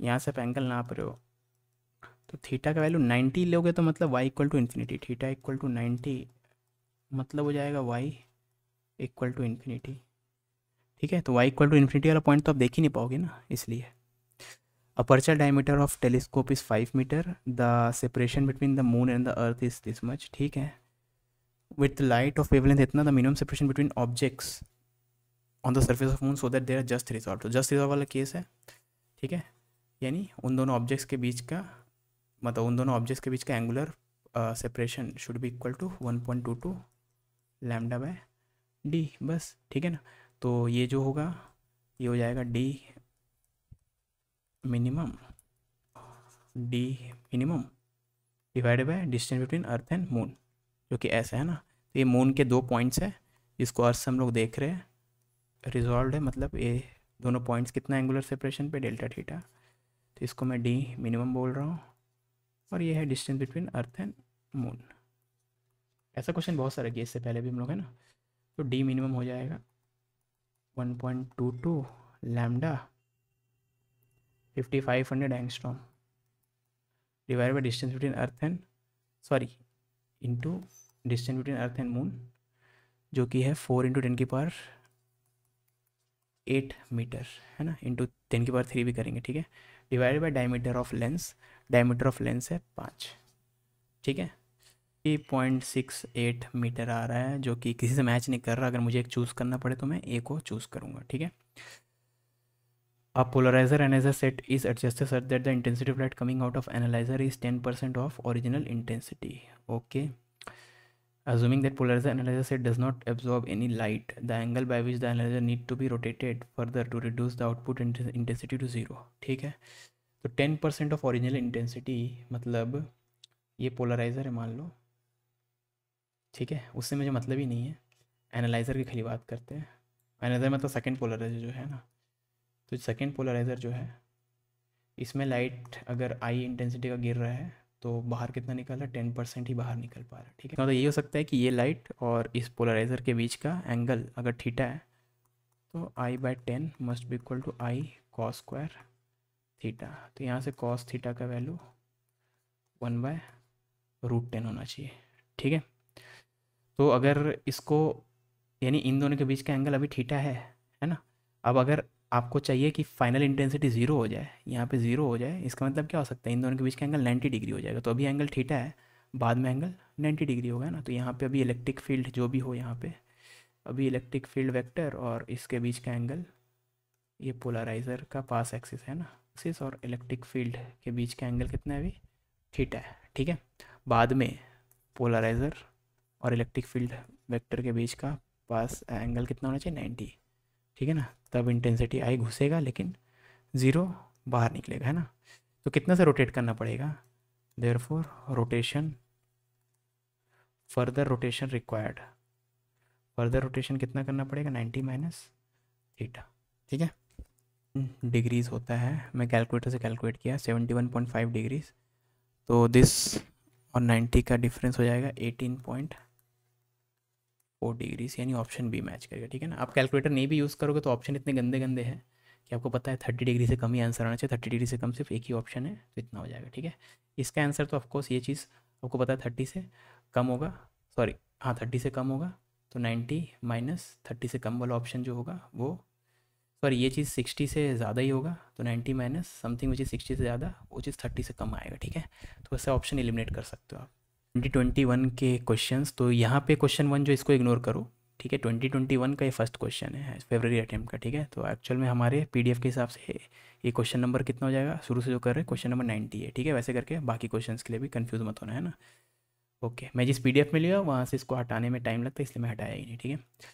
यहाँ से आप एंगल ना पर हो तो थीटा का वैल्यू नाइन्टी लोगे तो मतलब Y equal to infinity theta equal to ninety मतलब हो जाएगा वाई इक्वल टू इन्फिनिटी ठीक है तो वाई इक्वल टू इन्फिनिटी वाला पॉइंट तो आप देख ही नहीं पाओगे ना इसलिए aperture diameter of telescope is five metre the separation between the moon and the earth is this much ठीक है विथ लाइट ऑफ of इतना the minimum separation between objects on the surface of moon so that there are just resolve तो just resolved वाला case है ठीक है यानी उन दोनों ऑब्जेक्ट्स के बीच का मतलब उन दोनों ऑब्जेक्ट्स के बीच का angular separation should be equal to one point two two lambda by D बस ठीक है ना तो ये जो होगा ये हो जाएगा D minimum D minimum divided by distance between earth and moon जो कि ऐसा है ना तो ये मून के दो पॉइंट्स है जिसको अर्थ से हम लोग देख रहे हैं रिजॉल्व है मतलब ये दोनों पॉइंट्स कितना एंगुलर सेपरेशन पे डेल्टा थीटा तो इसको मैं डी मिनिमम बोल रहा हूँ और ये है distance between earth and moon ऐसा क्वेश्चन बहुत सारा किया इससे पहले भी हम लोग है ना तो डी मिनिमम हो जाएगा one point two two lambda fifty five hundred angstrom divide by distance between earth and sorry into distance between earth and moon जो कि है फोर इंटू टेन की पावर एट मीटर है ना इंटू टेन की power three भी करेंगे ठीक है divide by diameter of lens diameter of lens है पाँच ठीक है 3.68 मीटर आ रहा है जो कि किसी से मैच नहीं कर रहा अगर मुझे एक चूज़ करना पड़े तो मैं ए को चूज़ करूँगा ठीक है अब polariser analyser set is adjusted such that the intensity of light coming out of analyser is 10% percent of original intensity okay assuming that polariser analyser set does not absorb any light the angle by which the analyser need to be rotated further to reduce the output intensity to zero ठीक है तो ten percent of original intensity मतलब ये polariser है मान लो ठीक है उससे मुझे मतलब ही नहीं है एनालाइज़र की खाली बात करते हैं एनालाइज़र मतलब सेकेंड पोलराइजर जो है ना तो सेकेंड पोलराइज़र जो है इसमें लाइट अगर आई इंटेंसिटी का गिर रहा है तो बाहर कितना निकल रहा है टेन परसेंट ही बाहर निकल पा रहा है ठीक है तो मतलब ये हो सकता है कि ये लाइट और इस पोलराइज़र के बीच का एंगल अगर थीटा है तो I by ten must be equal to I cos square theta तो यहाँ से कॉस थीटा का value one by root ten होना चाहिए ठीक है तो अगर इसको यानी इन दोनों के बीच का एंगल अभी ठीठा है है ना अब अगर आपको चाहिए कि फाइनल इंटेंसिटी ज़ीरो हो जाए यहाँ पे ज़ीरो हो जाए इसका मतलब क्या हो सकता है इन दोनों के बीच का एंगल नाइन्टी डिग्री हो जाएगा तो अभी एंगल ठीठा है बाद में एंगल नाइन्टी डिग्री होगा ना तो यहाँ पर अभी इलेक्ट्रिक फील्ड जो भी हो यहाँ पर अभी इलेक्ट्रिक फील्ड वैक्टर और इसके बीच का एंगल ये पोलराइज़र का पास एक्सिस है ना एक्सिस और इलेक्ट्रिक फील्ड के बीच का एंगल कितना है अभी ठीठा है ठीक है बाद में पोलराइज़र और इलेक्ट्रिक फील्ड वेक्टर के बीच का पास एंगल कितना होना चाहिए नाइन्टी ठीक है ना तब इंटेंसिटी आई घुसेगा लेकिन ज़ीरो बाहर निकलेगा है ना तो कितना से रोटेट करना पड़ेगा therefore rotation further rotation required further rotation कितना करना पड़ेगा नाइन्टी माइनस थीटा ठीक है डिग्रीज होता है मैं कैलकुलेटर से कैलकुलेट किया seventy one point five degrees तो दिस और नाइन्टी का डिफरेंस हो जाएगा एटीन पॉइंट फोर डिग्री यानी ऑप्शन बी मैच करेगा ठीक है ना आप कैलकुलेटर नहीं भी यूज़ करोगे तो ऑप्शन इतने गंदे गंदे हैं कि आपको पता है थर्टी डिग्री से कम ही आंसर आना चाहिए थर्टी डिग्री से कम सिर्फ एक ही ऑप्शन है तो इतना हो जाएगा ठीक है इसका आंसर तो ऑफकोर्स ये चीज़ आपको पता है थर्टी से कम होगा सॉरी हाँ थर्टी से कम होगा तो नाइन्टी माइनस थर्टी से कम वाला ऑप्शन जो होगा वो सॉरी ये चीज़ सिक्सटी से ज़्यादा ही होगा तो ninety minus something which is sixty से ज़्यादा वो चीज़ थर्टी से कम आएगा ठीक है तो वैसे ऑप्शन एलिमिनेट कर सकते हो आप ट्वेंटी ट्वेंटी वन के क्वेश्चंस तो यहाँ पे क्वेश्चन वन जो इसको इग्नोर करो ठीक है ट्वेंटी ट्वेंटी वन का ये फर्स्ट क्वेश्चन है फेबररी अटैम्प का ठीक है तो एक्चुअल में हमारे पीडीएफ के हिसाब से ये क्वेश्चन नंबर कितना हो जाएगा शुरू से जो कर रहे हैं क्वेश्चन नंबर नाइन्टी है ठीक है वैसे करके बाकी क्वेश्चन के लिए भी कन्फ्यूज मत होना है ना ओके मैं जिस पी डी एफ में लिया वहाँ से इसको हटाने में टाइम लगता है इसलिए मैं हटाया ही नहीं ठीक है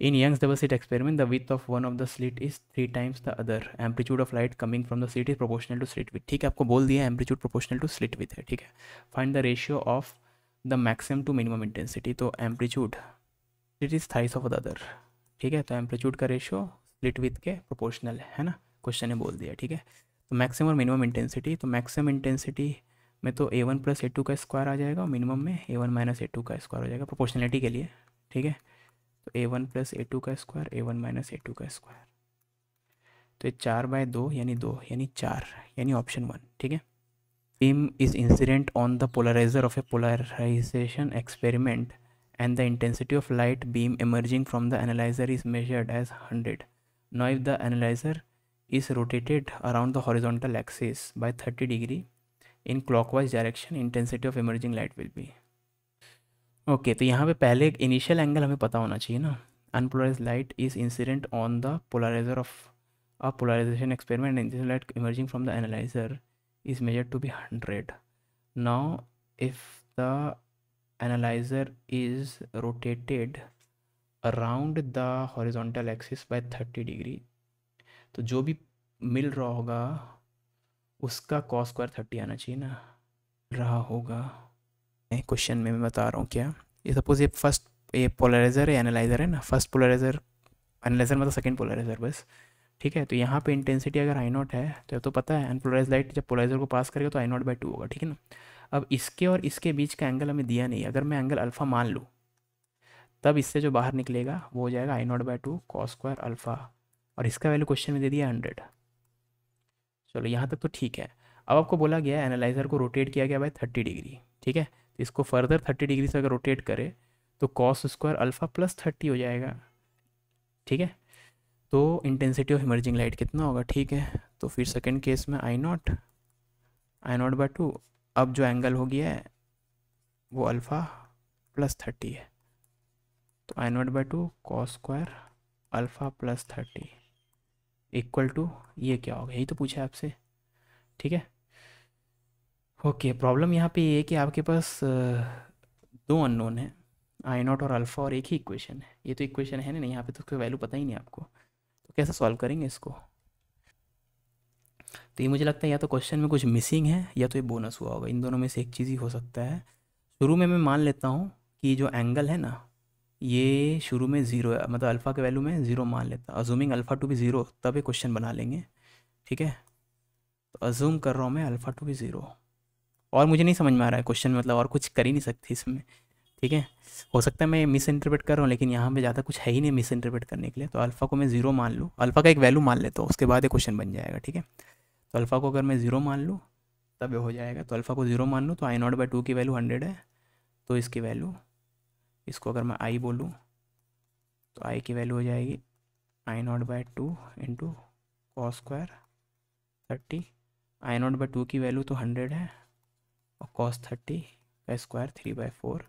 in Young's double slit experiment, the width of one of the slit is three times the other. Amplitude of light coming from the slit is proportional to slit width ठीक है आपको बोल दिया amplitude proportional to slit width है ठीक है find the ratio of the maximum to minimum intensity तो amplitude slit is thrice of the other ठीक है तो एम्पलीट्यूड का रेशियो स्लिट विथ के प्रोपोर्शनल है है ना क्वेश्चन ने बोल दिया ठीक है तो मैक्सिमम और मिनिमम इंटेंसिटी तो मैक्सिमम इंटेंसिटी में तो A one plus A two का स्क्वायर आ जाएगा और मिनिमम में A one minus A two का स्क्वायर हो जाएगा प्रोपोर्शनलिटी के लिए ठीक है तो A one plus A two का square A one minus A two का स्क्वायर तो ये चार बाय दो यानी दो यानी चार यानी ऑप्शन वन ठीक है beam is incident on the polarizer of a polarization experiment and the intensity of light beam emerging from the analyzer is measured as 100. Now if the analyzer is rotated around the horizontal axis by 30 degree in clockwise direction intensity of emerging light will be okay तो यहाँ पे पहले initial angle हमें पता होना चाहिए ना unpolarise light is incident on the polariser of a polarisation experiment and light emerging from the analyser is measure to be hundred now if the analyser is rotated around the horizontal axis by thirty degree तो जो भी मिल रहा होगा उसका cos square thirty आना चाहिए ना रहा होगा क्वेश्चन में मैं बता रहा हूँ क्या ये सपोज ये फर्स्ट ये पोलराइजर है एनालाइजर है ना फर्स्ट पोलराइजर एनालाइजर मतलब सेकेंड पोलराइजर बस ठीक है तो यहाँ पे इंटेंसिटी अगर आई नॉट है तो तो पता है अनपोलराइज लाइट जब पोलराइजर को पास करेगा तो आई नॉट बाई टू होगा ठीक है ना अब इसके और इसके बीच का एंगल हमें दिया नहीं अगर मैं एंगल अल्फ़ा मान लूँ तब इससे जो बाहर निकलेगा वो हो जाएगा I not by two cos square alpha और इसका वैल्यू क्वेश्चन में दे दिया हंड्रेड चलो यहाँ तक तो ठीक है अब आपको बोला गया एनालाइजर को रोटेट किया गया बाय थर्टी डिग्री ठीक है इसको फर्दर थर्टी डिग्री से अगर रोटेट करे तो cos square alpha plus thirty हो जाएगा ठीक है तो इंटेंसिटी ऑफ इमर्जिंग लाइट कितना होगा ठीक है तो फिर सेकेंड केस में I naught I not by two अब जो एंगल हो गया है वो अल्फ़ा प्लस थर्टी है तो I not by two cos square alpha plus thirty equal to ये क्या होगा यही तो पूछा आपसे ठीक है ओके प्रॉब्लम यहाँ पे ये है कि आपके पास दो अननोन है आई नॉट और अल्फ़ा और एक ही इक्वेशन है ये तो इक्वेशन है नहीं यहाँ पे तो उसकी वैल्यू पता ही नहीं आपको तो कैसे सॉल्व करेंगे इसको तो ये मुझे लगता है या तो क्वेश्चन में कुछ मिसिंग है या तो ये बोनस हुआ होगा इन दोनों में से एक चीज़ ही हो सकता है शुरू में मैं मान लेता हूँ कि जो एंगल है ना ये शुरू में ज़ीरो है मतलब अल्फ़ा के वैल्यू में ज़ीरो मान लेता अजूमिंग अल्फ़ा टू भी ज़ीरो तब ये क्वेश्चन बना लेंगे ठीक है तो अजूम कर रहा हूँ मैं अल्फ़ा टू भी ज़ीरो और मुझे नहीं समझ में आ रहा है क्वेश्चन मतलब और कुछ कर ही नहीं सकती इसमें ठीक है हो सकता है मैं मिस इंटरप्रेट कर रहा हूँ लेकिन यहाँ पे ज़्यादा कुछ है ही नहीं मिस इंटरप्रेट करने के लिए तो अल्फ़ा को मैं ज़ीरो मान लूँ अल्फ़ा का एक वैल्यू मान लेता तो हूँ उसके बाद एक क्वेश्चन बन जाएगा ठीक है तो अल्फ़ा को अगर मैं ज़ीरो मान लूँ तब हो जाएगा तो अल्फ़ा को ज़ीरो मान लूँ तो आई नॉट बाई टू की वैल्यू हंड्रेड है तो इसकी वैल्यू इसको अगर मैं आई बोलूँ तो आई की वैल्यू हो जाएगी I not by two into cos square thirty I not by two की वैल्यू तो हंड्रेड है और कॉस थर्टी का स्क्वायर थ्री बाई फोर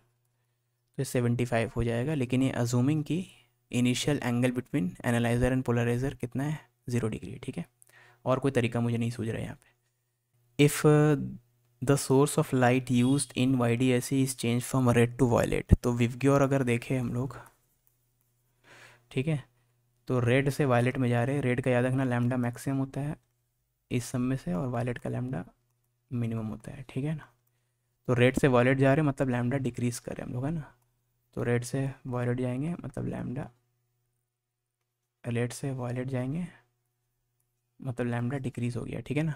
तो सेवेंटी फाइव हो जाएगा लेकिन ये अजूमिंग की initial angle between analyser and polariser कितना है ज़ीरो डिग्री ठीक है और कोई तरीका मुझे नहीं सूझ रहा है यहाँ पे if the source of light use in Y D S is change from red to violet तो विवग्योर अगर देखें हम लोग ठीक है तो रेड से वायलेट में जा रहे हैं रेड का याद रखना लैमडा मैक्सिमम होता है इस सब में से और वायलेट का लैमडा मिनिमम होता है ठीक है ना तो रेड से वॉलेट जा रहे मतलब लैमडा डिक्रीज करें हम लोग है ना तो रेड से वॉलेट जाएंगे मतलब लैमडा रेड से वॉलेट जाएंगे मतलब लैमडा डिक्रीज हो गया ठीक है ना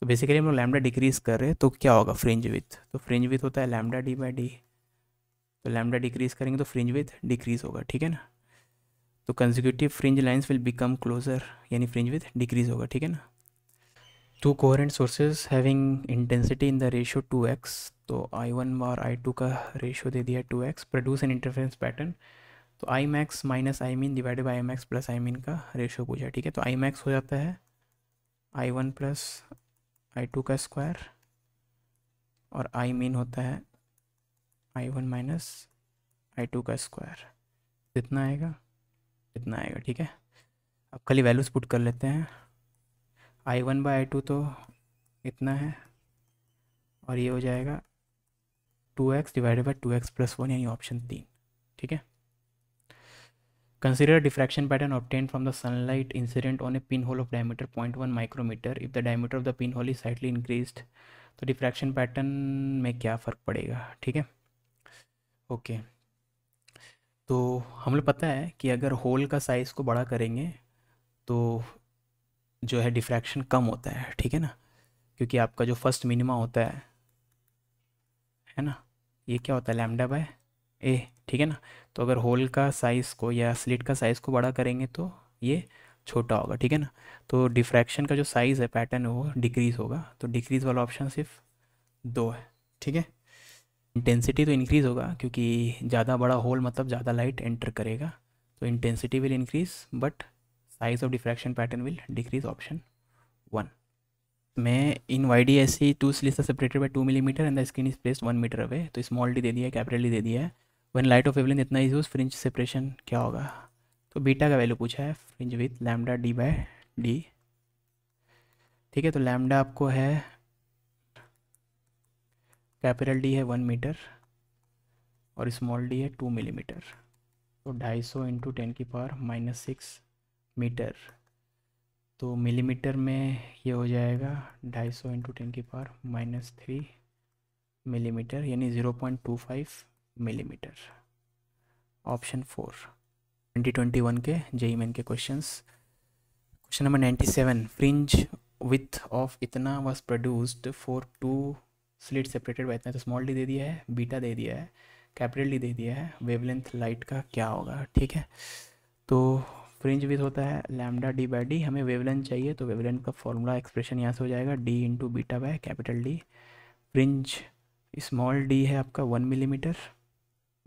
तो बेसिकली हम लोग लैमडा डिक्रीज कर रहे हैं तो क्या होगा फ्रिंज विथ तो फ्रिंज विथ होता है लैमडा डी बाई डी तो लैमडा डिक्रीज करेंगे तो फ्रिंज विथ डिक्रीज होगा ठीक है ना तो consecutive fringe lines will become closer यानी फ्रिंज विथ डिक्रीज होगा ठीक है ना two coherent sources having intensity in the ratio two x तो आई और बार टू का रेशियो दे दिया two x produce an interference pattern तो I max minus I min divided by I max plus I min का ratio पूछा ठीक है तो आई मैक्स हो जाता है I one plus I two का स्क्वायर और आई मीन होता है I one minus I two का स्क्वायर कितना आएगा कितना आएगा ठीक है अब खाली वैल्यूज़ पुट कर लेते हैं I one by I two तो इतना है और ये हो जाएगा two x divided by two x plus one यानी ऑप्शन तीन ठीक है consider diffraction pattern obtain from the sunlight incident on a pin hole of diameter point one micrometre if the diameter of the pin hole is slightly increase तो diffraction pattern में क्या फ़र्क पड़ेगा ठीक है ओके तो हम लोग पता है कि अगर होल का साइज को बड़ा करेंगे तो जो है डिफ्रैक्शन कम होता है ठीक है ना क्योंकि आपका जो फर्स्ट मिनिमा होता है है ना ये क्या होता है लैमडा बाय ए ठीक है ना तो अगर होल का साइज़ को या स्लिट का साइज़ को बड़ा करेंगे तो ये छोटा होगा ठीक है ना तो डिफ्रैक्शन का जो साइज़ है पैटर्न वो डिक्रीज़ होगा तो डिक्रीज़ वाला ऑप्शन सिर्फ दो है ठीक है इंटेंसिटी तो इंक्रीज़ होगा क्योंकि ज़्यादा बड़ा होल मतलब ज़्यादा लाइट एंटर करेगा तो intensity will increase but size of diffraction pattern will decrease option 1 मैं in Y D S C two slits separated by two millimetre and the screen is placed one metre away तो small D दे दिया है capital D दे दिया है one light of wavelength इतना is use fringe separation क्या होगा तो बीटा का वैल्यू पूछा है fringe width lambda D by D ठीक है तो लैमडा आपको है कैपिटल डी है वन मीटर और स्मॉल डी है टू मिली मीटर तो ढाई सौ इंटू टेन की पावर माइनस सिक्स मीटर तो मिलीमीटर में ये हो जाएगा ढाई सौ इंटू टेन की पावर माइनस थ्री मिलीमीटर यानी zero point two five millimetre option four twenty twenty one के जेई मैन के questions question number ninety seven fringe width of इतना was produced for two slit separated by इतना तो small D दे दिया है beta दे दिया है कैपिटल डी दे दिया है वेवलेंथ लाइट का क्या होगा ठीक है तो फ्रिंज विथ होता है लैमडा डी बाई डी हमें वेवलेंथ चाहिए तो वेवलेंथ का फॉर्मूला एक्सप्रेशन यहाँ से हो जाएगा D into beta by capital D fringe small D है आपका वन मिलीमीटर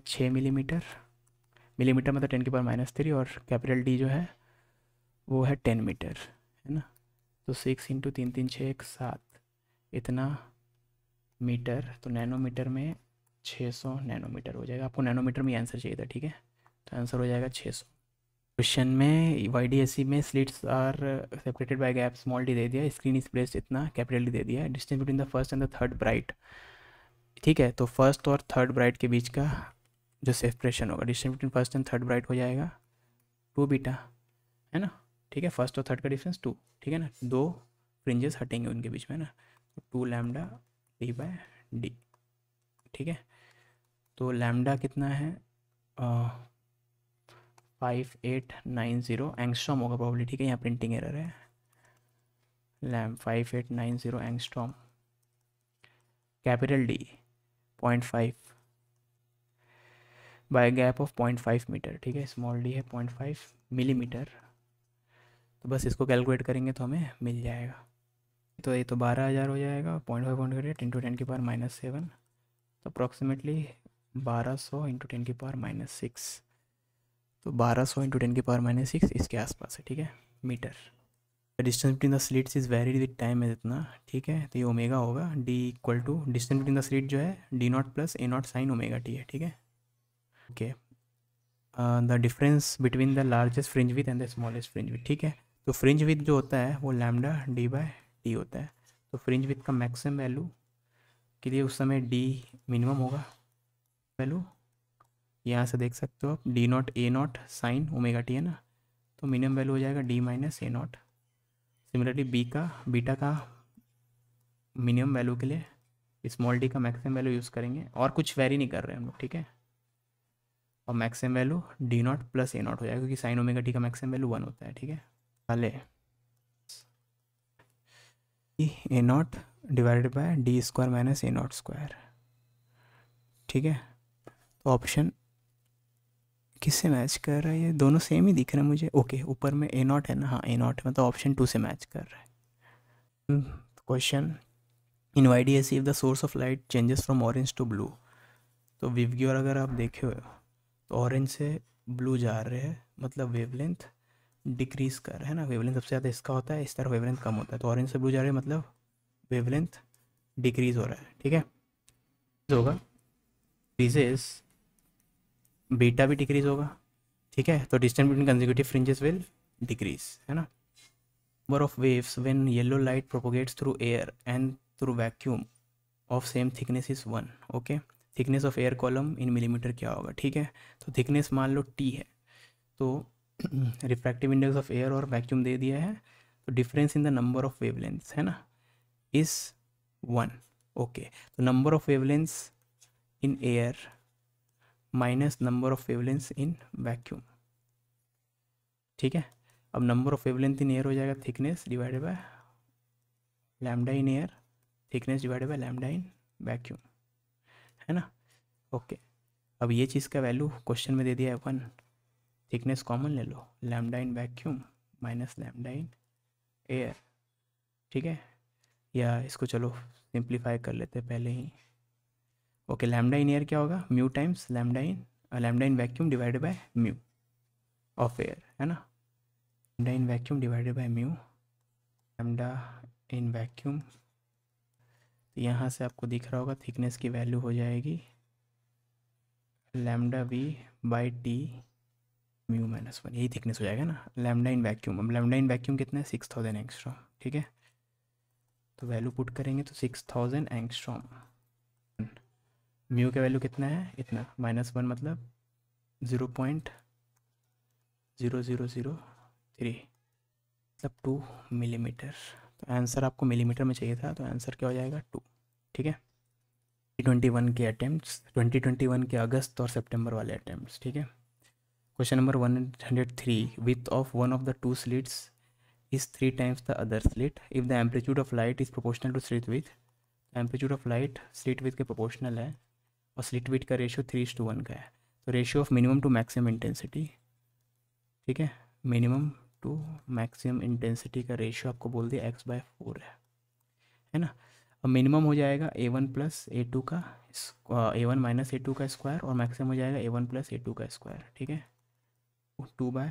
छः मिलीमीटर मिलीमीटर मतलब टेन के पावर माइनस थ्री और कैपिटल डी जो है वो है टेन मीटर है ना तो सिक्स इंटू तीन तीन छः एक सात इतना मीटर तो नैनोमीटर में छः सौ नैनोमीटर हो जाएगा आपको नैनोमीटर में आंसर चाहिए था ठीक है तो आंसर हो जाएगा छः सौ क्वेश्चन में वाई डी एस सी में slits are separated by gap small D दे दिया स्क्रीन इज प्लेस इतना कैपिटल डी दे दिया distance between the first and the third bright ठीक है तो फर्स्ट और थर्ड ब्राइट के बीच का जो सेपरेशन होगा distance between first and third bright हो जाएगा टू बीटा है ना ठीक है फर्स्ट और थर्ड का डिफरेंस टू ठीक है ना दो फ्रिंजेस हटेंगे उनके बीच में ना two lambda D by D ठीक है तो लैमडा कितना है five eight nine zero angstrom होगा प्रॉबली ठीक है यहाँ प्रिंटिंग एरर है लैम five eight nine zero angstrom capital D point five by gap of point five metre ठीक है स्मॉल डी है पॉइंट फाइव मिलीमीटर तो बस इसको कैलकुलेट करेंगे तो हमें मिल जाएगा तो ये तो बारह हज़ार हो जाएगा point five point ten two ten की पावर माइनस सेवन तो अप्रॉक्सीमेटली बारह सौ इंटू टेन की पावर माइनस सिक्स तो 1200 सौ इंटू टेन के पावर माइनस सिक्स इसके आसपास है ठीक है metre the distance between the slits is vary with time है जितना ठीक है तो ये ओमेगा होगा D equal to distance between the slit जो है D naught plus A naught sine omega T है ठीक है okay the difference between the largest fringe width and the smallest fringe width ठीक है तो फ्रिंज विथ जो होता है वो लैमडा डी बाय टी होता है तो फ्रिंज विथ का मैक्सिमम वैल्यू के लिए उस समय डी मिनिमम होगा वैल्यू यहाँ से देख सकते हो आप D naught A naught sine omega T है ना तो मिनिमम वैल्यू हो जाएगा D minus A naught similarly B का बीटा का मिनिमम वैल्यू के लिए स्मॉल डी का मैक्सिमम वैल्यू यूज़ करेंगे और कुछ वेरी नहीं कर रहे हैं हम लोग ठीक है और maximum value D naught plus A naught हो जाएगा क्योंकि साइन ओमेगा टी का मैक्सिमम वैल्यू वन होता है ठीक है पहले A naught divided by D square minus A naught square ठीक है तो ऑप्शन किससे मैच कर रहा है ये दोनों सेम ही दिख रहे हैं मुझे ओके ऊपर में ए नॉट है ना हाँ ए नॉट मतलब ऑप्शन टू से मैच कर रहा है question in Y D S if the source of light changes from orange to blue तो विवग्योर अगर आप देखे हो तो ऑरेंज से ब्लू जा रहे हैं मतलब वेवलेंथ डिक्रीज कर रहा है ना वेवलेंथ सबसे ज़्यादा इसका होता है इस तरह वेवलेंथ कम होता है तो ऑरेंज से ब्लू जा रहे हैं मतलब वेवलेंथ डिक्रीज हो रहा है ठीक है होगा बीटा भी डिक्रीज होगा ठीक है तो distance between consecutive fringes will decrease है ना number of waves when yellow light propagates through air and through vacuum of same thickness is one okay thickness of air column in millimetre क्या होगा ठीक है तो थिकनेस मान लो T है तो रिफ्रैक्टिव इंडेक्स ऑफ एयर और वैक्यूम दे दिया है तो difference in the number of wave है ना इज़ वन ओके तो number of wave in air minus number of wavelengths in vacuum ठीक है अब number of wavelength in air हो जाएगा thickness divided by lambda in air thickness divided by lambda in vacuum है ना okay अब ये चीज़ का वैल्यू क्वेश्चन में दे दिया है अपन थिकनेस कॉमन ले लो lambda in vacuum minus lambda in air ठीक है या इसको चलो सिंप्लीफाई कर लेते पहले ही ओके लैमडा इन एयर क्या होगा mu times lambda in lambda in vacuum divided by mu of air है ना lambda in vacuum divided by mu lambda in vacuum तो यहाँ से आपको दिख रहा होगा थिकनेस की वैल्यू हो जाएगी lambda V by T mu minus one यही थिकनेस हो जाएगा ना लैमडा इन वैक्यूम अब लैमडा इन वैक्यूम कितना है सिक्स थाउजेंड एंगस्ट्रॉम ठीक है तो वैल्यू पुट करेंगे तो सिक्स थाउजेंड एंगस्ट्रॉम म्यू का वैल्यू कितना है इतना माइनस वन मतलब zero point zero zero zero three मतलब टू मिलीमीटर तो आंसर आपको मिलीमीटर में चाहिए था तो आंसर क्या हो जाएगा टू ठीक है ट्वेंटी वन के अटैम्प्ट ट्वेंटी ट्वेंटी वन के अगस्त और सेप्टेम्बर वाले अटैम्प्ट ठीक है question number one hundred three width of one of the two slits is three times the other slit if the amplitude of light is proportional to slit width amplitude of light slit width के proportional है और slit विट का ratio three to one का है तो ratio of minimum to maximum intensity ठीक है minimum to maximum intensity का रेशियो आपको बोल दिया एक्स बाय फोर है है ना अब मिनिमम हो जाएगा A one plus A two का A one minus A two का स्क्वायर और मैक्सिमम हो जाएगा A one plus A two का स्क्वायर ठीक है टू बाय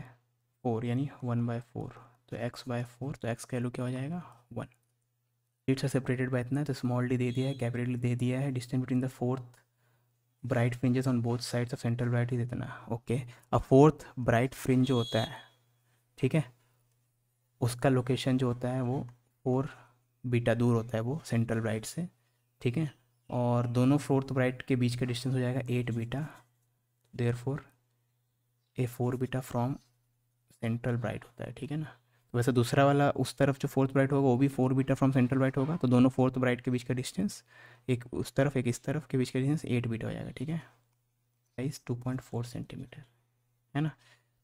फोर यानी वन बाय फोर तो एक्स बाय फोर तो एक्स का वैल्यू क्या हो जाएगा वन इट्स सेपरेटेड बाय इतना तो स्मॉल डी दे दिया है कैपिटल दे दिया है distance between the fourth bright fringes on both sides of central bright ही इतना ओके अब फोर्थ ब्राइट फ्रिंज जो होता है ठीक है उसका लोकेशन जो होता है वो फोर बीटा दूर होता है वो सेंट्रल ब्राइट से ठीक है और दोनों फोर्थ ब्राइट के बीच का डिस्टेंस हो जाएगा eight beta there four A four beta from central bright होता है ठीक है ना वैसे दूसरा वाला उस तरफ जो फोर्थ ब्राइट होगा वो भी four beta from central bright होगा तो दोनों फोर्थ ब्राइट के बीच का डिस्टेंस एक उस तरफ एक इस तरफ के बीच का डिस्टेंस एट बीटा हो जाएगा ठीक है size two point four centimetre है ना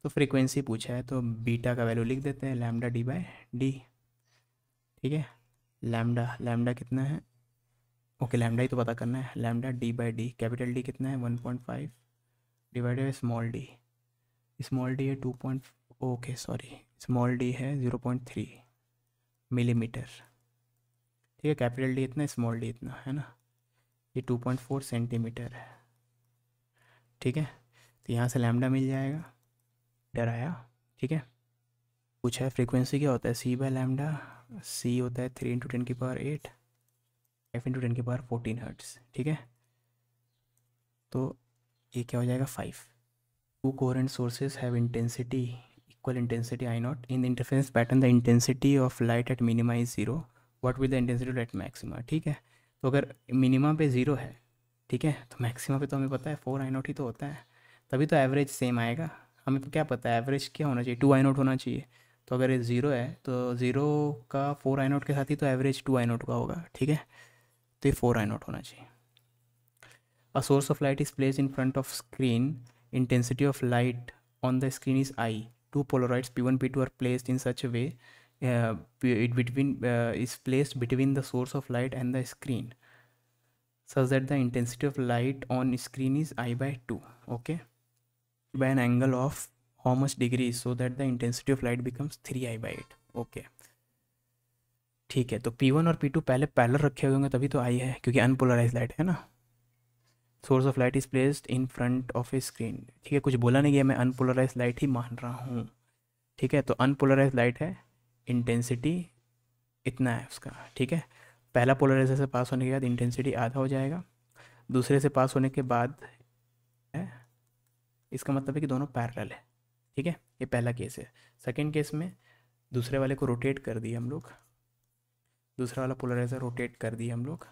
तो फ्रीक्वेंसी पूछा है तो बीटा का वैल्यू लिख देते हैं लैमडा डी बाय डी ठीक है लैमडा लैमडा कितना है ओके लैमडा ही तो पता करना है lambda D by D capital D कितना है one point five divided by small D small D है two point okay sorry small D है ज़ीरो पॉइंट थ्री मिलीमीटर ठीक है कैपिटल डी इतना स्मॉल डी इतना है ना ये टू पॉइंट फोर सेंटीमीटर है ठीक है तो यहाँ से लैमडा मिल जाएगा डर आया ठीक है पूछा है फ्रीक्वेंसी क्या होता है सी बाय लैमडा सी होता है थ्री इंटू टेन की power eight F into ten की पावर फोर्टीन हर्ट्स ठीक है तो ये क्या हो जाएगा five two coherent sources have intensity equal intensity I naught. In the interference pattern, the intensity of light at minima is zero. What will the intensity light maxima? ठीक है तो अगर मिनिमा पे ज़ीरो है ठीक है तो मैक्सिमा पे तो हमें पता है फोर आई नोट ही तो होता है तभी तो एवरेज सेम आएगा हमें तो क्या पता है एवरेज क्या होना चाहिए टू आई नोट होना चाहिए तो अगर ये ज़ीरो है तो ज़ीरो का फोर आई नोट के साथ ही तो एवरेज टू आई नोट का होगा ठीक है तो ये फोर आई नोट होना चाहिए a source of light is place in front of screen intensity of light on the screen is I two polaroids p1 p2 are placed in such a way uh, it between uh, is placed between the source of light and the screen such that the intensity of light on screen is i by 2 okay by an angle of how much degrees so that the intensity of light becomes 3i by 8 okay ठीक है तो P1 और P2 पहले parallel रखे हुए होंगे तभी तो आई है क्योंकि अनपोलराइज लाइट है ना source of light is placed in front of a screen ठीक है कुछ बोला नहीं गया मैं अनपोलराइज लाइट ही मान रहा हूँ ठीक है तो अनपोलराइज लाइट है इंटेंसिटी इतना है उसका ठीक है पहला पोलराइजर से पास होने के बाद इंटेंसिटी आधा हो जाएगा दूसरे से पास होने के बाद है इसका मतलब है कि दोनों पैरल है ठीक है ये पहला केस है सेकेंड केस में दूसरे वाले को रोटेट कर दिए हम लोग दूसरा वाला पोलराइजर रोटेट कर दिए हम लोग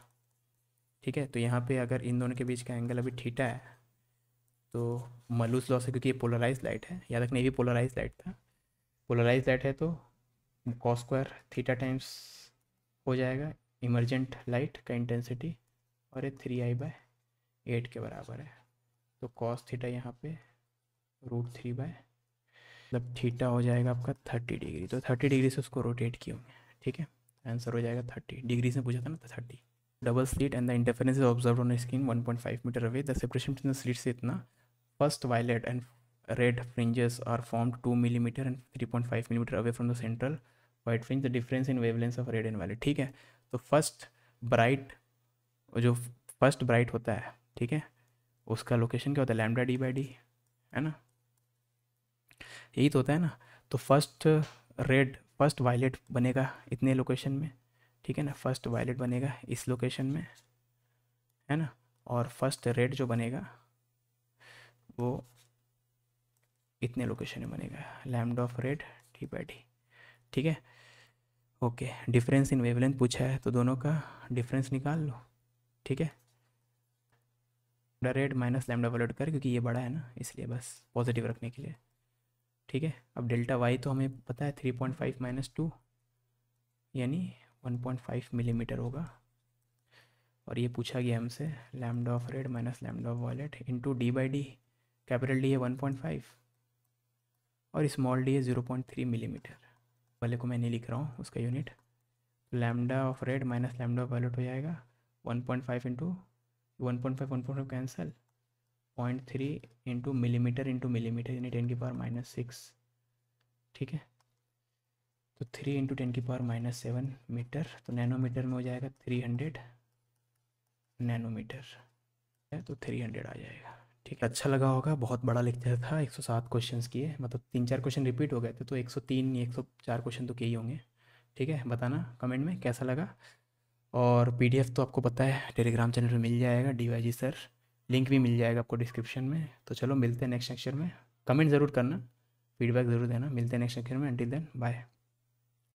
ठीक है तो यहाँ पे अगर इन दोनों के बीच का एंगल अभी ठीठा है तो मलूस लॉस है क्योंकि ये पोलराइज लाइट है याद रखना ये भी पोलराइज लाइट था पोलराइज लाइट है तो कॉस स्क्वायर थीटा टाइम्स हो जाएगा इमरजेंट लाइट का इंटेंसिटी और ये थ्री आई बाय एट के बराबर है तो कॉस थीटा यहाँ पे रूट थ्री बाय मतलब थीटा हो जाएगा आपका थर्टी डिग्री तो थर्टी डिग्री से उसको रोटेट किए ठीक है आंसर हो जाएगा थर्टी डिग्री से पूछा था ना तो thirty double slit and the interference is observe on screen 1.5 metre away the separation between the slits इतना first violet and red fringes are formed 2 millimetre and 3.5 millimetre away from the central white fringe the difference in wavelength of red and violet ठीक है तो first bright जो first bright होता है ठीक है उसका लोकेशन क्या होता है लैमडा डी बाई डी है ना यही तो होता है ना तो फर्स्ट रेड फर्स्ट वायलेट बनेगा इतने लोकेशन में ठीक है ना फर्स्ट वायलेट बनेगा इस लोकेशन में है ना और फर्स्ट रेड जो बनेगा वो इतने लोकेशन में बनेगा lambda of red T by T ठीक है ओके डिफरेंस इन वेवलेंथ पूछा है तो दोनों का डिफरेंस निकाल लो ठीक है रेड माइनस लैमडा वोलेट कर क्योंकि ये बड़ा है ना इसलिए बस पॉजिटिव रखने के लिए ठीक है अब डेल्टा वाई तो हमें पता है three point five minus two यानी 1.5 मिलीमीटर mm होगा और ये पूछा गया हमसे lambda of red minus lambda of violet into D by D capital D है 1.5 और स्मॉल डी है 0.3 मिलीमीटर mm. वाले को मैं नहीं लिख रहा हूँ उसका unit lambda of red minus lambda of violet हो जाएगा 1.5 point five into one point cancel point three into millimetre into millimetre यानी टेन की पावर माइनस सिक्स ठीक है तो थ्री इंटू टेन की पावर माइनस सेवन मीटर तो nanometre में हो जाएगा थ्री हंड्रेड नैनोमीटर है तो थ्री हंड्रेड आ जाएगा ठीक है अच्छा लगा होगा बहुत बड़ा लेक्चर था एक सौ सात क्वेश्चन किए मतलब तीन चार क्वेश्चन रिपीट हो गए थे तो एक सौ तीन एक सौ चार क्वेश्चन तो ही होंगे ठीक है बताना कमेंट में कैसा लगा और एफ तो आपको पता है टेलीग्राम चैनल पर मिल जाएगा डी सर लिंक भी मिल जाएगा आपको डिस्क्रिप्शन में तो चलो मिलते हैं नेक्स्ट लेक्चर में कमेंट ज़रूर करना फीडबैक ज़रूर देना मिलते हैं नेक्स्ट लेक्चर में अंटिल देन बाय